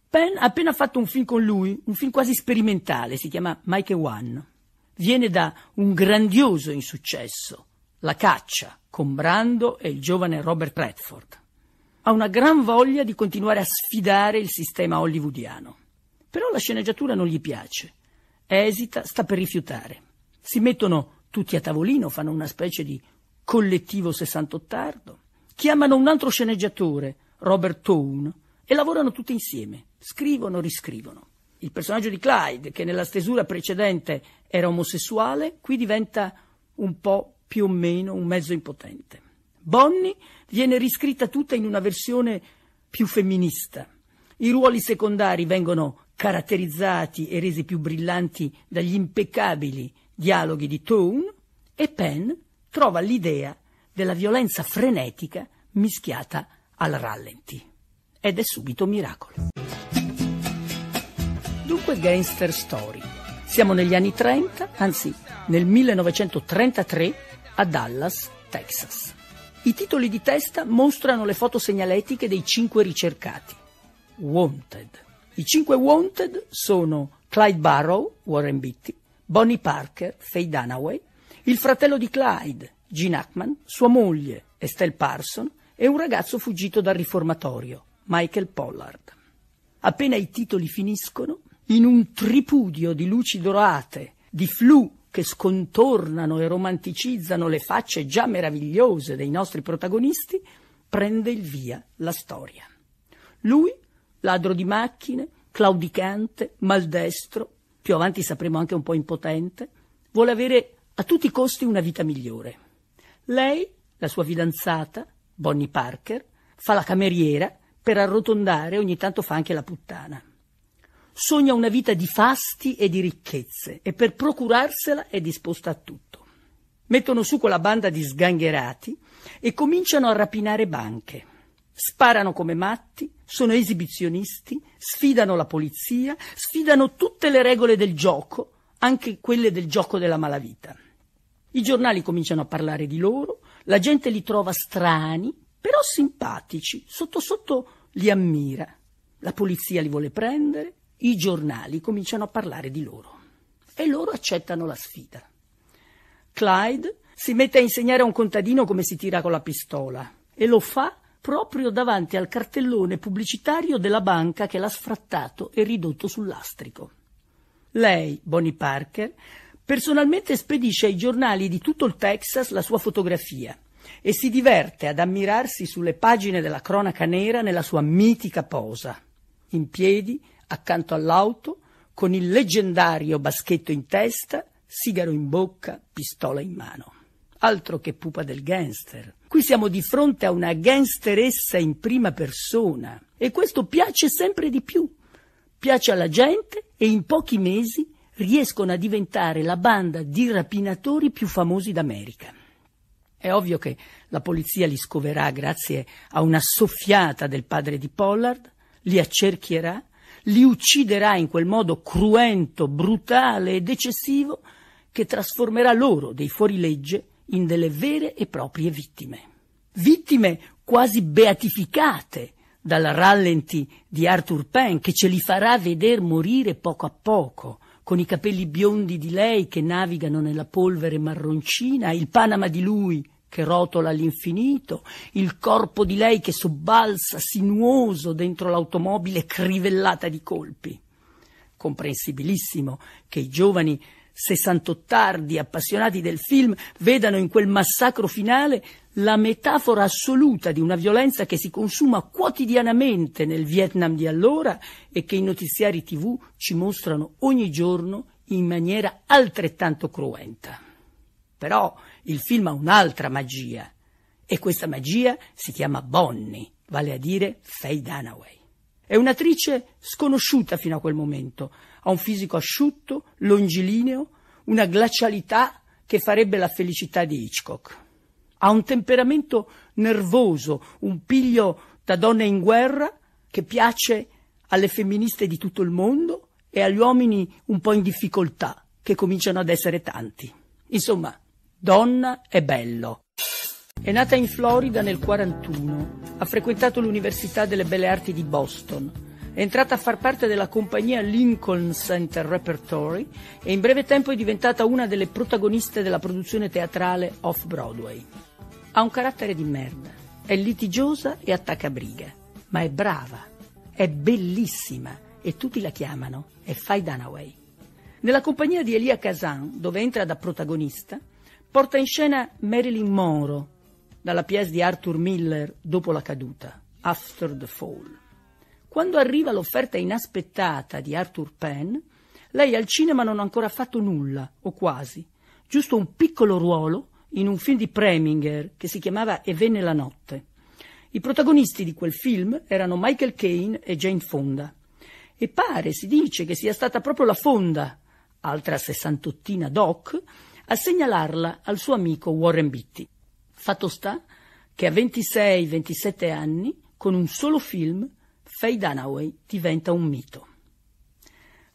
Penn ha appena fatto un film con lui, un film quasi sperimentale, si chiama Mike One. Viene da un grandioso insuccesso, la caccia con Brando e il giovane Robert Redford. Ha una gran voglia di continuare a sfidare il sistema hollywoodiano. Però la sceneggiatura non gli piace. Esita, sta per rifiutare. Si mettono tutti a tavolino, fanno una specie di collettivo 68ardo. Chiamano un altro sceneggiatore, Robert Tone, e lavorano tutti insieme. Scrivono, riscrivono. Il personaggio di Clyde, che nella stesura precedente era omosessuale, qui diventa un po' più o meno un mezzo impotente. Bonnie viene riscritta tutta in una versione più femminista. I ruoli secondari vengono caratterizzati e resi più brillanti dagli impeccabili dialoghi di Tone e Penn trova l'idea della violenza frenetica mischiata al rallenti. Ed è subito un miracolo. Dunque Gangster Story. Siamo negli anni 30, anzi nel 1933 a Dallas, Texas. I titoli di testa mostrano le foto segnaletiche dei cinque ricercati. Wanted. I cinque wanted sono Clyde Barrow, Warren Beatty, Bonnie Parker, Faye Dunaway, il fratello di Clyde, Gene Hackman, sua moglie, Estelle Parson, e un ragazzo fuggito dal riformatorio, Michael Pollard. Appena i titoli finiscono, in un tripudio di luci dorate, di flu che scontornano e romanticizzano le facce già meravigliose dei nostri protagonisti, prende il via la storia. Lui, ladro di macchine, claudicante, maldestro, più avanti sapremo anche un po' impotente, vuole avere a tutti i costi una vita migliore. Lei, la sua fidanzata, Bonnie Parker, fa la cameriera per arrotondare, ogni tanto fa anche la puttana sogna una vita di fasti e di ricchezze e per procurarsela è disposta a tutto. Mettono su quella banda di sgangherati e cominciano a rapinare banche. Sparano come matti, sono esibizionisti, sfidano la polizia, sfidano tutte le regole del gioco, anche quelle del gioco della malavita. I giornali cominciano a parlare di loro, la gente li trova strani, però simpatici, sotto sotto li ammira. La polizia li vuole prendere, i giornali cominciano a parlare di loro e loro accettano la sfida. Clyde si mette a insegnare a un contadino come si tira con la pistola e lo fa proprio davanti al cartellone pubblicitario della banca che l'ha sfrattato e ridotto sul lastrico. Lei, Bonnie Parker, personalmente spedisce ai giornali di tutto il Texas la sua fotografia e si diverte ad ammirarsi sulle pagine della cronaca nera nella sua mitica posa, in piedi accanto all'auto, con il leggendario baschetto in testa, sigaro in bocca, pistola in mano. Altro che pupa del gangster. Qui siamo di fronte a una gangsteressa in prima persona e questo piace sempre di più. Piace alla gente e in pochi mesi riescono a diventare la banda di rapinatori più famosi d'America. È ovvio che la polizia li scoverà grazie a una soffiata del padre di Pollard, li accerchierà li ucciderà in quel modo cruento, brutale ed eccessivo che trasformerà loro, dei fuorilegge, in delle vere e proprie vittime. Vittime quasi beatificate dal rallenti di Arthur Penn che ce li farà veder morire poco a poco, con i capelli biondi di lei che navigano nella polvere marroncina, il Panama di lui che rotola all'infinito, il corpo di lei che sobbalza sinuoso dentro l'automobile crivellata di colpi. Comprensibilissimo che i giovani sessantottardi appassionati del film vedano in quel massacro finale la metafora assoluta di una violenza che si consuma quotidianamente nel Vietnam di allora e che i notiziari tv ci mostrano ogni giorno in maniera altrettanto cruenta. Però il film ha un'altra magia e questa magia si chiama Bonnie, vale a dire Faye Dunaway. È un'attrice sconosciuta fino a quel momento, ha un fisico asciutto, longilineo, una glacialità che farebbe la felicità di Hitchcock. Ha un temperamento nervoso, un piglio da donna in guerra che piace alle femministe di tutto il mondo e agli uomini un po' in difficoltà, che cominciano ad essere tanti. Insomma, Donna e bello. È nata in Florida nel 1941, ha frequentato l'Università delle Belle Arti di Boston, è entrata a far parte della compagnia Lincoln Center Repertory e in breve tempo è diventata una delle protagoniste della produzione teatrale off-Broadway. Ha un carattere di merda, è litigiosa e attaccabriga, ma è brava, è bellissima e tutti la chiamano e fai Danaway. Nella compagnia di Elia Kazan, dove entra da protagonista, porta in scena Marilyn Monroe dalla pièce di Arthur Miller Dopo la caduta, After the Fall. Quando arriva l'offerta inaspettata di Arthur Penn, lei al cinema non ha ancora fatto nulla, o quasi, giusto un piccolo ruolo in un film di Preminger che si chiamava E venne la notte. I protagonisti di quel film erano Michael Caine e Jane Fonda. E pare, si dice, che sia stata proprio la Fonda, altra sessantottina doc, a segnalarla al suo amico Warren Beatty. Fatto sta che a 26-27 anni, con un solo film, Faye Dunaway diventa un mito.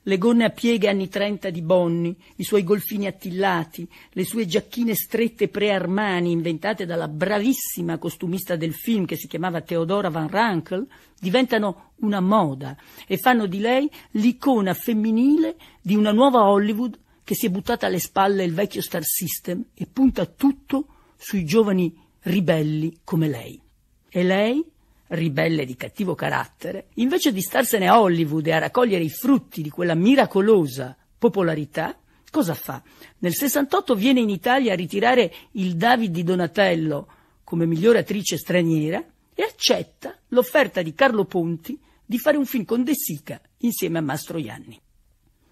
Le gonne a pieghe anni 30 di Bonnie, i suoi golfini attillati, le sue giacchine strette pre-armani inventate dalla bravissima costumista del film che si chiamava Theodora Van Rankel, diventano una moda e fanno di lei l'icona femminile di una nuova Hollywood che si è buttata alle spalle il vecchio star system e punta tutto sui giovani ribelli come lei. E lei, ribelle di cattivo carattere, invece di starsene a Hollywood e a raccogliere i frutti di quella miracolosa popolarità, cosa fa? Nel 68 viene in Italia a ritirare il David di Donatello come migliore attrice straniera e accetta l'offerta di Carlo Ponti di fare un film con De Sica insieme a Mastroianni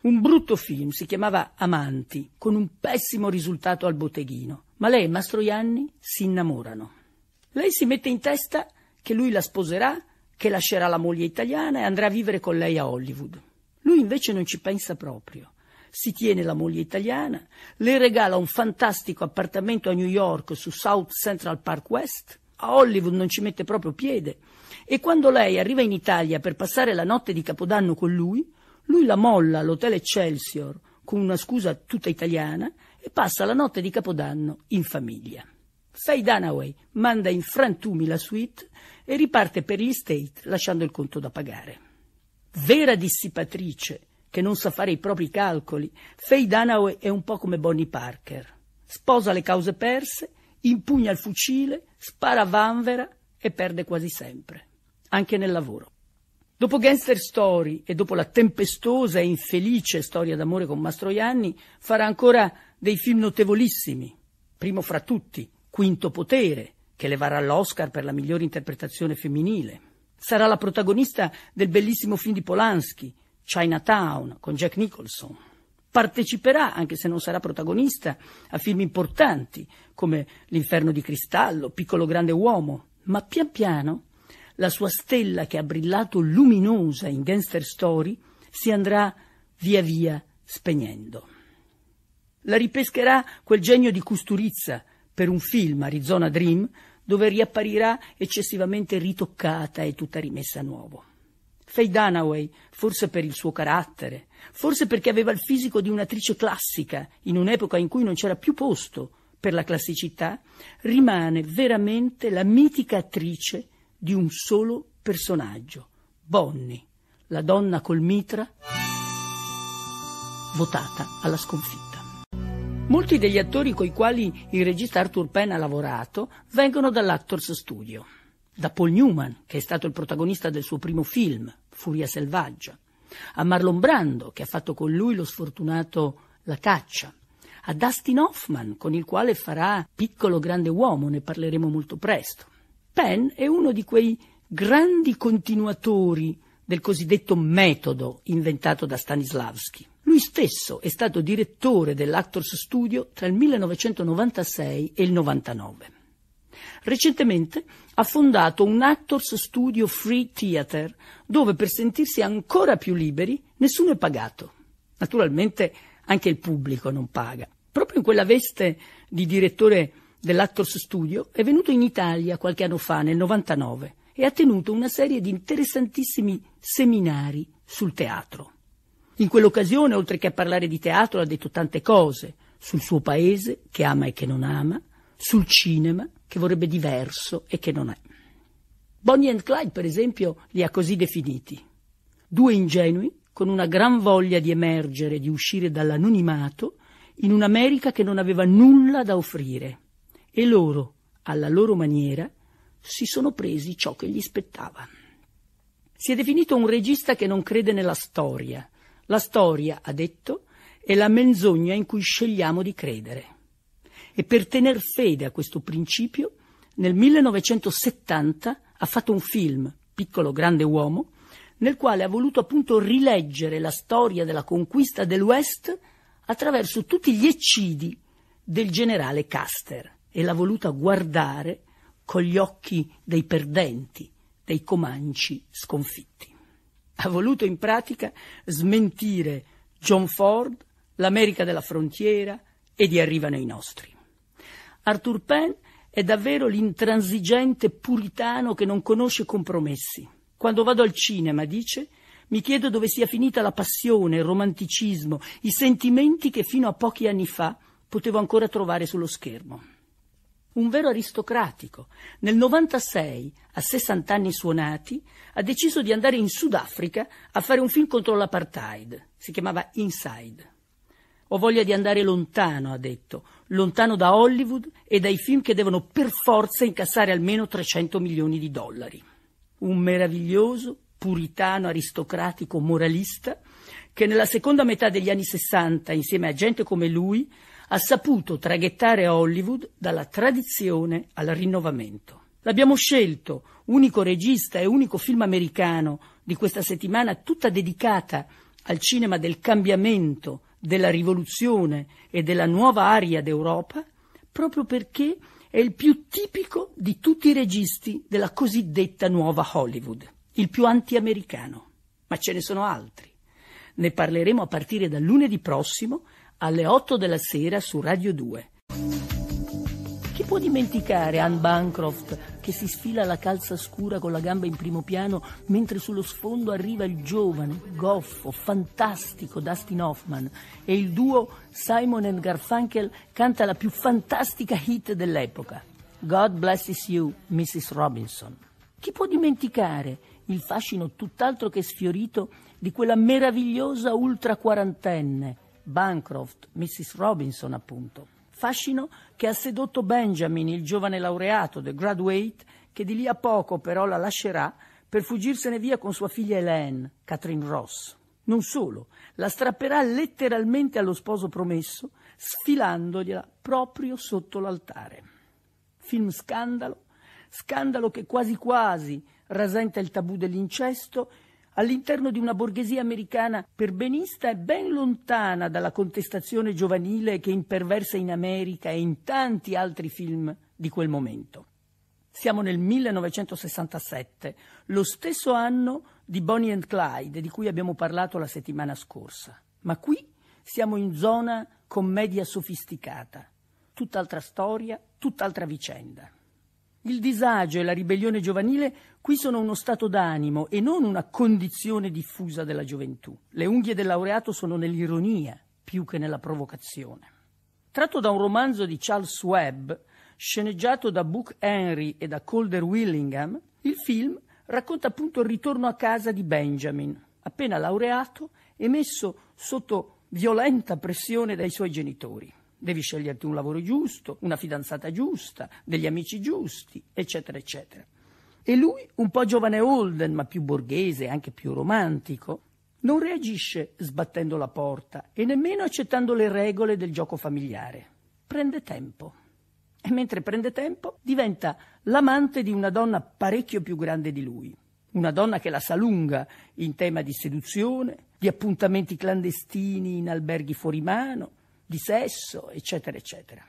un brutto film, si chiamava Amanti, con un pessimo risultato al botteghino, ma lei e Mastroianni si innamorano. Lei si mette in testa che lui la sposerà, che lascerà la moglie italiana e andrà a vivere con lei a Hollywood. Lui invece non ci pensa proprio. Si tiene la moglie italiana, le regala un fantastico appartamento a New York su South Central Park West, a Hollywood non ci mette proprio piede, e quando lei arriva in Italia per passare la notte di Capodanno con lui, lui la molla all'hotel Excelsior con una scusa tutta italiana e passa la notte di Capodanno in famiglia. Faye Dunaway manda in frantumi la suite e riparte per gli State lasciando il conto da pagare. Vera dissipatrice che non sa fare i propri calcoli, Faye Dunaway è un po' come Bonnie Parker. Sposa le cause perse, impugna il fucile, spara a vanvera e perde quasi sempre, anche nel lavoro. Dopo Gangster Story e dopo la tempestosa e infelice storia d'amore con Mastroianni, farà ancora dei film notevolissimi. Primo fra tutti, Quinto Potere, che le varrà l'Oscar per la migliore interpretazione femminile. Sarà la protagonista del bellissimo film di Polanski, Chinatown, con Jack Nicholson. Parteciperà, anche se non sarà protagonista, a film importanti come L'inferno di cristallo, Piccolo grande uomo, ma pian piano la sua stella che ha brillato luminosa in Gangster Story si andrà via via spegnendo. La ripescherà quel genio di Custurizza per un film Arizona Dream dove riapparirà eccessivamente ritoccata e tutta rimessa a nuovo. Faye Dunaway, forse per il suo carattere, forse perché aveva il fisico di un'attrice classica in un'epoca in cui non c'era più posto per la classicità, rimane veramente la mitica attrice di un solo personaggio, Bonnie, la donna col mitra votata alla sconfitta. Molti degli attori coi quali il regista Arthur Penn ha lavorato vengono dall'Actors Studio, da Paul Newman, che è stato il protagonista del suo primo film, Furia selvaggia, a Marlon Brando, che ha fatto con lui lo sfortunato La caccia, a Dustin Hoffman, con il quale farà Piccolo grande uomo, ne parleremo molto presto. Penn è uno di quei grandi continuatori del cosiddetto metodo inventato da Stanislavski. Lui stesso è stato direttore dell'Actors Studio tra il 1996 e il 99. Recentemente ha fondato un Actors Studio Free Theater, dove per sentirsi ancora più liberi nessuno è pagato. Naturalmente anche il pubblico non paga. Proprio in quella veste di direttore dell'Actors Studio è venuto in Italia qualche anno fa, nel 99, e ha tenuto una serie di interessantissimi seminari sul teatro. In quell'occasione, oltre che a parlare di teatro, ha detto tante cose sul suo paese, che ama e che non ama, sul cinema, che vorrebbe diverso e che non è. Bonnie and Clyde, per esempio, li ha così definiti. Due ingenui, con una gran voglia di emergere, di uscire dall'anonimato, in un'America che non aveva nulla da offrire, e loro, alla loro maniera, si sono presi ciò che gli spettava. Si è definito un regista che non crede nella storia. La storia, ha detto, è la menzogna in cui scegliamo di credere. E per tener fede a questo principio, nel 1970 ha fatto un film, Piccolo Grande Uomo, nel quale ha voluto appunto rileggere la storia della conquista dell'West attraverso tutti gli eccidi del generale Custer e l'ha voluta guardare con gli occhi dei perdenti, dei comanci sconfitti. Ha voluto in pratica smentire John Ford, l'America della frontiera e di arrivano i nostri. Arthur Penn è davvero l'intransigente puritano che non conosce compromessi. Quando vado al cinema, dice, mi chiedo dove sia finita la passione, il romanticismo, i sentimenti che fino a pochi anni fa potevo ancora trovare sullo schermo un vero aristocratico. Nel 96, a 60 anni suonati, ha deciso di andare in Sudafrica a fare un film contro l'apartheid. Si chiamava Inside. Ho voglia di andare lontano, ha detto, lontano da Hollywood e dai film che devono per forza incassare almeno 300 milioni di dollari. Un meraviglioso, puritano, aristocratico, moralista, che nella seconda metà degli anni 60, insieme a gente come lui, ha saputo traghettare Hollywood dalla tradizione al rinnovamento. L'abbiamo scelto, unico regista e unico film americano di questa settimana tutta dedicata al cinema del cambiamento, della rivoluzione e della nuova aria d'Europa, proprio perché è il più tipico di tutti i registi della cosiddetta nuova Hollywood, il più antiamericano. Ma ce ne sono altri. Ne parleremo a partire da lunedì prossimo alle 8 della sera su Radio 2. Chi può dimenticare Anne Bancroft che si sfila la calza scura con la gamba in primo piano mentre sullo sfondo arriva il giovane, goffo, fantastico Dustin Hoffman e il duo Simon Garfunkel canta la più fantastica hit dell'epoca, God Blesses You, Mrs. Robinson. Chi può dimenticare il fascino tutt'altro che sfiorito di quella meravigliosa ultra quarantenne Bancroft, Mrs. Robinson appunto. Fascino che ha sedotto Benjamin, il giovane laureato, The Graduate, che di lì a poco però la lascerà per fuggirsene via con sua figlia Hélène, Catherine Ross. Non solo, la strapperà letteralmente allo sposo promesso, sfilandogliela proprio sotto l'altare. Film scandalo, scandalo che quasi quasi rasenta il tabù dell'incesto all'interno di una borghesia americana perbenista e ben lontana dalla contestazione giovanile che imperversa in America e in tanti altri film di quel momento. Siamo nel 1967, lo stesso anno di Bonnie and Clyde, di cui abbiamo parlato la settimana scorsa. Ma qui siamo in zona commedia sofisticata, tutt'altra storia, tutt'altra vicenda. Il disagio e la ribellione giovanile qui sono uno stato d'animo e non una condizione diffusa della gioventù. Le unghie del laureato sono nell'ironia più che nella provocazione. Tratto da un romanzo di Charles Webb, sceneggiato da Book Henry e da Calder Willingham, il film racconta appunto il ritorno a casa di Benjamin, appena laureato e messo sotto violenta pressione dai suoi genitori. Devi sceglierti un lavoro giusto, una fidanzata giusta, degli amici giusti, eccetera, eccetera. E lui, un po' giovane Holden, ma più borghese, anche più romantico, non reagisce sbattendo la porta e nemmeno accettando le regole del gioco familiare. Prende tempo. E mentre prende tempo diventa l'amante di una donna parecchio più grande di lui. Una donna che la salunga in tema di seduzione, di appuntamenti clandestini in alberghi fuori mano, di sesso, eccetera, eccetera.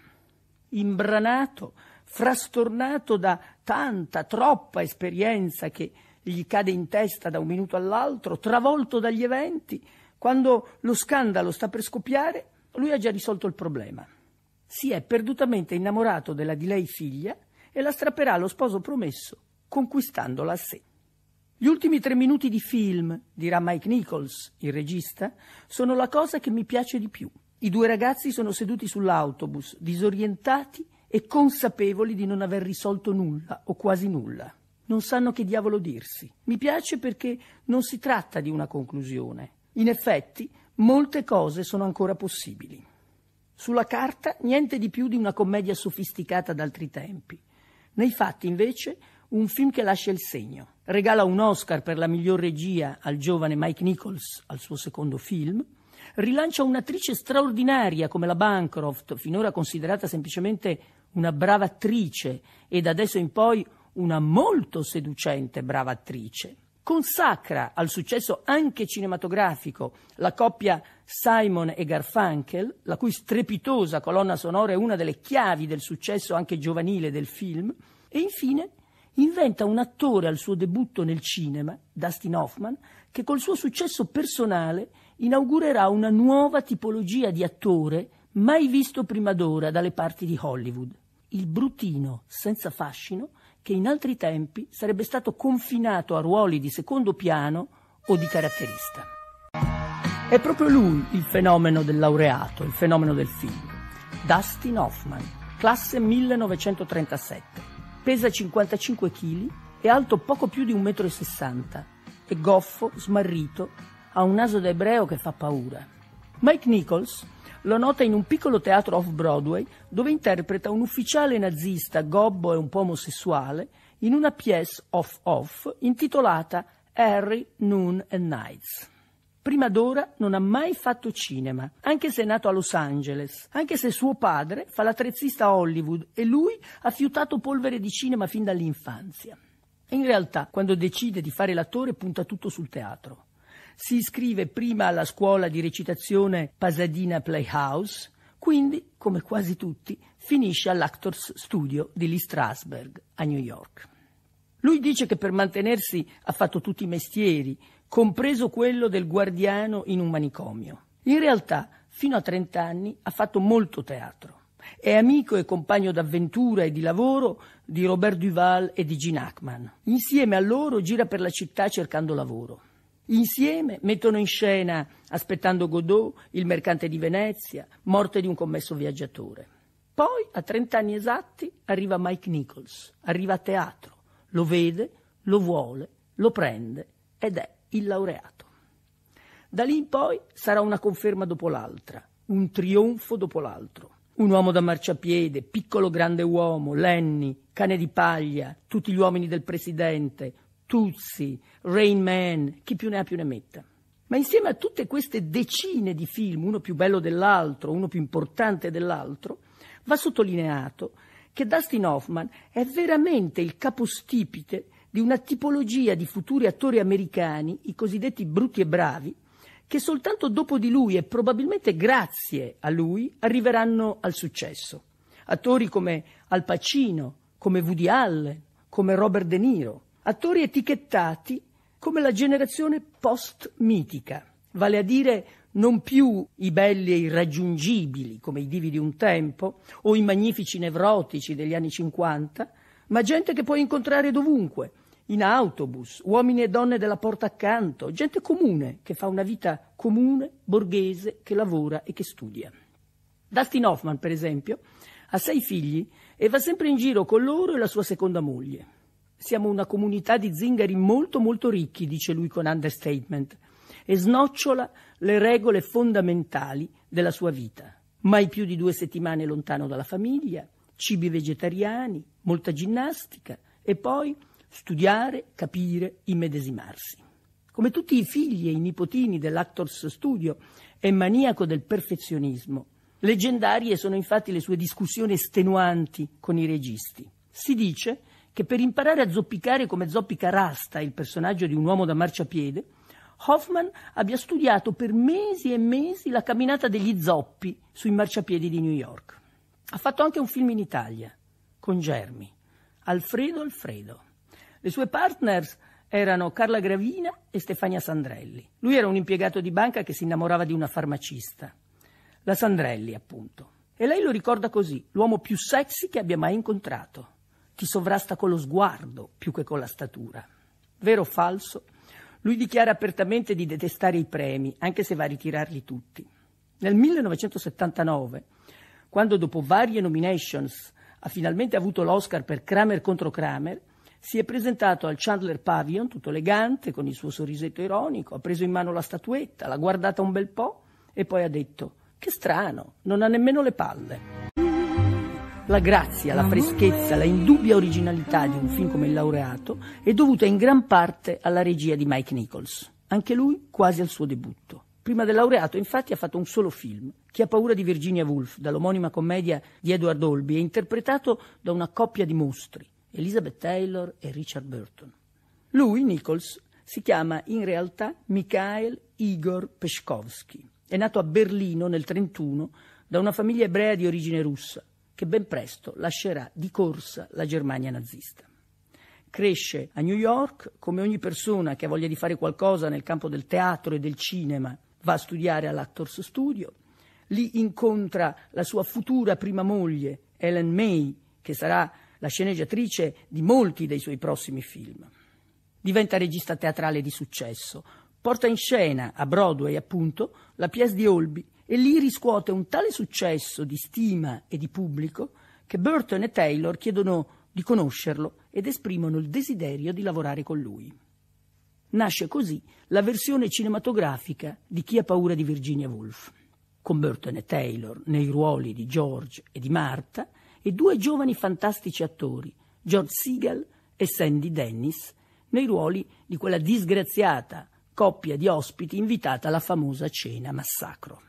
Imbranato, frastornato da tanta, troppa esperienza che gli cade in testa da un minuto all'altro, travolto dagli eventi, quando lo scandalo sta per scoppiare, lui ha già risolto il problema. Si è perdutamente innamorato della di lei figlia e la strapperà allo sposo promesso, conquistandola a sé. Gli ultimi tre minuti di film, dirà Mike Nichols, il regista, sono la cosa che mi piace di più. I due ragazzi sono seduti sull'autobus, disorientati e consapevoli di non aver risolto nulla o quasi nulla. Non sanno che diavolo dirsi. Mi piace perché non si tratta di una conclusione. In effetti, molte cose sono ancora possibili. Sulla carta niente di più di una commedia sofisticata d'altri tempi. Nei fatti, invece, un film che lascia il segno. Regala un Oscar per la miglior regia al giovane Mike Nichols, al suo secondo film, rilancia un'attrice straordinaria come la Bancroft, finora considerata semplicemente una brava attrice e da adesso in poi una molto seducente brava attrice. Consacra al successo anche cinematografico la coppia Simon e Garfunkel, la cui strepitosa colonna sonora è una delle chiavi del successo anche giovanile del film, e infine inventa un attore al suo debutto nel cinema, Dustin Hoffman, che col suo successo personale inaugurerà una nuova tipologia di attore mai visto prima d'ora dalle parti di Hollywood. Il bruttino senza fascino che in altri tempi sarebbe stato confinato a ruoli di secondo piano o di caratterista. È proprio lui il fenomeno del laureato, il fenomeno del film. Dustin Hoffman, classe 1937. Pesa 55 kg, e alto poco più di 1,60 m, è goffo, smarrito ha un naso da ebreo che fa paura. Mike Nichols lo nota in un piccolo teatro off-Broadway dove interpreta un ufficiale nazista gobbo e un po' omosessuale in una pièce off-off intitolata Harry, Noon and Nights. Prima d'ora non ha mai fatto cinema, anche se è nato a Los Angeles, anche se suo padre fa l'attrezzista a Hollywood e lui ha fiutato polvere di cinema fin dall'infanzia. E In realtà, quando decide di fare l'attore, punta tutto sul teatro si iscrive prima alla scuola di recitazione Pasadena Playhouse, quindi, come quasi tutti, finisce all'Actors Studio di Lee Strasberg a New York. Lui dice che per mantenersi ha fatto tutti i mestieri, compreso quello del guardiano in un manicomio. In realtà, fino a 30 anni ha fatto molto teatro. È amico e compagno d'avventura e di lavoro di Robert Duval e di Gene Hackman. Insieme a loro gira per la città cercando lavoro. Insieme mettono in scena Aspettando Godot, Il mercante di Venezia, Morte di un commesso viaggiatore. Poi, a 30 anni esatti, arriva Mike Nichols, arriva a teatro, lo vede, lo vuole, lo prende ed è il laureato. Da lì in poi sarà una conferma dopo l'altra, un trionfo dopo l'altro. Un uomo da marciapiede, piccolo grande uomo, Lenny, cane di paglia, tutti gli uomini del presidente, Tuzzi, Rain Man, chi più ne ha più ne metta. Ma insieme a tutte queste decine di film, uno più bello dell'altro, uno più importante dell'altro, va sottolineato che Dustin Hoffman è veramente il capostipite di una tipologia di futuri attori americani, i cosiddetti brutti e bravi, che soltanto dopo di lui e probabilmente grazie a lui arriveranno al successo. Attori come Al Pacino, come Woody Allen, come Robert De Niro, attori etichettati come la generazione post-mitica, vale a dire non più i belli e irraggiungibili come i divi di un tempo o i magnifici nevrotici degli anni 50, ma gente che puoi incontrare dovunque, in autobus, uomini e donne della porta accanto, gente comune che fa una vita comune, borghese, che lavora e che studia. Dustin Hoffman, per esempio, ha sei figli e va sempre in giro con loro e la sua seconda moglie. Siamo una comunità di zingari molto molto ricchi, dice lui con understatement, e snocciola le regole fondamentali della sua vita. Mai più di due settimane lontano dalla famiglia, cibi vegetariani, molta ginnastica e poi studiare, capire, immedesimarsi. Come tutti i figli e i nipotini dell'Actors Studio, è maniaco del perfezionismo. Leggendarie sono infatti le sue discussioni estenuanti con i registi. Si dice che per imparare a zoppicare come zoppica Rasta, il personaggio di un uomo da marciapiede, Hoffman abbia studiato per mesi e mesi la camminata degli zoppi sui marciapiedi di New York. Ha fatto anche un film in Italia, con Germi, Alfredo Alfredo. Le sue partners erano Carla Gravina e Stefania Sandrelli. Lui era un impiegato di banca che si innamorava di una farmacista, la Sandrelli appunto. E lei lo ricorda così, l'uomo più sexy che abbia mai incontrato ti sovrasta con lo sguardo più che con la statura. Vero o falso? Lui dichiara apertamente di detestare i premi, anche se va a ritirarli tutti. Nel 1979, quando dopo varie nominations ha finalmente avuto l'Oscar per Kramer contro Kramer, si è presentato al Chandler Pavilion, tutto elegante, con il suo sorrisetto ironico, ha preso in mano la statuetta, l'ha guardata un bel po' e poi ha detto: Che strano, non ha nemmeno le palle. La grazia, la freschezza, la indubbia originalità di un film come Il laureato è dovuta in gran parte alla regia di Mike Nichols, anche lui quasi al suo debutto. Prima del laureato, infatti, ha fatto un solo film, Chi ha paura di Virginia Woolf, dall'omonima commedia di Edward Olby, e interpretato da una coppia di mostri, Elizabeth Taylor e Richard Burton. Lui, Nichols, si chiama in realtà Mikhail Igor Peshkovsky. È nato a Berlino nel 1931 da una famiglia ebrea di origine russa che ben presto lascerà di corsa la Germania nazista. Cresce a New York, come ogni persona che ha voglia di fare qualcosa nel campo del teatro e del cinema, va a studiare all'Actors Studio, lì incontra la sua futura prima moglie, Ellen May, che sarà la sceneggiatrice di molti dei suoi prossimi film. Diventa regista teatrale di successo, porta in scena a Broadway, appunto, la pièce di Olby e lì riscuote un tale successo di stima e di pubblico che Burton e Taylor chiedono di conoscerlo ed esprimono il desiderio di lavorare con lui. Nasce così la versione cinematografica di Chi ha paura di Virginia Woolf, con Burton e Taylor nei ruoli di George e di Martha e due giovani fantastici attori, George Seagal e Sandy Dennis, nei ruoli di quella disgraziata coppia di ospiti invitata alla famosa cena massacro.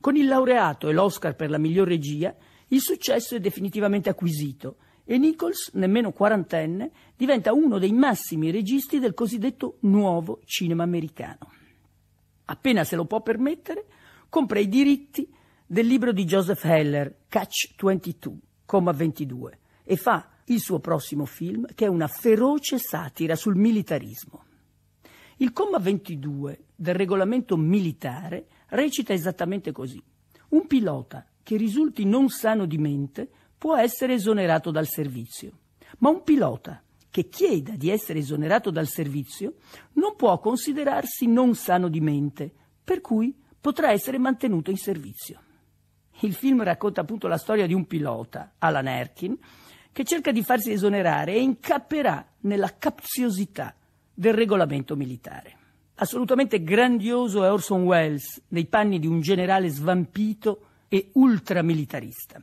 Con il laureato e l'Oscar per la miglior regia, il successo è definitivamente acquisito e Nichols, nemmeno quarantenne, diventa uno dei massimi registi del cosiddetto nuovo cinema americano. Appena se lo può permettere, compra i diritti del libro di Joseph Heller, Catch 22, comma 22, e fa il suo prossimo film, che è una feroce satira sul militarismo. Il comma 22 del regolamento militare recita esattamente così. Un pilota che risulti non sano di mente può essere esonerato dal servizio, ma un pilota che chieda di essere esonerato dal servizio non può considerarsi non sano di mente, per cui potrà essere mantenuto in servizio. Il film racconta appunto la storia di un pilota, Alan Erkin, che cerca di farsi esonerare e incapperà nella capziosità del regolamento militare. Assolutamente grandioso è Orson Welles nei panni di un generale svampito e ultramilitarista.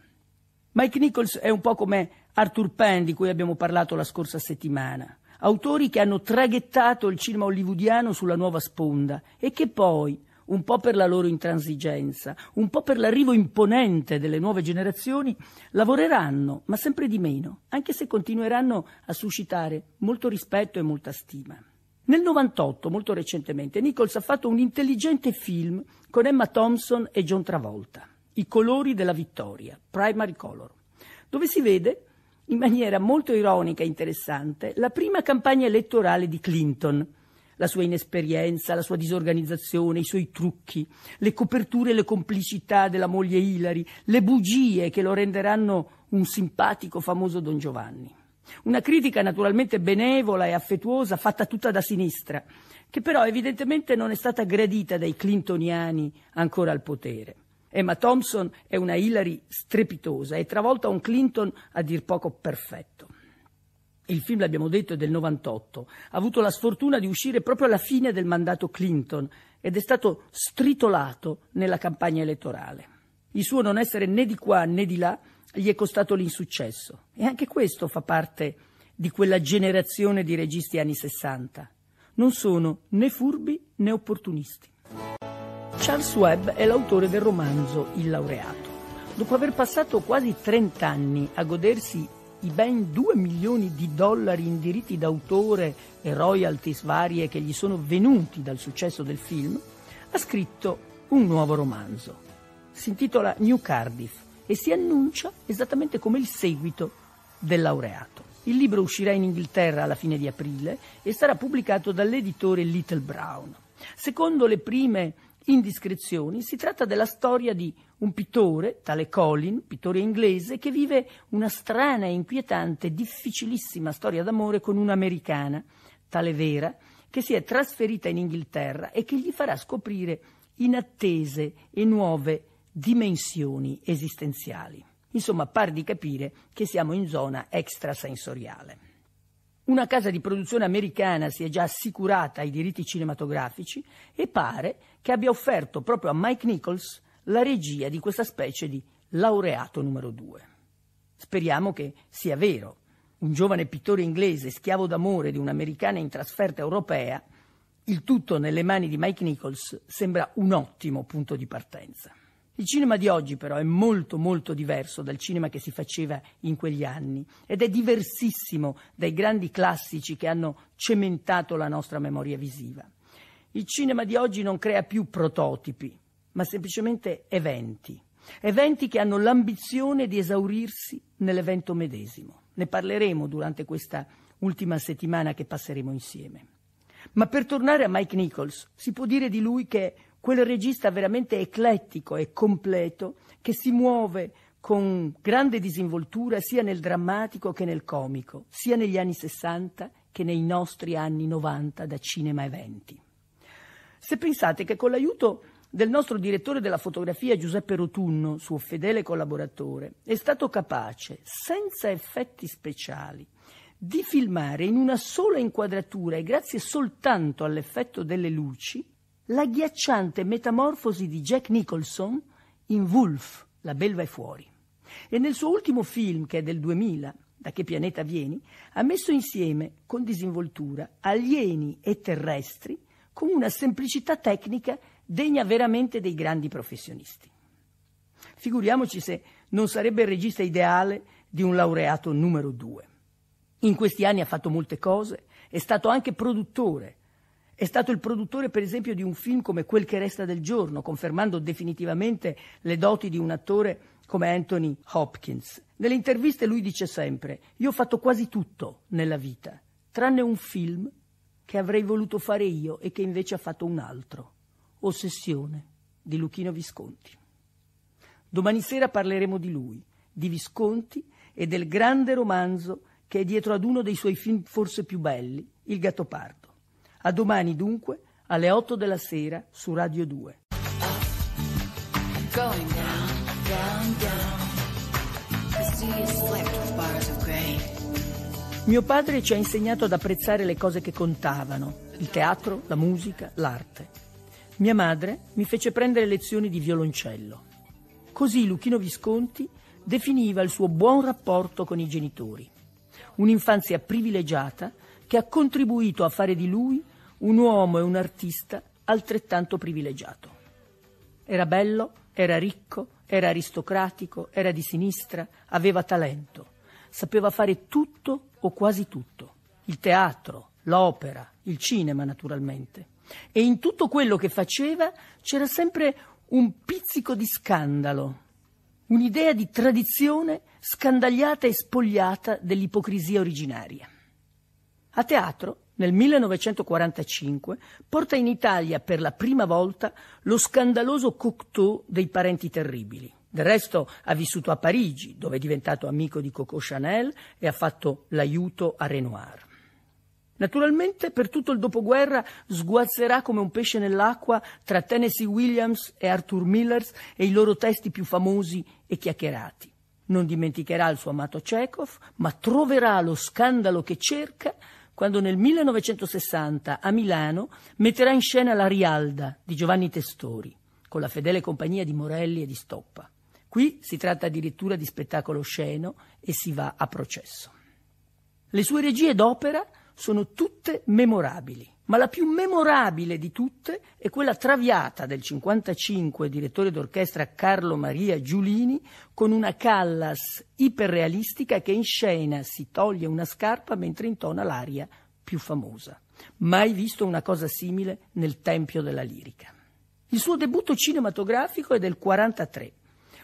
Mike Nichols è un po' come Arthur Penn di cui abbiamo parlato la scorsa settimana, autori che hanno traghettato il cinema hollywoodiano sulla nuova sponda e che poi, un po' per la loro intransigenza, un po' per l'arrivo imponente delle nuove generazioni, lavoreranno, ma sempre di meno, anche se continueranno a suscitare molto rispetto e molta stima. Nel 98, molto recentemente, Nichols ha fatto un intelligente film con Emma Thompson e John Travolta, I colori della vittoria, Primary Color, dove si vede in maniera molto ironica e interessante la prima campagna elettorale di Clinton, la sua inesperienza, la sua disorganizzazione, i suoi trucchi, le coperture e le complicità della moglie Hillary, le bugie che lo renderanno un simpatico famoso Don Giovanni. Una critica naturalmente benevola e affettuosa fatta tutta da sinistra, che però evidentemente non è stata gradita dai clintoniani ancora al potere. Emma Thompson è una Hillary strepitosa e travolta un Clinton a dir poco perfetto. Il film, l'abbiamo detto, è del 98. Ha avuto la sfortuna di uscire proprio alla fine del mandato Clinton ed è stato stritolato nella campagna elettorale. Il suo non essere né di qua né di là gli è costato l'insuccesso. E anche questo fa parte di quella generazione di registi anni 60. Non sono né furbi né opportunisti. Charles Webb è l'autore del romanzo Il laureato. Dopo aver passato quasi 30 anni a godersi i ben 2 milioni di dollari in diritti d'autore e royalties varie che gli sono venuti dal successo del film, ha scritto un nuovo romanzo. Si intitola New Cardiff e si annuncia esattamente come il seguito del laureato. Il libro uscirà in Inghilterra alla fine di aprile e sarà pubblicato dall'editore Little Brown. Secondo le prime indiscrezioni, si tratta della storia di un pittore, tale Colin, pittore inglese, che vive una strana e inquietante, difficilissima storia d'amore con un'americana, tale Vera, che si è trasferita in Inghilterra e che gli farà scoprire inattese e nuove dimensioni esistenziali. Insomma, par di capire che siamo in zona extrasensoriale. Una casa di produzione americana si è già assicurata i diritti cinematografici e pare che abbia offerto proprio a Mike Nichols la regia di questa specie di laureato numero due. Speriamo che sia vero. Un giovane pittore inglese, schiavo d'amore di un'americana in trasferta europea, il tutto nelle mani di Mike Nichols sembra un ottimo punto di partenza. Il cinema di oggi però è molto molto diverso dal cinema che si faceva in quegli anni ed è diversissimo dai grandi classici che hanno cementato la nostra memoria visiva. Il cinema di oggi non crea più prototipi, ma semplicemente eventi, eventi che hanno l'ambizione di esaurirsi nell'evento medesimo. Ne parleremo durante questa ultima settimana che passeremo insieme. Ma per tornare a Mike Nichols, si può dire di lui che quel regista veramente eclettico e completo che si muove con grande disinvoltura sia nel drammatico che nel comico, sia negli anni 60 che nei nostri anni 90 da cinema eventi. Se pensate che con l'aiuto del nostro direttore della fotografia Giuseppe Rotunno, suo fedele collaboratore, è stato capace, senza effetti speciali, di filmare in una sola inquadratura e grazie soltanto all'effetto delle luci l'agghiacciante metamorfosi di Jack Nicholson in Wolf, La belva è fuori. E nel suo ultimo film, che è del 2000, Da che pianeta vieni, ha messo insieme, con disinvoltura, alieni e terrestri con una semplicità tecnica degna veramente dei grandi professionisti. Figuriamoci se non sarebbe il regista ideale di un laureato numero due. In questi anni ha fatto molte cose, è stato anche produttore, è stato il produttore, per esempio, di un film come Quel che resta del giorno, confermando definitivamente le doti di un attore come Anthony Hopkins. Nelle interviste lui dice sempre: Io ho fatto quasi tutto nella vita, tranne un film che avrei voluto fare io e che invece ha fatto un altro. Ossessione di Luchino Visconti. Domani sera parleremo di lui, di Visconti e del grande romanzo che è dietro ad uno dei suoi film forse più belli, Il Gattopardo. A domani dunque alle 8 della sera su Radio 2. Mio padre ci ha insegnato ad apprezzare le cose che contavano, il teatro, la musica, l'arte. Mia madre mi fece prendere lezioni di violoncello. Così Luchino Visconti definiva il suo buon rapporto con i genitori. Un'infanzia privilegiata che ha contribuito a fare di lui un uomo e un artista altrettanto privilegiato. Era bello, era ricco, era aristocratico, era di sinistra, aveva talento, sapeva fare tutto o quasi tutto, il teatro, l'opera, il cinema naturalmente. E in tutto quello che faceva c'era sempre un pizzico di scandalo, un'idea di tradizione scandagliata e spogliata dell'ipocrisia originaria. A teatro nel 1945 porta in Italia per la prima volta lo scandaloso Cocteau dei parenti terribili. Del resto ha vissuto a Parigi, dove è diventato amico di Coco Chanel e ha fatto l'aiuto a Renoir. Naturalmente per tutto il dopoguerra sguazzerà come un pesce nell'acqua tra Tennessee Williams e Arthur Millers e i loro testi più famosi e chiacchierati. Non dimenticherà il suo amato Chekhov, ma troverà lo scandalo che cerca quando nel 1960 a Milano metterà in scena La Rialda di Giovanni Testori, con la fedele compagnia di Morelli e di Stoppa. Qui si tratta addirittura di spettacolo sceno e si va a processo. Le sue regie d'opera sono tutte memorabili. Ma la più memorabile di tutte è quella traviata del 55 direttore d'orchestra Carlo Maria Giulini con una callas iperrealistica che in scena si toglie una scarpa mentre intona l'aria più famosa. Mai visto una cosa simile nel Tempio della Lirica. Il suo debutto cinematografico è del 43.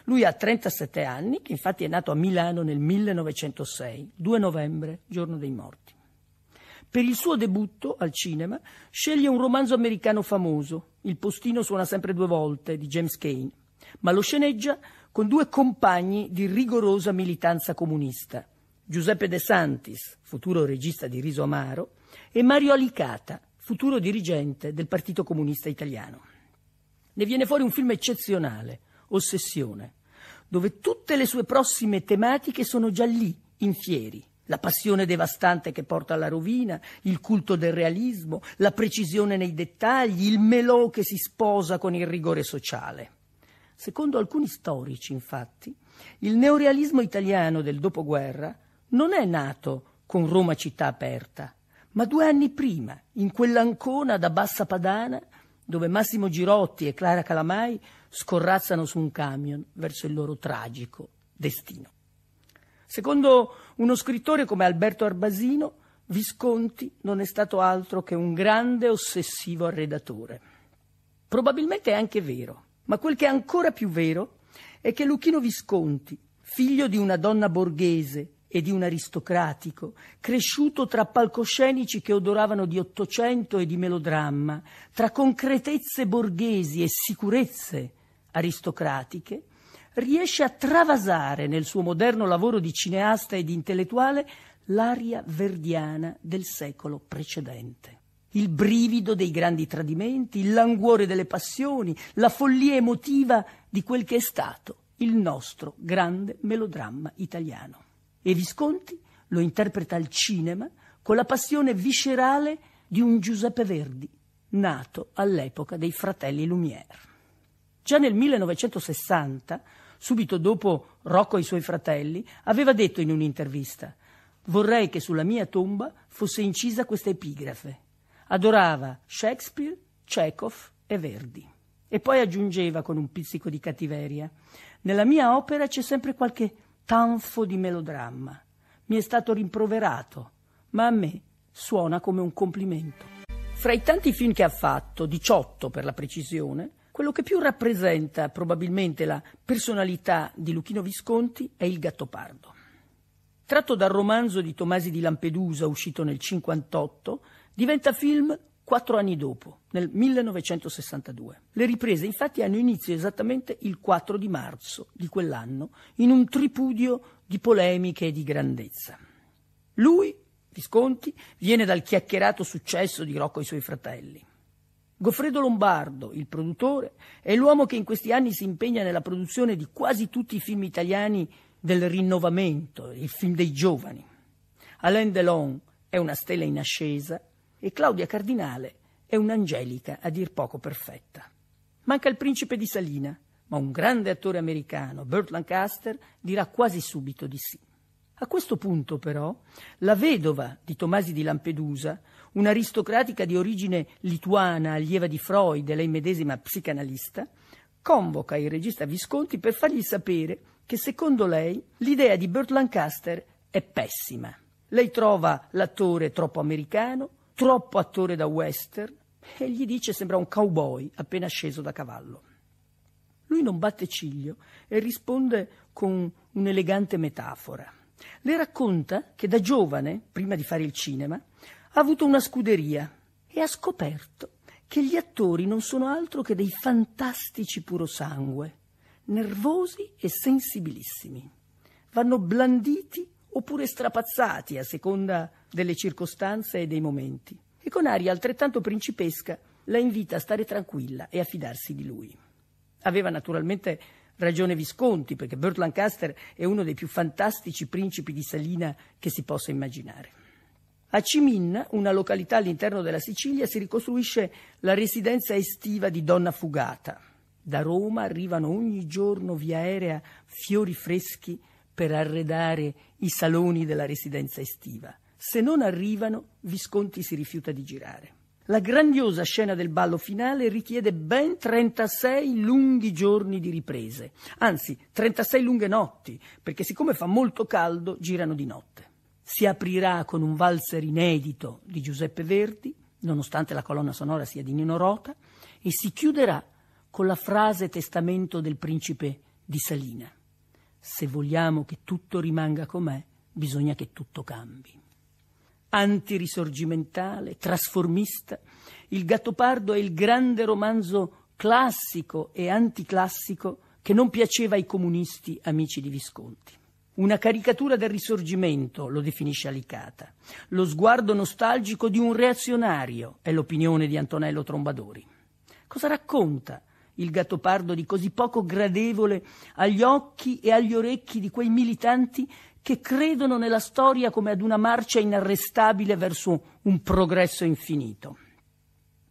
Lui ha 37 anni, che infatti è nato a Milano nel 1906, 2 novembre, giorno dei morti. Per il suo debutto al cinema sceglie un romanzo americano famoso, Il postino suona sempre due volte, di James Kane, ma lo sceneggia con due compagni di rigorosa militanza comunista, Giuseppe De Santis, futuro regista di Riso Amaro, e Mario Alicata, futuro dirigente del Partito Comunista Italiano. Ne viene fuori un film eccezionale, Ossessione, dove tutte le sue prossime tematiche sono già lì, in fieri la passione devastante che porta alla rovina, il culto del realismo, la precisione nei dettagli, il melò che si sposa con il rigore sociale. Secondo alcuni storici, infatti, il neorealismo italiano del dopoguerra non è nato con Roma città aperta, ma due anni prima, in quell'ancona da Bassa Padana, dove Massimo Girotti e Clara Calamai scorrazzano su un camion verso il loro tragico destino. Secondo uno scrittore come Alberto Arbasino, Visconti non è stato altro che un grande ossessivo arredatore. Probabilmente è anche vero, ma quel che è ancora più vero è che Luchino Visconti, figlio di una donna borghese e di un aristocratico, cresciuto tra palcoscenici che odoravano di Ottocento e di melodramma, tra concretezze borghesi e sicurezze aristocratiche, riesce a travasare nel suo moderno lavoro di cineasta ed intellettuale l'aria verdiana del secolo precedente. Il brivido dei grandi tradimenti, il languore delle passioni, la follia emotiva di quel che è stato il nostro grande melodramma italiano. E Visconti lo interpreta al cinema con la passione viscerale di un Giuseppe Verdi, nato all'epoca dei fratelli Lumière. Già nel 1960 subito dopo Rocco e i suoi fratelli, aveva detto in un'intervista Vorrei che sulla mia tomba fosse incisa questa epigrafe. Adorava Shakespeare, Chekhov e Verdi. E poi aggiungeva con un pizzico di cattiveria Nella mia opera c'è sempre qualche tanfo di melodramma. Mi è stato rimproverato, ma a me suona come un complimento. Fra i tanti film che ha fatto, 18 per la precisione, quello che più rappresenta probabilmente la personalità di Luchino Visconti è il Gattopardo. Tratto dal romanzo di Tomasi di Lampedusa, uscito nel 1958, diventa film quattro anni dopo, nel 1962. Le riprese infatti hanno inizio esattamente il 4 di marzo di quell'anno, in un tripudio di polemiche e di grandezza. Lui, Visconti, viene dal chiacchierato successo di Rocco e i suoi fratelli. Goffredo Lombardo, il produttore, è l'uomo che in questi anni si impegna nella produzione di quasi tutti i film italiani del rinnovamento, il film dei giovani. Alain Delon è una stella in ascesa e Claudia Cardinale è un'angelica a dir poco perfetta. Manca il principe di Salina, ma un grande attore americano, Burt Lancaster, dirà quasi subito di sì. A questo punto, però, la vedova di Tomasi di Lampedusa un'aristocratica di origine lituana, allieva di Freud, lei medesima psicanalista, convoca il regista Visconti per fargli sapere che secondo lei l'idea di Burt Lancaster è pessima. Lei trova l'attore troppo americano, troppo attore da western e gli dice sembra un cowboy appena sceso da cavallo. Lui non batte ciglio e risponde con un'elegante metafora. Le racconta che da giovane, prima di fare il cinema, ha avuto una scuderia e ha scoperto che gli attori non sono altro che dei fantastici purosangue, nervosi e sensibilissimi. Vanno blanditi oppure strapazzati a seconda delle circostanze e dei momenti. E con aria altrettanto principesca la invita a stare tranquilla e a fidarsi di lui. Aveva naturalmente ragione Visconti, perché Burt Lancaster è uno dei più fantastici principi di Salina che si possa immaginare. A Cimin, una località all'interno della Sicilia, si ricostruisce la residenza estiva di donna fugata. Da Roma arrivano ogni giorno via aerea fiori freschi per arredare i saloni della residenza estiva. Se non arrivano, Visconti si rifiuta di girare. La grandiosa scena del ballo finale richiede ben 36 lunghi giorni di riprese, anzi 36 lunghe notti, perché siccome fa molto caldo girano di notte si aprirà con un valzer inedito di Giuseppe Verdi, nonostante la colonna sonora sia di Nino Rota, e si chiuderà con la frase testamento del principe di Salina. Se vogliamo che tutto rimanga com'è, bisogna che tutto cambi. Antirisorgimentale, trasformista, Il Gattopardo è il grande romanzo classico e anticlassico che non piaceva ai comunisti amici di Visconti. Una caricatura del risorgimento, lo definisce Alicata. Lo sguardo nostalgico di un reazionario è l'opinione di Antonello Trombadori. Cosa racconta il Gattopardo di così poco gradevole agli occhi e agli orecchi di quei militanti che credono nella storia come ad una marcia inarrestabile verso un progresso infinito?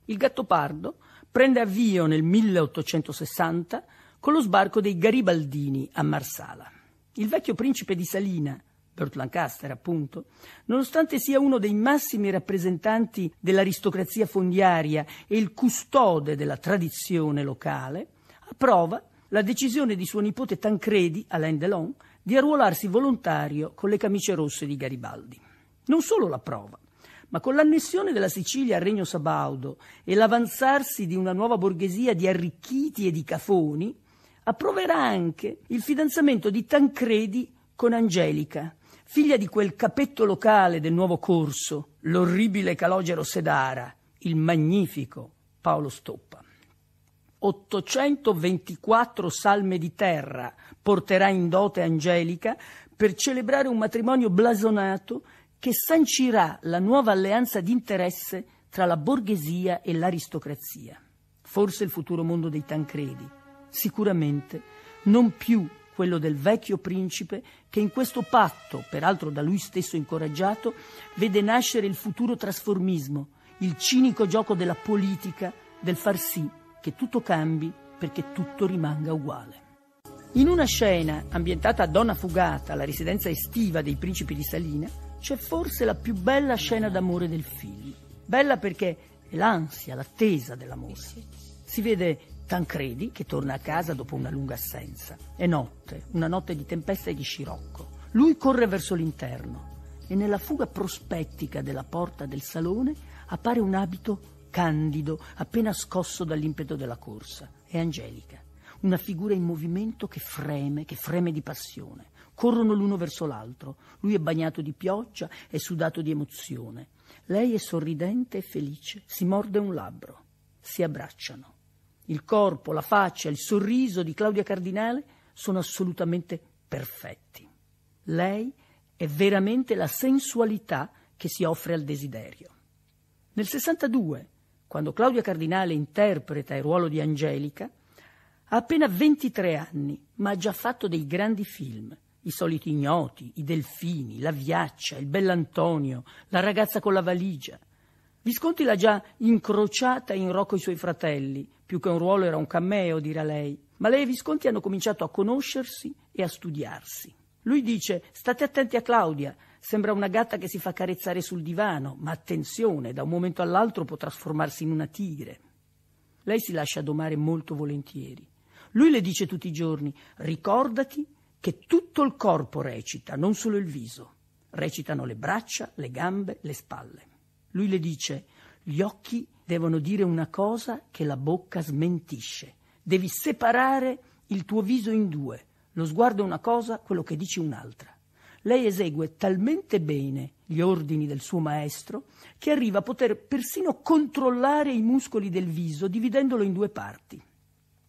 Il Gattopardo prende avvio nel 1860 con lo sbarco dei Garibaldini a Marsala. Il vecchio principe di Salina, Burt Lancaster appunto, nonostante sia uno dei massimi rappresentanti dell'aristocrazia fondiaria e il custode della tradizione locale, approva la decisione di suo nipote Tancredi, Alain Delon, di arruolarsi volontario con le camicie rosse di Garibaldi. Non solo la prova, ma con l'annessione della Sicilia al regno sabaudo e l'avanzarsi di una nuova borghesia di arricchiti e di cafoni, approverà anche il fidanzamento di Tancredi con Angelica, figlia di quel capetto locale del nuovo corso, l'orribile Calogero Sedara, il magnifico Paolo Stoppa. 824 salme di terra porterà in dote Angelica per celebrare un matrimonio blasonato che sancirà la nuova alleanza di interesse tra la borghesia e l'aristocrazia. Forse il futuro mondo dei Tancredi, sicuramente, non più quello del vecchio principe che in questo patto, peraltro da lui stesso incoraggiato, vede nascere il futuro trasformismo, il cinico gioco della politica del far sì che tutto cambi perché tutto rimanga uguale. In una scena ambientata a Donna Fugata, la residenza estiva dei principi di Salina, c'è forse la più bella scena d'amore del film. Bella perché è l'ansia, l'attesa dell'amore. Si vede Tancredi, che torna a casa dopo una lunga assenza. È notte, una notte di tempesta e di scirocco. Lui corre verso l'interno e nella fuga prospettica della porta del salone appare un abito candido, appena scosso dall'impeto della corsa. È Angelica, una figura in movimento che freme, che freme di passione. Corrono l'uno verso l'altro. Lui è bagnato di pioggia, è sudato di emozione. Lei è sorridente e felice, si morde un labbro, si abbracciano. Il corpo, la faccia, il sorriso di Claudia Cardinale sono assolutamente perfetti. Lei è veramente la sensualità che si offre al desiderio. Nel 62, quando Claudia Cardinale interpreta il ruolo di Angelica, ha appena 23 anni, ma ha già fatto dei grandi film. I soliti ignoti, i delfini, la viaccia, il bell'Antonio, la ragazza con la valigia. Visconti l'ha già incrociata in Rocco e i suoi fratelli, più che un ruolo era un cameo, dirà lei, ma lei e Visconti hanno cominciato a conoscersi e a studiarsi. Lui dice state attenti a Claudia, sembra una gatta che si fa carezzare sul divano, ma attenzione, da un momento all'altro può trasformarsi in una tigre. Lei si lascia domare molto volentieri. Lui le dice tutti i giorni ricordati che tutto il corpo recita, non solo il viso. Recitano le braccia, le gambe, le spalle. Lui le dice, gli occhi devono dire una cosa che la bocca smentisce. Devi separare il tuo viso in due. Lo sguardo è una cosa, quello che dici un'altra. Lei esegue talmente bene gli ordini del suo maestro che arriva a poter persino controllare i muscoli del viso dividendolo in due parti.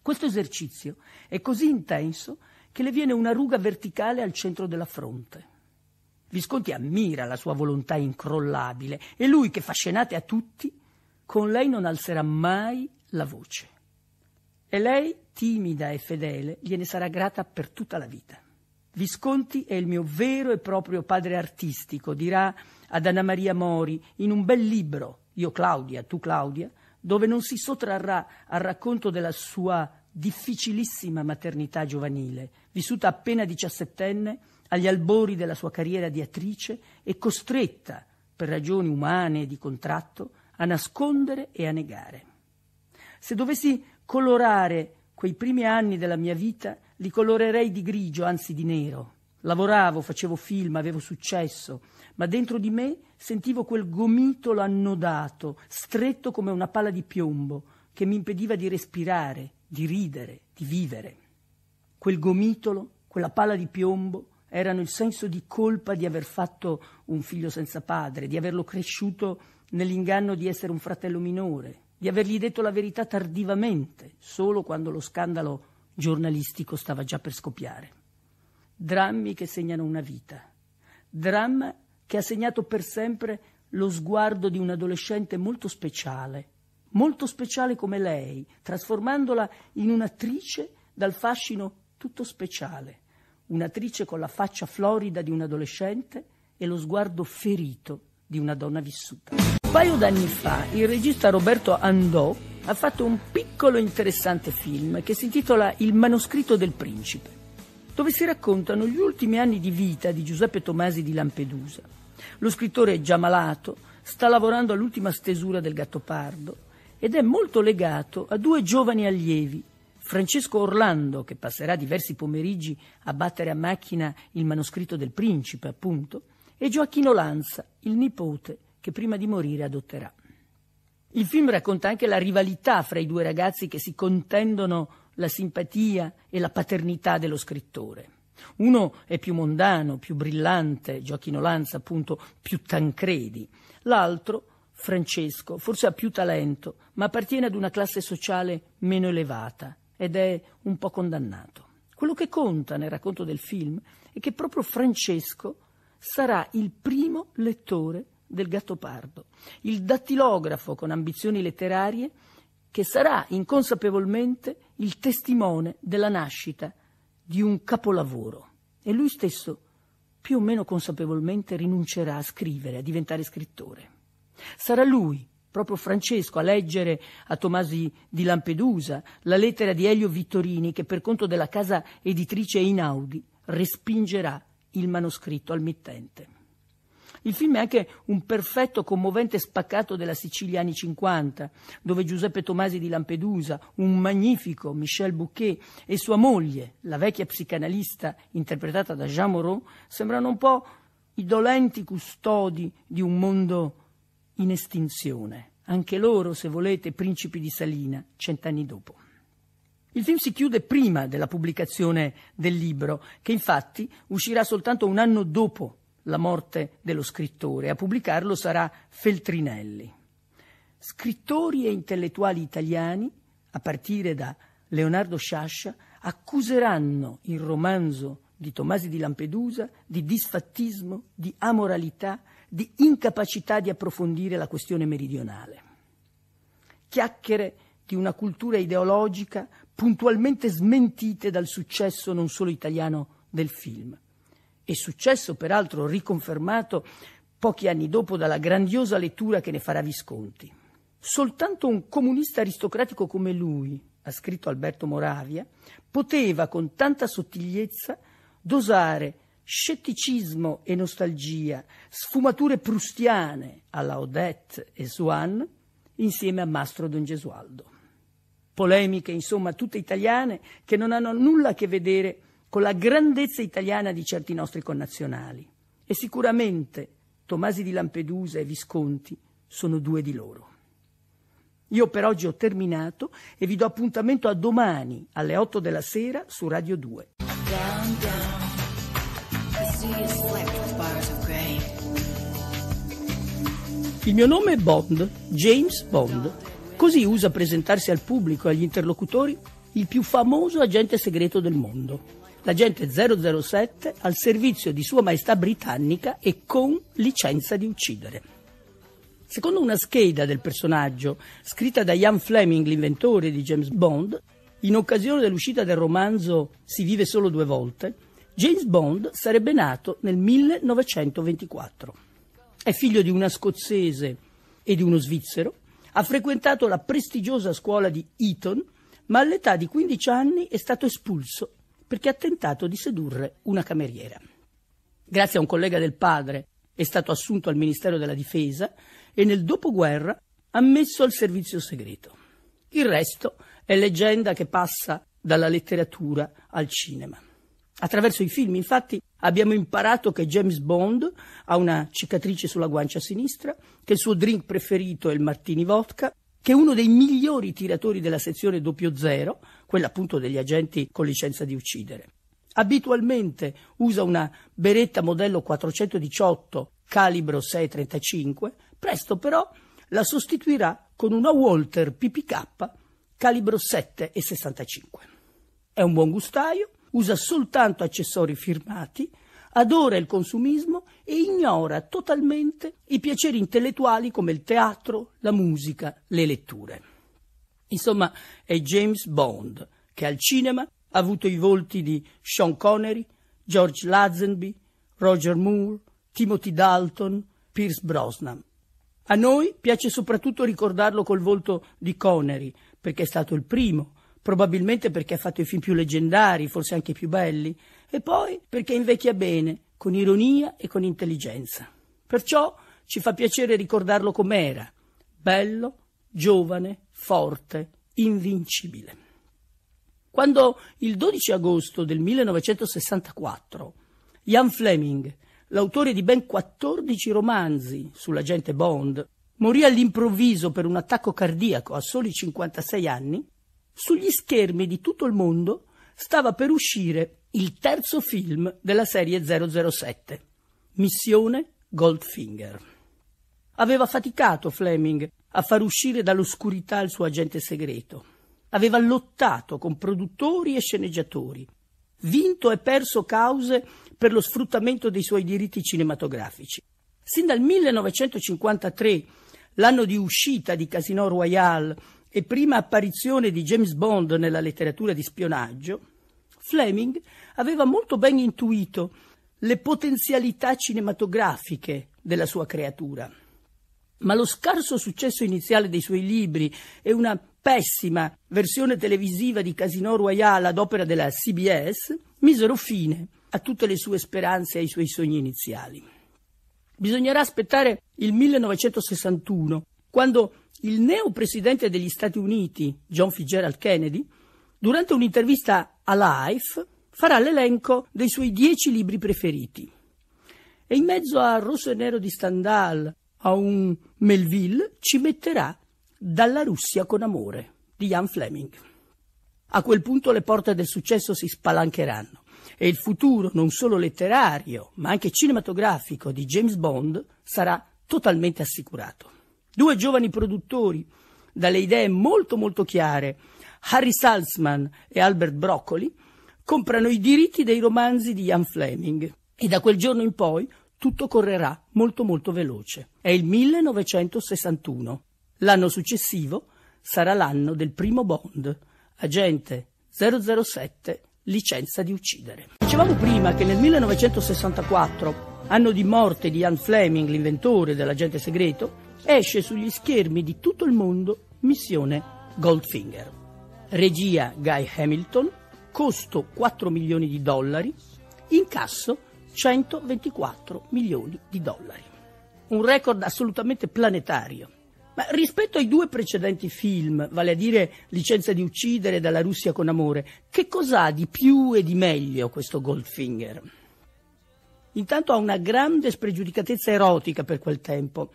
Questo esercizio è così intenso che le viene una ruga verticale al centro della fronte. Visconti ammira la sua volontà incrollabile e lui, che fa scenate a tutti, con lei non alzerà mai la voce. E lei, timida e fedele, gliene sarà grata per tutta la vita. Visconti è il mio vero e proprio padre artistico, dirà ad Anna Maria Mori in un bel libro, Io Claudia, tu Claudia, dove non si sottrarrà al racconto della sua difficilissima maternità giovanile, vissuta appena diciassettenne agli albori della sua carriera di attrice, e costretta, per ragioni umane e di contratto, a nascondere e a negare. Se dovessi colorare quei primi anni della mia vita, li colorerei di grigio, anzi di nero. Lavoravo, facevo film, avevo successo, ma dentro di me sentivo quel gomitolo annodato, stretto come una pala di piombo, che mi impediva di respirare, di ridere, di vivere. Quel gomitolo, quella pala di piombo, erano il senso di colpa di aver fatto un figlio senza padre, di averlo cresciuto nell'inganno di essere un fratello minore, di avergli detto la verità tardivamente, solo quando lo scandalo giornalistico stava già per scoppiare. Drammi che segnano una vita. Dramma che ha segnato per sempre lo sguardo di un adolescente molto speciale, molto speciale come lei, trasformandola in un'attrice dal fascino tutto speciale un'attrice con la faccia florida di un adolescente e lo sguardo ferito di una donna vissuta. Un paio d'anni fa il regista Roberto Andò ha fatto un piccolo interessante film che si intitola Il manoscritto del principe, dove si raccontano gli ultimi anni di vita di Giuseppe Tomasi di Lampedusa. Lo scrittore è già malato, sta lavorando all'ultima stesura del Gattopardo ed è molto legato a due giovani allievi Francesco Orlando, che passerà diversi pomeriggi a battere a macchina il manoscritto del principe, appunto, e Gioacchino Lanza, il nipote, che prima di morire adotterà. Il film racconta anche la rivalità fra i due ragazzi che si contendono la simpatia e la paternità dello scrittore. Uno è più mondano, più brillante, Gioacchino Lanza appunto, più Tancredi. L'altro, Francesco, forse ha più talento, ma appartiene ad una classe sociale meno elevata ed è un po' condannato. Quello che conta nel racconto del film è che proprio Francesco sarà il primo lettore del Gattopardo, il dattilografo con ambizioni letterarie che sarà inconsapevolmente il testimone della nascita di un capolavoro. E lui stesso, più o meno consapevolmente, rinuncerà a scrivere, a diventare scrittore. Sarà lui proprio Francesco, a leggere a Tomasi di Lampedusa la lettera di Elio Vittorini che per conto della casa editrice Inaudi respingerà il manoscritto al mittente. Il film è anche un perfetto commovente spaccato della Sicilia anni 50, dove Giuseppe Tomasi di Lampedusa, un magnifico Michel Bouquet e sua moglie, la vecchia psicanalista interpretata da Jean Moreau, sembrano un po' i dolenti custodi di un mondo in estinzione, anche loro, se volete, principi di Salina, cent'anni dopo. Il film si chiude prima della pubblicazione del libro, che infatti uscirà soltanto un anno dopo la morte dello scrittore. A pubblicarlo sarà Feltrinelli. Scrittori e intellettuali italiani, a partire da Leonardo Sciascia, accuseranno il romanzo di Tomasi di Lampedusa di disfattismo, di amoralità, di incapacità di approfondire la questione meridionale. Chiacchiere di una cultura ideologica puntualmente smentite dal successo non solo italiano del film. E successo peraltro riconfermato pochi anni dopo dalla grandiosa lettura che ne farà Visconti. Soltanto un comunista aristocratico come lui, ha scritto Alberto Moravia, poteva con tanta sottigliezza dosare scetticismo e nostalgia, sfumature prustiane alla Odette e Swan, insieme a Mastro Don Gesualdo. Polemiche, insomma, tutte italiane che non hanno nulla a che vedere con la grandezza italiana di certi nostri connazionali. E sicuramente Tomasi di Lampedusa e Visconti sono due di loro. Io per oggi ho terminato e vi do appuntamento a domani alle 8 della sera su Radio 2. Down, down. Il mio nome è Bond, James Bond. Così usa presentarsi al pubblico e agli interlocutori il più famoso agente segreto del mondo, l'agente 007 al servizio di Sua Maestà Britannica e con licenza di uccidere. Secondo una scheda del personaggio, scritta da Ian Fleming, l'inventore di James Bond, in occasione dell'uscita del romanzo Si vive solo due volte, James Bond sarebbe nato nel 1924. È figlio di una scozzese e di uno svizzero, ha frequentato la prestigiosa scuola di Eton, ma all'età di 15 anni è stato espulso perché ha tentato di sedurre una cameriera. Grazie a un collega del padre è stato assunto al Ministero della Difesa e nel dopoguerra ammesso al servizio segreto. Il resto è leggenda che passa dalla letteratura al cinema. Attraverso i film, infatti, abbiamo imparato che James Bond ha una cicatrice sulla guancia sinistra, che il suo drink preferito è il Martini Vodka, che è uno dei migliori tiratori della sezione 00, quella appunto degli agenti con licenza di uccidere. Abitualmente usa una beretta modello 418 calibro 635, presto però la sostituirà con una Walter PPK calibro 7,65. È un buon gustaio, usa soltanto accessori firmati, adora il consumismo e ignora totalmente i piaceri intellettuali come il teatro, la musica, le letture. Insomma, è James Bond che al cinema ha avuto i volti di Sean Connery, George Lazenby, Roger Moore, Timothy Dalton, Pierce Brosnan. A noi piace soprattutto ricordarlo col volto di Connery, perché è stato il primo probabilmente perché ha fatto i film più leggendari, forse anche più belli, e poi perché invecchia bene, con ironia e con intelligenza. Perciò ci fa piacere ricordarlo com'era, bello, giovane, forte, invincibile. Quando il 12 agosto del 1964 Jan Fleming, l'autore di ben 14 romanzi sulla gente Bond, morì all'improvviso per un attacco cardiaco a soli 56 anni, sugli schermi di tutto il mondo stava per uscire il terzo film della serie 007, Missione Goldfinger. Aveva faticato Fleming a far uscire dall'oscurità il suo agente segreto. Aveva lottato con produttori e sceneggiatori, vinto e perso cause per lo sfruttamento dei suoi diritti cinematografici. Sin dal 1953, l'anno di uscita di Casino Royale e prima apparizione di James Bond nella letteratura di spionaggio, Fleming aveva molto ben intuito le potenzialità cinematografiche della sua creatura. Ma lo scarso successo iniziale dei suoi libri e una pessima versione televisiva di Casino Royale ad opera della CBS misero fine a tutte le sue speranze e ai suoi sogni iniziali. Bisognerà aspettare il 1961, quando il neo presidente degli Stati Uniti, John Fitzgerald Kennedy, durante un'intervista a Life farà l'elenco dei suoi dieci libri preferiti. E in mezzo a Rosso e Nero di Stendhal, a un Melville, ci metterà Dalla Russia con amore di Jan Fleming. A quel punto le porte del successo si spalancheranno e il futuro, non solo letterario, ma anche cinematografico di James Bond, sarà totalmente assicurato. Due giovani produttori dalle idee molto molto chiare, Harry Salzman e Albert Broccoli, comprano i diritti dei romanzi di Ian Fleming e da quel giorno in poi tutto correrà molto molto veloce. È il 1961. L'anno successivo sarà l'anno del primo Bond, agente 007, licenza di uccidere. Dicevamo prima che nel 1964, anno di morte di Ian Fleming, l'inventore dell'agente segreto, esce sugli schermi di tutto il mondo Missione Goldfinger. Regia Guy Hamilton, costo 4 milioni di dollari, incasso 124 milioni di dollari. Un record assolutamente planetario. Ma rispetto ai due precedenti film, vale a dire Licenza di uccidere Dalla Russia con amore, che cos'ha di più e di meglio questo Goldfinger? Intanto ha una grande spregiudicatezza erotica per quel tempo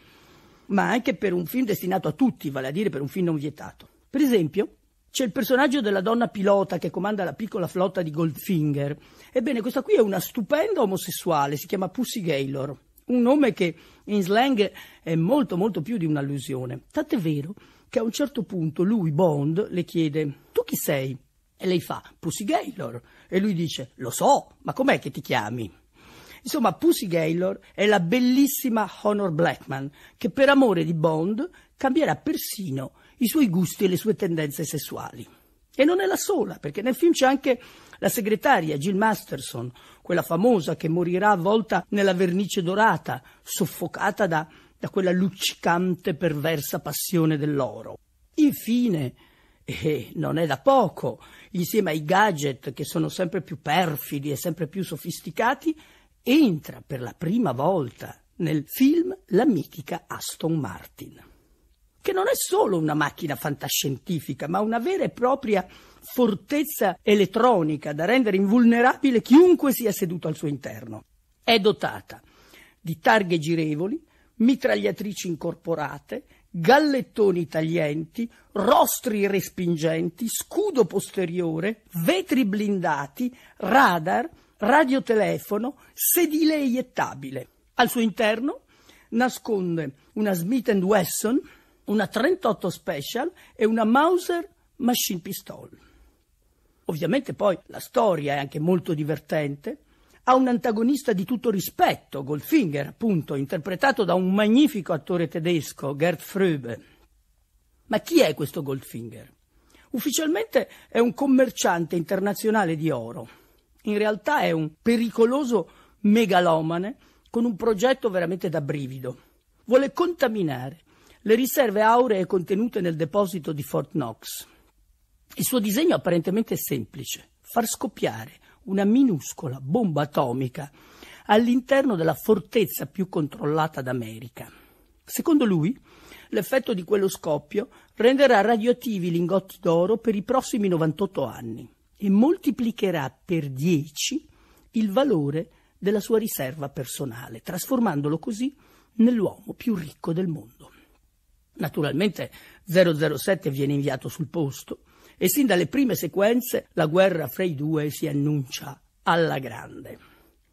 ma anche per un film destinato a tutti, vale a dire per un film non vietato. Per esempio, c'è il personaggio della donna pilota che comanda la piccola flotta di Goldfinger. Ebbene, questa qui è una stupenda omosessuale, si chiama Pussy Gaylor, un nome che in slang è molto molto più di un'allusione. Tant'è vero che a un certo punto lui, Bond, le chiede «Tu chi sei?» e lei fa «Pussy Gaylor» e lui dice «Lo so, ma com'è che ti chiami?» Insomma, Pussy Gaylor è la bellissima Honor Blackman, che per amore di Bond cambierà persino i suoi gusti e le sue tendenze sessuali. E non è la sola, perché nel film c'è anche la segretaria Jill Masterson, quella famosa che morirà avvolta nella vernice dorata, soffocata da, da quella luccicante perversa passione dell'oro. Infine, e eh, non è da poco, insieme ai gadget che sono sempre più perfidi e sempre più sofisticati, entra per la prima volta nel film la mitica Aston Martin, che non è solo una macchina fantascientifica, ma una vera e propria fortezza elettronica da rendere invulnerabile chiunque sia seduto al suo interno. È dotata di targhe girevoli, mitragliatrici incorporate, gallettoni taglienti, rostri respingenti, scudo posteriore, vetri blindati, radar, radiotelefono sedile eiettabile. Al suo interno nasconde una Smith Wesson, una 38 Special e una Mauser Machine Pistol. Ovviamente poi la storia è anche molto divertente. Ha un antagonista di tutto rispetto, Goldfinger, appunto, interpretato da un magnifico attore tedesco, Gerd Fröbe. Ma chi è questo Goldfinger? Ufficialmente è un commerciante internazionale di oro, in realtà è un pericoloso megalomane con un progetto veramente da brivido. Vuole contaminare le riserve auree contenute nel deposito di Fort Knox. Il suo disegno apparentemente è semplice, far scoppiare una minuscola bomba atomica all'interno della fortezza più controllata d'America. Secondo lui, l'effetto di quello scoppio renderà radioattivi i lingotti d'oro per i prossimi 98 anni e moltiplicherà per 10 il valore della sua riserva personale, trasformandolo così nell'uomo più ricco del mondo. Naturalmente 007 viene inviato sul posto e sin dalle prime sequenze la guerra fra i due si annuncia alla grande.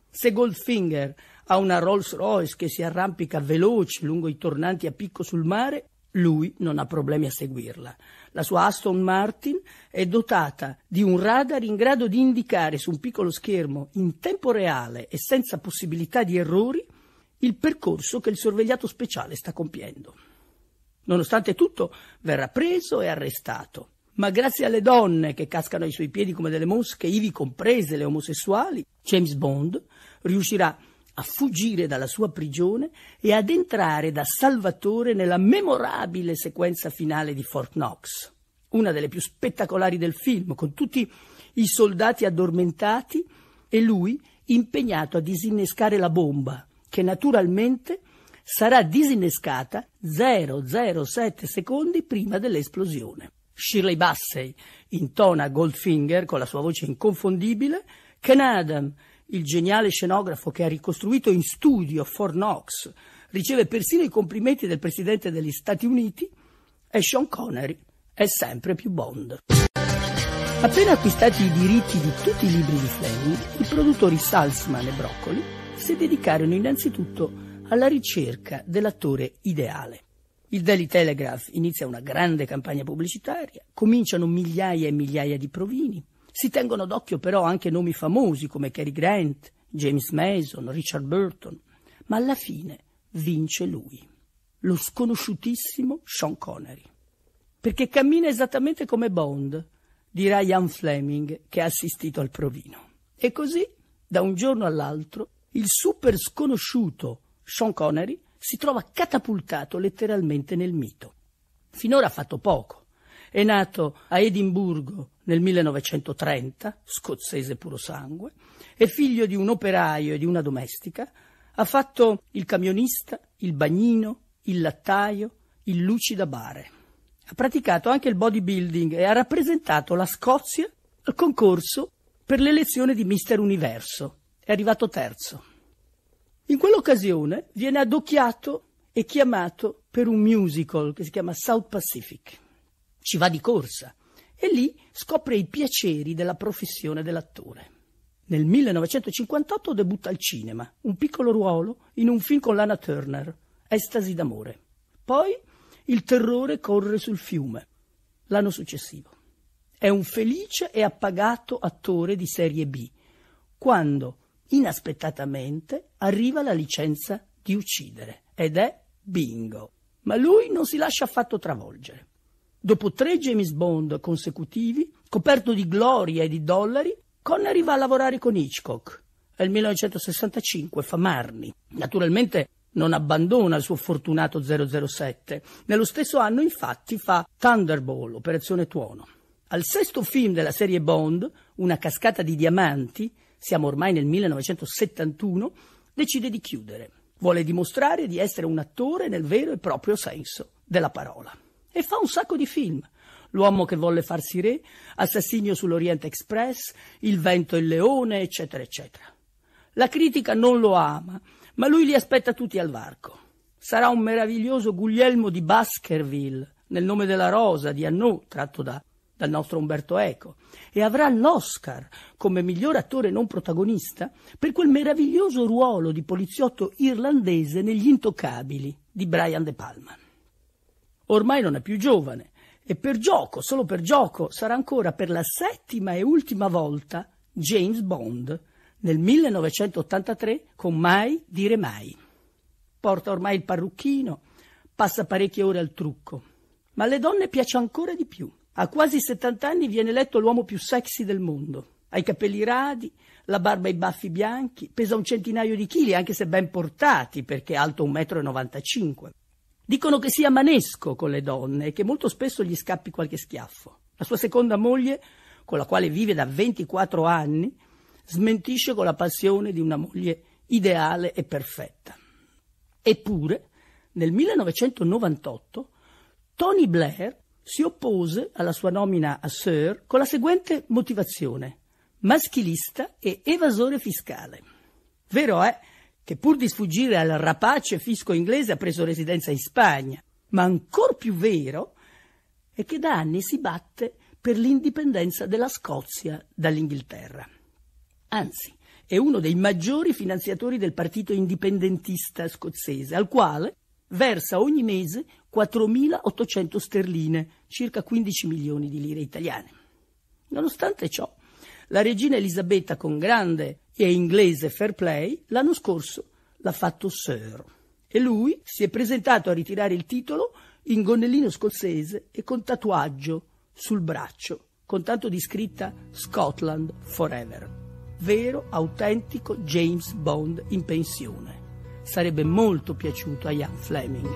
Se Goldfinger ha una Rolls Royce che si arrampica veloce lungo i tornanti a picco sul mare, lui non ha problemi a seguirla. La sua Aston Martin è dotata di un radar in grado di indicare su un piccolo schermo in tempo reale e senza possibilità di errori il percorso che il sorvegliato speciale sta compiendo. Nonostante tutto, verrà preso e arrestato. Ma grazie alle donne che cascano ai suoi piedi come delle mosche, ivi comprese le omosessuali, James Bond riuscirà a a fuggire dalla sua prigione e ad entrare da Salvatore nella memorabile sequenza finale di Fort Knox, una delle più spettacolari del film, con tutti i soldati addormentati e lui impegnato a disinnescare la bomba, che naturalmente sarà disinnescata 007 secondi prima dell'esplosione. Shirley Bassey intona Goldfinger con la sua voce inconfondibile Ken Adam il geniale scenografo che ha ricostruito in studio Fort Knox, riceve persino i complimenti del presidente degli Stati Uniti, e Sean Connery è sempre più Bond. Appena acquistati i diritti di tutti i libri di Fleming, i produttori Salzman e Broccoli si dedicarono innanzitutto alla ricerca dell'attore ideale. Il Daily Telegraph inizia una grande campagna pubblicitaria, cominciano migliaia e migliaia di provini, si tengono d'occhio però anche nomi famosi come Cary Grant, James Mason, Richard Burton, ma alla fine vince lui, lo sconosciutissimo Sean Connery. Perché cammina esattamente come Bond, dirà Ian Fleming che ha assistito al provino. E così, da un giorno all'altro, il super sconosciuto Sean Connery si trova catapultato letteralmente nel mito. Finora ha fatto poco. È nato a Edimburgo nel 1930, scozzese puro sangue, è figlio di un operaio e di una domestica, ha fatto il camionista, il bagnino, il lattaio, il lucida bare. Ha praticato anche il bodybuilding e ha rappresentato la Scozia al concorso per l'elezione di Mister Universo. È arrivato terzo. In quell'occasione viene adocchiato e chiamato per un musical che si chiama South Pacific. Ci va di corsa e lì scopre i piaceri della professione dell'attore. Nel 1958 debutta al cinema, un piccolo ruolo in un film con Lana Turner, Estasi d'amore. Poi Il terrore corre sul fiume, l'anno successivo. È un felice e appagato attore di serie B, quando inaspettatamente arriva la licenza di uccidere ed è bingo. Ma lui non si lascia affatto travolgere. Dopo tre James Bond consecutivi, coperto di gloria e di dollari, Connery va a lavorare con Hitchcock. Nel 1965 fa Marni. Naturalmente non abbandona il suo fortunato 007. Nello stesso anno, infatti, fa Thunderball, Operazione Tuono. Al sesto film della serie Bond, Una cascata di diamanti, siamo ormai nel 1971, decide di chiudere. Vuole dimostrare di essere un attore nel vero e proprio senso della parola. E fa un sacco di film. L'uomo che volle farsi re, Assassino sull'Oriente Express, Il vento e il leone, eccetera, eccetera. La critica non lo ama, ma lui li aspetta tutti al varco. Sarà un meraviglioso Guglielmo di Baskerville, nel nome della rosa di Annaud, tratto da, dal nostro Umberto Eco, e avrà l'Oscar come miglior attore non protagonista per quel meraviglioso ruolo di poliziotto irlandese negli intoccabili di Brian De Palma. Ormai non è più giovane e per gioco, solo per gioco, sarà ancora per la settima e ultima volta James Bond nel 1983 con Mai dire mai. Porta ormai il parrucchino, passa parecchie ore al trucco. Ma alle donne piace ancora di più. A quasi 70 anni viene eletto l'uomo più sexy del mondo. Ha i capelli radi, la barba e i baffi bianchi, pesa un centinaio di chili, anche se ben portati, perché è alto 1,95 m. Dicono che sia manesco con le donne e che molto spesso gli scappi qualche schiaffo. La sua seconda moglie, con la quale vive da 24 anni, smentisce con la passione di una moglie ideale e perfetta. Eppure, nel 1998, Tony Blair si oppose alla sua nomina a Sir con la seguente motivazione maschilista e evasore fiscale. Vero è eh? che pur di sfuggire al rapace fisco inglese ha preso residenza in Spagna. Ma ancor più vero è che da anni si batte per l'indipendenza della Scozia dall'Inghilterra. Anzi, è uno dei maggiori finanziatori del partito indipendentista scozzese, al quale versa ogni mese 4.800 sterline, circa 15 milioni di lire italiane. Nonostante ciò, la regina Elisabetta, con grande e inglese fair play, l'anno scorso l'ha fatto Sir. E lui si è presentato a ritirare il titolo in gonnellino scozzese e con tatuaggio sul braccio, con tanto di scritta Scotland Forever. Vero, autentico James Bond in pensione. Sarebbe molto piaciuto a Ian Fleming.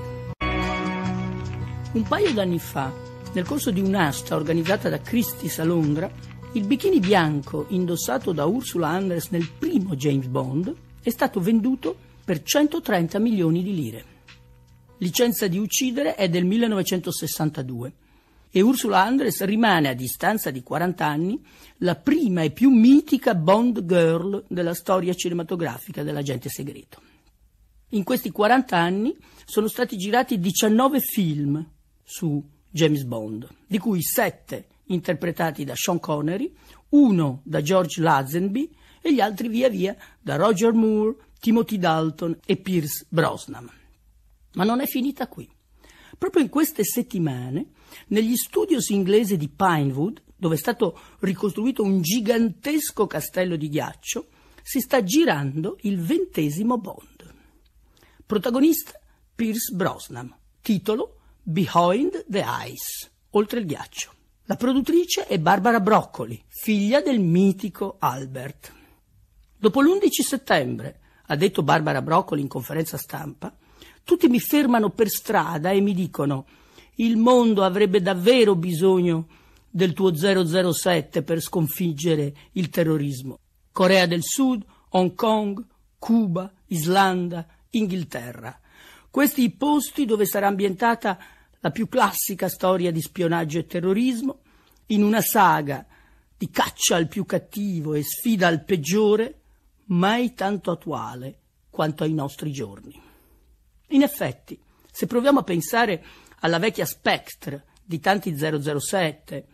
Un paio d'anni fa, nel corso di un'asta organizzata da Christie's a Londra, il bikini bianco indossato da Ursula Andress nel primo James Bond è stato venduto per 130 milioni di lire. Licenza di uccidere è del 1962 e Ursula Andres rimane a distanza di 40 anni la prima e più mitica Bond girl della storia cinematografica dell'agente segreto. In questi 40 anni sono stati girati 19 film su James Bond, di cui 7 interpretati da Sean Connery, uno da George Lazenby e gli altri via via da Roger Moore, Timothy Dalton e Pierce Brosnan. Ma non è finita qui. Proprio in queste settimane, negli studios inglesi di Pinewood, dove è stato ricostruito un gigantesco castello di ghiaccio, si sta girando il ventesimo Bond. Protagonista Pierce Brosnan, titolo Behind the Ice, oltre il ghiaccio. La produttrice è Barbara Broccoli, figlia del mitico Albert. Dopo l'11 settembre, ha detto Barbara Broccoli in conferenza stampa, tutti mi fermano per strada e mi dicono il mondo avrebbe davvero bisogno del tuo 007 per sconfiggere il terrorismo. Corea del Sud, Hong Kong, Cuba, Islanda, Inghilterra. Questi i posti dove sarà ambientata la la più classica storia di spionaggio e terrorismo, in una saga di caccia al più cattivo e sfida al peggiore, mai tanto attuale quanto ai nostri giorni. In effetti, se proviamo a pensare alla vecchia Spectre di tanti 007,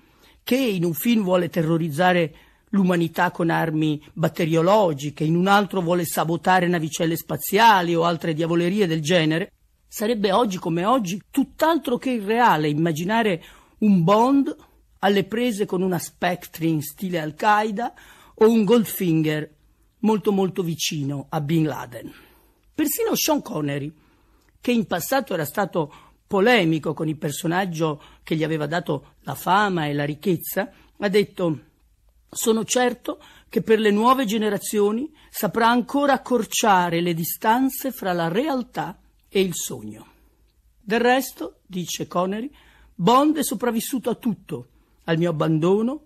che in un film vuole terrorizzare l'umanità con armi batteriologiche, in un altro vuole sabotare navicelle spaziali o altre diavolerie del genere, Sarebbe oggi come oggi tutt'altro che irreale immaginare un Bond alle prese con una Spectre in stile Al-Qaeda o un Goldfinger molto molto vicino a Bin Laden. Persino Sean Connery, che in passato era stato polemico con il personaggio che gli aveva dato la fama e la ricchezza, ha detto sono certo che per le nuove generazioni saprà ancora accorciare le distanze fra la realtà e e il sogno. Del resto, dice Connery, Bond è sopravvissuto a tutto, al mio abbandono,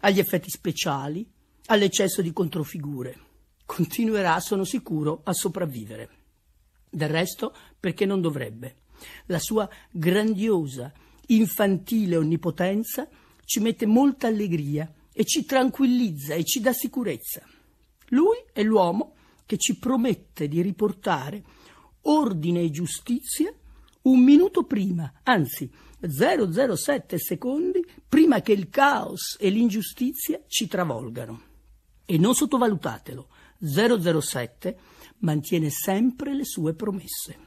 agli effetti speciali, all'eccesso di controfigure. Continuerà, sono sicuro, a sopravvivere. Del resto, perché non dovrebbe? La sua grandiosa, infantile onnipotenza ci mette molta allegria e ci tranquillizza e ci dà sicurezza. Lui è l'uomo che ci promette di riportare ordine e giustizia un minuto prima, anzi 007 secondi prima che il caos e l'ingiustizia ci travolgano. E non sottovalutatelo, 007 mantiene sempre le sue promesse.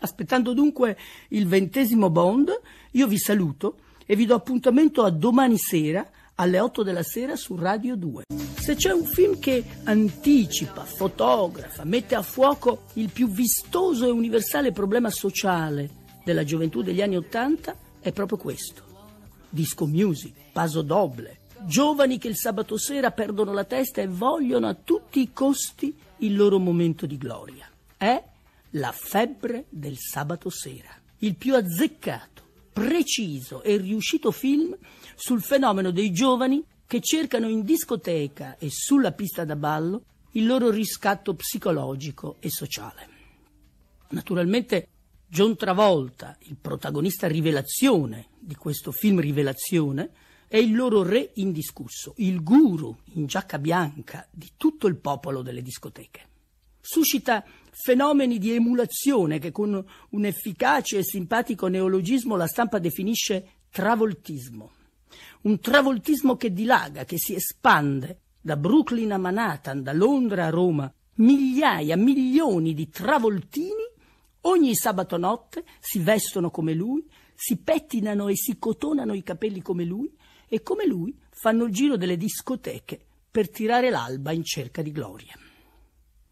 Aspettando dunque il ventesimo Bond, io vi saluto e vi do appuntamento a domani sera alle 8 della sera su Radio 2. Se c'è un film che anticipa, fotografa, mette a fuoco il più vistoso e universale problema sociale della gioventù degli anni Ottanta, è proprio questo. Disco music, paso doble, giovani che il sabato sera perdono la testa e vogliono a tutti i costi il loro momento di gloria. È la febbre del sabato sera. Il più azzeccato, preciso e riuscito film sul fenomeno dei giovani che cercano in discoteca e sulla pista da ballo il loro riscatto psicologico e sociale. Naturalmente John Travolta, il protagonista rivelazione di questo film Rivelazione, è il loro re indiscusso, il guru in giacca bianca di tutto il popolo delle discoteche. Suscita fenomeni di emulazione che con un efficace e simpatico neologismo la stampa definisce travoltismo un travoltismo che dilaga, che si espande da Brooklyn a Manhattan, da Londra a Roma, migliaia, milioni di travoltini ogni sabato notte si vestono come lui, si pettinano e si cotonano i capelli come lui e come lui fanno il giro delle discoteche per tirare l'alba in cerca di gloria.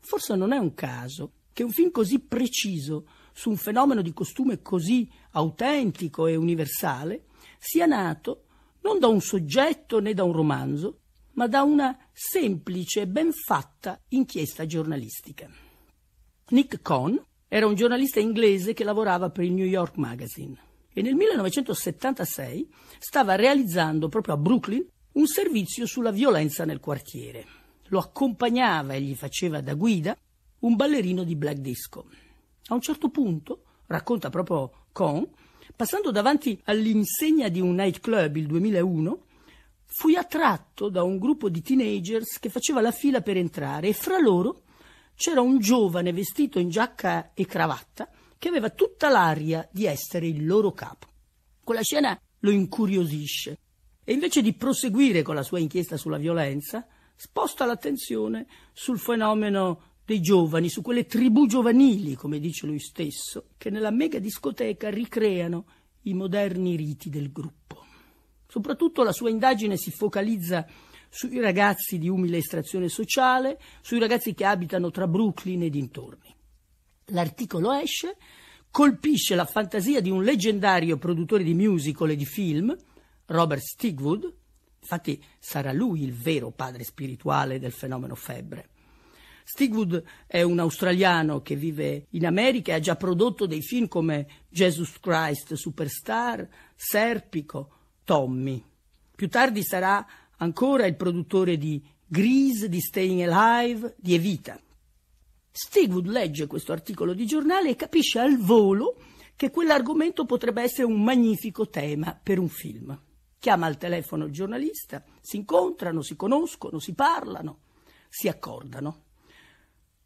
Forse non è un caso che un film così preciso su un fenomeno di costume così autentico e universale sia nato non da un soggetto né da un romanzo, ma da una semplice e ben fatta inchiesta giornalistica. Nick Cohn era un giornalista inglese che lavorava per il New York Magazine e nel 1976 stava realizzando proprio a Brooklyn un servizio sulla violenza nel quartiere. Lo accompagnava e gli faceva da guida un ballerino di black disco. A un certo punto, racconta proprio Cohn, Passando davanti all'insegna di un nightclub il 2001, fui attratto da un gruppo di teenagers che faceva la fila per entrare e fra loro c'era un giovane vestito in giacca e cravatta che aveva tutta l'aria di essere il loro capo. Quella scena lo incuriosisce e invece di proseguire con la sua inchiesta sulla violenza, sposta l'attenzione sul fenomeno dei giovani, su quelle tribù giovanili, come dice lui stesso, che nella mega discoteca ricreano i moderni riti del gruppo. Soprattutto la sua indagine si focalizza sui ragazzi di umile estrazione sociale, sui ragazzi che abitano tra Brooklyn e dintorni. L'articolo esce, colpisce la fantasia di un leggendario produttore di musical e di film, Robert Stigwood, infatti sarà lui il vero padre spirituale del fenomeno febbre. Stigwood è un australiano che vive in America e ha già prodotto dei film come Jesus Christ Superstar, Serpico, Tommy. Più tardi sarà ancora il produttore di Grease, di Staying Alive, di Evita. Stigwood legge questo articolo di giornale e capisce al volo che quell'argomento potrebbe essere un magnifico tema per un film. Chiama al telefono il giornalista, si incontrano, si conoscono, si parlano, si accordano.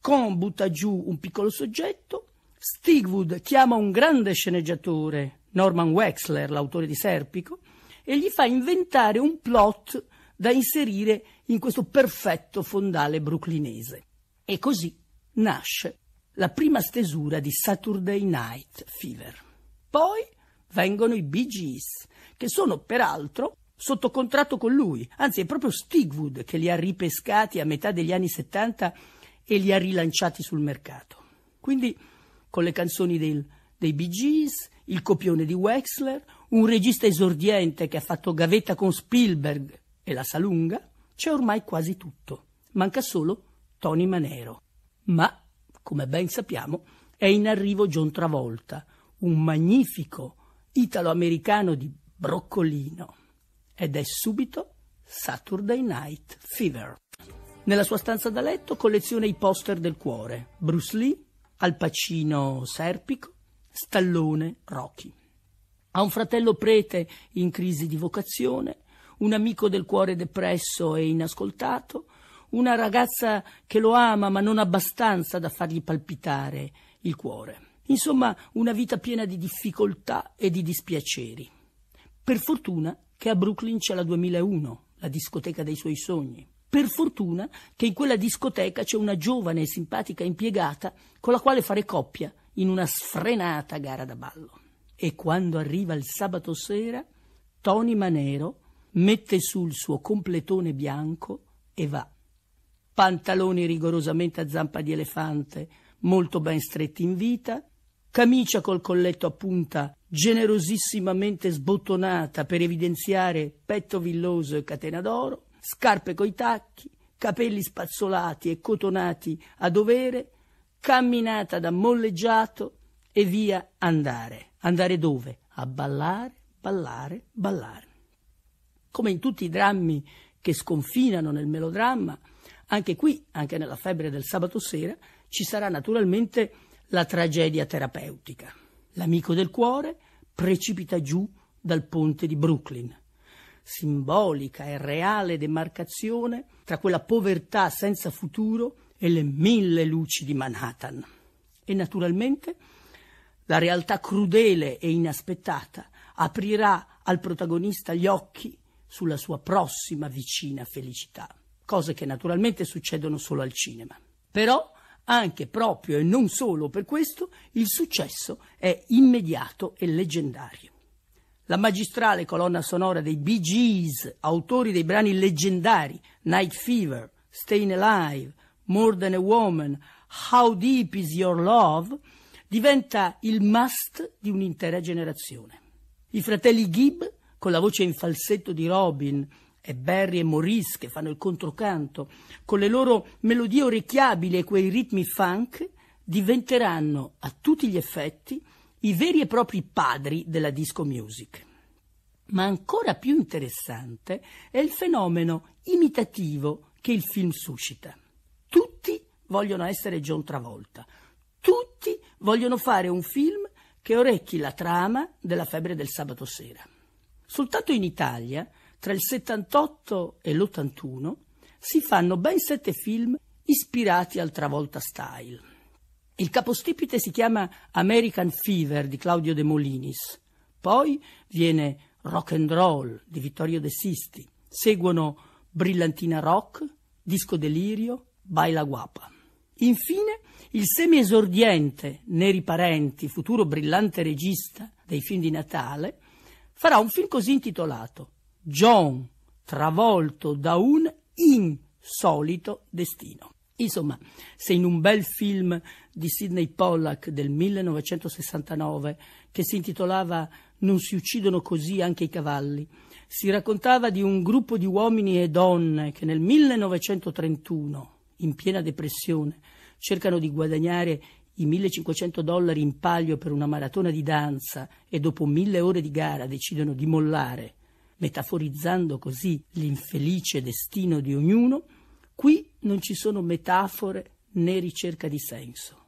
Con butta giù un piccolo soggetto, Stigwood chiama un grande sceneggiatore, Norman Wexler, l'autore di Serpico, e gli fa inventare un plot da inserire in questo perfetto fondale brooklinese. E così nasce la prima stesura di Saturday Night Fever. Poi vengono i Bee Gees, che sono peraltro sotto contratto con lui, anzi è proprio Stigwood che li ha ripescati a metà degli anni 70 e li ha rilanciati sul mercato. Quindi con le canzoni del, dei Bee Gees, il copione di Wexler, un regista esordiente che ha fatto gavetta con Spielberg e la Salunga, c'è ormai quasi tutto. Manca solo Tony Manero. Ma, come ben sappiamo, è in arrivo John Travolta, un magnifico italo-americano di broccolino. Ed è subito Saturday Night Fever. Nella sua stanza da letto colleziona i poster del cuore. Bruce Lee, Al Pacino Serpico, Stallone Rocky. Ha un fratello prete in crisi di vocazione, un amico del cuore depresso e inascoltato, una ragazza che lo ama ma non abbastanza da fargli palpitare il cuore. Insomma, una vita piena di difficoltà e di dispiaceri. Per fortuna che a Brooklyn c'è la 2001, la discoteca dei suoi sogni. Per fortuna che in quella discoteca c'è una giovane e simpatica impiegata con la quale fare coppia in una sfrenata gara da ballo. E quando arriva il sabato sera, Tony Manero mette sul suo completone bianco e va. Pantaloni rigorosamente a zampa di elefante, molto ben stretti in vita, camicia col colletto a punta generosissimamente sbottonata per evidenziare petto villoso e catena d'oro, scarpe coi tacchi, capelli spazzolati e cotonati a dovere, camminata da molleggiato e via andare. Andare dove? A ballare, ballare, ballare. Come in tutti i drammi che sconfinano nel melodramma, anche qui, anche nella febbre del sabato sera, ci sarà naturalmente la tragedia terapeutica. L'amico del cuore precipita giù dal ponte di Brooklyn simbolica e reale demarcazione tra quella povertà senza futuro e le mille luci di Manhattan. E naturalmente la realtà crudele e inaspettata aprirà al protagonista gli occhi sulla sua prossima vicina felicità, cose che naturalmente succedono solo al cinema. Però anche proprio e non solo per questo il successo è immediato e leggendario. La magistrale colonna sonora dei Bee Gees, autori dei brani leggendari Night Fever, Staying Alive, More Than a Woman, How Deep Is Your Love, diventa il must di un'intera generazione. I fratelli Gibb, con la voce in falsetto di Robin, e Barry e Maurice che fanno il controcanto, con le loro melodie orecchiabili e quei ritmi funk, diventeranno a tutti gli effetti i veri e propri padri della disco music. Ma ancora più interessante è il fenomeno imitativo che il film suscita. Tutti vogliono essere John Travolta, tutti vogliono fare un film che orecchi la trama della febbre del sabato sera. Soltanto in Italia, tra il 78 e l'81, si fanno ben sette film ispirati al Travolta Style. Il capostipite si chiama American Fever di Claudio De Molinis, poi viene Rock and Roll di Vittorio De Sisti, seguono Brillantina Rock, Disco Delirio, Baila Guapa. Infine, il semi-esordiente Neri Parenti, futuro brillante regista dei film di Natale, farà un film così intitolato John, travolto da un insolito destino. Insomma, se in un bel film di Sidney Pollack del 1969, che si intitolava Non si uccidono così anche i cavalli, si raccontava di un gruppo di uomini e donne che nel 1931, in piena depressione, cercano di guadagnare i 1500 dollari in palio per una maratona di danza e dopo mille ore di gara decidono di mollare, metaforizzando così l'infelice destino di ognuno, Qui non ci sono metafore né ricerca di senso.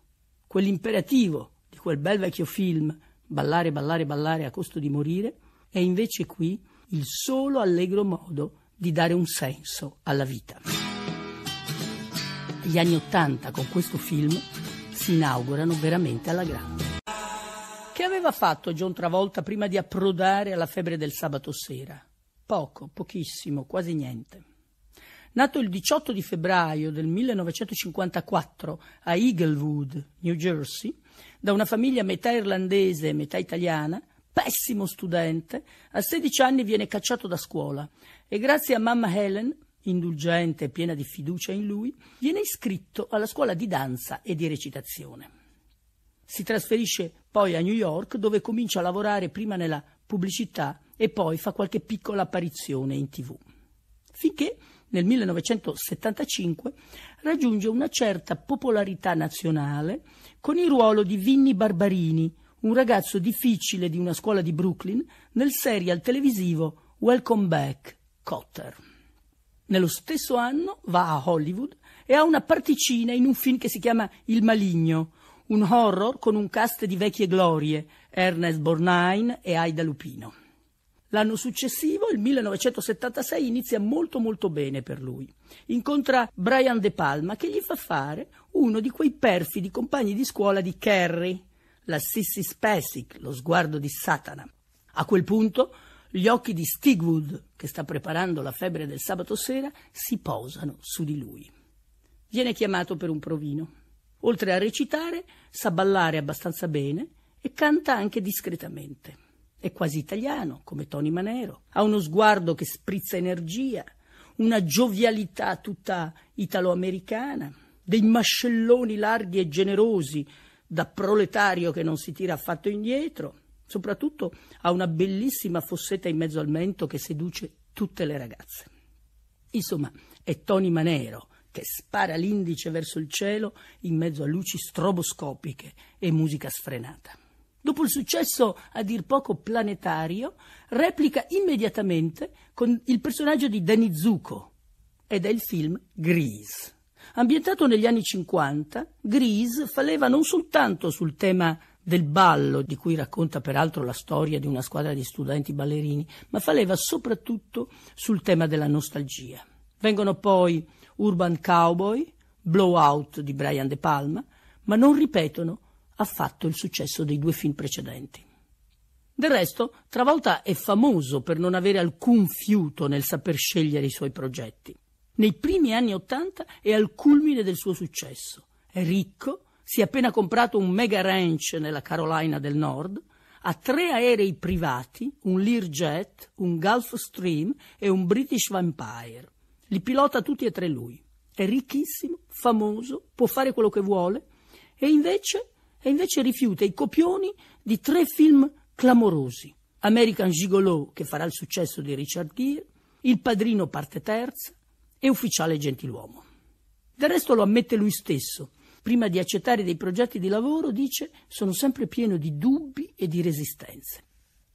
Quell'imperativo di quel bel vecchio film, ballare, ballare, ballare a costo di morire, è invece qui il solo allegro modo di dare un senso alla vita. Gli anni Ottanta con questo film si inaugurano veramente alla grande. Che aveva fatto John Travolta prima di approdare alla febbre del sabato sera? Poco, pochissimo, quasi niente. Nato il 18 di febbraio del 1954 a Eaglewood, New Jersey, da una famiglia metà irlandese e metà italiana, pessimo studente, a 16 anni viene cacciato da scuola e grazie a mamma Helen, indulgente e piena di fiducia in lui, viene iscritto alla scuola di danza e di recitazione. Si trasferisce poi a New York dove comincia a lavorare prima nella pubblicità e poi fa qualche piccola apparizione in tv. Finché nel 1975 raggiunge una certa popolarità nazionale con il ruolo di Vinny Barbarini, un ragazzo difficile di una scuola di Brooklyn, nel serial televisivo Welcome Back, Cotter. Nello stesso anno va a Hollywood e ha una particina in un film che si chiama Il Maligno, un horror con un cast di vecchie glorie, Ernest Bornein e Aida Lupino. L'anno successivo, il 1976, inizia molto molto bene per lui. Incontra Brian De Palma che gli fa fare uno di quei perfidi compagni di scuola di Kerry, la Sissy Spessic, lo sguardo di Satana. A quel punto gli occhi di Stigwood, che sta preparando la febbre del sabato sera, si posano su di lui. Viene chiamato per un provino. Oltre a recitare, sa ballare abbastanza bene e canta anche discretamente. È quasi italiano, come Tony Manero. Ha uno sguardo che sprizza energia, una giovialità tutta italo-americana, dei mascelloni larghi e generosi da proletario che non si tira affatto indietro. Soprattutto ha una bellissima fossetta in mezzo al mento che seduce tutte le ragazze. Insomma, è Tony Manero che spara l'indice verso il cielo in mezzo a luci stroboscopiche e musica sfrenata dopo il successo a dir poco planetario, replica immediatamente con il personaggio di Danny Zuko ed è il film Grease. Ambientato negli anni 50, Grease fa leva non soltanto sul tema del ballo, di cui racconta peraltro la storia di una squadra di studenti ballerini, ma fa leva soprattutto sul tema della nostalgia. Vengono poi Urban Cowboy, Blowout di Brian De Palma, ma non ripetono ha fatto il successo dei due film precedenti. Del resto, Travolta è famoso per non avere alcun fiuto nel saper scegliere i suoi progetti. Nei primi anni Ottanta è al culmine del suo successo. È ricco, si è appena comprato un mega ranch nella Carolina del Nord, ha tre aerei privati, un Learjet, un Gulfstream e un British Vampire. Li pilota tutti e tre lui. È ricchissimo, famoso, può fare quello che vuole e invece e invece rifiuta i copioni di tre film clamorosi. American Gigolo, che farà il successo di Richard Gere, Il padrino parte terza e Ufficiale gentiluomo. Del resto lo ammette lui stesso. Prima di accettare dei progetti di lavoro, dice, sono sempre pieno di dubbi e di resistenze.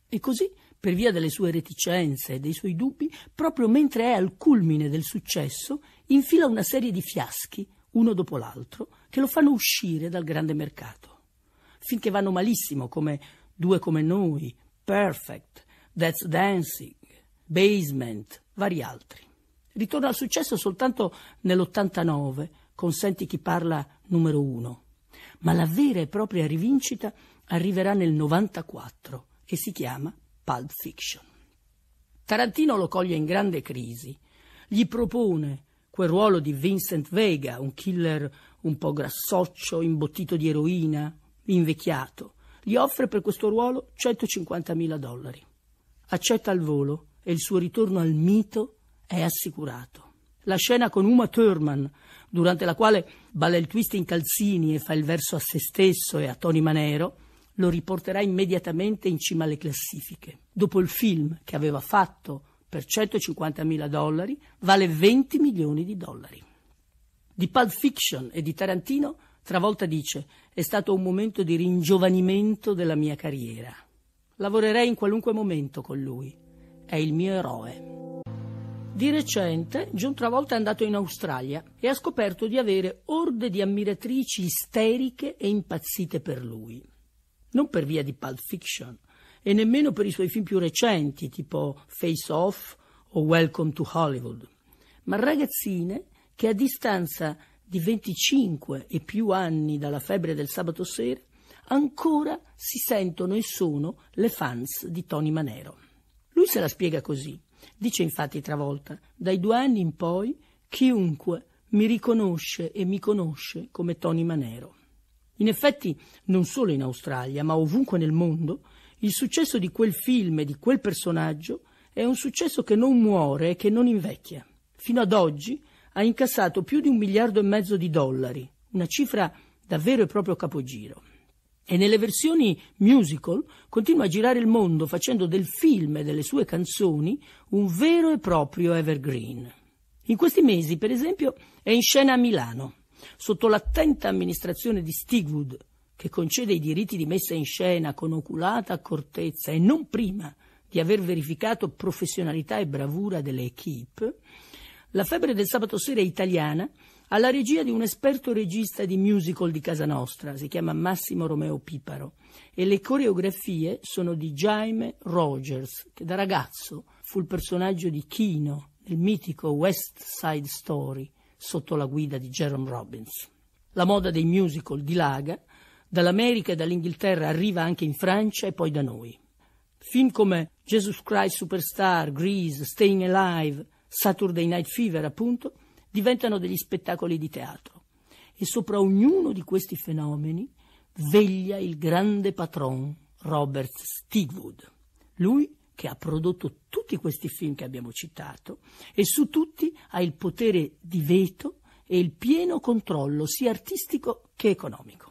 E così, per via delle sue reticenze e dei suoi dubbi, proprio mentre è al culmine del successo, infila una serie di fiaschi, uno dopo l'altro, che lo fanno uscire dal grande mercato finché vanno malissimo, come Due come noi, Perfect, That's Dancing, Basement, vari altri. Ritorna al successo soltanto nell'89 con Senti chi parla numero uno, ma la vera e propria rivincita arriverà nel 94 e si chiama Pulp Fiction. Tarantino lo coglie in grande crisi, gli propone quel ruolo di Vincent Vega, un killer un po' grassoccio, imbottito di eroina, invecchiato, gli offre per questo ruolo 150.000 dollari. Accetta il volo e il suo ritorno al mito è assicurato. La scena con Uma Thurman, durante la quale balla il twist in calzini e fa il verso a se stesso e a Tony Manero, lo riporterà immediatamente in cima alle classifiche. Dopo il film che aveva fatto per 150.000 dollari, vale 20 milioni di dollari. Di Pulp Fiction e di Tarantino Travolta dice è stato un momento di ringiovanimento della mia carriera. Lavorerei in qualunque momento con lui. È il mio eroe. Di recente, John Travolta è andato in Australia e ha scoperto di avere orde di ammiratrici isteriche e impazzite per lui. Non per via di Pulp Fiction e nemmeno per i suoi film più recenti, tipo Face Off o Welcome to Hollywood, ma ragazzine che a distanza di 25 e più anni dalla febbre del sabato sera, ancora si sentono e sono le fans di Tony Manero. Lui se la spiega così. Dice infatti travolta, dai due anni in poi chiunque mi riconosce e mi conosce come Tony Manero. In effetti, non solo in Australia, ma ovunque nel mondo, il successo di quel film e di quel personaggio è un successo che non muore e che non invecchia. Fino ad oggi ha incassato più di un miliardo e mezzo di dollari, una cifra davvero e proprio capogiro. E nelle versioni musical continua a girare il mondo facendo del film e delle sue canzoni un vero e proprio evergreen. In questi mesi, per esempio, è in scena a Milano, sotto l'attenta amministrazione di Stigwood, che concede i diritti di messa in scena con oculata accortezza e non prima di aver verificato professionalità e bravura delle equip, la febbre del sabato sera italiana alla regia di un esperto regista di musical di casa nostra, si chiama Massimo Romeo Piparo, e le coreografie sono di Jaime Rogers, che da ragazzo fu il personaggio di Kino nel mitico West Side Story, sotto la guida di Jerome Robbins. La moda dei musical dilaga, dall'America e dall'Inghilterra arriva anche in Francia e poi da noi. Film come Jesus Christ Superstar, Grease, Staying Alive, Saturday Night Fever appunto, diventano degli spettacoli di teatro. E sopra ognuno di questi fenomeni veglia il grande patron Robert Stigwood. Lui che ha prodotto tutti questi film che abbiamo citato e su tutti ha il potere di veto e il pieno controllo sia artistico che economico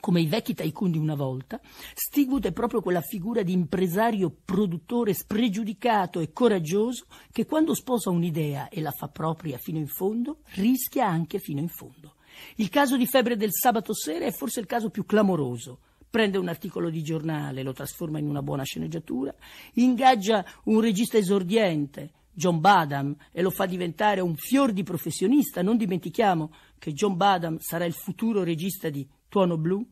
come i vecchi tycoon di una volta, Stigwood è proprio quella figura di impresario produttore spregiudicato e coraggioso che quando sposa un'idea e la fa propria fino in fondo, rischia anche fino in fondo. Il caso di febbre del sabato sera è forse il caso più clamoroso. Prende un articolo di giornale, lo trasforma in una buona sceneggiatura, ingaggia un regista esordiente, John Badham e lo fa diventare un fior di professionista. Non dimentichiamo che John Badham sarà il futuro regista di Tuono Blu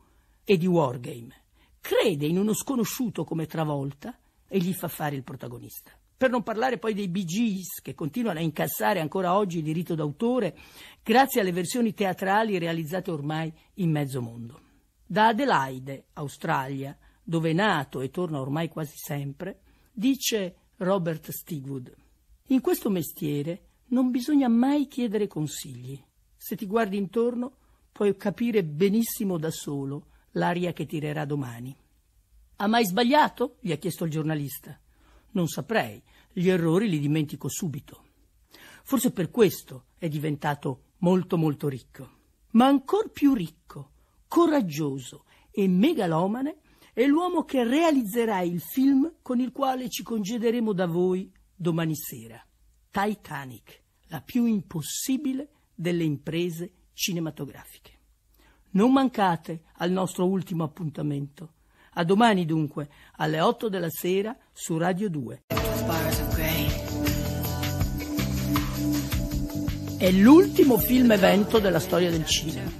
e di Wargame. Crede in uno sconosciuto come Travolta e gli fa fare il protagonista. Per non parlare poi dei Bee Gees, che continuano a incassare ancora oggi il diritto d'autore grazie alle versioni teatrali realizzate ormai in mezzo mondo. Da Adelaide, Australia, dove è nato e torna ormai quasi sempre, dice Robert Stigwood: In questo mestiere non bisogna mai chiedere consigli. Se ti guardi intorno, puoi capire benissimo da solo l'aria che tirerà domani. Ha mai sbagliato? gli ha chiesto il giornalista. Non saprei, gli errori li dimentico subito. Forse per questo è diventato molto molto ricco. Ma ancora più ricco, coraggioso e megalomane è l'uomo che realizzerà il film con il quale ci congederemo da voi domani sera. Titanic, la più impossibile delle imprese cinematografiche. Non mancate al nostro ultimo appuntamento. A domani dunque, alle 8 della sera su Radio 2. È l'ultimo film evento della storia del cinema.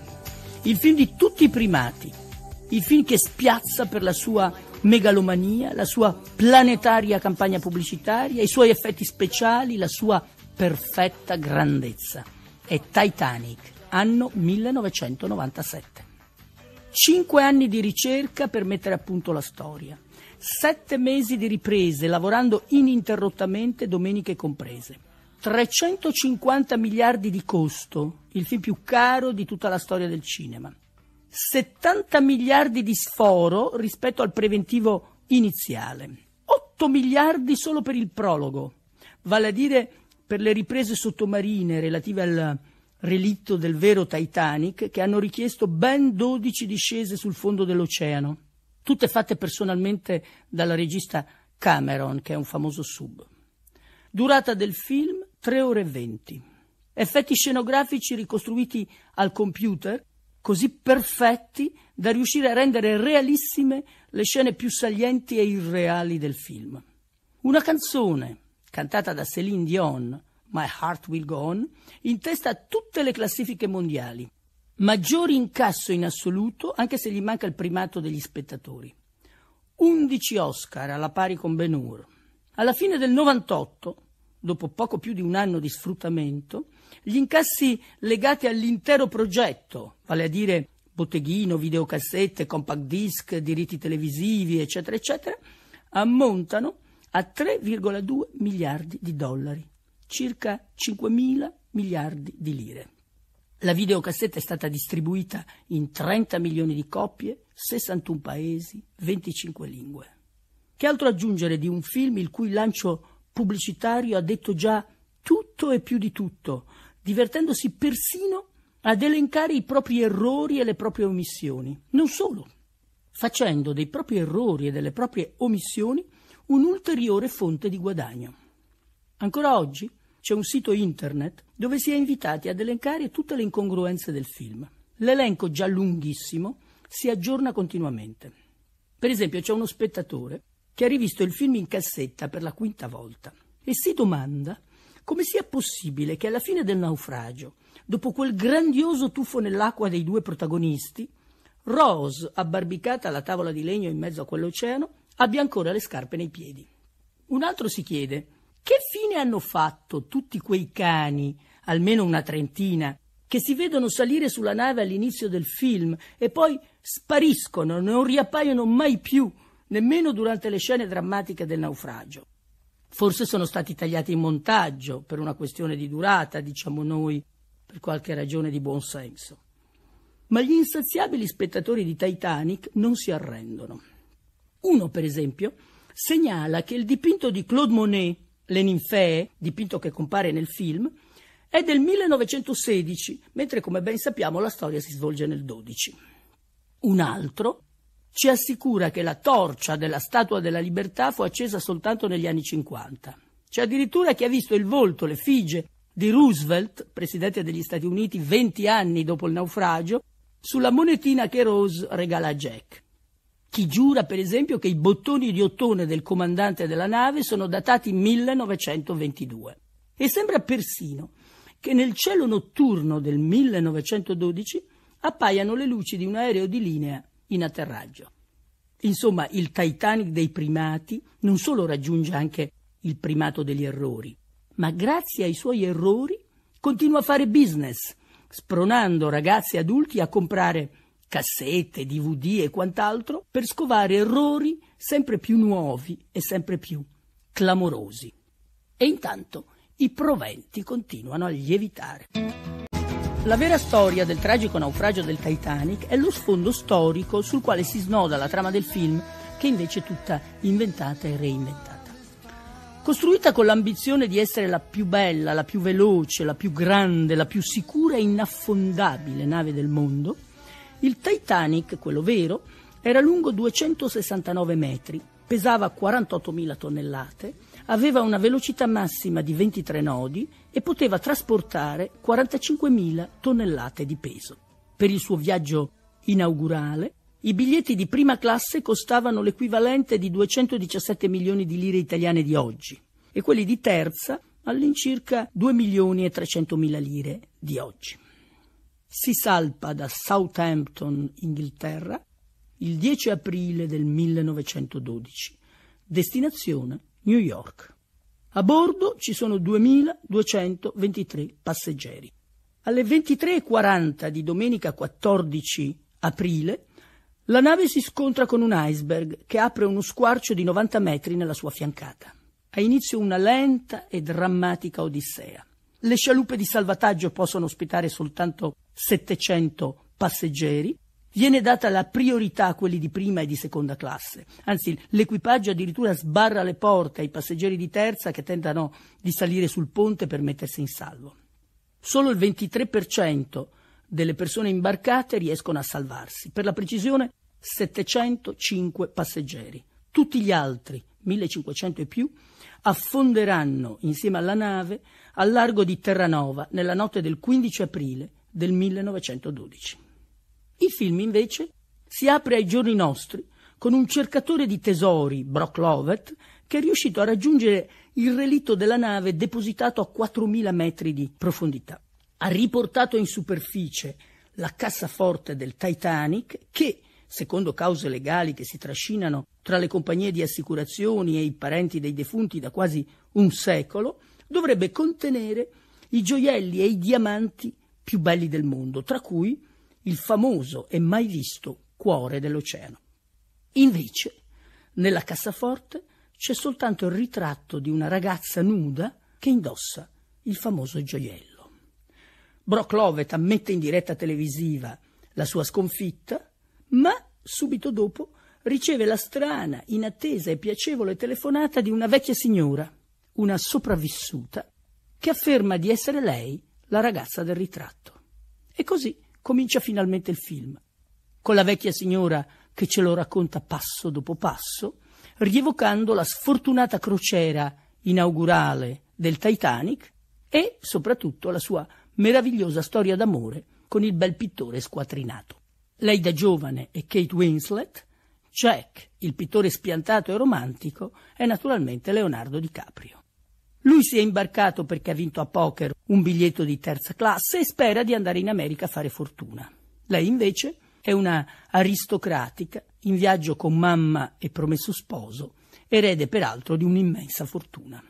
Il film di tutti i primati. Il film che spiazza per la sua megalomania, la sua planetaria campagna pubblicitaria, i suoi effetti speciali, la sua perfetta grandezza. È Titanic anno 1997. Cinque anni di ricerca per mettere a punto la storia, sette mesi di riprese lavorando ininterrottamente domeniche comprese. 350 miliardi di costo, il film più caro di tutta la storia del cinema. 70 miliardi di sforo rispetto al preventivo iniziale. 8 miliardi solo per il prologo, vale a dire per le riprese sottomarine relative al relitto del vero Titanic, che hanno richiesto ben 12 discese sul fondo dell'oceano, tutte fatte personalmente dalla regista Cameron, che è un famoso sub. Durata del film 3 ore e 20. Effetti scenografici ricostruiti al computer, così perfetti da riuscire a rendere realissime le scene più salienti e irreali del film. Una canzone, cantata da Céline Dion, My Heart Will Go On, in testa a tutte le classifiche mondiali. Maggiore incasso in assoluto, anche se gli manca il primato degli spettatori. 11 Oscar alla pari con Ben Hur. Alla fine del 98, dopo poco più di un anno di sfruttamento, gli incassi legati all'intero progetto, vale a dire botteghino, videocassette, compact disc, diritti televisivi, eccetera, eccetera, ammontano a 3,2 miliardi di dollari, circa 5.000 miliardi di lire. La videocassetta è stata distribuita in 30 milioni di coppie, 61 paesi, 25 lingue. Che altro aggiungere di un film il cui lancio pubblicitario ha detto già tutto e più di tutto, divertendosi persino ad elencare i propri errori e le proprie omissioni. Non solo, facendo dei propri errori e delle proprie omissioni un'ulteriore fonte di guadagno. Ancora oggi c'è un sito internet dove si è invitati ad elencare tutte le incongruenze del film. L'elenco già lunghissimo si aggiorna continuamente. Per esempio c'è uno spettatore che ha rivisto il film in cassetta per la quinta volta e si domanda come sia possibile che alla fine del naufragio, dopo quel grandioso tuffo nell'acqua dei due protagonisti, Rose, abbarbicata alla tavola di legno in mezzo a quell'oceano, abbia ancora le scarpe nei piedi. Un altro si chiede che fine hanno fatto tutti quei cani, almeno una trentina, che si vedono salire sulla nave all'inizio del film e poi spariscono, non riappaiono mai più, nemmeno durante le scene drammatiche del naufragio? Forse sono stati tagliati in montaggio per una questione di durata, diciamo noi, per qualche ragione di buon senso. Ma gli insaziabili spettatori di Titanic non si arrendono. Uno, per esempio, segnala che il dipinto di Claude Monet le ninfee, dipinto che compare nel film, è del 1916, mentre come ben sappiamo la storia si svolge nel 12. Un altro ci assicura che la torcia della Statua della Libertà fu accesa soltanto negli anni 50. C'è addirittura chi ha visto il volto, l'effigie di Roosevelt, presidente degli Stati Uniti, 20 anni dopo il naufragio, sulla monetina che Rose regala a Jack chi giura per esempio che i bottoni di ottone del comandante della nave sono datati 1922. E sembra persino che nel cielo notturno del 1912 appaiano le luci di un aereo di linea in atterraggio. Insomma, il Titanic dei primati non solo raggiunge anche il primato degli errori, ma grazie ai suoi errori continua a fare business, spronando ragazzi e adulti a comprare cassette, DVD e quant'altro, per scovare errori sempre più nuovi e sempre più clamorosi. E intanto i proventi continuano a lievitare. La vera storia del tragico naufragio del Titanic è lo sfondo storico sul quale si snoda la trama del film, che invece è tutta inventata e reinventata. Costruita con l'ambizione di essere la più bella, la più veloce, la più grande, la più sicura e inaffondabile nave del mondo, il Titanic, quello vero, era lungo 269 metri, pesava 48.000 tonnellate, aveva una velocità massima di 23 nodi e poteva trasportare 45.000 tonnellate di peso. Per il suo viaggio inaugurale, i biglietti di prima classe costavano l'equivalente di 217 milioni di lire italiane di oggi e quelli di terza all'incirca 2 milioni e 300 mila lire di oggi si salpa da Southampton, Inghilterra, il 10 aprile del 1912, destinazione New York. A bordo ci sono 2.223 passeggeri. Alle 23.40 di domenica 14 aprile, la nave si scontra con un iceberg che apre uno squarcio di 90 metri nella sua fiancata. Ha inizio una lenta e drammatica odissea. Le scialuppe di salvataggio possono ospitare soltanto 700 passeggeri, viene data la priorità a quelli di prima e di seconda classe. Anzi, l'equipaggio addirittura sbarra le porte ai passeggeri di terza che tentano di salire sul ponte per mettersi in salvo. Solo il 23% delle persone imbarcate riescono a salvarsi, per la precisione 705 passeggeri. Tutti gli altri, 1500 e più, affonderanno insieme alla nave al largo di Terranova nella notte del 15 aprile del 1912. Il film invece si apre ai giorni nostri con un cercatore di tesori, Brock Lovett, che è riuscito a raggiungere il relitto della nave depositato a 4.000 metri di profondità. Ha riportato in superficie la cassaforte del Titanic che, secondo cause legali che si trascinano tra le compagnie di assicurazioni e i parenti dei defunti da quasi un secolo, dovrebbe contenere i gioielli e i diamanti più belli del mondo, tra cui il famoso e mai visto cuore dell'oceano. Invece, nella cassaforte c'è soltanto il ritratto di una ragazza nuda che indossa il famoso gioiello. Brock Lovett ammette in diretta televisiva la sua sconfitta, ma subito dopo riceve la strana, inattesa e piacevole telefonata di una vecchia signora, una sopravvissuta, che afferma di essere lei la ragazza del ritratto. E così comincia finalmente il film, con la vecchia signora che ce lo racconta passo dopo passo, rievocando la sfortunata crociera inaugurale del Titanic e soprattutto la sua meravigliosa storia d'amore con il bel pittore squatrinato. Lei da giovane è Kate Winslet, Jack, il pittore spiantato e romantico, è naturalmente Leonardo DiCaprio. Lui si è imbarcato perché ha vinto a poker un biglietto di terza classe e spera di andare in America a fare fortuna. Lei invece è una aristocratica in viaggio con mamma e promesso sposo, erede peraltro di un'immensa fortuna.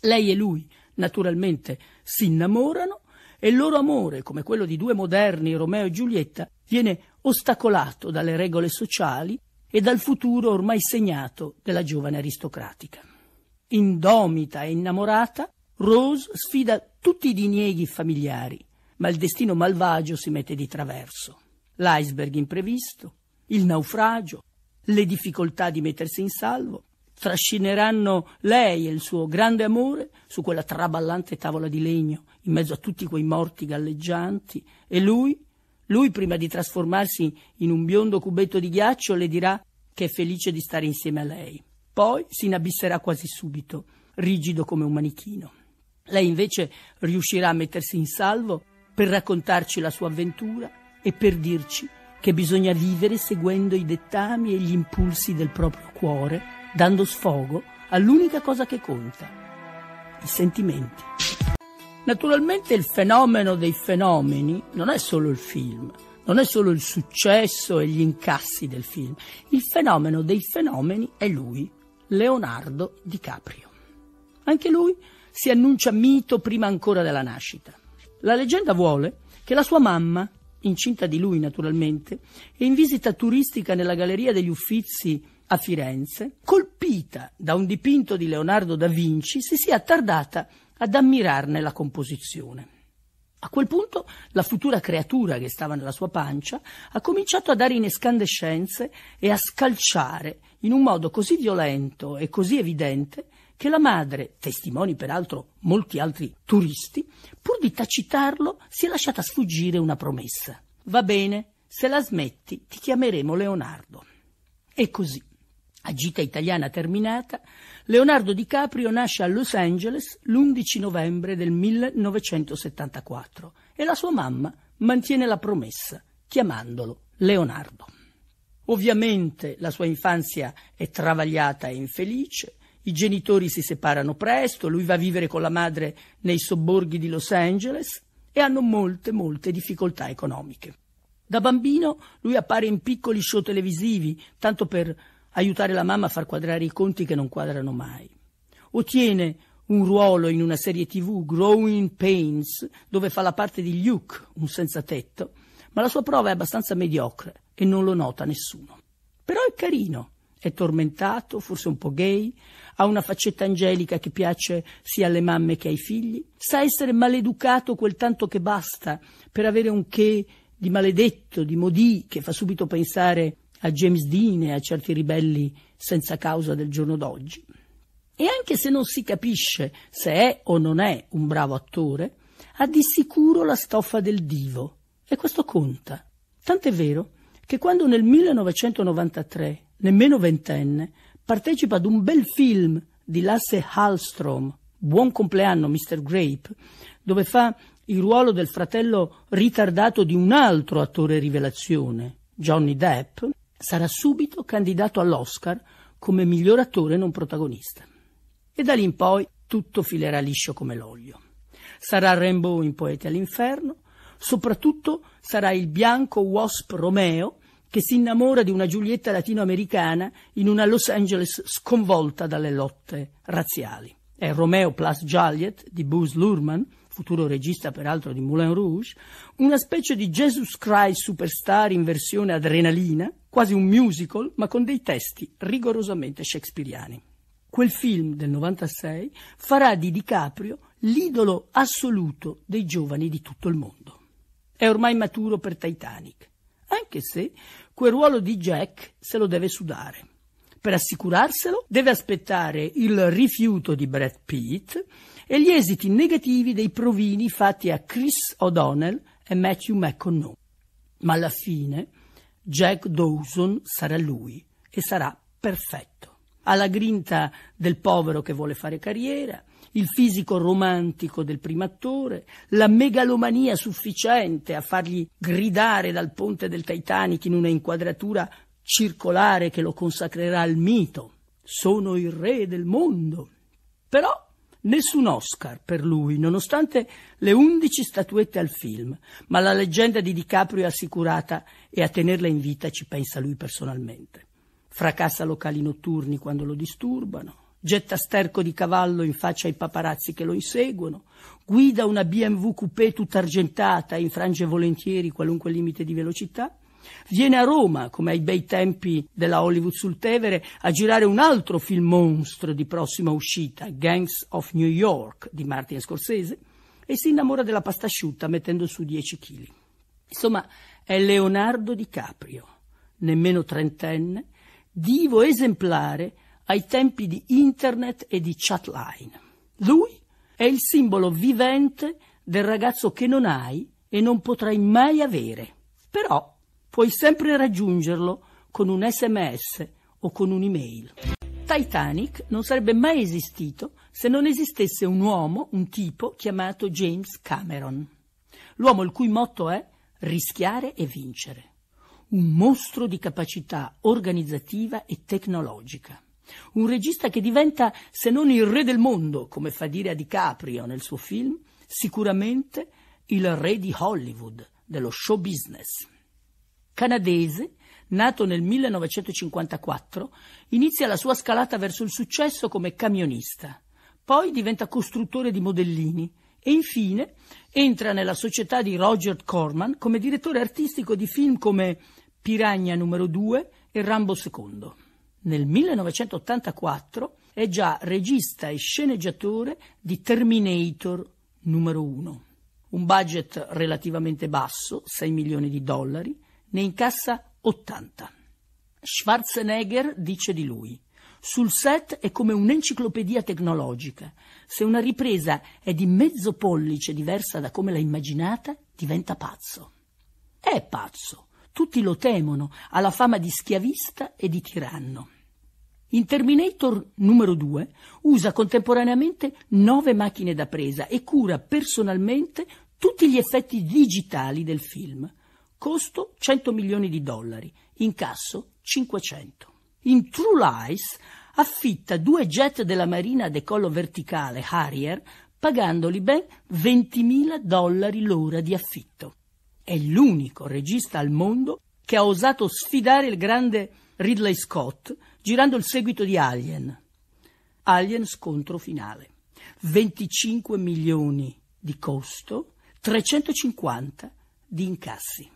Lei e lui naturalmente si innamorano e il loro amore, come quello di due moderni Romeo e Giulietta, viene ostacolato dalle regole sociali e dal futuro ormai segnato della giovane aristocratica indomita e innamorata, Rose sfida tutti i dinieghi familiari, ma il destino malvagio si mette di traverso. L'iceberg imprevisto, il naufragio, le difficoltà di mettersi in salvo trascineranno lei e il suo grande amore su quella traballante tavola di legno, in mezzo a tutti quei morti galleggianti, e lui, lui prima di trasformarsi in un biondo cubetto di ghiaccio le dirà che è felice di stare insieme a lei. Poi si inabisserà quasi subito, rigido come un manichino. Lei invece riuscirà a mettersi in salvo per raccontarci la sua avventura e per dirci che bisogna vivere seguendo i dettami e gli impulsi del proprio cuore, dando sfogo all'unica cosa che conta, i sentimenti. Naturalmente il fenomeno dei fenomeni non è solo il film, non è solo il successo e gli incassi del film, il fenomeno dei fenomeni è lui, Leonardo di Caprio. Anche lui si annuncia mito prima ancora della nascita. La leggenda vuole che la sua mamma, incinta di lui naturalmente, e in visita turistica nella Galleria degli Uffizi a Firenze, colpita da un dipinto di Leonardo da Vinci, si sia attardata ad ammirarne la composizione. A quel punto la futura creatura che stava nella sua pancia ha cominciato a dare in escandescenze e a scalciare in un modo così violento e così evidente che la madre, testimoni peraltro molti altri turisti, pur di tacitarlo, si è lasciata sfuggire una promessa. Va bene, se la smetti ti chiameremo Leonardo. E così, a gita italiana terminata, Leonardo DiCaprio nasce a Los Angeles l'11 novembre del 1974 e la sua mamma mantiene la promessa, chiamandolo Leonardo. Ovviamente la sua infanzia è travagliata e infelice, i genitori si separano presto, lui va a vivere con la madre nei sobborghi di Los Angeles e hanno molte, molte difficoltà economiche. Da bambino lui appare in piccoli show televisivi, tanto per aiutare la mamma a far quadrare i conti che non quadrano mai. Ottiene un ruolo in una serie tv, Growing Pains, dove fa la parte di Luke, un senza tetto, ma la sua prova è abbastanza mediocre e non lo nota nessuno. Però è carino, è tormentato, forse un po' gay, ha una faccetta angelica che piace sia alle mamme che ai figli, sa essere maleducato quel tanto che basta per avere un che di maledetto, di modì, che fa subito pensare a James Dean e a certi ribelli senza causa del giorno d'oggi. E anche se non si capisce se è o non è un bravo attore, ha di sicuro la stoffa del divo. E questo conta. Tant'è vero che quando nel 1993, nemmeno ventenne, partecipa ad un bel film di Lasse Hallström, Buon compleanno Mr. Grape, dove fa il ruolo del fratello ritardato di un altro attore rivelazione, Johnny Depp, sarà subito candidato all'Oscar come miglior attore non protagonista. E da lì in poi tutto filerà liscio come l'olio. Sarà Rainbow in Poeti all'Inferno, soprattutto sarà il bianco Wasp Romeo che si innamora di una Giulietta latinoamericana in una Los Angeles sconvolta dalle lotte razziali. È Romeo plus Juliet di Booz Luhrmann, futuro regista peraltro di Moulin Rouge, una specie di Jesus Christ Superstar in versione adrenalina, quasi un musical, ma con dei testi rigorosamente shakespeariani. Quel film del 96 farà di DiCaprio l'idolo assoluto dei giovani di tutto il mondo. È ormai maturo per Titanic, anche se quel ruolo di Jack se lo deve sudare. Per assicurarselo deve aspettare il rifiuto di Brad Pitt e gli esiti negativi dei provini fatti a Chris O'Donnell e Matthew McConaughey. Ma alla fine Jack Dawson sarà lui e sarà perfetto. Ha la grinta del povero che vuole fare carriera, il fisico romantico del primattore, la megalomania sufficiente a fargli gridare dal ponte del Titanic in una inquadratura circolare che lo consacrerà al mito. Sono il re del mondo. Però nessun Oscar per lui, nonostante le undici statuette al film, ma la leggenda di DiCaprio è assicurata e a tenerla in vita ci pensa lui personalmente. Fracassa locali notturni quando lo disturbano, getta sterco di cavallo in faccia ai paparazzi che lo inseguono, guida una BMW coupé tutta argentata e infrange volentieri qualunque limite di velocità, viene a Roma, come ai bei tempi della Hollywood sul Tevere, a girare un altro film monstro di prossima uscita, Gangs of New York di Martin Scorsese, e si innamora della pasta asciutta mettendo su 10 kg. Insomma, è Leonardo Di Caprio, nemmeno trentenne, divo esemplare ai tempi di internet e di chatline. Lui è il simbolo vivente del ragazzo che non hai e non potrai mai avere. Però puoi sempre raggiungerlo con un sms o con un'email. Titanic non sarebbe mai esistito se non esistesse un uomo, un tipo chiamato James Cameron. L'uomo il cui motto è rischiare e vincere. Un mostro di capacità organizzativa e tecnologica un regista che diventa, se non il re del mondo, come fa dire a DiCaprio nel suo film, sicuramente il re di Hollywood, dello show business. Canadese, nato nel 1954, inizia la sua scalata verso il successo come camionista, poi diventa costruttore di modellini e infine entra nella società di Roger Corman come direttore artistico di film come Piragna numero 2 e Rambo II. Nel 1984 è già regista e sceneggiatore di Terminator numero 1. Un budget relativamente basso, 6 milioni di dollari, ne incassa 80. Schwarzenegger dice di lui: Sul set è come un'enciclopedia tecnologica. Se una ripresa è di mezzo pollice diversa da come l'ha immaginata, diventa pazzo. È pazzo. Tutti lo temono, ha la fama di schiavista e di tiranno. In Terminator numero 2 usa contemporaneamente nove macchine da presa e cura personalmente tutti gli effetti digitali del film. Costo 100 milioni di dollari, incasso 500. In True Lies affitta due jet della Marina a decollo verticale Harrier pagandoli ben 20.000 dollari l'ora di affitto. È l'unico regista al mondo che ha osato sfidare il grande Ridley Scott girando il seguito di Alien. Alien scontro finale. 25 milioni di costo, 350 di incassi.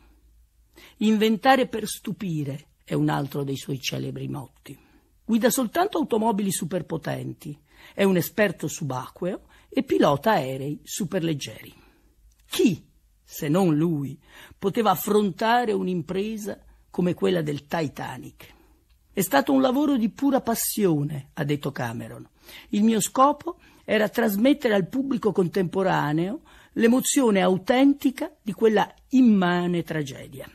Inventare per stupire è un altro dei suoi celebri motti. Guida soltanto automobili superpotenti, è un esperto subacqueo e pilota aerei superleggeri. Chi se non lui, poteva affrontare un'impresa come quella del Titanic. È stato un lavoro di pura passione, ha detto Cameron. Il mio scopo era trasmettere al pubblico contemporaneo l'emozione autentica di quella immane tragedia.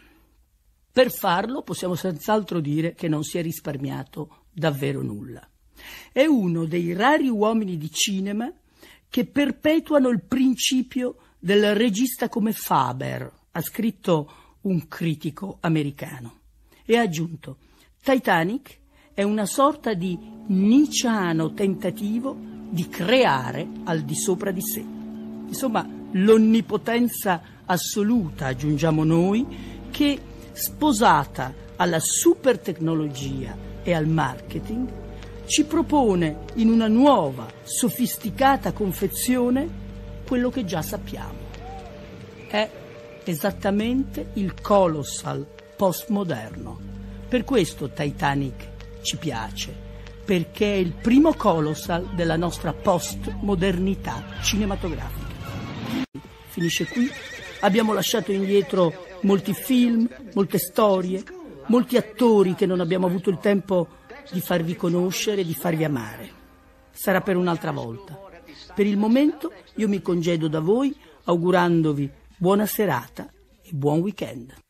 Per farlo possiamo senz'altro dire che non si è risparmiato davvero nulla. È uno dei rari uomini di cinema che perpetuano il principio di del regista come Faber, ha scritto un critico americano, e ha aggiunto Titanic è una sorta di niciano tentativo di creare al di sopra di sé. Insomma, l'onnipotenza assoluta, aggiungiamo noi, che sposata alla super tecnologia e al marketing, ci propone in una nuova, sofisticata confezione quello che già sappiamo. È esattamente il colossal postmoderno. Per questo Titanic ci piace, perché è il primo colossal della nostra postmodernità cinematografica. Finisce qui. Abbiamo lasciato indietro molti film, molte storie, molti attori che non abbiamo avuto il tempo di farvi conoscere, di farvi amare. Sarà per un'altra volta. Per il momento io mi congedo da voi augurandovi buona serata e buon weekend.